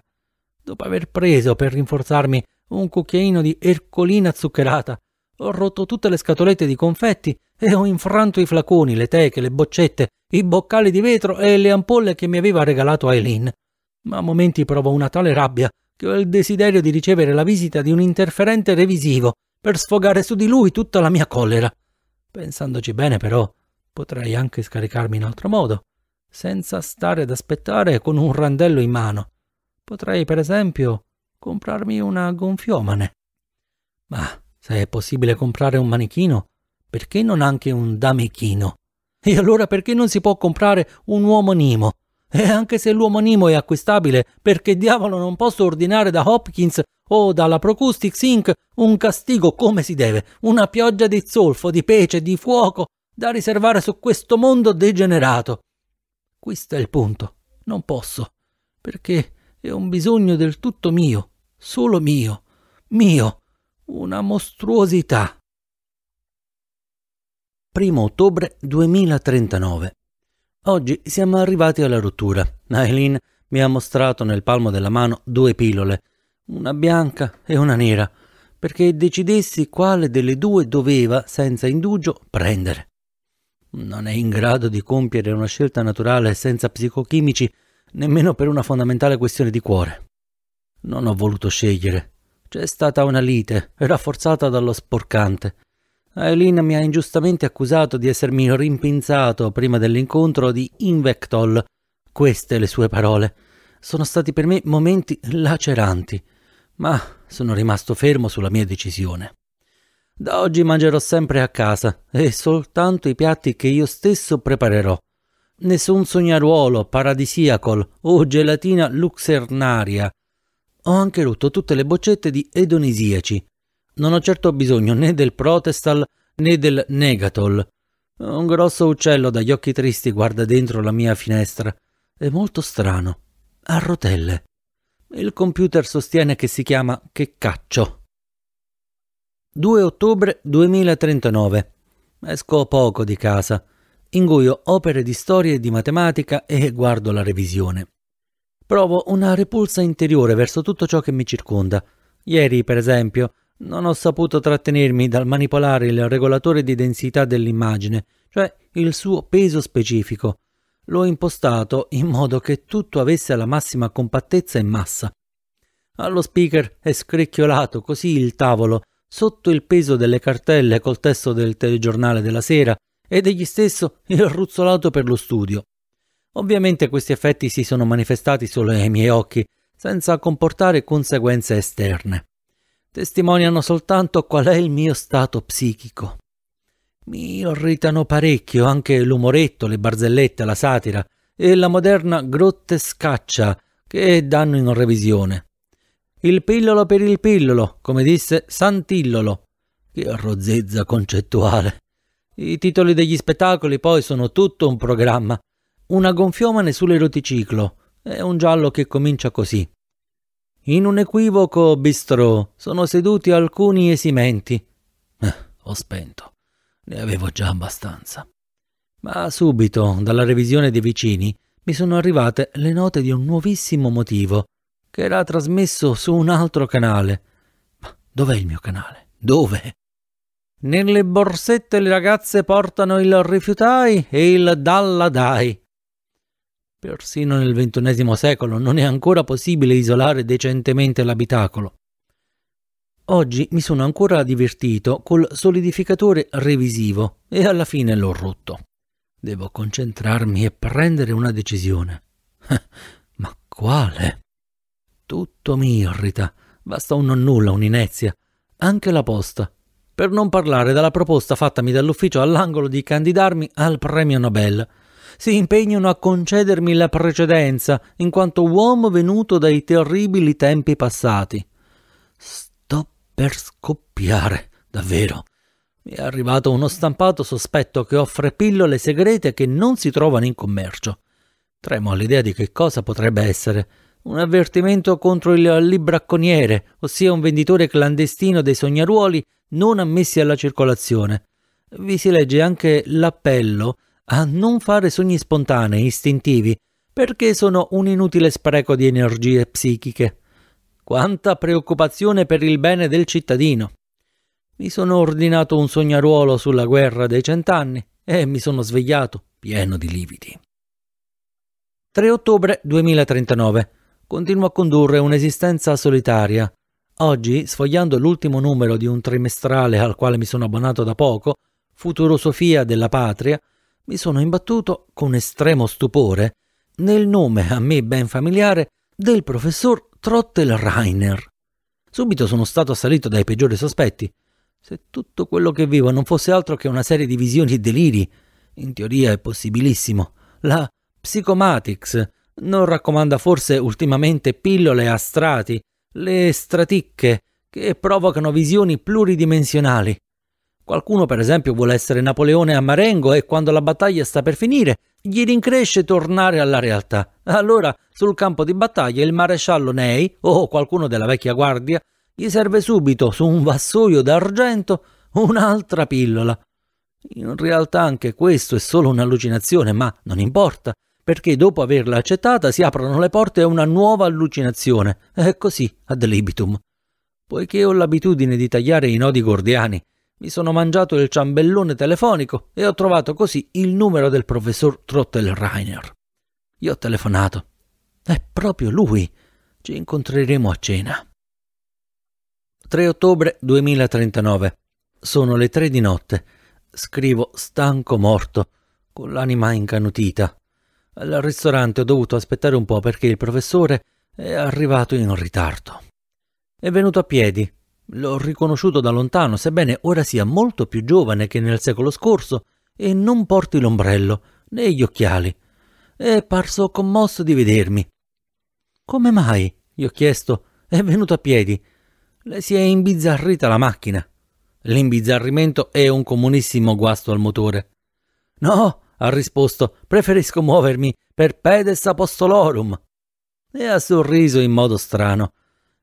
Dopo aver preso per rinforzarmi un cucchiaino di ercolina zuccherata, ho rotto tutte le scatolette di confetti e ho infranto i flaconi, le teche, le boccette, i boccali di vetro e le ampolle che mi aveva regalato Eileen. Ma a momenti provo una tale rabbia che ho il desiderio di ricevere la visita di un interferente revisivo per sfogare su di lui tutta la mia collera. Pensandoci bene, però, potrei anche scaricarmi in altro modo, senza stare ad aspettare con un randello in mano. Potrei, per esempio, comprarmi una gonfiomane. Ma se è possibile comprare un manichino, perché non anche un damechino? E allora perché non si può comprare un uomo nimo? E eh, anche se l'uomo l'uomonimo è acquistabile, perché diavolo non posso ordinare da Hopkins o dalla Procoustics Inc. un castigo come si deve, una pioggia di zolfo, di pece, di fuoco, da riservare su questo mondo degenerato? Questo è il punto. Non posso, perché è un bisogno del tutto mio, solo mio, mio, una mostruosità. 1 ottobre 2039 Oggi siamo arrivati alla rottura. Aileen mi ha mostrato nel palmo della mano due pillole, una bianca e una nera, perché decidessi quale delle due doveva, senza indugio, prendere. Non è in grado di compiere una scelta naturale senza psicochimici, nemmeno per una fondamentale questione di cuore. Non ho voluto scegliere. C'è stata una lite, rafforzata dallo sporcante. Eileen mi ha ingiustamente accusato di essermi rimpinzato prima dell'incontro di Invectol. Queste le sue parole. Sono stati per me momenti laceranti, ma sono rimasto fermo sulla mia decisione. Da oggi mangerò sempre a casa e soltanto i piatti che io stesso preparerò. Nessun sognaruolo, paradisiacol o gelatina luxernaria. Ho anche rotto tutte le boccette di edonisiaci non ho certo bisogno né del Protestal né del Negatol. Un grosso uccello dagli occhi tristi guarda dentro la mia finestra. È molto strano. A rotelle. Il computer sostiene che si chiama Che caccio. 2 ottobre 2039. Esco poco di casa. Ingoio opere di storia e di matematica e guardo la revisione. Provo una repulsa interiore verso tutto ciò che mi circonda. Ieri, per esempio, non ho saputo trattenermi dal manipolare il regolatore di densità dell'immagine, cioè il suo peso specifico. L'ho impostato in modo che tutto avesse la massima compattezza e massa. Allo speaker è screcchiolato così il tavolo, sotto il peso delle cartelle col testo del telegiornale della sera ed egli stesso il ruzzolato per lo studio. Ovviamente questi effetti si sono manifestati solo ai miei occhi, senza comportare conseguenze esterne testimoniano soltanto qual è il mio stato psichico. Mi irritano parecchio anche l'umoretto, le barzellette, la satira e la moderna grottescaccia che danno in revisione. Il pillolo per il pillolo, come disse Santillolo. Che rozzezza concettuale. I titoli degli spettacoli poi sono tutto un programma. Una gonfiomane sull'eroticiclo. È un giallo che comincia così. In un equivoco bistrò sono seduti alcuni esimenti. Eh, ho spento. Ne avevo già abbastanza. Ma subito, dalla revisione dei vicini, mi sono arrivate le note di un nuovissimo motivo, che era trasmesso su un altro canale. Ma dov'è il mio canale? Dove? Nelle borsette le ragazze portano il rifiutai e il dalla dai. Persino nel XXI secolo non è ancora possibile isolare decentemente l'abitacolo. Oggi mi sono ancora divertito col solidificatore revisivo e alla fine l'ho rotto. Devo concentrarmi e prendere una decisione. *laughs* Ma quale? Tutto mi irrita. Basta un non nulla, un'inezia. Anche la posta. Per non parlare della proposta fattami dall'ufficio all'angolo di candidarmi al premio Nobel si impegnano a concedermi la precedenza, in quanto uomo venuto dai terribili tempi passati. Sto per scoppiare, davvero. Mi è arrivato uno stampato sospetto che offre pillole segrete che non si trovano in commercio. Tremo all'idea di che cosa potrebbe essere. Un avvertimento contro il libracconiere, ossia un venditore clandestino dei sognaruoli non ammessi alla circolazione. Vi si legge anche l'appello a non fare sogni spontanei, istintivi, perché sono un inutile spreco di energie psichiche. Quanta preoccupazione per il bene del cittadino. Mi sono ordinato un sognaruolo sulla guerra dei cent'anni e mi sono svegliato pieno di lividi. 3 ottobre 2039. Continuo a condurre un'esistenza solitaria. Oggi, sfogliando l'ultimo numero di un trimestrale al quale mi sono abbonato da poco, Futurosofia della Patria, mi sono imbattuto con estremo stupore nel nome a me ben familiare del professor Trottelreiner. Subito sono stato assalito dai peggiori sospetti. Se tutto quello che vivo non fosse altro che una serie di visioni e deliri, in teoria è possibilissimo. La Psychomatics non raccomanda forse ultimamente pillole a strati, le straticche, che provocano visioni pluridimensionali. Qualcuno per esempio vuole essere Napoleone a Marengo e quando la battaglia sta per finire gli rincresce tornare alla realtà. Allora sul campo di battaglia il maresciallo Ney o qualcuno della vecchia guardia gli serve subito su un vassoio d'argento un'altra pillola. In realtà anche questo è solo un'allucinazione, ma non importa, perché dopo averla accettata si aprono le porte a una nuova allucinazione, e così ad libitum. Poiché ho l'abitudine di tagliare i nodi gordiani mi sono mangiato il ciambellone telefonico e ho trovato così il numero del professor Trottelreiner. Gli ho telefonato. È proprio lui. Ci incontreremo a cena. 3 ottobre 2039. Sono le tre di notte. Scrivo stanco morto, con l'anima incanutita. Al ristorante ho dovuto aspettare un po' perché il professore è arrivato in ritardo. È venuto a piedi, L'ho riconosciuto da lontano, sebbene ora sia molto più giovane che nel secolo scorso e non porti l'ombrello né gli occhiali. È parso commosso di vedermi. Come mai? gli ho chiesto. È venuto a piedi. Le si è imbizzarrita la macchina. L'imbizzarrimento è un comunissimo guasto al motore. No, ha risposto, preferisco muovermi per pedes apostolorum. E ha sorriso in modo strano,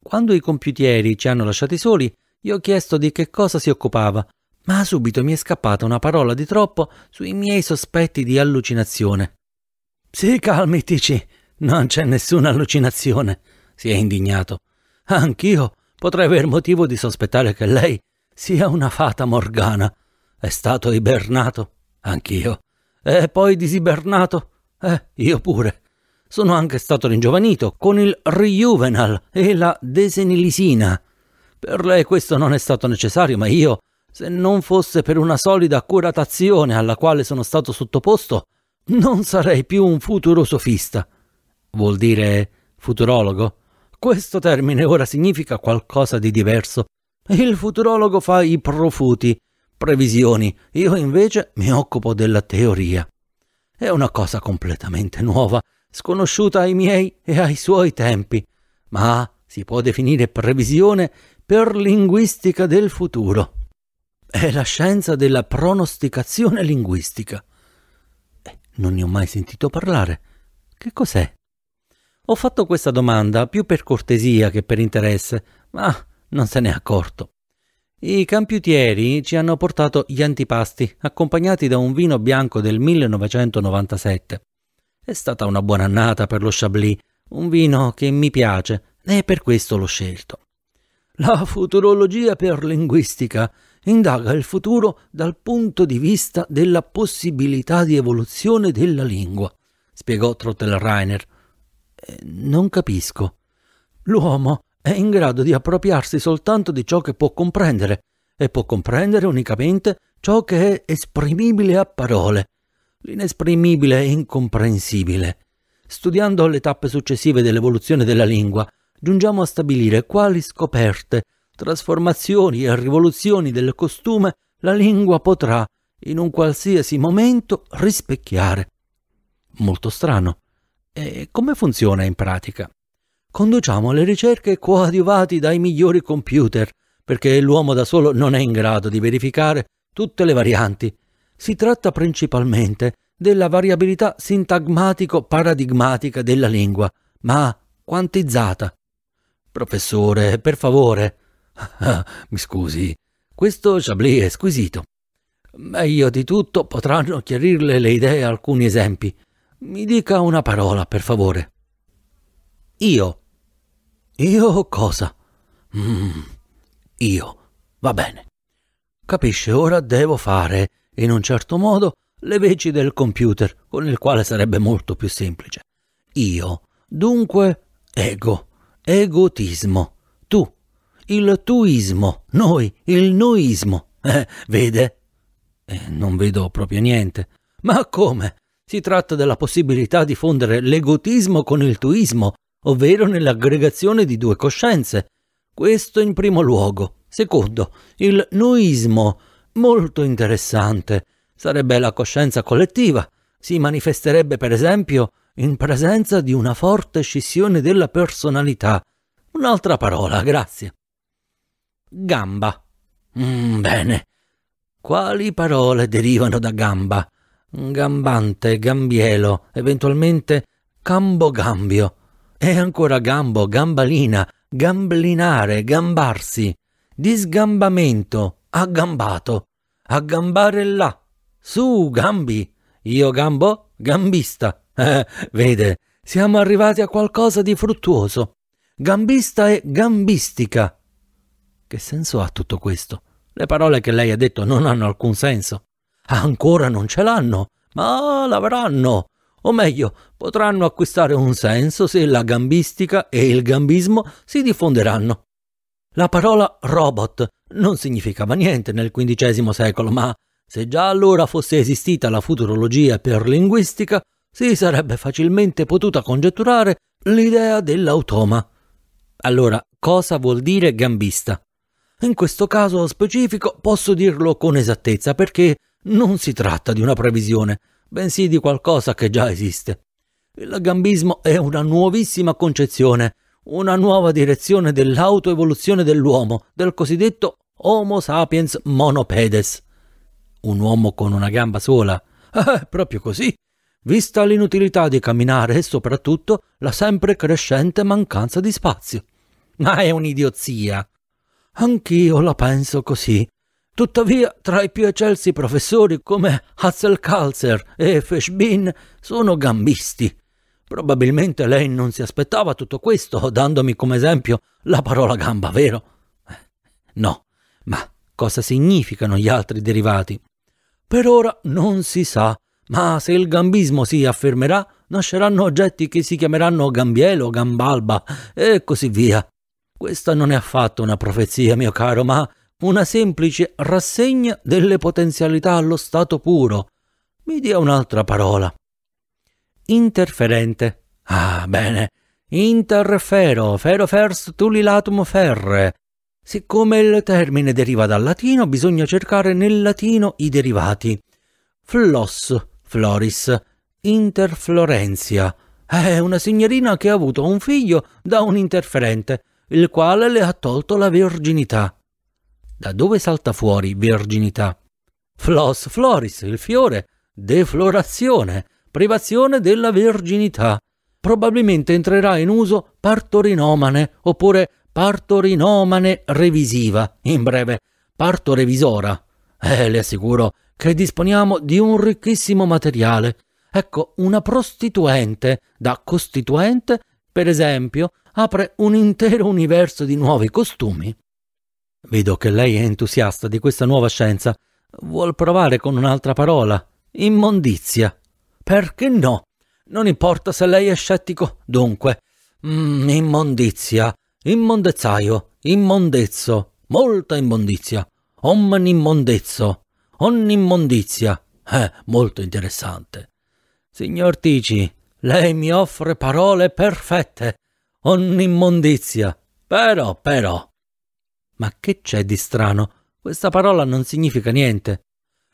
quando i compiutieri ci hanno lasciati soli, gli ho chiesto di che cosa si occupava, ma subito mi è scappata una parola di troppo sui miei sospetti di allucinazione. Sì, calmi, Tici, non c'è nessuna allucinazione, si è indignato. Anch'io potrei aver motivo di sospettare che lei sia una fata morgana. È stato ibernato, anch'io. E poi disibernato, eh, io pure sono anche stato ringiovanito con il Rejuvenal e la desenilisina. Per lei questo non è stato necessario, ma io, se non fosse per una solida curatazione alla quale sono stato sottoposto, non sarei più un futuro sofista. Vuol dire futurologo? Questo termine ora significa qualcosa di diverso. Il futurologo fa i profuti, previsioni, io invece mi occupo della teoria. È una cosa completamente nuova sconosciuta ai miei e ai suoi tempi, ma si può definire previsione per linguistica del futuro. È la scienza della pronosticazione linguistica. Eh, non ne ho mai sentito parlare. Che cos'è? Ho fatto questa domanda più per cortesia che per interesse, ma non se ne è accorto. I campiutieri ci hanno portato gli antipasti, accompagnati da un vino bianco del 1997. È stata una buona annata per lo Chablis, un vino che mi piace e per questo l'ho scelto. La futurologia per linguistica indaga il futuro dal punto di vista della possibilità di evoluzione della lingua, spiegò Trottelreiner. Eh, non capisco. L'uomo è in grado di appropriarsi soltanto di ciò che può comprendere e può comprendere unicamente ciò che è esprimibile a parole, inesprimibile e incomprensibile. Studiando le tappe successive dell'evoluzione della lingua, giungiamo a stabilire quali scoperte, trasformazioni e rivoluzioni del costume la lingua potrà, in un qualsiasi momento, rispecchiare. Molto strano. E come funziona in pratica? Conduciamo le ricerche coadiuvati dai migliori computer, perché l'uomo da solo non è in grado di verificare tutte le varianti si tratta principalmente della variabilità sintagmatico-paradigmatica della lingua, ma quantizzata. Professore, per favore. *laughs* Mi scusi, questo Chablis è squisito. Meglio di tutto potranno chiarirle le idee alcuni esempi. Mi dica una parola, per favore. Io. Io cosa? Mm, io. Va bene. Capisce, ora devo fare in un certo modo le veci del computer, con il quale sarebbe molto più semplice. Io, dunque, ego, egotismo, tu, il tuismo, noi, il noismo. Eh, vede? Eh, non vedo proprio niente. Ma come? Si tratta della possibilità di fondere l'egotismo con il tuismo, ovvero nell'aggregazione di due coscienze. Questo in primo luogo. Secondo, il noismo, molto interessante. Sarebbe la coscienza collettiva. Si manifesterebbe, per esempio, in presenza di una forte scissione della personalità. Un'altra parola, grazie. Gamba. Mm, bene. Quali parole derivano da gamba? Gambante, gambielo, eventualmente cambo gambio. E ancora gambo, gambalina, gamblinare, gambarsi, disgambamento, aggambato. A gambare là. Su, gambi. Io gambo, gambista. *laughs* Eh, vede, siamo arrivati a qualcosa di fruttuoso. Gambista e gambistica. Che senso ha tutto questo? Le parole che lei ha detto non hanno alcun senso. Ancora non ce l'hanno, ma l'avranno. O meglio, potranno acquistare un senso se la gambistica e il gambismo si diffonderanno. La parola robot non significava niente nel XV secolo, ma se già allora fosse esistita la futurologia per linguistica, si sarebbe facilmente potuta congetturare l'idea dell'automa. Allora, cosa vuol dire gambista? In questo caso specifico posso dirlo con esattezza perché non si tratta di una previsione, bensì di qualcosa che già esiste. Il gambismo è una nuovissima concezione una nuova direzione dell'autoevoluzione dell'uomo, del cosiddetto Homo sapiens monopedes. Un uomo con una gamba sola? Eh, eh, proprio così. Vista l'inutilità di camminare e soprattutto la sempre crescente mancanza di spazio. Ma è un'idiozia. Anch'io la penso così. Tuttavia, tra i più eccelsi professori come Hasselkalzer e Feshbin sono gambisti Probabilmente lei non si aspettava tutto questo, dandomi come esempio la parola gamba, vero? No, ma cosa significano gli altri derivati? Per ora non si sa, ma se il gambismo si affermerà, nasceranno oggetti che si chiameranno gambielo, gambalba e così via. Questa non è affatto una profezia, mio caro, ma una semplice rassegna delle potenzialità allo stato puro. Mi dia un'altra parola interferente. Ah, bene. Interfero, fero first tulilatum ferre. Siccome il termine deriva dal latino, bisogna cercare nel latino i derivati. Flos, floris, interflorentia. È eh, una signorina che ha avuto un figlio da un interferente, il quale le ha tolto la virginità. Da dove salta fuori virginità? Flos floris, il fiore, deflorazione, privazione della verginità. Probabilmente entrerà in uso partorinomane oppure partorinomane revisiva, in breve, partorevisora. Eh, le assicuro che disponiamo di un ricchissimo materiale. Ecco, una prostituente da costituente, per esempio, apre un intero universo di nuovi costumi. Vedo che lei è entusiasta di questa nuova scienza. Vuol provare con un'altra parola. Immondizia. Perché no? Non importa se lei è scettico. Dunque, mm, immondizia, immondezzaio, immondezzo, molta immondizia, omnimmondezzo, onnimmondizia. Eh, molto interessante. Signor Tici, lei mi offre parole perfette. Onnimmondizia. Però, però. Ma che c'è di strano? Questa parola non significa niente.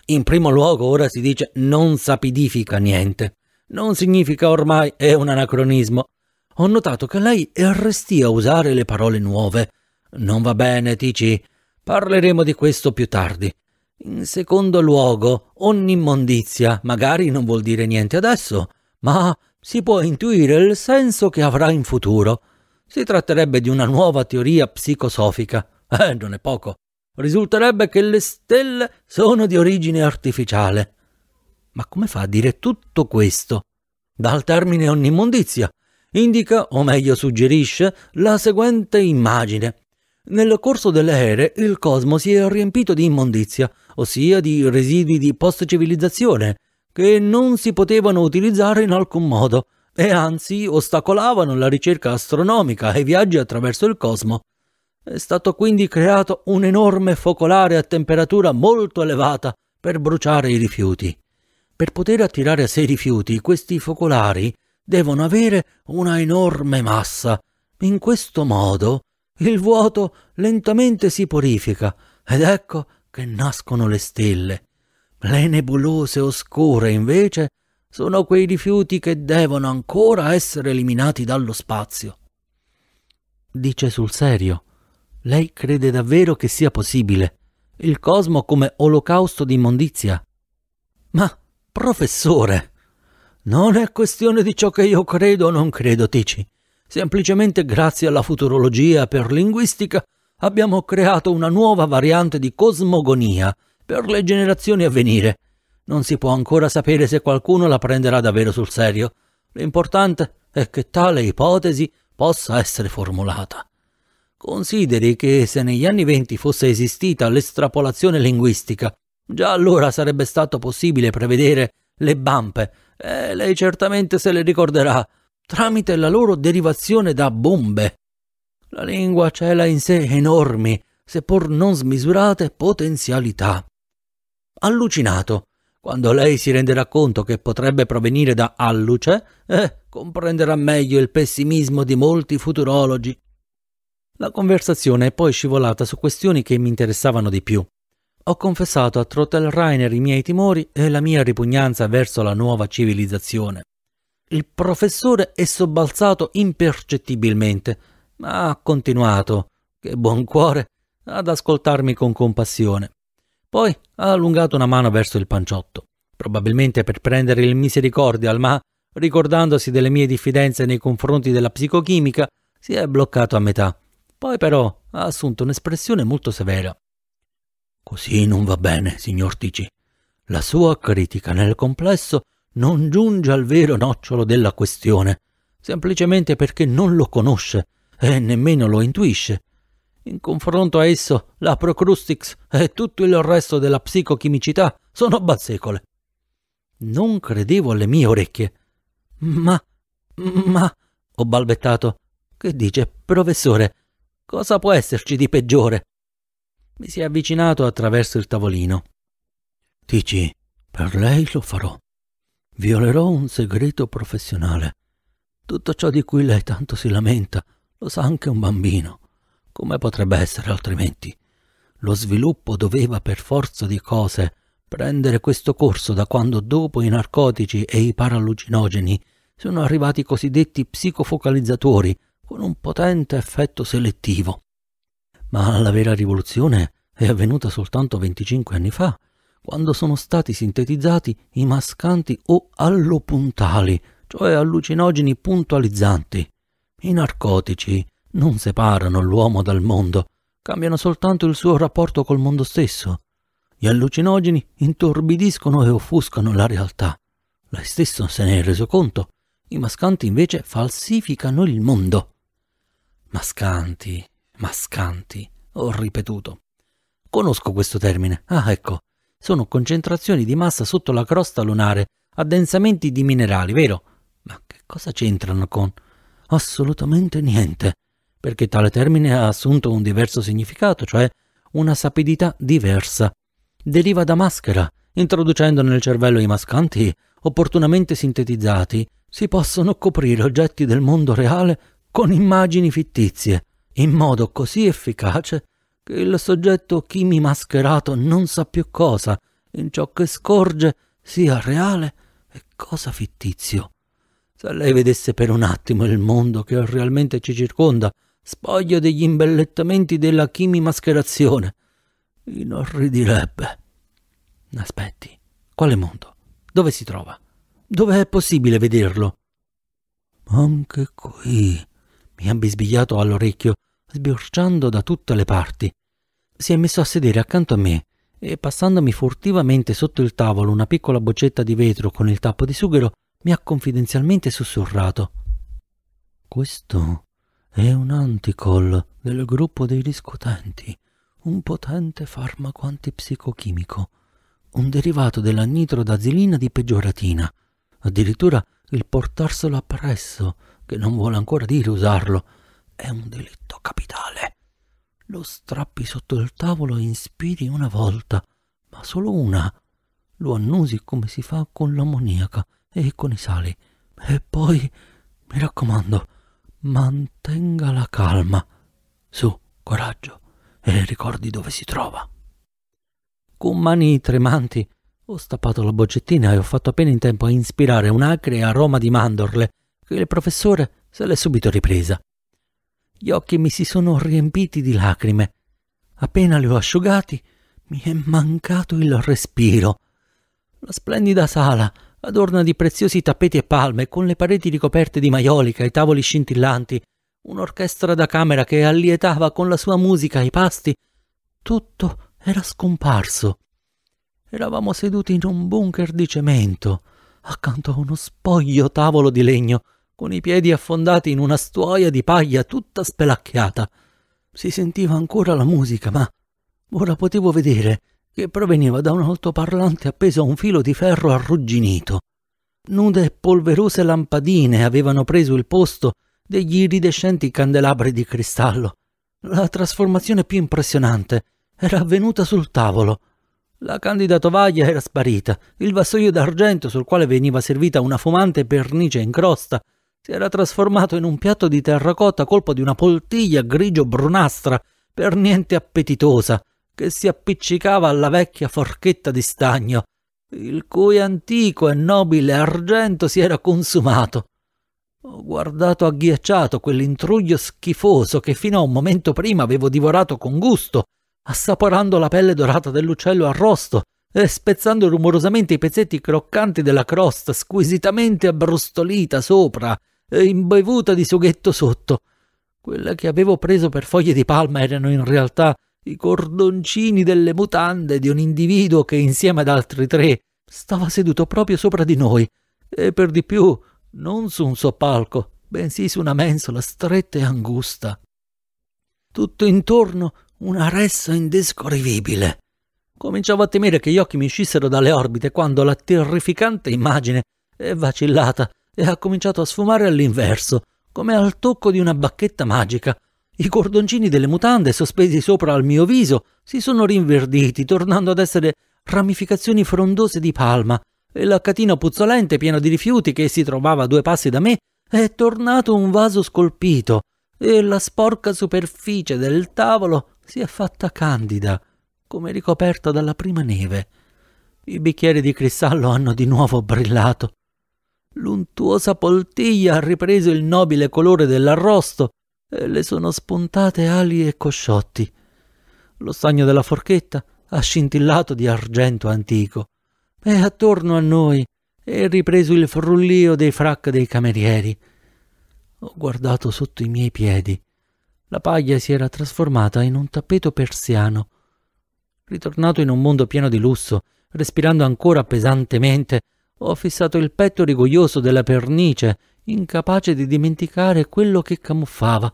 In primo luogo ora si dice non sapidifica niente. Non significa ormai è un anacronismo. Ho notato che lei è restì a usare le parole nuove. Non va bene, Tici. Parleremo di questo più tardi. In secondo luogo, ogni immondizia magari non vuol dire niente adesso, ma si può intuire il senso che avrà in futuro. Si tratterebbe di una nuova teoria psicosofica. Eh, non è poco risulterebbe che le stelle sono di origine artificiale. Ma come fa a dire tutto questo? Dal termine onn'immondizia indica, o meglio suggerisce, la seguente immagine. Nel corso delle ere il cosmo si è riempito di immondizia, ossia di residui di post-civilizzazione, che non si potevano utilizzare in alcun modo e anzi ostacolavano la ricerca astronomica e i viaggi attraverso il cosmo. È stato quindi creato un enorme focolare a temperatura molto elevata per bruciare i rifiuti. Per poter attirare a sé i rifiuti, questi focolari devono avere una enorme massa. In questo modo il vuoto lentamente si purifica ed ecco che nascono le stelle. Le nebulose oscure, invece, sono quei rifiuti che devono ancora essere eliminati dallo spazio. Dice sul serio lei crede davvero che sia possibile il cosmo come olocausto di immondizia? Ma, professore, non è questione di ciò che io credo o non credo, Tici. Semplicemente grazie alla futurologia per linguistica abbiamo creato una nuova variante di cosmogonia per le generazioni a venire. Non si può ancora sapere se qualcuno la prenderà davvero sul serio. L'importante è che tale ipotesi possa essere formulata. Consideri che se negli anni venti fosse esistita l'estrapolazione linguistica, già allora sarebbe stato possibile prevedere le bampe, e lei certamente se le ricorderà, tramite la loro derivazione da bombe. La lingua cela in sé enormi, seppur non smisurate, potenzialità. Allucinato, quando lei si renderà conto che potrebbe provenire da alluce, eh, comprenderà meglio il pessimismo di molti futurologi la conversazione è poi scivolata su questioni che mi interessavano di più. Ho confessato a Trottelreiner i miei timori e la mia ripugnanza verso la nuova civilizzazione. Il professore è sobbalzato impercettibilmente, ma ha continuato, che buon cuore, ad ascoltarmi con compassione. Poi ha allungato una mano verso il panciotto, probabilmente per prendere il misericordial, ma ricordandosi delle mie diffidenze nei confronti della psicochimica, si è bloccato a metà. Poi però ha assunto un'espressione molto severa. Così non va bene, signor Tici. La sua critica nel complesso non giunge al vero nocciolo della questione, semplicemente perché non lo conosce e nemmeno lo intuisce. In confronto a esso, la Procrustix e tutto il resto della psicochimicità sono bazzecole. Non credevo alle mie orecchie. Ma, ma, ho balbettato. Che dice, professore? Cosa può esserci di peggiore? Mi si è avvicinato attraverso il tavolino. Dici, per lei lo farò. Violerò un segreto professionale. Tutto ciò di cui lei tanto si lamenta lo sa anche un bambino. Come potrebbe essere altrimenti? Lo sviluppo doveva per forza di cose prendere questo corso da quando dopo i narcotici e i paralucinogeni sono arrivati i cosiddetti psicofocalizzatori con un potente effetto selettivo. Ma la vera rivoluzione è avvenuta soltanto 25 anni fa, quando sono stati sintetizzati i mascanti o allopuntali, cioè allucinogeni puntualizzanti. I narcotici non separano l'uomo dal mondo, cambiano soltanto il suo rapporto col mondo stesso. Gli allucinogeni intorbidiscono e offuscano la realtà. Lei stesso se ne è reso conto. I mascanti invece falsificano il mondo. Mascanti, mascanti, ho ripetuto. Conosco questo termine. Ah, ecco. Sono concentrazioni di massa sotto la crosta lunare, addensamenti di minerali, vero? Ma che cosa c'entrano con? Assolutamente niente, perché tale termine ha assunto un diverso significato, cioè una sapidità diversa. Deriva da maschera, introducendo nel cervello i mascanti, opportunamente sintetizzati, si possono coprire oggetti del mondo reale con immagini fittizie, in modo così efficace che il soggetto chimi mascherato non sa più cosa in ciò che scorge sia reale e cosa fittizio. Se lei vedesse per un attimo il mondo che realmente ci circonda, spoglio degli imbellettamenti della mascherazione, inorridirebbe. Aspetti, quale mondo? Dove si trova? Dove è possibile vederlo? Anche qui, mi ha bisbigliato all'orecchio, sbiorciando da tutte le parti. Si è messo a sedere accanto a me e, passandomi furtivamente sotto il tavolo una piccola boccetta di vetro con il tappo di sughero, mi ha confidenzialmente sussurrato. Questo è un anticol del gruppo dei discutenti, un potente farmaco antipsicochimico, un derivato della nitrodazilina di peggioratina. Addirittura il portarselo appresso che non vuole ancora dire usarlo. È un delitto capitale. Lo strappi sotto il tavolo e inspiri una volta, ma solo una. Lo annusi come si fa con l'ammoniaca e con i sali. E poi, mi raccomando, mantenga la calma. Su, coraggio, e ricordi dove si trova. Con mani tremanti ho stappato la boccettina e ho fatto appena in tempo a inspirare un acre aroma di mandorle che il professore se l'è subito ripresa. Gli occhi mi si sono riempiti di lacrime. Appena li ho asciugati, mi è mancato il respiro. La splendida sala, adorna di preziosi tappeti e palme, con le pareti ricoperte di maiolica e tavoli scintillanti, un'orchestra da camera che allietava con la sua musica i pasti, tutto era scomparso. Eravamo seduti in un bunker di cemento, accanto a uno spoglio tavolo di legno con i piedi affondati in una stuoia di paglia tutta spelacchiata. Si sentiva ancora la musica, ma ora potevo vedere che proveniva da un altoparlante appeso a un filo di ferro arrugginito. Nude e polverose lampadine avevano preso il posto degli iridescenti candelabri di cristallo. La trasformazione più impressionante era avvenuta sul tavolo. La candida tovaglia era sparita, il vassoio d'argento sul quale veniva servita una fumante pernice in crosta si era trasformato in un piatto di terracotta colpo di una poltiglia grigio-brunastra, per niente appetitosa, che si appiccicava alla vecchia forchetta di stagno, il cui antico e nobile argento si era consumato. Ho guardato agghiacciato quell'intruglio schifoso che fino a un momento prima avevo divorato con gusto, assaporando la pelle dorata dell'uccello arrosto e spezzando rumorosamente i pezzetti croccanti della crosta squisitamente abbrustolita sopra e eh, imbevuta di sughetto sotto. Quella che avevo preso per foglie di palma erano in realtà i cordoncini delle mutande di un individuo che insieme ad altri tre stava seduto proprio sopra di noi e per di più non su un soppalco, bensì su una mensola stretta e angusta. Tutto intorno una ressa indescrivibile. Cominciavo a temere che gli occhi mi uscissero dalle orbite quando la terrificante immagine, vacillata, e ha cominciato a sfumare all'inverso, come al tocco di una bacchetta magica. I cordoncini delle mutande, sospesi sopra al mio viso, si sono rinverditi, tornando ad essere ramificazioni frondose di palma, e la catina puzzolente piena di rifiuti che si trovava a due passi da me è tornato un vaso scolpito, e la sporca superficie del tavolo si è fatta candida, come ricoperta dalla prima neve. I bicchieri di cristallo hanno di nuovo brillato, L'untuosa poltiglia ha ripreso il nobile colore dell'arrosto e le sono spuntate ali e cosciotti. Lo stagno della forchetta ha scintillato di argento antico e attorno a noi è ripreso il frullio dei frac dei camerieri. Ho guardato sotto i miei piedi. La paglia si era trasformata in un tappeto persiano. Ritornato in un mondo pieno di lusso, respirando ancora pesantemente, ho fissato il petto rigoglioso della pernice, incapace di dimenticare quello che camuffava.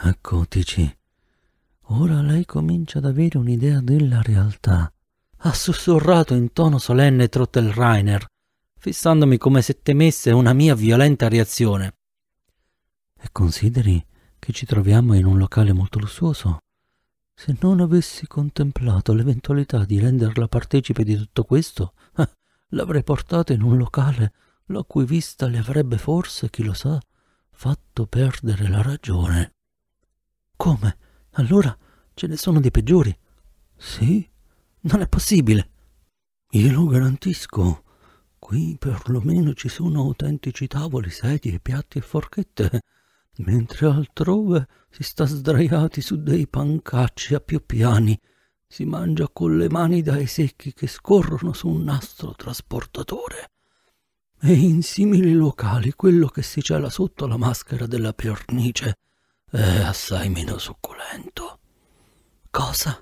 Accotici. Ora lei comincia ad avere un'idea della realtà. Ha sussurrato in tono solenne Trottelreiner, fissandomi come se temesse una mia violenta reazione. E consideri che ci troviamo in un locale molto lussuoso. Se non avessi contemplato l'eventualità di renderla partecipe di tutto questo, l'avrei portata in un locale la cui vista le avrebbe forse, chi lo sa, fatto perdere la ragione. Come? Allora ce ne sono di peggiori? Sì, non è possibile. Glielo garantisco. Qui perlomeno ci sono autentici tavoli, sedie, piatti e forchette, mentre altrove si sta sdraiati su dei pancacci a più piani si mangia con le mani dai secchi che scorrono su un nastro trasportatore. E in simili locali quello che si cela sotto la maschera della piornice è assai meno succulento. Cosa?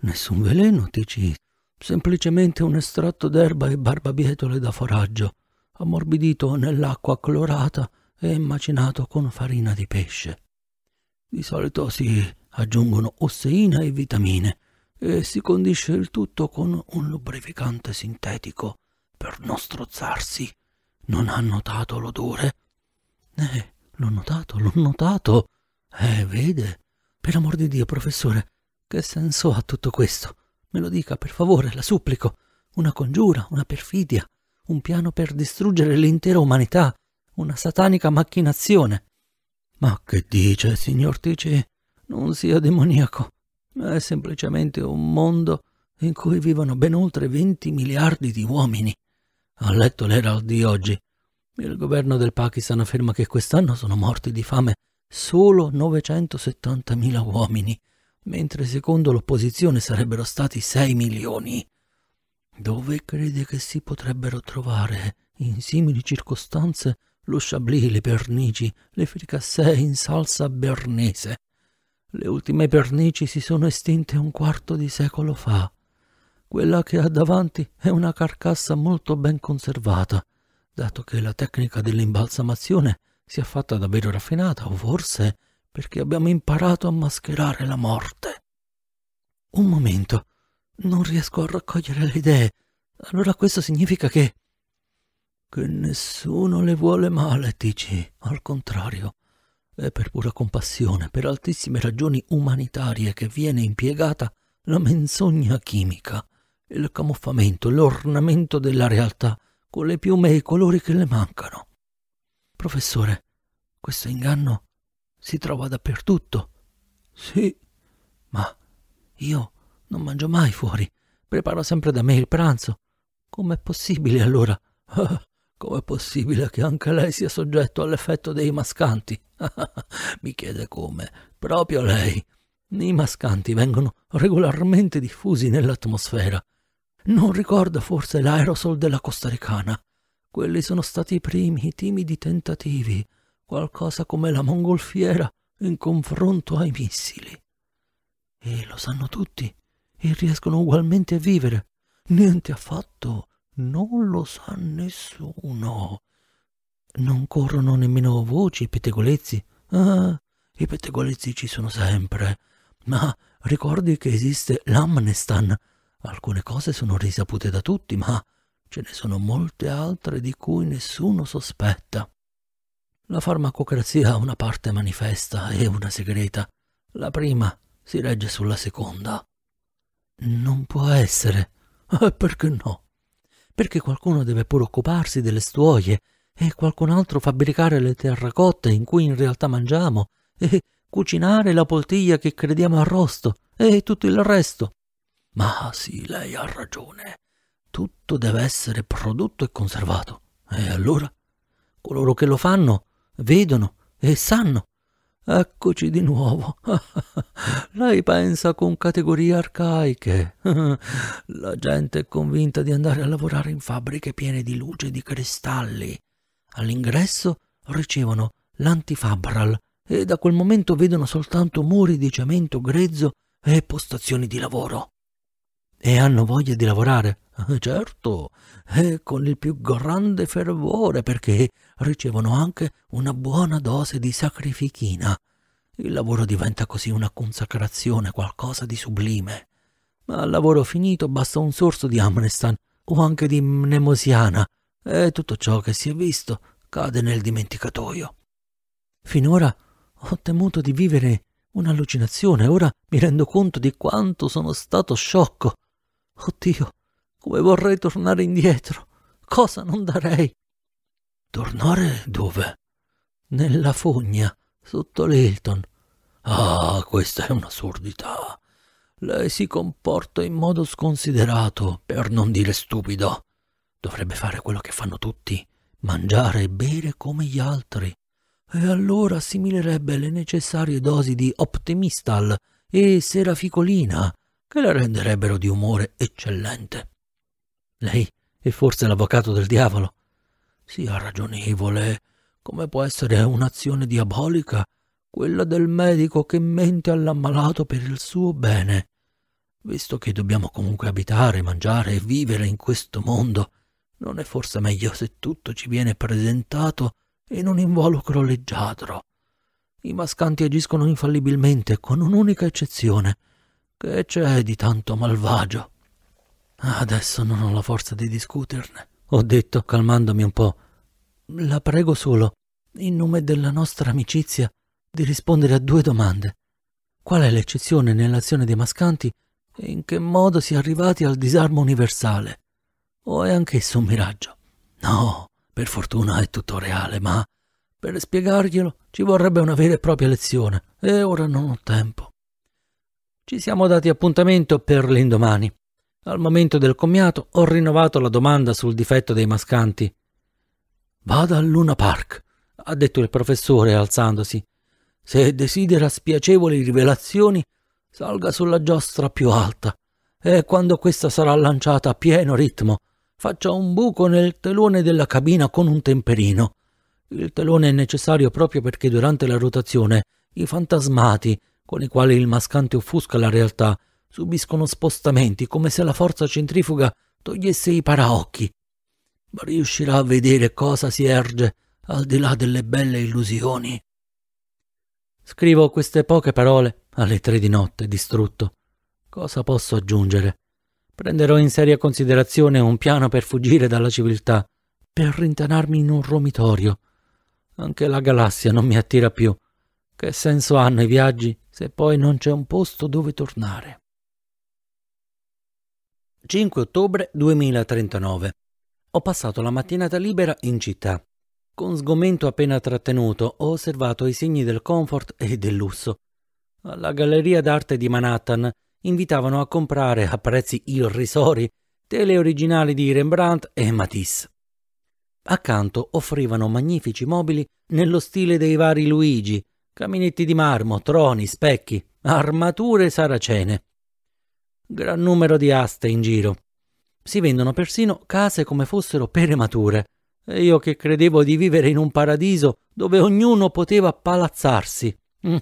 Nessun veleno, dici? Semplicemente un estratto d'erba e barbabietole da foraggio, ammorbidito nell'acqua clorata e macinato con farina di pesce. Di solito si aggiungono osseina e vitamine, e si condisce il tutto con un lubrificante sintetico per non strozzarsi. Non ha notato l'odore? Eh, l'ho notato, l'ho notato. Eh, vede? Per amor di Dio, professore, che senso ha tutto questo? Me lo dica, per favore, la supplico. Una congiura, una perfidia, un piano per distruggere l'intera umanità, una satanica macchinazione. Ma che dice, signor Tici? Non sia demoniaco ma è semplicemente un mondo in cui vivono ben oltre 20 miliardi di uomini. Ho letto l'Herald di oggi. Il governo del Pakistan afferma che quest'anno sono morti di fame solo 970.000 uomini, mentre secondo l'opposizione sarebbero stati 6 milioni. Dove crede che si potrebbero trovare, in simili circostanze, lo chablis, le pernici, le fricassee in salsa bernese? Le ultime pernici si sono estinte un quarto di secolo fa. Quella che ha davanti è una carcassa molto ben conservata, dato che la tecnica dell'imbalsamazione si è fatta davvero raffinata, o forse perché abbiamo imparato a mascherare la morte. Un momento, non riesco a raccogliere le idee. Allora questo significa che... Che nessuno le vuole male, dici. Al contrario, è eh, per pura compassione, per altissime ragioni umanitarie che viene impiegata la menzogna chimica, il camuffamento, l'ornamento della realtà con le piume e i colori che le mancano. Professore, questo inganno si trova dappertutto. Sì, ma io non mangio mai fuori, preparo sempre da me il pranzo. Com'è possibile allora? Ah, *laughs* Com'è possibile che anche lei sia soggetto all'effetto dei mascanti? *laughs* Mi chiede come. Proprio lei. I mascanti vengono regolarmente diffusi nell'atmosfera. Non ricorda forse l'aerosol della costaricana? Quelli sono stati i primi timidi tentativi, qualcosa come la mongolfiera in confronto ai missili. E lo sanno tutti, e riescono ugualmente a vivere. Niente affatto non lo sa nessuno. Non corrono nemmeno voci e pettegolezzi. Ah, i pettegolezzi ci sono sempre. Ma ricordi che esiste l'Amnestan. Alcune cose sono risapute da tutti, ma ce ne sono molte altre di cui nessuno sospetta. La farmacocrazia ha una parte manifesta e una segreta. La prima si regge sulla seconda. Non può essere. Eh, perché no? perché qualcuno deve pure occuparsi delle stuoie e qualcun altro fabbricare le terracotte in cui in realtà mangiamo e cucinare la poltiglia che crediamo arrosto e tutto il resto. Ma sì, lei ha ragione. Tutto deve essere prodotto e conservato. E allora? Coloro che lo fanno, vedono e sanno Eccoci di nuovo. *laughs* Lei pensa con categorie arcaiche. *laughs* La gente è convinta di andare a lavorare in fabbriche piene di luce e di cristalli. All'ingresso ricevono l'antifabral e da quel momento vedono soltanto muri di cemento grezzo e postazioni di lavoro. E hanno voglia di lavorare eh, certo, e eh, con il più grande fervore, perché ricevono anche una buona dose di sacrifichina. Il lavoro diventa così una consacrazione, qualcosa di sublime. Ma al lavoro finito basta un sorso di Amnestan o anche di Mnemosiana, e tutto ciò che si è visto cade nel dimenticatoio. Finora ho temuto di vivere un'allucinazione, ora mi rendo conto di quanto sono stato sciocco. Oddio, come vorrei tornare indietro. Cosa non darei? Tornare dove? Nella fogna, sotto l'Elton. Ah, questa è un'assurdità. Lei si comporta in modo sconsiderato, per non dire stupido. Dovrebbe fare quello che fanno tutti, mangiare e bere come gli altri. E allora assimilerebbe le necessarie dosi di Optimistal e Seraficolina, che la renderebbero di umore eccellente. Lei è forse l'avvocato del diavolo. Sia ragionevole, come può essere un'azione diabolica quella del medico che mente all'ammalato per il suo bene? Visto che dobbiamo comunque abitare, mangiare e vivere in questo mondo, non è forse meglio se tutto ci viene presentato in un involucro leggiadro? I mascanti agiscono infallibilmente, con un'unica eccezione. Che c'è di tanto malvagio? Adesso non ho la forza di discuterne, ho detto, calmandomi un po'. La prego solo, in nome della nostra amicizia, di rispondere a due domande. Qual è l'eccezione nell'azione dei mascanti e in che modo si è arrivati al disarmo universale? O è anch'esso un miraggio? No, per fortuna è tutto reale, ma per spiegarglielo ci vorrebbe una vera e propria lezione e ora non ho tempo. Ci siamo dati appuntamento per l'indomani. Al momento del commiato ho rinnovato la domanda sul difetto dei mascanti. Vada al Luna Park, ha detto il professore alzandosi. Se desidera spiacevoli rivelazioni, salga sulla giostra più alta e quando questa sarà lanciata a pieno ritmo, faccia un buco nel telone della cabina con un temperino. Il telone è necessario proprio perché durante la rotazione i fantasmati, con i quali il mascante offusca la realtà, subiscono spostamenti come se la forza centrifuga togliesse i paraocchi. Ma riuscirà a vedere cosa si erge al di là delle belle illusioni. Scrivo queste poche parole alle tre di notte, distrutto. Cosa posso aggiungere? Prenderò in seria considerazione un piano per fuggire dalla civiltà, per rintanarmi in un romitorio. Anche la galassia non mi attira più. Che senso hanno i viaggi se poi non c'è un posto dove tornare? 5 ottobre 2039. Ho passato la mattinata libera in città. Con sgomento appena trattenuto ho osservato i segni del comfort e del lusso. Alla Galleria d'arte di Manhattan invitavano a comprare a prezzi irrisori tele originali di Rembrandt e Matisse. Accanto offrivano magnifici mobili nello stile dei vari Luigi, caminetti di marmo, troni, specchi, armature saracene gran numero di aste in giro. Si vendono persino case come fossero pere mature. E io che credevo di vivere in un paradiso dove ognuno poteva palazzarsi. Mm.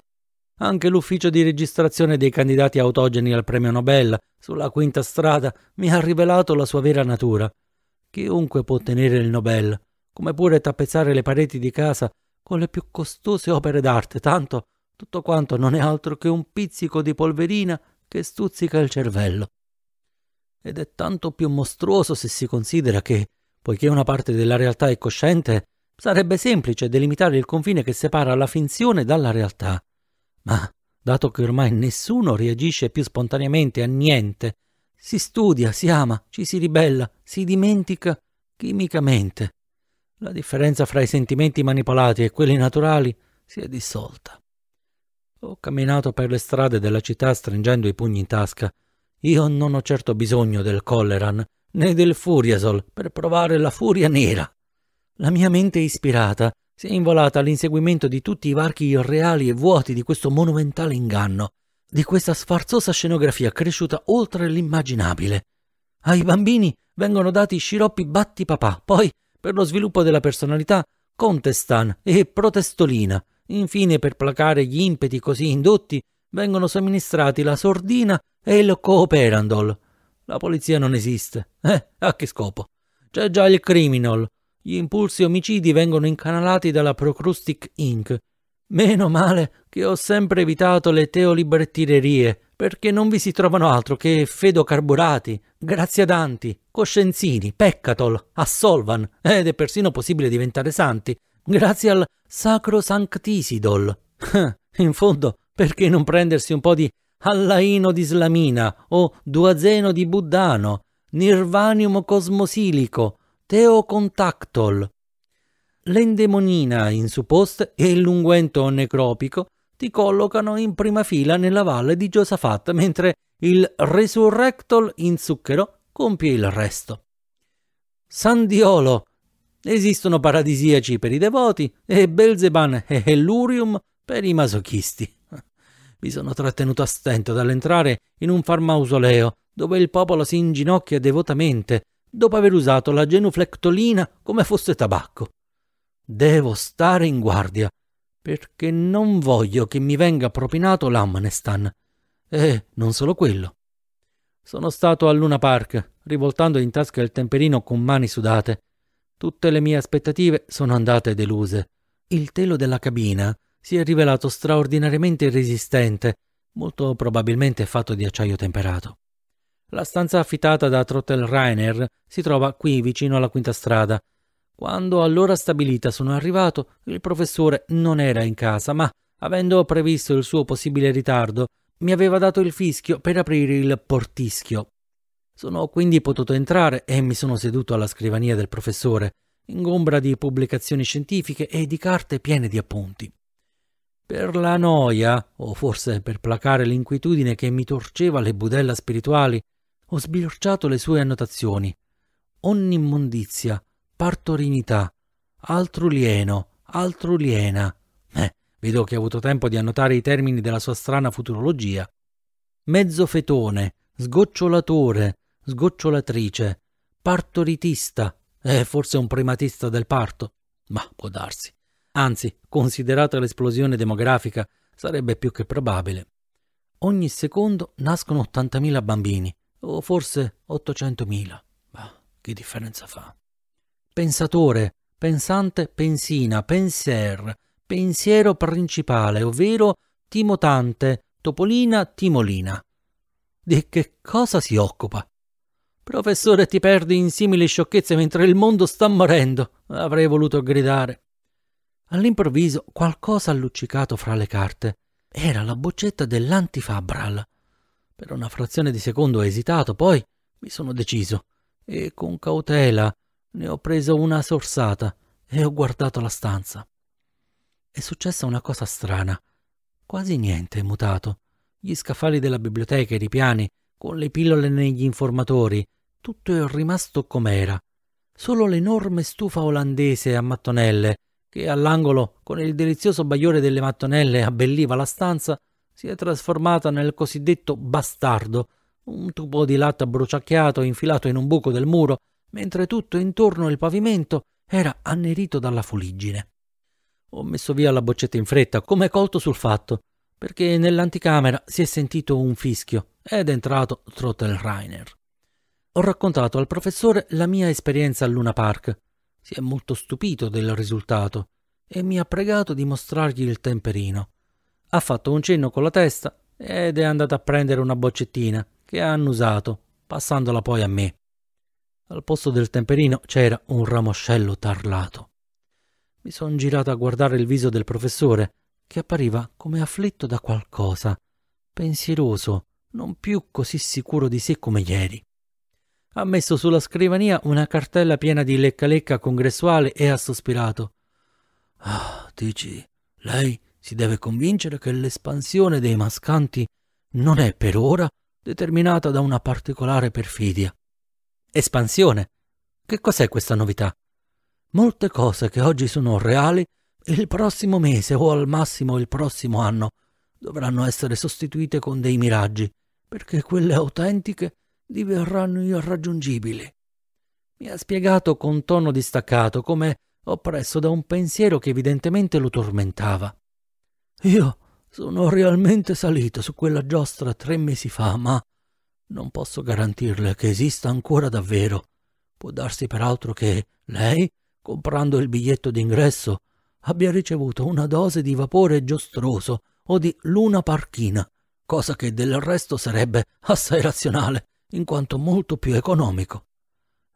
Anche l'ufficio di registrazione dei candidati autogeni al premio Nobel, sulla quinta strada, mi ha rivelato la sua vera natura. Chiunque può ottenere il Nobel, come pure tappezzare le pareti di casa con le più costose opere d'arte, tanto tutto quanto non è altro che un pizzico di polverina che stuzzica il cervello. Ed è tanto più mostruoso se si considera che, poiché una parte della realtà è cosciente, sarebbe semplice delimitare il confine che separa la finzione dalla realtà. Ma, dato che ormai nessuno reagisce più spontaneamente a niente, si studia, si ama, ci si ribella, si dimentica chimicamente. La differenza fra i sentimenti manipolati e quelli naturali si è dissolta. Ho camminato per le strade della città stringendo i pugni in tasca. Io non ho certo bisogno del Colleran né del Furiasol per provare la furia nera. La mia mente ispirata si è involata all'inseguimento di tutti i varchi irreali e vuoti di questo monumentale inganno, di questa sfarzosa scenografia cresciuta oltre l'immaginabile. Ai bambini vengono dati sciroppi batti papà, poi, per lo sviluppo della personalità, contestan e protestolina, Infine, per placare gli impeti così indotti, vengono somministrati la sordina e il cooperandol. La polizia non esiste. Eh, a che scopo? C'è già il criminal. Gli impulsi omicidi vengono incanalati dalla Procrustic Inc. Meno male che ho sempre evitato le teolibertirerie, perché non vi si trovano altro che fedocarburati, graziadanti, coscienzini, peccatol, assolvan, ed è persino possibile diventare santi, grazie al Sacro Sanctisidol. *laughs* In fondo, perché non prendersi un po' di Allaino di Slamina o Duazeno di Buddano, Nirvanium Cosmosilico, Teocontactol? L'endemonina in suppost e l'unguento necropico ti collocano in prima fila nella valle di Giosafat, mentre il Resurrectol in zucchero compie il resto. Sandiolo, Esistono paradisiaci per i devoti e Belzeban e Hellurium per i masochisti. *laughs* Mi sono trattenuto a stento dall'entrare in un farmausoleo dove il popolo si inginocchia devotamente dopo aver usato la genuflectolina come fosse tabacco. Devo stare in guardia perché non voglio che mi venga propinato l'Amnestan. E non solo quello. Sono stato al Luna Park, rivoltando in tasca il temperino con mani sudate Tutte le mie aspettative sono andate deluse. Il telo della cabina si è rivelato straordinariamente resistente, molto probabilmente fatto di acciaio temperato. La stanza affittata da Trottel Rainer si trova qui vicino alla quinta strada. Quando all'ora stabilita sono arrivato, il professore non era in casa, ma, avendo previsto il suo possibile ritardo, mi aveva dato il fischio per aprire il portischio. Sono quindi potuto entrare e mi sono seduto alla scrivania del professore, ingombra di pubblicazioni scientifiche e di carte piene di appunti. Per la noia, o forse per placare l'inquietudine che mi torceva le budella spirituali, ho sbirciato le sue annotazioni. Ogni partorinità, altrulieno, altruliena. Eh, vedo che ha avuto tempo di annotare i termini della sua strana futurologia. Mezzo fetone, sgocciolatore, sgocciolatrice, partoritista e eh, forse un primatista del parto, ma può darsi. Anzi, considerata l'esplosione demografica, sarebbe più che probabile. Ogni secondo nascono 80.000 bambini, o forse 800.000. Ma che differenza fa? Pensatore, pensante, pensina, penser, pensiero principale, ovvero timotante, topolina, timolina. Di che cosa si occupa? Professore, ti perdi in simili sciocchezze mentre il mondo sta morendo. Avrei voluto gridare. All'improvviso qualcosa ha luccicato fra le carte. Era la boccetta dell'antifabral. Per una frazione di secondo ho esitato, poi mi sono deciso e con cautela ne ho preso una sorsata e ho guardato la stanza. È successa una cosa strana. Quasi niente è mutato. Gli scaffali della biblioteca, e i ripiani, con le pillole negli informatori, tutto è rimasto com'era. Solo l'enorme stufa olandese a mattonelle, che all'angolo, con il delizioso bagliore delle mattonelle, abbelliva la stanza, si è trasformata nel cosiddetto bastardo, un tubo di latta bruciacchiato infilato in un buco del muro, mentre tutto intorno il pavimento era annerito dalla fuliggine. Ho messo via la boccetta in fretta, come colto sul fatto, perché nell'anticamera si è sentito un fischio ed è entrato Trottelreiner ho raccontato al professore la mia esperienza al Luna Park. Si è molto stupito del risultato e mi ha pregato di mostrargli il temperino. Ha fatto un cenno con la testa ed è andato a prendere una boccettina che ha annusato, passandola poi a me. Al posto del temperino c'era un ramoscello tarlato. Mi sono girato a guardare il viso del professore, che appariva come afflitto da qualcosa, pensieroso, non più così sicuro di sé come ieri. Ha messo sulla scrivania una cartella piena di lecca-lecca congressuale e ha sospirato. Ah, dici, lei si deve convincere che l'espansione dei mascanti non è per ora determinata da una particolare perfidia. Espansione? Che cos'è questa novità? Molte cose che oggi sono reali, il prossimo mese o al massimo il prossimo anno dovranno essere sostituite con dei miraggi, perché quelle autentiche diverranno irraggiungibili. Mi ha spiegato con tono distaccato, come oppresso da un pensiero che evidentemente lo tormentava. Io sono realmente salito su quella giostra tre mesi fa, ma non posso garantirle che esista ancora davvero. Può darsi peraltro che lei, comprando il biglietto d'ingresso, abbia ricevuto una dose di vapore giostroso o di luna parchina, cosa che del resto sarebbe assai razionale in quanto molto più economico.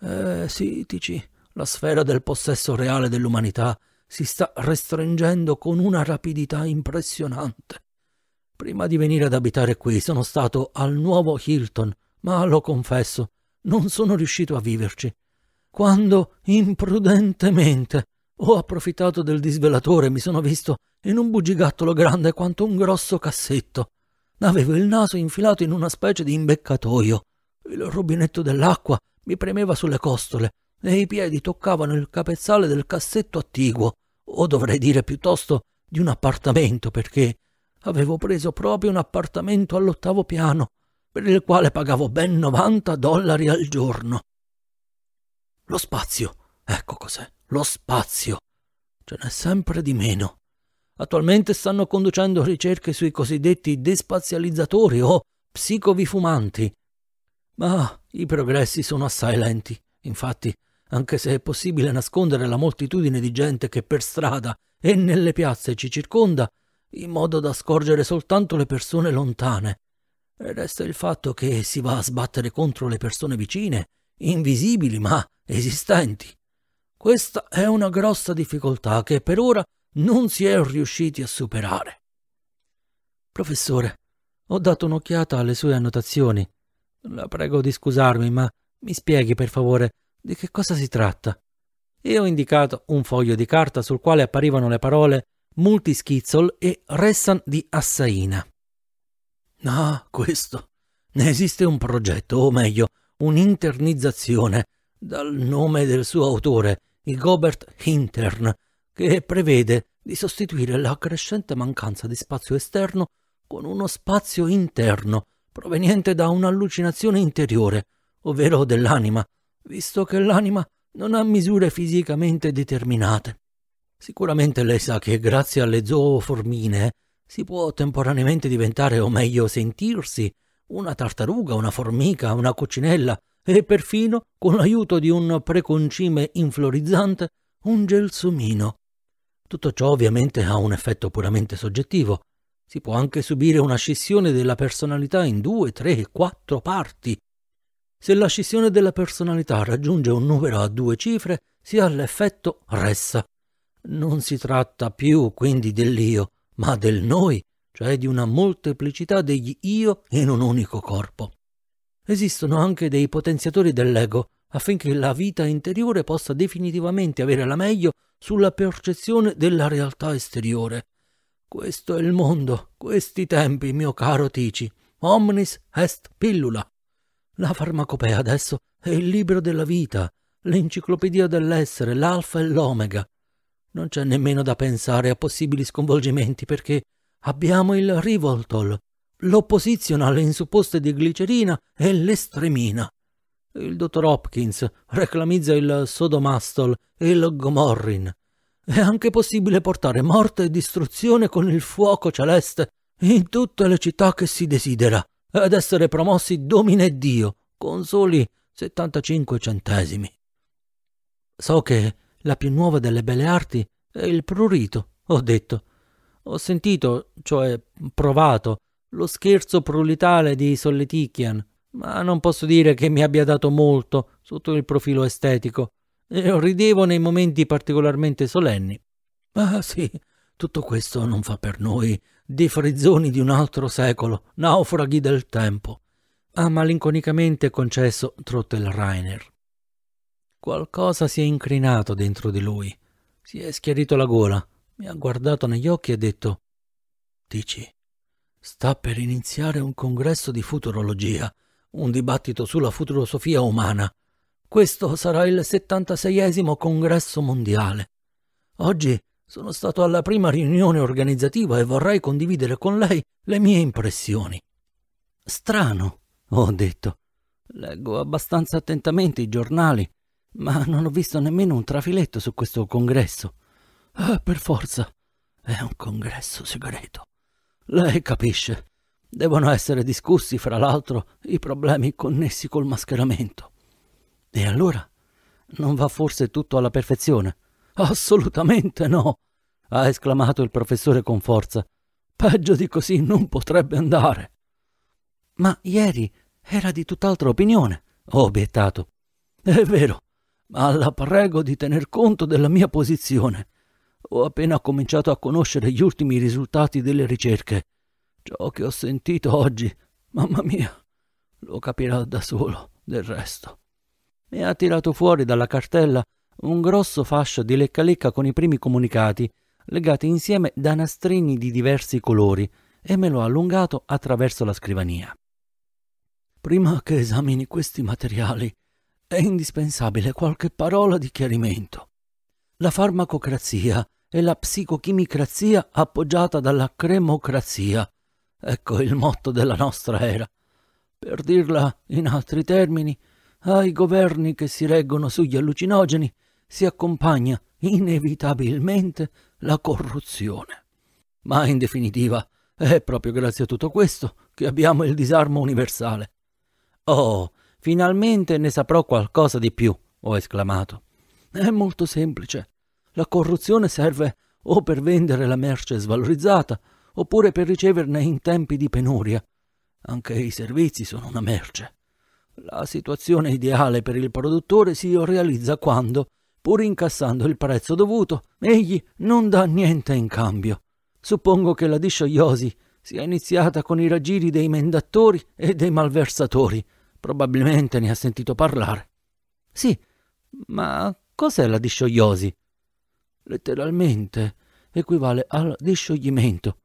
Eh sì, Tici, la sfera del possesso reale dell'umanità si sta restringendo con una rapidità impressionante. Prima di venire ad abitare qui sono stato al nuovo Hilton, ma lo confesso, non sono riuscito a viverci. Quando, imprudentemente, ho approfittato del disvelatore e mi sono visto in un bugigattolo grande quanto un grosso cassetto. Avevo il naso infilato in una specie di imbeccatoio il rubinetto dell'acqua mi premeva sulle costole e i piedi toccavano il capezzale del cassetto attiguo, o dovrei dire piuttosto di un appartamento, perché avevo preso proprio un appartamento all'ottavo piano, per il quale pagavo ben 90 dollari al giorno. Lo spazio, ecco cos'è, lo spazio. Ce n'è sempre di meno. Attualmente stanno conducendo ricerche sui cosiddetti despazializzatori o psicovifumanti, ma i progressi sono assai lenti. Infatti, anche se è possibile nascondere la moltitudine di gente che per strada e nelle piazze ci circonda, in modo da scorgere soltanto le persone lontane. Resta il fatto che si va a sbattere contro le persone vicine, invisibili ma esistenti. Questa è una grossa difficoltà che per ora non si è riusciti a superare. Professore, ho dato un'occhiata alle sue annotazioni la prego di scusarmi, ma mi spieghi per favore di che cosa si tratta. E ho indicato un foglio di carta sul quale apparivano le parole multischizzol e ressan di Assaina. Ah, questo. Ne esiste un progetto, o meglio, un'internizzazione, dal nome del suo autore, il Gobert Hintern, che prevede di sostituire la crescente mancanza di spazio esterno con uno spazio interno proveniente da un'allucinazione interiore, ovvero dell'anima, visto che l'anima non ha misure fisicamente determinate. Sicuramente lei sa che grazie alle zooformine si può temporaneamente diventare, o meglio sentirsi, una tartaruga, una formica, una coccinella e perfino, con l'aiuto di un preconcime inflorizzante, un gelsomino. Tutto ciò ovviamente ha un effetto puramente soggettivo, si può anche subire una scissione della personalità in due, tre, quattro parti. Se la scissione della personalità raggiunge un numero a due cifre, si ha l'effetto ressa. Non si tratta più quindi dell'io, ma del noi, cioè di una molteplicità degli io in un unico corpo. Esistono anche dei potenziatori dell'ego, affinché la vita interiore possa definitivamente avere la meglio sulla percezione della realtà esteriore. Questo è il mondo, questi tempi, mio caro Tici. Omnis est pillula. La farmacopea adesso è il libro della vita, l'enciclopedia dell'essere, l'alfa e l'omega. Non c'è nemmeno da pensare a possibili sconvolgimenti perché abbiamo il rivoltol, l'opposizione alle insupposte di glicerina e l'estremina. Il dottor Hopkins reclamizza il sodomastol e il gomorrin. È anche possibile portare morte e distruzione con il fuoco celeste in tutte le città che si desidera ed essere promossi domine Dio con soli 75 centesimi. So che la più nuova delle belle arti è il prurito, ho detto. Ho sentito, cioè provato, lo scherzo prolitale di Solletichian, ma non posso dire che mi abbia dato molto sotto il profilo estetico e eh, oh, ridevo nei momenti particolarmente solenni. Ah sì, tutto questo non fa per noi, di frizzoni di un altro secolo, naufraghi del tempo. Ha malinconicamente concesso Trottelreiner. Qualcosa si è incrinato dentro di lui. Si è schiarito la gola, mi ha guardato negli occhi e ha detto Dici, sta per iniziare un congresso di futurologia, un dibattito sulla futurosofia umana. Questo sarà il 76 congresso mondiale. Oggi sono stato alla prima riunione organizzativa e vorrei condividere con lei le mie impressioni. Strano, ho detto. Leggo abbastanza attentamente i giornali, ma non ho visto nemmeno un trafiletto su questo congresso. Ah, per forza, è un congresso segreto. Lei capisce. Devono essere discussi, fra l'altro, i problemi connessi col mascheramento. E allora? Non va forse tutto alla perfezione? Assolutamente no! ha esclamato il professore con forza. Peggio di così non potrebbe andare. Ma ieri era di tutt'altra opinione, ho obiettato. È vero, ma la prego di tener conto della mia posizione. Ho appena cominciato a conoscere gli ultimi risultati delle ricerche. Ciò che ho sentito oggi, mamma mia, lo capirà da solo, del resto e ha tirato fuori dalla cartella un grosso fascio di lecca-lecca con i primi comunicati, legati insieme da nastrini di diversi colori, e me lo ha allungato attraverso la scrivania. Prima che esamini questi materiali, è indispensabile qualche parola di chiarimento. La farmacocrazia e la psicochimicrazia appoggiata dalla cremocrazia. Ecco il motto della nostra era. Per dirla in altri termini, ai governi che si reggono sugli allucinogeni si accompagna inevitabilmente la corruzione. Ma in definitiva è proprio grazie a tutto questo che abbiamo il disarmo universale. Oh, finalmente ne saprò qualcosa di più, ho esclamato. È molto semplice. La corruzione serve o per vendere la merce svalorizzata, oppure per riceverne in tempi di penuria. Anche i servizi sono una merce. La situazione ideale per il produttore si realizza quando, pur incassando il prezzo dovuto, egli non dà niente in cambio. Suppongo che la discioiosi sia iniziata con i raggiri dei mendatori e dei malversatori. Probabilmente ne ha sentito parlare. Sì, ma cos'è la discioiosi? Letteralmente equivale al discioglimento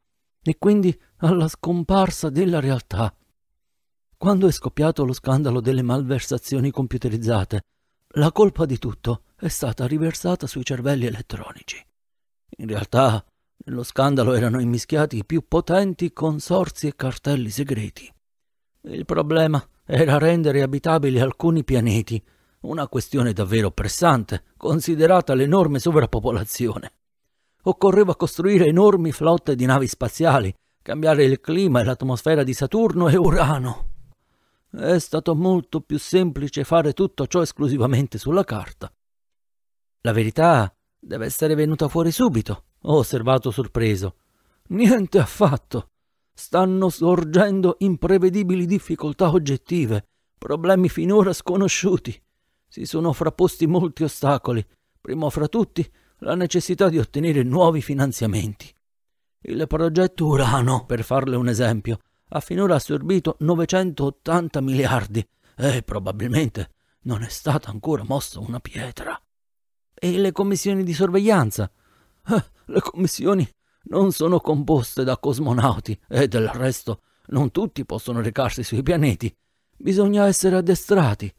e quindi alla scomparsa della realtà. Quando è scoppiato lo scandalo delle malversazioni computerizzate, la colpa di tutto è stata riversata sui cervelli elettronici. In realtà, nello scandalo erano immischiati i più potenti consorzi e cartelli segreti. Il problema era rendere abitabili alcuni pianeti, una questione davvero pressante, considerata l'enorme sovrappopolazione. Occorreva costruire enormi flotte di navi spaziali, cambiare il clima e l'atmosfera di Saturno e Urano. È stato molto più semplice fare tutto ciò esclusivamente sulla carta. La verità deve essere venuta fuori subito, ho osservato sorpreso. Niente affatto. Stanno sorgendo imprevedibili difficoltà oggettive, problemi finora sconosciuti. Si sono frapposti molti ostacoli, primo fra tutti la necessità di ottenere nuovi finanziamenti. Il progetto Urano, per farle un esempio, ha finora assorbito 980 miliardi e probabilmente non è stata ancora mossa una pietra. E le commissioni di sorveglianza? Eh, le commissioni non sono composte da cosmonauti e del resto non tutti possono recarsi sui pianeti. Bisogna essere addestrati.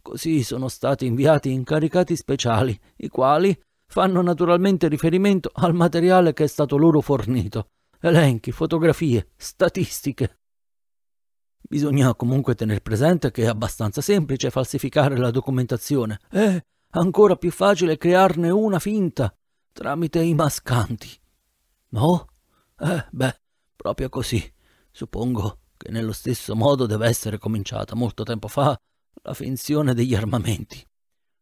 Così sono stati inviati incaricati speciali, i quali fanno naturalmente riferimento al materiale che è stato loro fornito elenchi, fotografie, statistiche. Bisogna comunque tener presente che è abbastanza semplice falsificare la documentazione e ancora più facile crearne una finta tramite i mascanti. No? Eh, beh, proprio così. Suppongo che nello stesso modo deve essere cominciata molto tempo fa la finzione degli armamenti.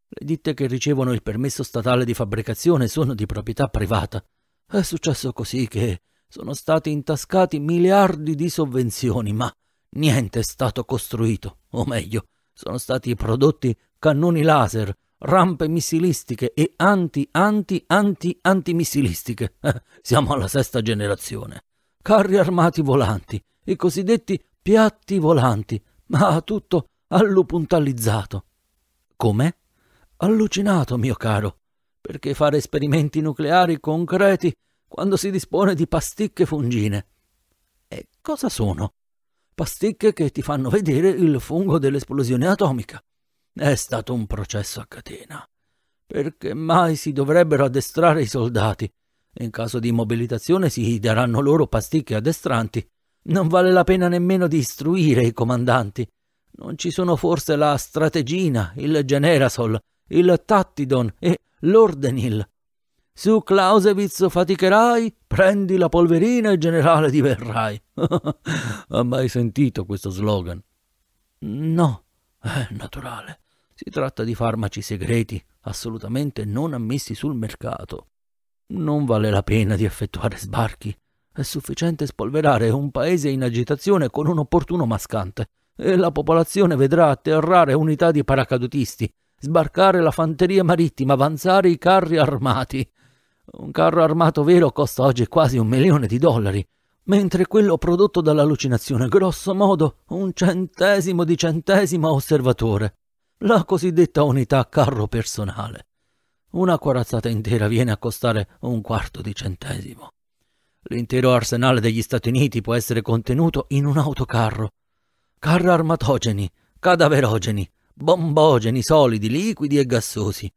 Le ditte che ricevono il permesso statale di fabbricazione sono di proprietà privata. È successo così che sono stati intascati miliardi di sovvenzioni, ma niente è stato costruito, o meglio, sono stati prodotti cannoni laser, rampe missilistiche e anti-anti-anti-antimissilistiche. *laughs* siamo alla sesta generazione. Carri armati volanti, i cosiddetti piatti volanti, ma tutto allupuntalizzato. Come? Allucinato, mio caro, perché fare esperimenti nucleari concreti quando si dispone di pasticche fungine. E cosa sono? Pasticche che ti fanno vedere il fungo dell'esplosione atomica. È stato un processo a catena. Perché mai si dovrebbero addestrare i soldati? In caso di mobilitazione si daranno loro pasticche addestranti. Non vale la pena nemmeno di istruire i comandanti. Non ci sono forse la strategina, il generasol, il tattidon e l'ordenil. Su Clausewitz faticherai, prendi la polverina e generale diverrai. *laughs* ha mai sentito questo slogan? No, è eh, naturale. Si tratta di farmaci segreti, assolutamente non ammessi sul mercato. Non vale la pena di effettuare sbarchi. È sufficiente spolverare un paese in agitazione con un opportuno mascante e la popolazione vedrà atterrare unità di paracadutisti, sbarcare la fanteria marittima, avanzare i carri armati un carro armato vero costa oggi quasi un milione di dollari, mentre quello prodotto dall'allucinazione grosso modo un centesimo di centesimo a osservatore, la cosiddetta unità carro personale. Una corazzata intera viene a costare un quarto di centesimo. L'intero arsenale degli Stati Uniti può essere contenuto in un autocarro. Carri armatogeni, cadaverogeni, bombogeni solidi, liquidi e gassosi.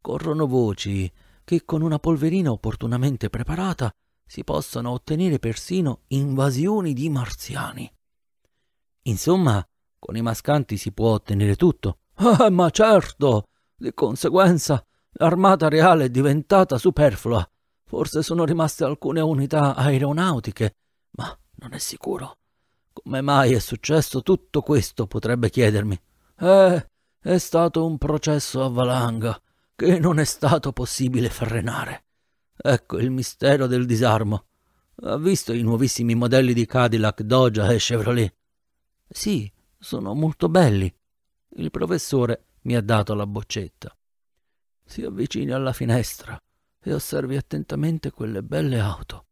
Corrono voci che con una polverina opportunamente preparata si possano ottenere persino invasioni di marziani. Insomma, con i mascanti si può ottenere tutto. Ah, ma certo! Di conseguenza, l'armata reale è diventata superflua. Forse sono rimaste alcune unità aeronautiche, ma non è sicuro. Come mai è successo tutto questo, potrebbe chiedermi. Eh, è stato un processo a valanga che non è stato possibile frenare. Ecco il mistero del disarmo. Ha visto i nuovissimi modelli di Cadillac, Doja e Chevrolet? Sì, sono molto belli. Il professore mi ha dato la boccetta. Si avvicini alla finestra e osservi attentamente quelle belle auto.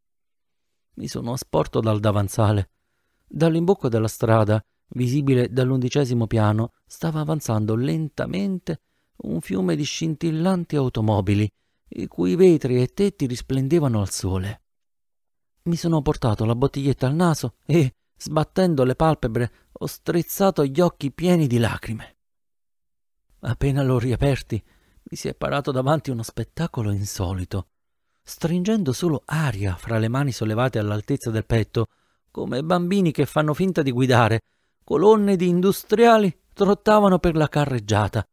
Mi sono asporto dal davanzale. Dall'imbocco della strada, visibile dall'undicesimo piano, stava avanzando lentamente un fiume di scintillanti automobili, i cui vetri e tetti risplendevano al sole. Mi sono portato la bottiglietta al naso e, sbattendo le palpebre, ho strizzato gli occhi pieni di lacrime. Appena l'ho riaperti, mi si è parato davanti uno spettacolo insolito. Stringendo solo aria fra le mani sollevate all'altezza del petto, come bambini che fanno finta di guidare, colonne di industriali trottavano per la carreggiata,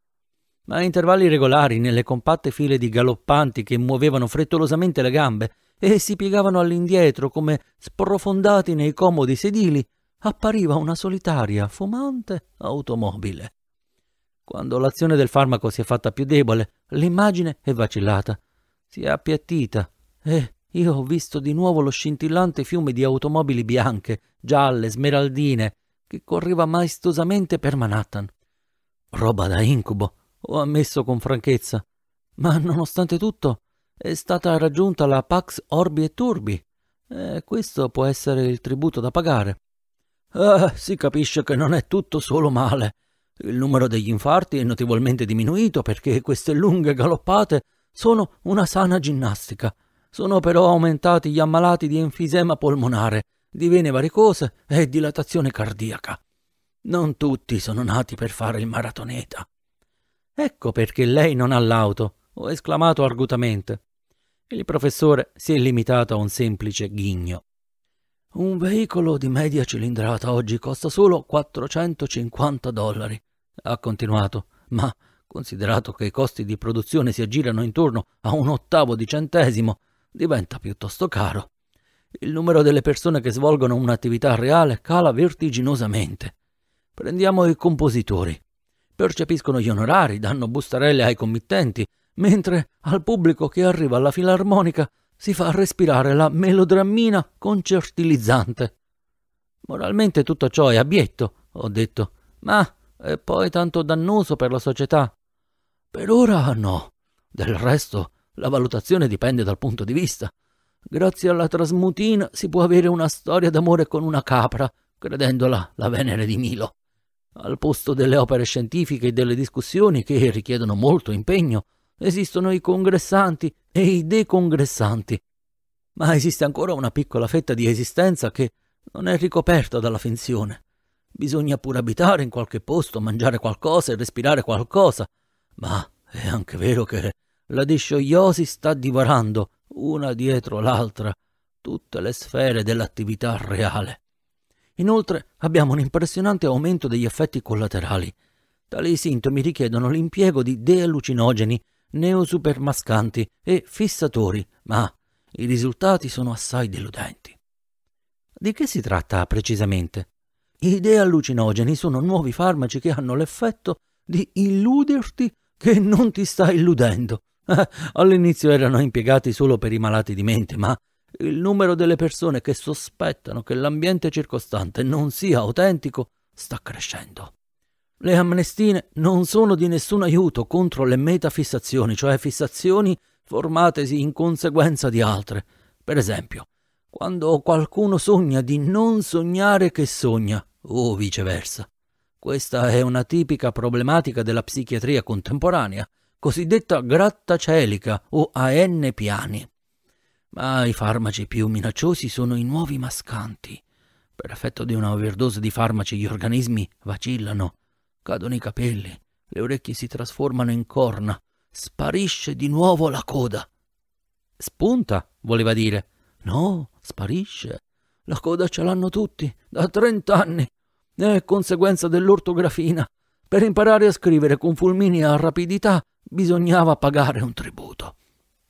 ma a intervalli regolari nelle compatte file di galoppanti che muovevano frettolosamente le gambe e si piegavano all'indietro come sprofondati nei comodi sedili, appariva una solitaria, fumante automobile. Quando l'azione del farmaco si è fatta più debole, l'immagine è vacillata, si è appiattita e io ho visto di nuovo lo scintillante fiume di automobili bianche, gialle, smeraldine, che correva maestosamente per Manhattan. Roba da incubo, ho ammesso con franchezza. Ma nonostante tutto è stata raggiunta la Pax Orbi e Turbi. E questo può essere il tributo da pagare. Ah, si capisce che non è tutto solo male. Il numero degli infarti è notevolmente diminuito perché queste lunghe galoppate sono una sana ginnastica. Sono però aumentati gli ammalati di enfisema polmonare, di vene varicose e dilatazione cardiaca. Non tutti sono nati per fare il maratoneta. Ecco perché lei non ha l'auto, ho esclamato argutamente. Il professore si è limitato a un semplice ghigno. Un veicolo di media cilindrata oggi costa solo 450 dollari, ha continuato, ma considerato che i costi di produzione si aggirano intorno a un ottavo di centesimo, diventa piuttosto caro. Il numero delle persone che svolgono un'attività reale cala vertiginosamente. Prendiamo i compositori percepiscono gli onorari, danno bustarelle ai committenti, mentre al pubblico che arriva alla filarmonica si fa respirare la melodrammina concertilizzante. Moralmente tutto ciò è abietto, ho detto, ma è poi tanto dannoso per la società. Per ora no. Del resto, la valutazione dipende dal punto di vista. Grazie alla trasmutina si può avere una storia d'amore con una capra, credendola la Venere di Milo. Al posto delle opere scientifiche e delle discussioni che richiedono molto impegno, esistono i congressanti e i decongressanti. Ma esiste ancora una piccola fetta di esistenza che non è ricoperta dalla finzione. Bisogna pur abitare in qualche posto, mangiare qualcosa e respirare qualcosa, ma è anche vero che la discioiosi sta divorando, una dietro l'altra, tutte le sfere dell'attività reale. Inoltre abbiamo un impressionante aumento degli effetti collaterali. Tali sintomi richiedono l'impiego di deallucinogeni, neosupermascanti e fissatori, ma i risultati sono assai deludenti. Di che si tratta precisamente? I deallucinogeni sono nuovi farmaci che hanno l'effetto di illuderti che non ti sta illudendo. *laughs* All'inizio erano impiegati solo per i malati di mente, ma il numero delle persone che sospettano che l'ambiente circostante non sia autentico sta crescendo. Le amnestine non sono di nessun aiuto contro le metafissazioni, cioè fissazioni formatesi in conseguenza di altre. Per esempio, quando qualcuno sogna di non sognare che sogna, o viceversa. Questa è una tipica problematica della psichiatria contemporanea, cosiddetta grattacelica o AN piani. Ma i farmaci più minacciosi sono i nuovi mascanti. Per effetto di una overdose di farmaci gli organismi vacillano, cadono i capelli, le orecchie si trasformano in corna, sparisce di nuovo la coda. Spunta, voleva dire. No, sparisce. La coda ce l'hanno tutti, da trent'anni. È conseguenza dell'ortografina. Per imparare a scrivere con fulmini a rapidità bisognava pagare un tributo.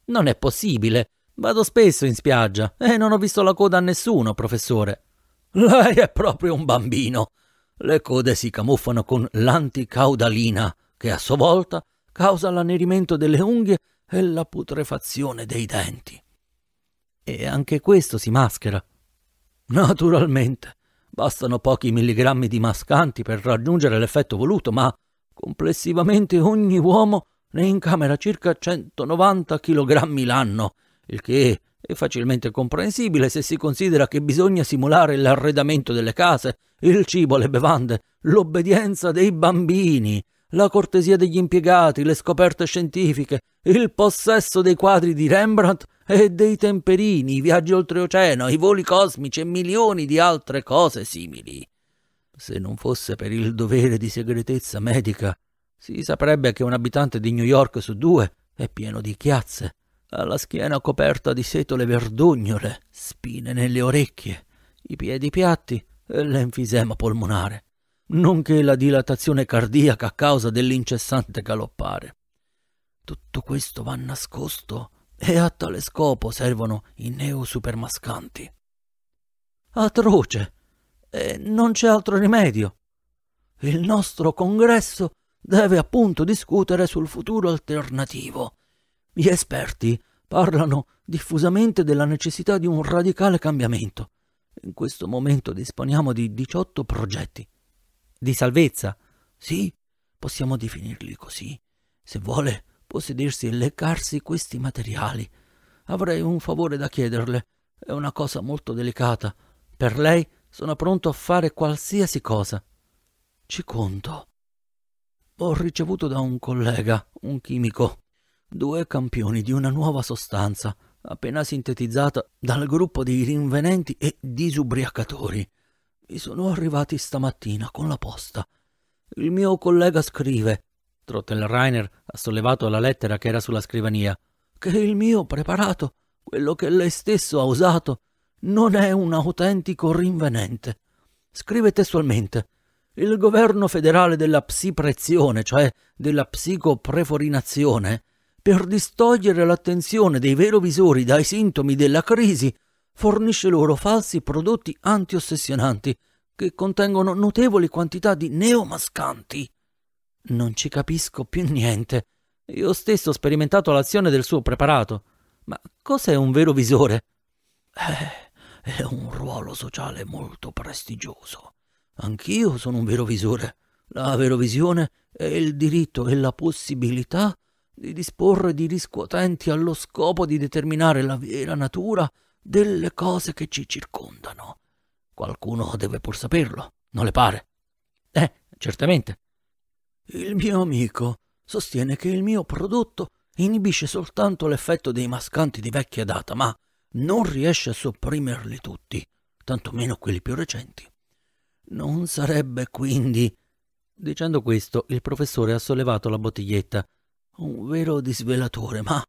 Non è possibile, Vado spesso in spiaggia e non ho visto la coda a nessuno, professore. Lei è proprio un bambino. Le code si camuffano con l'anticaudalina, che a sua volta causa l'annerimento delle unghie e la putrefazione dei denti. E anche questo si maschera. Naturalmente, bastano pochi milligrammi di mascanti per raggiungere l'effetto voluto, ma complessivamente ogni uomo ne incamera circa 190 kg l'anno il che è facilmente comprensibile se si considera che bisogna simulare l'arredamento delle case, il cibo, le bevande, l'obbedienza dei bambini, la cortesia degli impiegati, le scoperte scientifiche, il possesso dei quadri di Rembrandt e dei temperini, i viaggi oltreoceano, i voli cosmici e milioni di altre cose simili. Se non fosse per il dovere di segretezza medica, si saprebbe che un abitante di New York su due è pieno di chiazze la schiena coperta di setole verdognole, spine nelle orecchie, i piedi piatti e l'enfisema polmonare, nonché la dilatazione cardiaca a causa dell'incessante galoppare. Tutto questo va nascosto e a tale scopo servono i neosupermascanti. Atroce! E non c'è altro rimedio. Il nostro congresso deve appunto discutere sul futuro alternativo gli esperti parlano diffusamente della necessità di un radicale cambiamento. In questo momento disponiamo di 18 progetti. Di salvezza? Sì, possiamo definirli così. Se vuole, può sedersi e leccarsi questi materiali. Avrei un favore da chiederle. È una cosa molto delicata. Per lei sono pronto a fare qualsiasi cosa. Ci conto. Ho ricevuto da un collega, un chimico, due campioni di una nuova sostanza, appena sintetizzata dal gruppo di rinvenenti e disubriacatori. Mi sono arrivati stamattina con la posta. Il mio collega scrive, Trottelreiner ha sollevato la lettera che era sulla scrivania, che il mio preparato, quello che lei stesso ha usato, non è un autentico rinvenente. Scrive testualmente, il governo federale della psiprezione, cioè della psicopreforinazione, per distogliere l'attenzione dei verovisori dai sintomi della crisi, fornisce loro falsi prodotti antiossessionanti che contengono notevoli quantità di neomascanti. Non ci capisco più niente. Io stesso ho sperimentato l'azione del suo preparato. Ma cos'è un vero visore? Eh, è un ruolo sociale molto prestigioso. Anch'io sono un vero visore. La verovisione è il diritto e la possibilità di disporre di riscuotenti allo scopo di determinare la vera natura delle cose che ci circondano. Qualcuno deve pur saperlo, non le pare? Eh, certamente. Il mio amico sostiene che il mio prodotto inibisce soltanto l'effetto dei mascanti di vecchia data, ma non riesce a sopprimerli tutti, tantomeno quelli più recenti. Non sarebbe quindi... Dicendo questo, il professore ha sollevato la bottiglietta un vero disvelatore, ma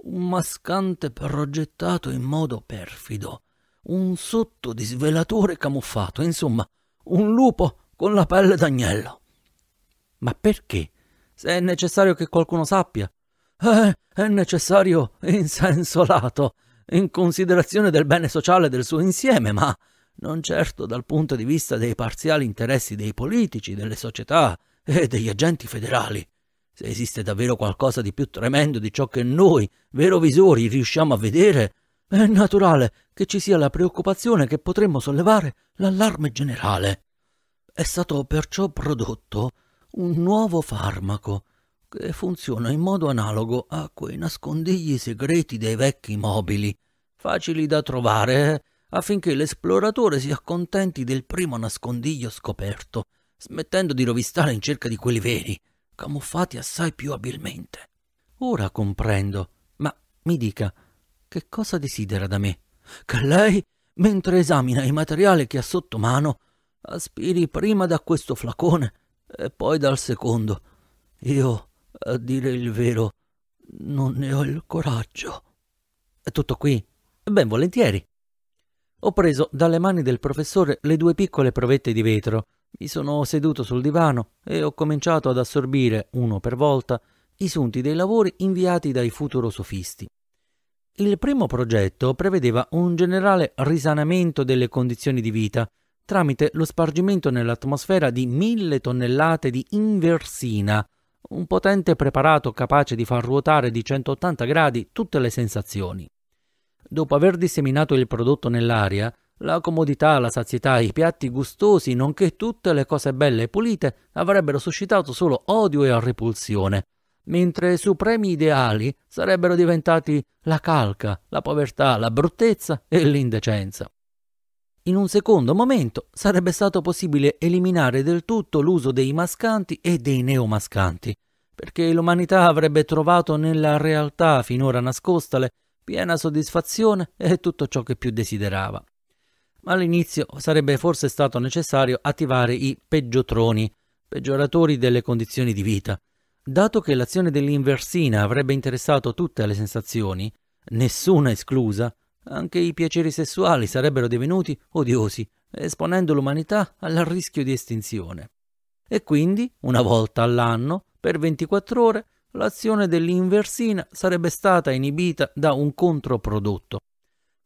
un mascante progettato in modo perfido, un sottodisvelatore camuffato, insomma, un lupo con la pelle d'agnello. Ma perché? Se è necessario che qualcuno sappia. Eh, è necessario in senso lato, in considerazione del bene sociale del suo insieme, ma non certo dal punto di vista dei parziali interessi dei politici, delle società e degli agenti federali se esiste davvero qualcosa di più tremendo di ciò che noi, vero visori, riusciamo a vedere, è naturale che ci sia la preoccupazione che potremmo sollevare l'allarme generale. È stato perciò prodotto un nuovo farmaco che funziona in modo analogo a quei nascondigli segreti dei vecchi mobili, facili da trovare affinché l'esploratore si accontenti del primo nascondiglio scoperto, smettendo di rovistare in cerca di quelli veri camuffati assai più abilmente. Ora comprendo, ma mi dica, che cosa desidera da me? Che lei, mentre esamina il materiale che ha sotto mano, aspiri prima da questo flacone e poi dal secondo. Io, a dire il vero, non ne ho il coraggio. È tutto qui? Ben volentieri. Ho preso dalle mani del professore le due piccole provette di vetro mi sono seduto sul divano e ho cominciato ad assorbire, uno per volta, i sunti dei lavori inviati dai futurosofisti. Il primo progetto prevedeva un generale risanamento delle condizioni di vita tramite lo spargimento nell'atmosfera di mille tonnellate di inversina, un potente preparato capace di far ruotare di 180 gradi tutte le sensazioni. Dopo aver disseminato il prodotto nell'aria, la comodità, la sazietà, i piatti gustosi, nonché tutte le cose belle e pulite avrebbero suscitato solo odio e repulsione, mentre i supremi ideali sarebbero diventati la calca, la povertà, la bruttezza e l'indecenza. In un secondo momento sarebbe stato possibile eliminare del tutto l'uso dei mascanti e dei neomascanti, perché l'umanità avrebbe trovato nella realtà finora nascostale piena soddisfazione e tutto ciò che più desiderava ma all'inizio sarebbe forse stato necessario attivare i peggiotroni, peggioratori delle condizioni di vita. Dato che l'azione dell'inversina avrebbe interessato tutte le sensazioni, nessuna esclusa, anche i piaceri sessuali sarebbero divenuti odiosi, esponendo l'umanità al rischio di estinzione. E quindi, una volta all'anno, per 24 ore, l'azione dell'inversina sarebbe stata inibita da un controprodotto,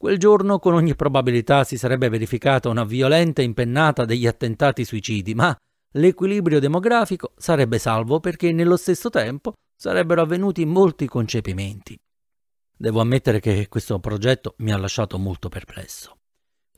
Quel giorno con ogni probabilità si sarebbe verificata una violenta impennata degli attentati suicidi, ma l'equilibrio demografico sarebbe salvo perché nello stesso tempo sarebbero avvenuti molti concepimenti. Devo ammettere che questo progetto mi ha lasciato molto perplesso.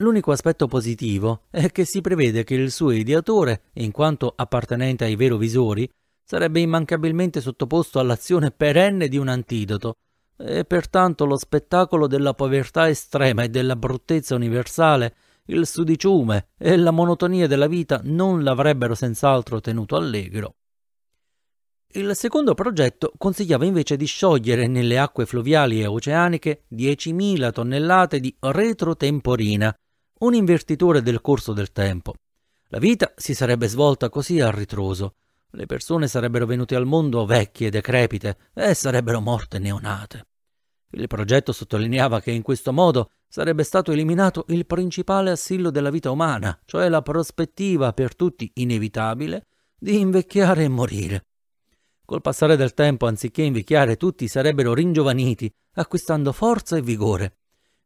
L'unico aspetto positivo è che si prevede che il suo ideatore, in quanto appartenente ai vero visori, sarebbe immancabilmente sottoposto all'azione perenne di un antidoto, e pertanto lo spettacolo della povertà estrema e della bruttezza universale, il sudiciume e la monotonia della vita non l'avrebbero senz'altro tenuto allegro. Il secondo progetto consigliava invece di sciogliere nelle acque fluviali e oceaniche 10.000 tonnellate di retrotemporina, un invertitore del corso del tempo. La vita si sarebbe svolta così a ritroso. Le persone sarebbero venute al mondo vecchie, decrepite e sarebbero morte neonate. Il progetto sottolineava che in questo modo sarebbe stato eliminato il principale assillo della vita umana, cioè la prospettiva per tutti inevitabile di invecchiare e morire. Col passare del tempo, anziché invecchiare, tutti sarebbero ringiovaniti, acquistando forza e vigore.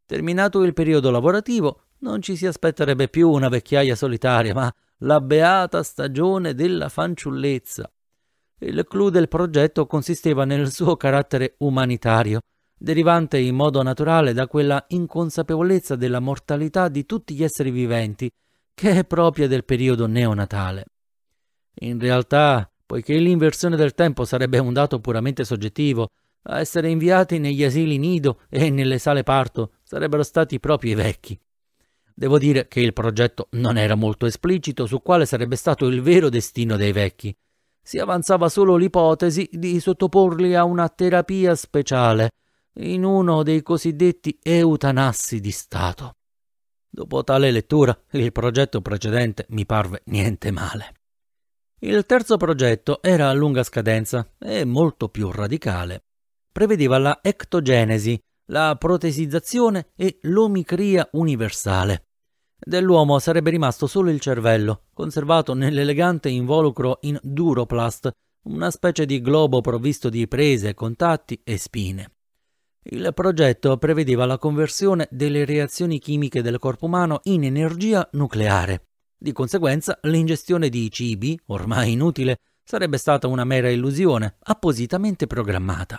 Terminato il periodo lavorativo, non ci si aspetterebbe più una vecchiaia solitaria, ma la beata stagione della fanciullezza. Il clou del progetto consisteva nel suo carattere umanitario, derivante in modo naturale da quella inconsapevolezza della mortalità di tutti gli esseri viventi, che è propria del periodo neonatale. In realtà, poiché l'inversione del tempo sarebbe un dato puramente soggettivo, a essere inviati negli asili nido e nelle sale parto sarebbero stati proprio i vecchi. Devo dire che il progetto non era molto esplicito su quale sarebbe stato il vero destino dei vecchi. Si avanzava solo l'ipotesi di sottoporli a una terapia speciale, in uno dei cosiddetti eutanassi di Stato. Dopo tale lettura, il progetto precedente mi parve niente male. Il terzo progetto era a lunga scadenza e molto più radicale. Prevedeva la ectogenesi, la protesizzazione e l'omicria universale. Dell'uomo sarebbe rimasto solo il cervello, conservato nell'elegante involucro in duroplast, una specie di globo provvisto di prese, contatti e spine. Il progetto prevedeva la conversione delle reazioni chimiche del corpo umano in energia nucleare. Di conseguenza, l'ingestione di cibi, ormai inutile, sarebbe stata una mera illusione, appositamente programmata.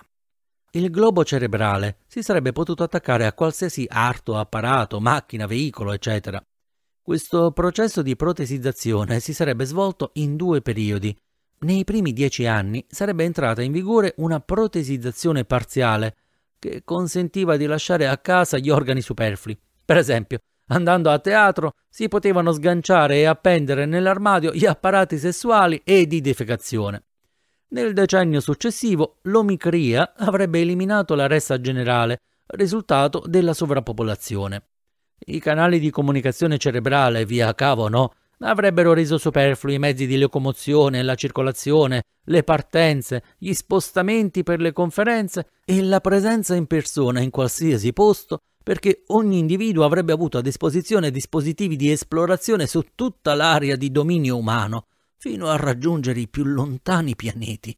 Il globo cerebrale si sarebbe potuto attaccare a qualsiasi arto, apparato, macchina, veicolo, eccetera. Questo processo di protesizzazione si sarebbe svolto in due periodi. Nei primi dieci anni sarebbe entrata in vigore una protesizzazione parziale, che consentiva di lasciare a casa gli organi superflui. Per esempio, andando a teatro si potevano sganciare e appendere nell'armadio gli apparati sessuali e di defecazione. Nel decennio successivo l'omicria avrebbe eliminato la ressa generale, risultato della sovrappopolazione. I canali di comunicazione cerebrale via cavo no avrebbero reso superflui i mezzi di locomozione, la circolazione, le partenze, gli spostamenti per le conferenze e la presenza in persona in qualsiasi posto perché ogni individuo avrebbe avuto a disposizione dispositivi di esplorazione su tutta l'area di dominio umano, fino a raggiungere i più lontani pianeti.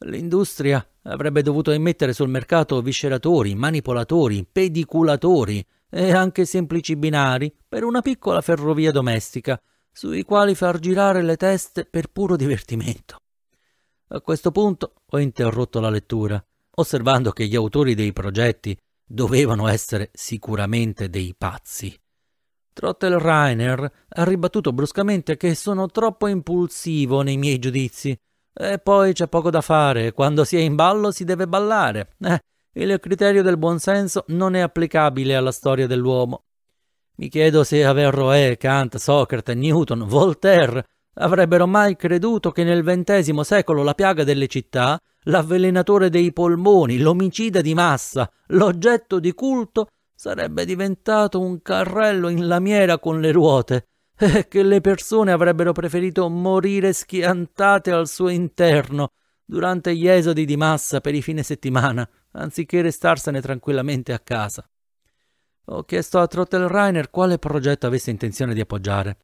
L'industria avrebbe dovuto immettere sul mercato visceratori, manipolatori, pediculatori, e anche semplici binari per una piccola ferrovia domestica, sui quali far girare le teste per puro divertimento. A questo punto ho interrotto la lettura, osservando che gli autori dei progetti dovevano essere sicuramente dei pazzi. Trottel Reiner ha ribattuto bruscamente che sono troppo impulsivo nei miei giudizi. E poi c'è poco da fare, quando si è in ballo si deve ballare. Eh, il criterio del buonsenso non è applicabile alla storia dell'uomo. Mi chiedo se Averroè, Kant, Socrate, Newton, Voltaire avrebbero mai creduto che nel XX secolo la piaga delle città, l'avvelenatore dei polmoni, l'omicida di massa, l'oggetto di culto, sarebbe diventato un carrello in lamiera con le ruote e che le persone avrebbero preferito morire schiantate al suo interno durante gli esodi di massa per i fine settimana anziché restarsene tranquillamente a casa. Ho chiesto a Trottelreiner quale progetto avesse intenzione di appoggiare.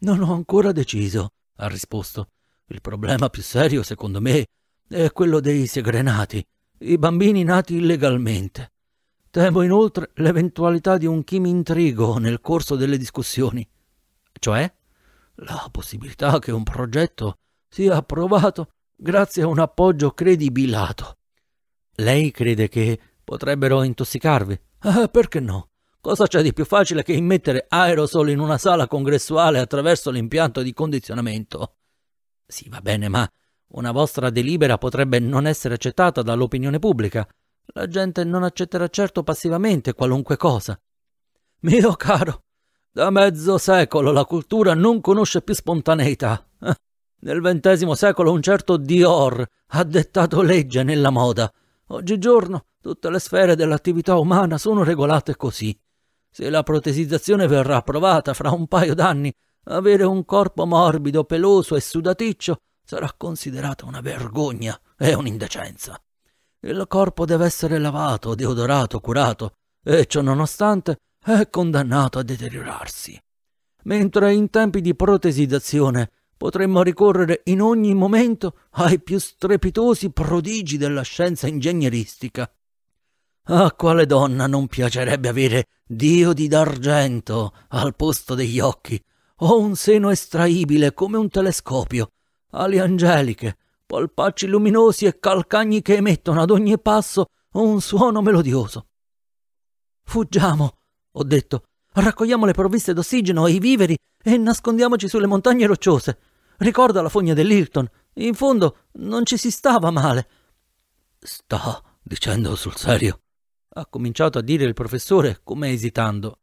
Non ho ancora deciso, ha risposto. Il problema più serio, secondo me, è quello dei segrenati, i bambini nati illegalmente. Temo inoltre l'eventualità di un chimintrigo nel corso delle discussioni. Cioè? La possibilità che un progetto sia approvato grazie a un appoggio credibilato lei crede che potrebbero intossicarvi? Eh, perché no? Cosa c'è di più facile che immettere aerosol in una sala congressuale attraverso l'impianto di condizionamento? Sì, va bene, ma una vostra delibera potrebbe non essere accettata dall'opinione pubblica. La gente non accetterà certo passivamente qualunque cosa. Mio caro, da mezzo secolo la cultura non conosce più spontaneità. Ah, nel XX secolo un certo Dior ha dettato legge nella moda Oggigiorno tutte le sfere dell'attività umana sono regolate così. Se la protesizzazione verrà approvata fra un paio d'anni, avere un corpo morbido, peloso e sudaticcio sarà considerata una vergogna e un'indecenza. Il corpo deve essere lavato, deodorato, curato, e ciò nonostante è condannato a deteriorarsi. Mentre in tempi di protesizzazione potremmo ricorrere in ogni momento ai più strepitosi prodigi della scienza ingegneristica. A quale donna non piacerebbe avere diodi d'argento al posto degli occhi, o un seno estraibile come un telescopio, ali angeliche, polpacci luminosi e calcagni che emettono ad ogni passo un suono melodioso? Fuggiamo, ho detto, raccogliamo le provviste d'ossigeno e i viveri e nascondiamoci sulle montagne rocciose. Ricorda la fogna dell'Hilton. In fondo non ci si stava male. Sta dicendo sul serio? ha cominciato a dire il professore, come esitando.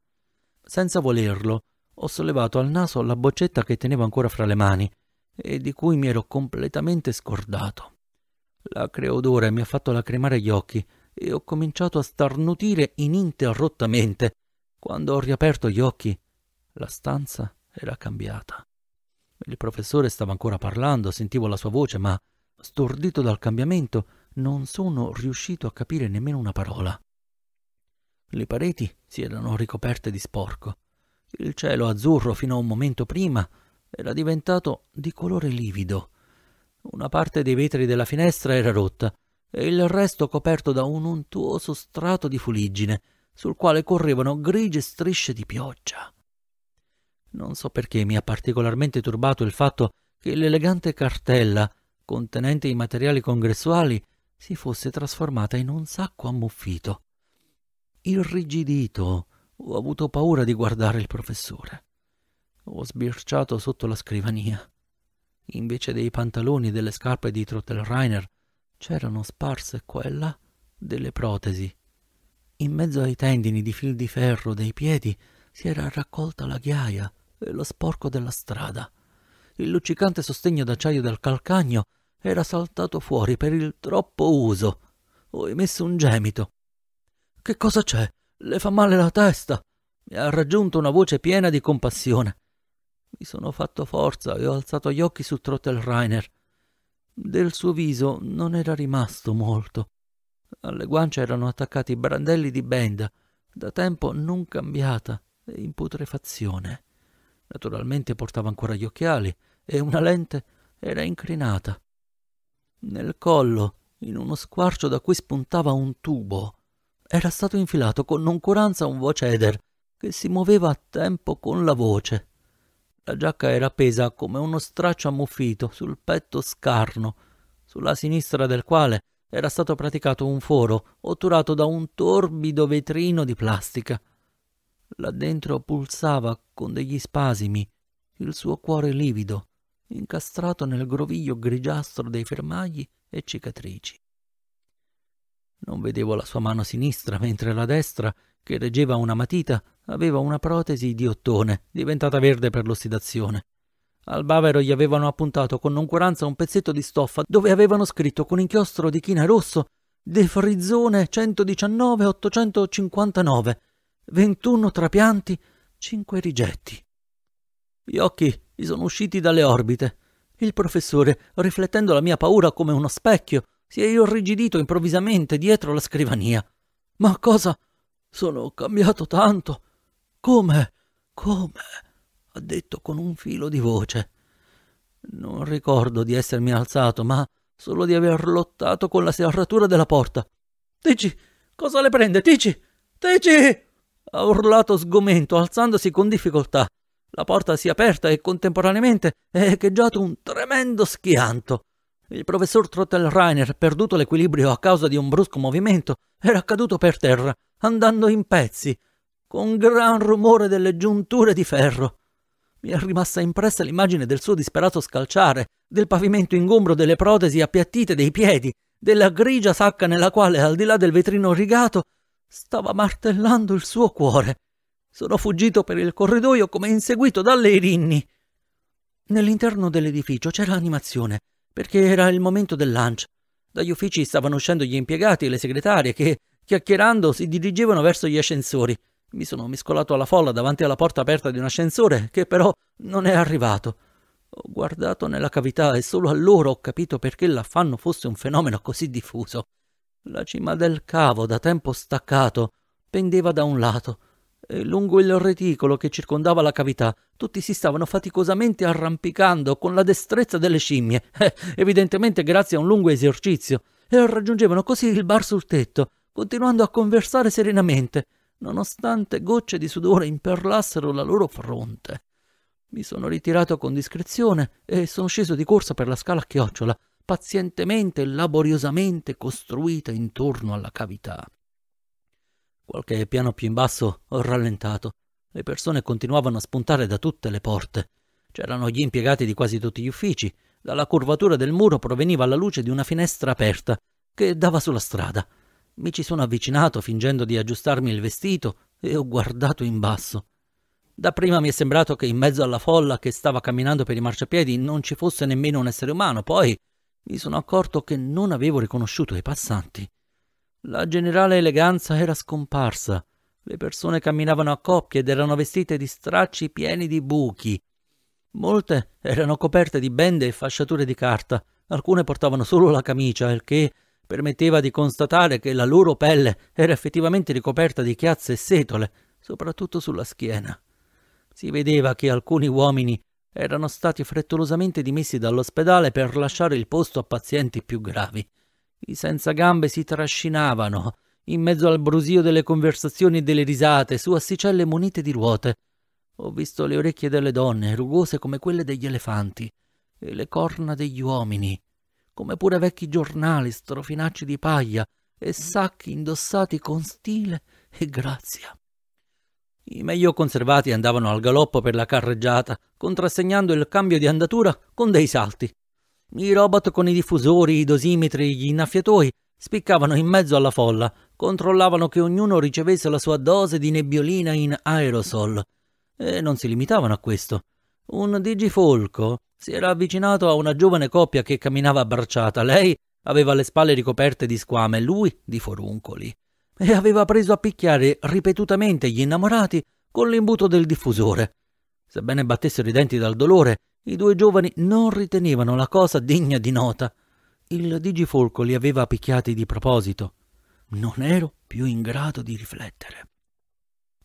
Senza volerlo, ho sollevato al naso la boccetta che tenevo ancora fra le mani e di cui mi ero completamente scordato. La creodora mi ha fatto lacrimare gli occhi e ho cominciato a starnutire ininterrottamente. Quando ho riaperto gli occhi, la stanza era cambiata. Il professore stava ancora parlando, sentivo la sua voce, ma, stordito dal cambiamento, non sono riuscito a capire nemmeno una parola. Le pareti si erano ricoperte di sporco. Il cielo azzurro fino a un momento prima era diventato di colore livido. Una parte dei vetri della finestra era rotta e il resto coperto da un untuoso strato di fuliggine, sul quale correvano grigie strisce di pioggia. Non so perché mi ha particolarmente turbato il fatto che l'elegante cartella contenente i materiali congressuali si fosse trasformata in un sacco ammuffito. Irrigidito, ho avuto paura di guardare il professore. Ho sbirciato sotto la scrivania. Invece dei pantaloni e delle scarpe di Trottelreiner c'erano sparse qua e là delle protesi. In mezzo ai tendini di fil di ferro dei piedi si era raccolta la ghiaia e lo sporco della strada. Il luccicante sostegno d'acciaio del calcagno era saltato fuori per il troppo uso. Ho emesso un gemito. Che cosa c'è? Le fa male la testa? Mi ha raggiunto una voce piena di compassione. Mi sono fatto forza e ho alzato gli occhi su Trottelreiner. Del suo viso non era rimasto molto. Alle guance erano attaccati brandelli di benda, da tempo non cambiata, e in putrefazione. Naturalmente portava ancora gli occhiali e una lente era incrinata. Nel collo, in uno squarcio da cui spuntava un tubo, era stato infilato con noncuranza un voceder che si muoveva a tempo con la voce. La giacca era pesa come uno straccio ammuffito sul petto scarno, sulla sinistra del quale era stato praticato un foro otturato da un torbido vetrino di plastica. Là dentro pulsava con degli spasimi il suo cuore livido, incastrato nel groviglio grigiastro dei fermagli e cicatrici. Non vedevo la sua mano sinistra, mentre la destra, che reggeva una matita, aveva una protesi di ottone, diventata verde per l'ossidazione. Al bavero gli avevano appuntato con noncuranza un pezzetto di stoffa dove avevano scritto con inchiostro di china rosso De Frizzone 119 859 21 trapianti, 5 rigetti. Gli occhi gli sono usciti dalle orbite. Il professore, riflettendo la mia paura come uno specchio, si è irrigidito improvvisamente dietro la scrivania. Ma cosa? Sono cambiato tanto. Come? Come? ha detto con un filo di voce. Non ricordo di essermi alzato, ma solo di aver lottato con la serratura della porta. Tici, cosa le prende? Tici! Tici! ha urlato sgomento, alzandosi con difficoltà. La porta si è aperta e contemporaneamente è echeggiato un tremendo schianto. Il professor Trottelreiner, perduto l'equilibrio a causa di un brusco movimento, era caduto per terra, andando in pezzi, con gran rumore delle giunture di ferro. Mi è rimasta impressa l'immagine del suo disperato scalciare, del pavimento ingombro delle protesi appiattite dei piedi, della grigia sacca nella quale, al di là del vetrino rigato, Stava martellando il suo cuore. Sono fuggito per il corridoio come inseguito dalle irinni. Nell'interno dell'edificio c'era animazione, perché era il momento del lunch. Dagli uffici stavano uscendo gli impiegati e le segretarie che, chiacchierando, si dirigevano verso gli ascensori. Mi sono miscolato alla folla davanti alla porta aperta di un ascensore, che però non è arrivato. Ho guardato nella cavità e solo allora ho capito perché l'affanno fosse un fenomeno così diffuso. La cima del cavo, da tempo staccato, pendeva da un lato, e lungo il reticolo che circondava la cavità tutti si stavano faticosamente arrampicando con la destrezza delle scimmie, *laughs* eh, evidentemente grazie a un lungo esercizio, e raggiungevano così il bar sul tetto, continuando a conversare serenamente, nonostante gocce di sudore imperlassero la loro fronte. Mi sono ritirato con discrezione e sono sceso di corsa per la scala a chiocciola, pazientemente e laboriosamente costruita intorno alla cavità. Qualche piano più in basso ho rallentato. Le persone continuavano a spuntare da tutte le porte. C'erano gli impiegati di quasi tutti gli uffici. Dalla curvatura del muro proveniva la luce di una finestra aperta che dava sulla strada. Mi ci sono avvicinato fingendo di aggiustarmi il vestito e ho guardato in basso. Dapprima mi è sembrato che in mezzo alla folla che stava camminando per i marciapiedi non ci fosse nemmeno un essere umano, poi mi sono accorto che non avevo riconosciuto i passanti. La generale eleganza era scomparsa. Le persone camminavano a coppie ed erano vestite di stracci pieni di buchi. Molte erano coperte di bende e fasciature di carta, alcune portavano solo la camicia, il che permetteva di constatare che la loro pelle era effettivamente ricoperta di chiazze e setole, soprattutto sulla schiena. Si vedeva che alcuni uomini erano stati frettolosamente dimessi dall'ospedale per lasciare il posto a pazienti più gravi. I senza gambe si trascinavano, in mezzo al brusio delle conversazioni e delle risate, su assicelle munite di ruote. Ho visto le orecchie delle donne, rugose come quelle degli elefanti, e le corna degli uomini, come pure vecchi giornali strofinacci di paglia e sacchi indossati con stile e grazia. I meglio conservati andavano al galoppo per la carreggiata, contrassegnando il cambio di andatura con dei salti. I robot con i diffusori, i dosimetri, gli innaffiatoi spiccavano in mezzo alla folla, controllavano che ognuno ricevesse la sua dose di nebbiolina in aerosol. E non si limitavano a questo. Un digifolco si era avvicinato a una giovane coppia che camminava abbracciata. Lei aveva le spalle ricoperte di squame, lui di foruncoli e aveva preso a picchiare ripetutamente gli innamorati con l'imbuto del diffusore. Sebbene battessero i denti dal dolore, i due giovani non ritenevano la cosa degna di nota. Il digifolco li aveva picchiati di proposito. Non ero più in grado di riflettere.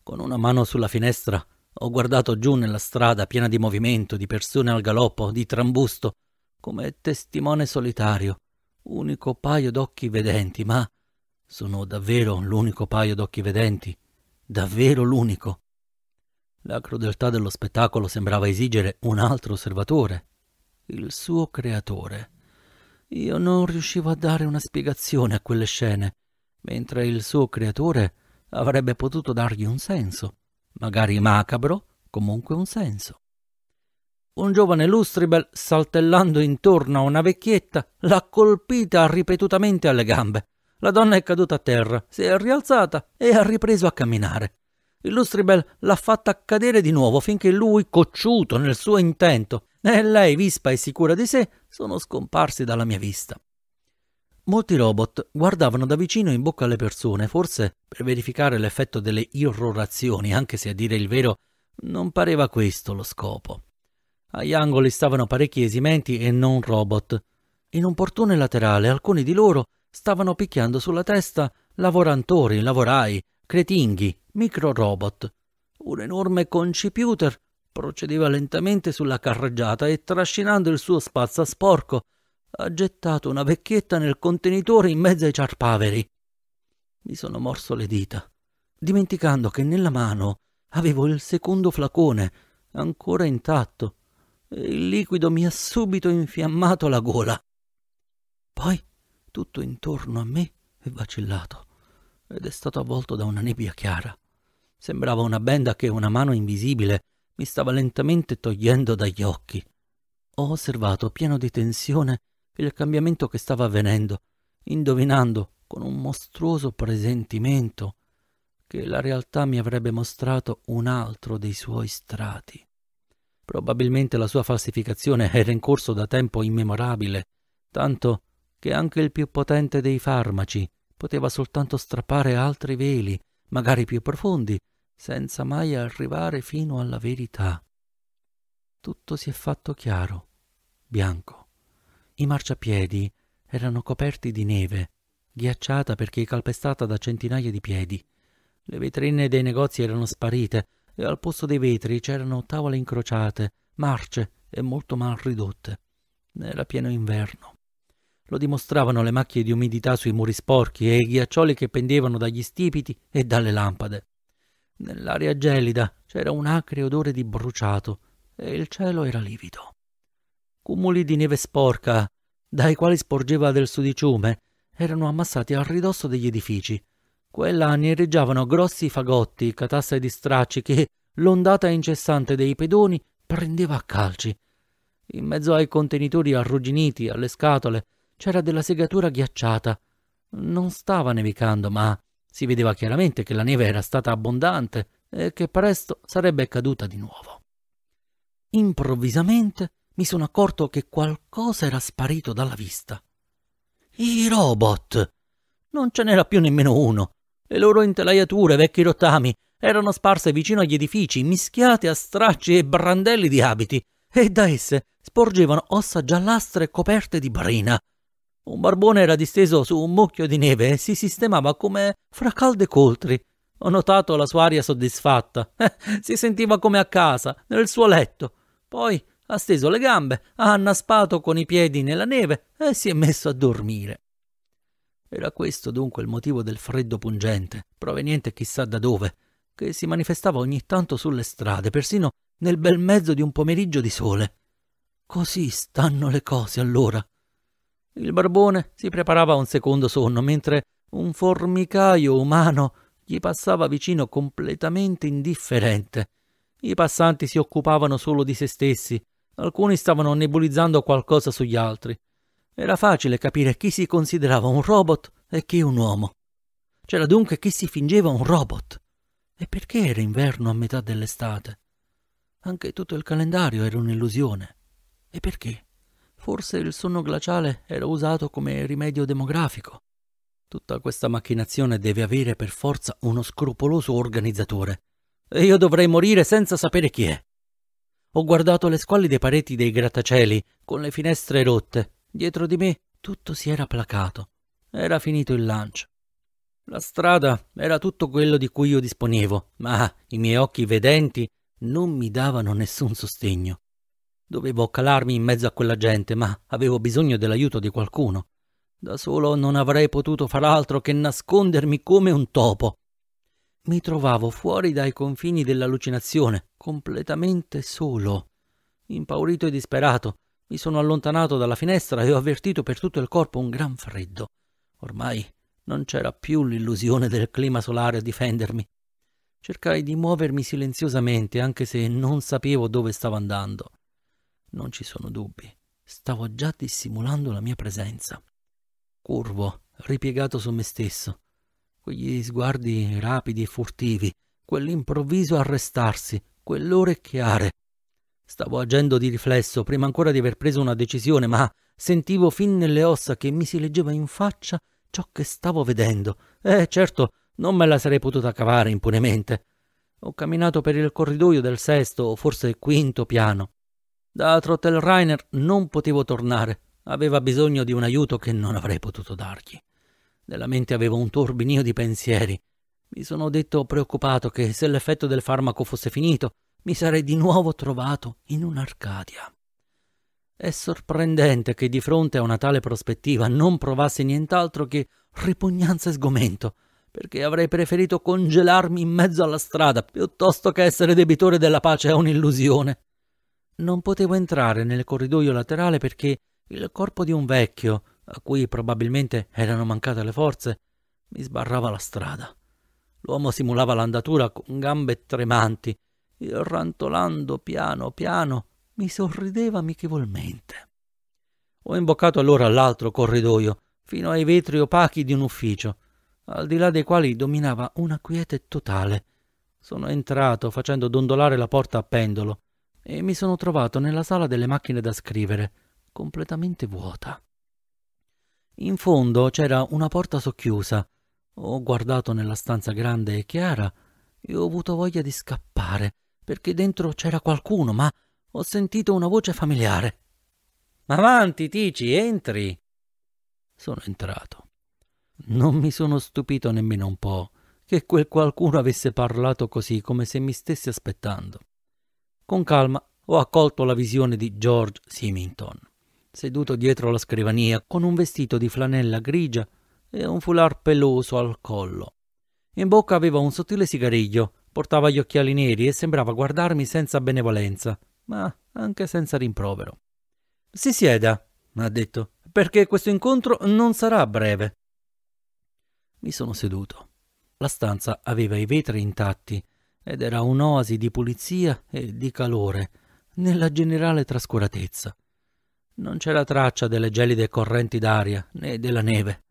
Con una mano sulla finestra ho guardato giù nella strada piena di movimento, di persone al galoppo, di trambusto, come testimone solitario, unico paio d'occhi vedenti, ma sono davvero l'unico paio d'occhi vedenti, davvero l'unico. La crudeltà dello spettacolo sembrava esigere un altro osservatore, il suo creatore. Io non riuscivo a dare una spiegazione a quelle scene, mentre il suo creatore avrebbe potuto dargli un senso, magari macabro, comunque un senso. Un giovane Lustribel, saltellando intorno a una vecchietta, l'ha colpita ripetutamente alle gambe la donna è caduta a terra, si è rialzata e ha ripreso a camminare. Il Lustribel l'ha fatta cadere di nuovo finché lui, cocciuto nel suo intento, e lei, vispa e sicura di sé, sono scomparsi dalla mia vista. Molti robot guardavano da vicino in bocca alle persone, forse per verificare l'effetto delle irrorazioni, anche se a dire il vero non pareva questo lo scopo. Agli angoli stavano parecchi esimenti e non robot. In un portone laterale alcuni di loro stavano picchiando sulla testa lavorantori, lavorai, cretinghi, microrobot. Un enorme conciputer procedeva lentamente sulla carreggiata e trascinando il suo spazza sporco ha gettato una vecchietta nel contenitore in mezzo ai ciarpaveri. Mi sono morso le dita, dimenticando che nella mano avevo il secondo flacone, ancora intatto, e il liquido mi ha subito infiammato la gola. Poi tutto intorno a me è vacillato ed è stato avvolto da una nebbia chiara. Sembrava una benda che una mano invisibile mi stava lentamente togliendo dagli occhi. Ho osservato pieno di tensione il cambiamento che stava avvenendo, indovinando con un mostruoso presentimento che la realtà mi avrebbe mostrato un altro dei suoi strati. Probabilmente la sua falsificazione era in corso da tempo immemorabile, tanto che anche il più potente dei farmaci poteva soltanto strappare altri veli, magari più profondi, senza mai arrivare fino alla verità. Tutto si è fatto chiaro, bianco. I marciapiedi erano coperti di neve, ghiacciata perché calpestata da centinaia di piedi. Le vetrine dei negozi erano sparite e al posto dei vetri c'erano tavole incrociate, marce e molto mal ridotte. Era pieno inverno. Lo dimostravano le macchie di umidità sui muri sporchi e i ghiaccioli che pendevano dagli stipiti e dalle lampade. Nell'aria gelida c'era un acre odore di bruciato e il cielo era livido. Cumuli di neve sporca, dai quali sporgeva del sudiciume, erano ammassati al ridosso degli edifici. Quella nereggiavano grossi fagotti, catasse di stracci che l'ondata incessante dei pedoni prendeva a calci. In mezzo ai contenitori arrugginiti, alle scatole, c'era della segatura ghiacciata. Non stava nevicando, ma si vedeva chiaramente che la neve era stata abbondante e che presto sarebbe caduta di nuovo. Improvvisamente mi sono accorto che qualcosa era sparito dalla vista. I robot! Non ce n'era più nemmeno uno. Le loro intelaiature, vecchi rottami, erano sparse vicino agli edifici, mischiate a stracci e brandelli di abiti, e da esse sporgevano ossa giallastre coperte di brina, un barbone era disteso su un mucchio di neve e si sistemava come fra calde coltri. Ho notato la sua aria soddisfatta. *laughs* si sentiva come a casa, nel suo letto. Poi ha steso le gambe, ha annaspato con i piedi nella neve e si è messo a dormire. Era questo dunque il motivo del freddo pungente, proveniente chissà da dove, che si manifestava ogni tanto sulle strade, persino nel bel mezzo di un pomeriggio di sole. Così stanno le cose allora. Il barbone si preparava a un secondo sonno, mentre un formicaio umano gli passava vicino completamente indifferente. I passanti si occupavano solo di se stessi, alcuni stavano nebulizzando qualcosa sugli altri. Era facile capire chi si considerava un robot e chi un uomo. C'era dunque chi si fingeva un robot. E perché era inverno a metà dell'estate? Anche tutto il calendario era un'illusione. E perché? Forse il sonno glaciale era usato come rimedio demografico. Tutta questa macchinazione deve avere per forza uno scrupoloso organizzatore. E io dovrei morire senza sapere chi è. Ho guardato le squallide pareti dei grattacieli, con le finestre rotte. Dietro di me tutto si era placato. Era finito il lancio. La strada era tutto quello di cui io disponevo, ma i miei occhi vedenti non mi davano nessun sostegno. Dovevo calarmi in mezzo a quella gente, ma avevo bisogno dell'aiuto di qualcuno. Da solo non avrei potuto far altro che nascondermi come un topo. Mi trovavo fuori dai confini dell'allucinazione, completamente solo. Impaurito e disperato, mi sono allontanato dalla finestra e ho avvertito per tutto il corpo un gran freddo. Ormai non c'era più l'illusione del clima solare a difendermi. Cercai di muovermi silenziosamente, anche se non sapevo dove stavo andando. Non ci sono dubbi. Stavo già dissimulando la mia presenza. Curvo, ripiegato su me stesso. Quegli sguardi rapidi e furtivi, quell'improvviso arrestarsi, quell'orecchiare. Stavo agendo di riflesso prima ancora di aver preso una decisione, ma sentivo fin nelle ossa che mi si leggeva in faccia ciò che stavo vedendo. Eh, certo, non me la sarei potuta cavare impunemente. Ho camminato per il corridoio del sesto o forse quinto piano. Da Trottelreiner non potevo tornare, aveva bisogno di un aiuto che non avrei potuto dargli. Nella mente avevo un turbinio di pensieri. Mi sono detto preoccupato che se l'effetto del farmaco fosse finito, mi sarei di nuovo trovato in un'Arcadia. È sorprendente che di fronte a una tale prospettiva non provassi nient'altro che ripugnanza e sgomento, perché avrei preferito congelarmi in mezzo alla strada piuttosto che essere debitore della pace a un'illusione non potevo entrare nel corridoio laterale perché il corpo di un vecchio, a cui probabilmente erano mancate le forze, mi sbarrava la strada. L'uomo simulava l'andatura con gambe tremanti e rantolando piano piano mi sorrideva amichevolmente. Ho imboccato allora l'altro corridoio, fino ai vetri opachi di un ufficio, al di là dei quali dominava una quiete totale. Sono entrato facendo dondolare la porta a pendolo e mi sono trovato nella sala delle macchine da scrivere, completamente vuota. In fondo c'era una porta socchiusa. Ho guardato nella stanza grande e chiara e ho avuto voglia di scappare, perché dentro c'era qualcuno, ma ho sentito una voce familiare. Avanti, Tici, entri. Sono entrato. Non mi sono stupito nemmeno un po' che quel qualcuno avesse parlato così come se mi stesse aspettando. Con calma ho accolto la visione di George Symington, seduto dietro la scrivania con un vestito di flanella grigia e un foulard peloso al collo. In bocca aveva un sottile sigariglio, portava gli occhiali neri e sembrava guardarmi senza benevolenza, ma anche senza rimprovero. Si sieda, ha detto, perché questo incontro non sarà breve. Mi sono seduto. La stanza aveva i vetri intatti ed era un'oasi di pulizia e di calore nella generale trascuratezza. Non c'era traccia delle gelide correnti d'aria né della neve.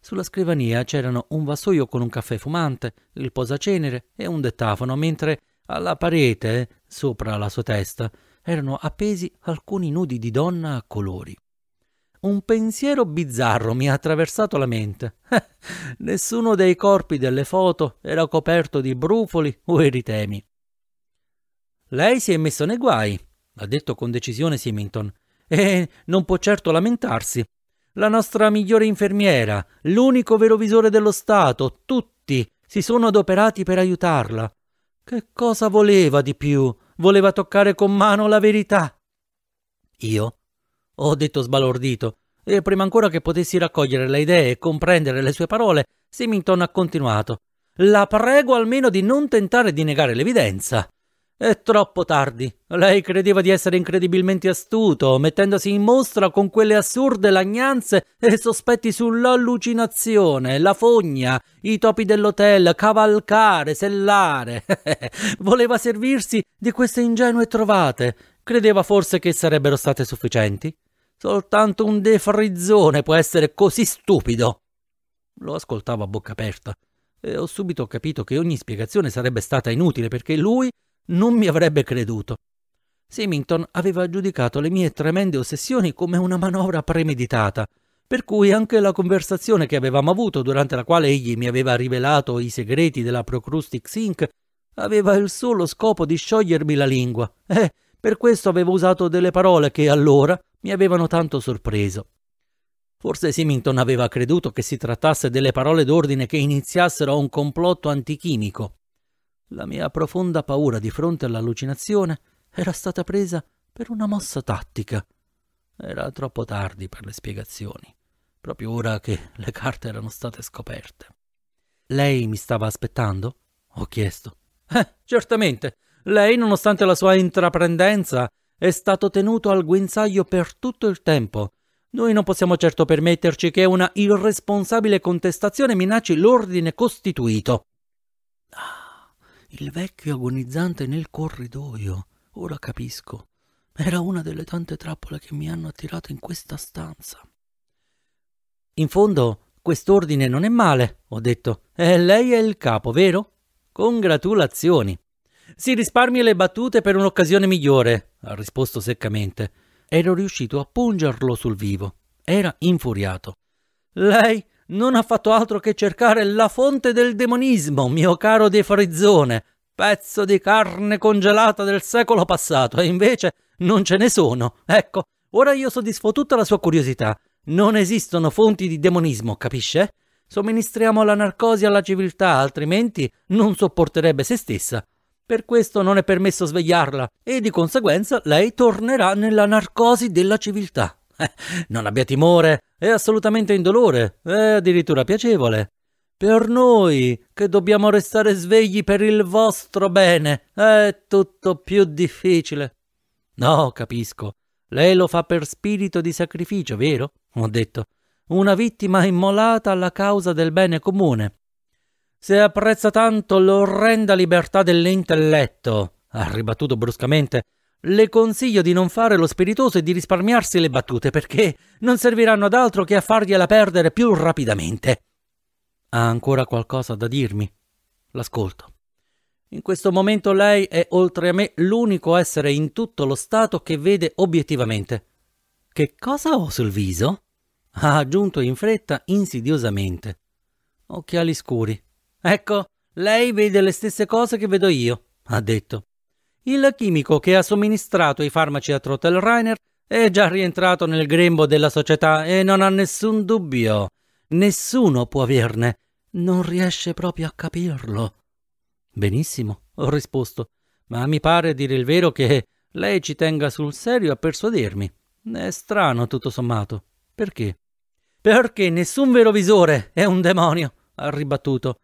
Sulla scrivania c'erano un vassoio con un caffè fumante, il posacenere e un dettafono, mentre alla parete, sopra la sua testa, erano appesi alcuni nudi di donna a colori. Un pensiero bizzarro mi ha attraversato la mente. *laughs* Nessuno dei corpi delle foto era coperto di brufoli o eritemi. Lei si è messo nei guai, ha detto con decisione Simington, e non può certo lamentarsi. La nostra migliore infermiera, l'unico vero visore dello Stato, tutti si sono adoperati per aiutarla. Che cosa voleva di più? Voleva toccare con mano la verità. Io ho detto sbalordito, e prima ancora che potessi raccogliere le idee e comprendere le sue parole, Simington ha continuato. La prego almeno di non tentare di negare l'evidenza. È troppo tardi. Lei credeva di essere incredibilmente astuto, mettendosi in mostra con quelle assurde lagnanze e sospetti sull'allucinazione, la fogna, i topi dell'hotel, cavalcare, sellare. *laughs* Voleva servirsi di queste ingenue trovate. Credeva forse che sarebbero state sufficienti? Soltanto un defrizzone può essere così stupido. Lo ascoltavo a bocca aperta e ho subito capito che ogni spiegazione sarebbe stata inutile perché lui non mi avrebbe creduto. Simington aveva giudicato le mie tremende ossessioni come una manovra premeditata, per cui anche la conversazione che avevamo avuto durante la quale egli mi aveva rivelato i segreti della Procrustix Inc. aveva il solo scopo di sciogliermi la lingua. Eh, per questo avevo usato delle parole che allora mi avevano tanto sorpreso. Forse Simington aveva creduto che si trattasse delle parole d'ordine che iniziassero un complotto antichimico. La mia profonda paura di fronte all'allucinazione era stata presa per una mossa tattica. Era troppo tardi per le spiegazioni, proprio ora che le carte erano state scoperte. Lei mi stava aspettando? ho chiesto. Eh, certamente. Lei, nonostante la sua intraprendenza, è stato tenuto al guinzaglio per tutto il tempo. Noi non possiamo certo permetterci che una irresponsabile contestazione minacci l'ordine costituito. Ah, il vecchio agonizzante nel corridoio. Ora capisco. Era una delle tante trappole che mi hanno attirato in questa stanza. In fondo, quest'ordine non è male, ho detto. E eh, lei è il capo, vero? Congratulazioni. Si risparmia le battute per un'occasione migliore, ha risposto seccamente. Ero riuscito a pungerlo sul vivo. Era infuriato. Lei non ha fatto altro che cercare la fonte del demonismo, mio caro De Frizzone, pezzo di carne congelata del secolo passato, e invece non ce ne sono. Ecco, ora io soddisfo tutta la sua curiosità. Non esistono fonti di demonismo, capisce? Somministriamo la narcosi alla civiltà, altrimenti non sopporterebbe se stessa. Per questo non è permesso svegliarla e di conseguenza lei tornerà nella narcosi della civiltà. Eh, *laughs* non abbia timore, è assolutamente indolore, è addirittura piacevole. Per noi, che dobbiamo restare svegli per il vostro bene, è tutto più difficile. No, capisco. Lei lo fa per spirito di sacrificio, vero? Ho detto. Una vittima immolata alla causa del bene comune. Se apprezza tanto l'orrenda libertà dell'intelletto, ha ribattuto bruscamente, le consiglio di non fare lo spiritoso e di risparmiarsi le battute perché non serviranno ad altro che a fargliela perdere più rapidamente. Ha ancora qualcosa da dirmi? L'ascolto. In questo momento lei è oltre a me l'unico essere in tutto lo Stato che vede obiettivamente. Che cosa ho sul viso? ha aggiunto in fretta insidiosamente. Occhiali scuri, Ecco, lei vede le stesse cose che vedo io, ha detto. Il chimico che ha somministrato i farmaci a Trottelreiner è già rientrato nel grembo della società e non ha nessun dubbio. Nessuno può averne. Non riesce proprio a capirlo. Benissimo, ho risposto, ma mi pare dire il vero che lei ci tenga sul serio a persuadermi. È strano, tutto sommato. Perché? Perché nessun vero visore è un demonio, ha ribattuto.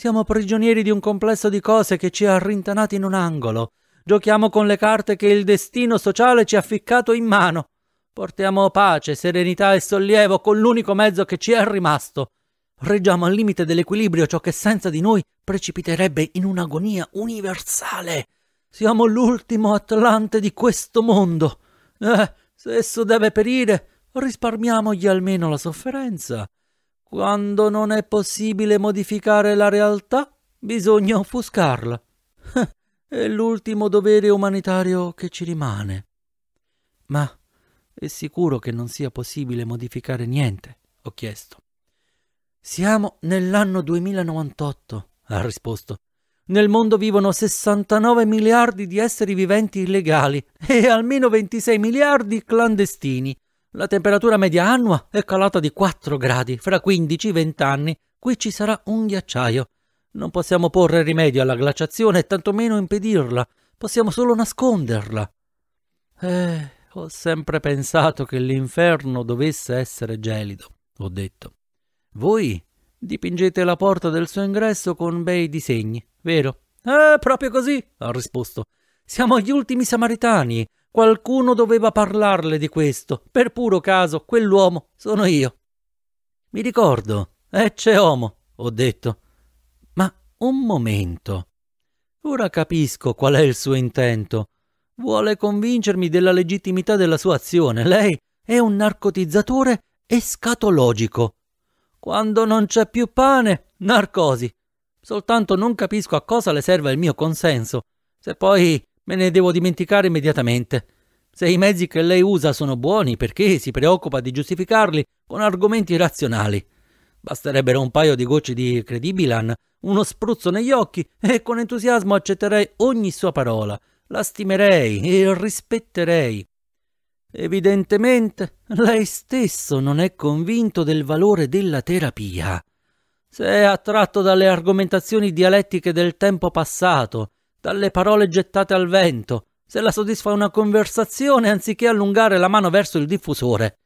Siamo prigionieri di un complesso di cose che ci ha rintanati in un angolo. Giochiamo con le carte che il destino sociale ci ha ficcato in mano. Portiamo pace, serenità e sollievo con l'unico mezzo che ci è rimasto. Reggiamo al limite dell'equilibrio ciò che senza di noi precipiterebbe in un'agonia universale. Siamo l'ultimo Atlante di questo mondo. Eh, se esso deve perire, risparmiamogli almeno la sofferenza. Quando non è possibile modificare la realtà, bisogna offuscarla. *laughs* è l'ultimo dovere umanitario che ci rimane. Ma è sicuro che non sia possibile modificare niente? ho chiesto. Siamo nell'anno 2098, ha risposto. Nel mondo vivono 69 miliardi di esseri viventi illegali e almeno 26 miliardi clandestini. La temperatura media annua è calata di 4 gradi. Fra 15-20 anni qui ci sarà un ghiacciaio. Non possiamo porre rimedio alla glaciazione e tantomeno impedirla. Possiamo solo nasconderla. Eh, ho sempre pensato che l'inferno dovesse essere gelido, ho detto. Voi dipingete la porta del suo ingresso con bei disegni, vero? Eh, proprio così, ha risposto. Siamo gli ultimi samaritani. Qualcuno doveva parlarle di questo. Per puro caso, quell'uomo sono io. Mi ricordo, ecce eh, homo, ho detto. Ma un momento. Ora capisco qual è il suo intento. Vuole convincermi della legittimità della sua azione. Lei è un narcotizzatore escatologico. Quando non c'è più pane, narcosi. Soltanto non capisco a cosa le serva il mio consenso. Se poi Me ne devo dimenticare immediatamente. Se i mezzi che lei usa sono buoni, perché si preoccupa di giustificarli con argomenti razionali? Basterebbero un paio di gocce di credibilan, uno spruzzo negli occhi e con entusiasmo accetterei ogni sua parola, la stimerei e rispetterei. Evidentemente lei stesso non è convinto del valore della terapia. Se è attratto dalle argomentazioni dialettiche del tempo passato, dalle parole gettate al vento, se la soddisfa una conversazione anziché allungare la mano verso il diffusore.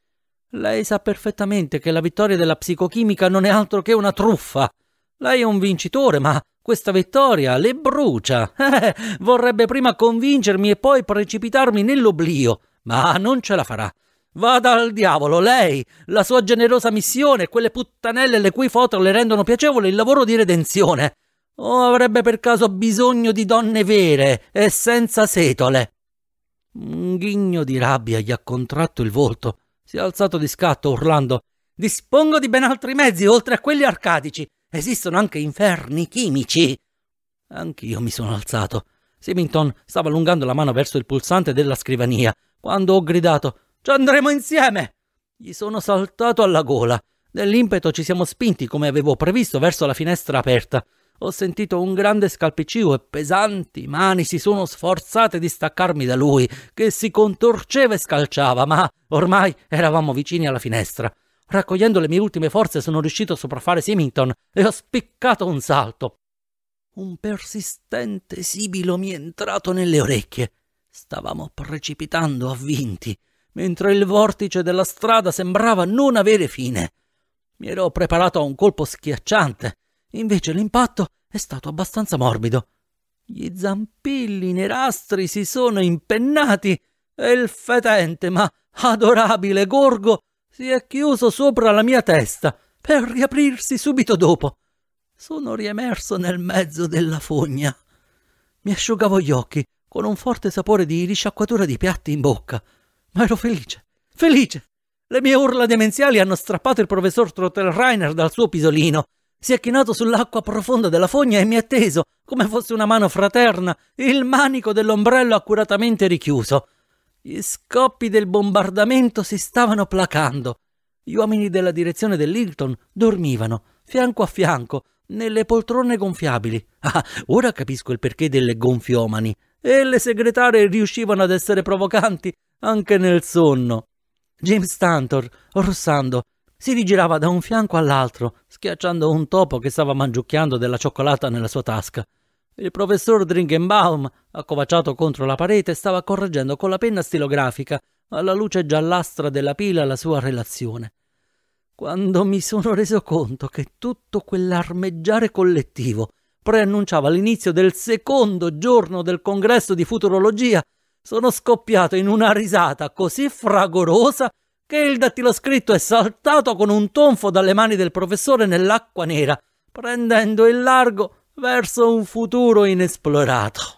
Lei sa perfettamente che la vittoria della psicochimica non è altro che una truffa. Lei è un vincitore, ma questa vittoria le brucia. *laughs* vorrebbe prima convincermi e poi precipitarmi nell'oblio, ma non ce la farà. Vada al diavolo, lei, la sua generosa missione, quelle puttanelle le cui foto le rendono piacevole il lavoro di redenzione o oh, avrebbe per caso bisogno di donne vere e senza setole. Un ghigno di rabbia gli ha contratto il volto. Si è alzato di scatto, urlando: Dispongo di ben altri mezzi oltre a quelli arcadici. Esistono anche inferni chimici. Anch'io mi sono alzato. Simington stava allungando la mano verso il pulsante della scrivania quando ho gridato: Ci andremo insieme! Gli sono saltato alla gola. Nell'impeto ci siamo spinti, come avevo previsto, verso la finestra aperta. Ho sentito un grande scalpiccio e pesanti mani si sono sforzate di staccarmi da lui, che si contorceva e scalciava, ma ormai eravamo vicini alla finestra. Raccogliendo le mie ultime forze sono riuscito a sopraffare Simington e ho spiccato un salto. Un persistente sibilo mi è entrato nelle orecchie. Stavamo precipitando a avvinti, mentre il vortice della strada sembrava non avere fine. Mi ero preparato a un colpo schiacciante, Invece l'impatto è stato abbastanza morbido. Gli zampilli nerastri si sono impennati e il fetente ma adorabile gorgo si è chiuso sopra la mia testa per riaprirsi subito dopo. Sono riemerso nel mezzo della fogna. Mi asciugavo gli occhi con un forte sapore di risciacquatura di piatti in bocca, ma ero felice, felice! Le mie urla demenziali hanno strappato il professor Trottelreiner dal suo pisolino si è chinato sull'acqua profonda della fogna e mi ha teso, come fosse una mano fraterna, il manico dell'ombrello accuratamente richiuso. Gli scoppi del bombardamento si stavano placando. Gli uomini della direzione dell'Hilton dormivano, fianco a fianco, nelle poltrone gonfiabili. Ah, ora capisco il perché delle gonfiomani. E le segretarie riuscivano ad essere provocanti anche nel sonno. James Stantor, russando, si rigirava da un fianco all'altro, schiacciando un topo che stava mangiucchiando della cioccolata nella sua tasca. Il professor Dringenbaum, accovacciato contro la parete, stava correggendo con la penna stilografica, alla luce giallastra della pila, la sua relazione. Quando mi sono reso conto che tutto quell'armeggiare collettivo preannunciava l'inizio del secondo giorno del congresso di futurologia, sono scoppiato in una risata così fragorosa che il dattiloscritto è saltato con un tonfo dalle mani del professore nell'acqua nera, prendendo il largo verso un futuro inesplorato.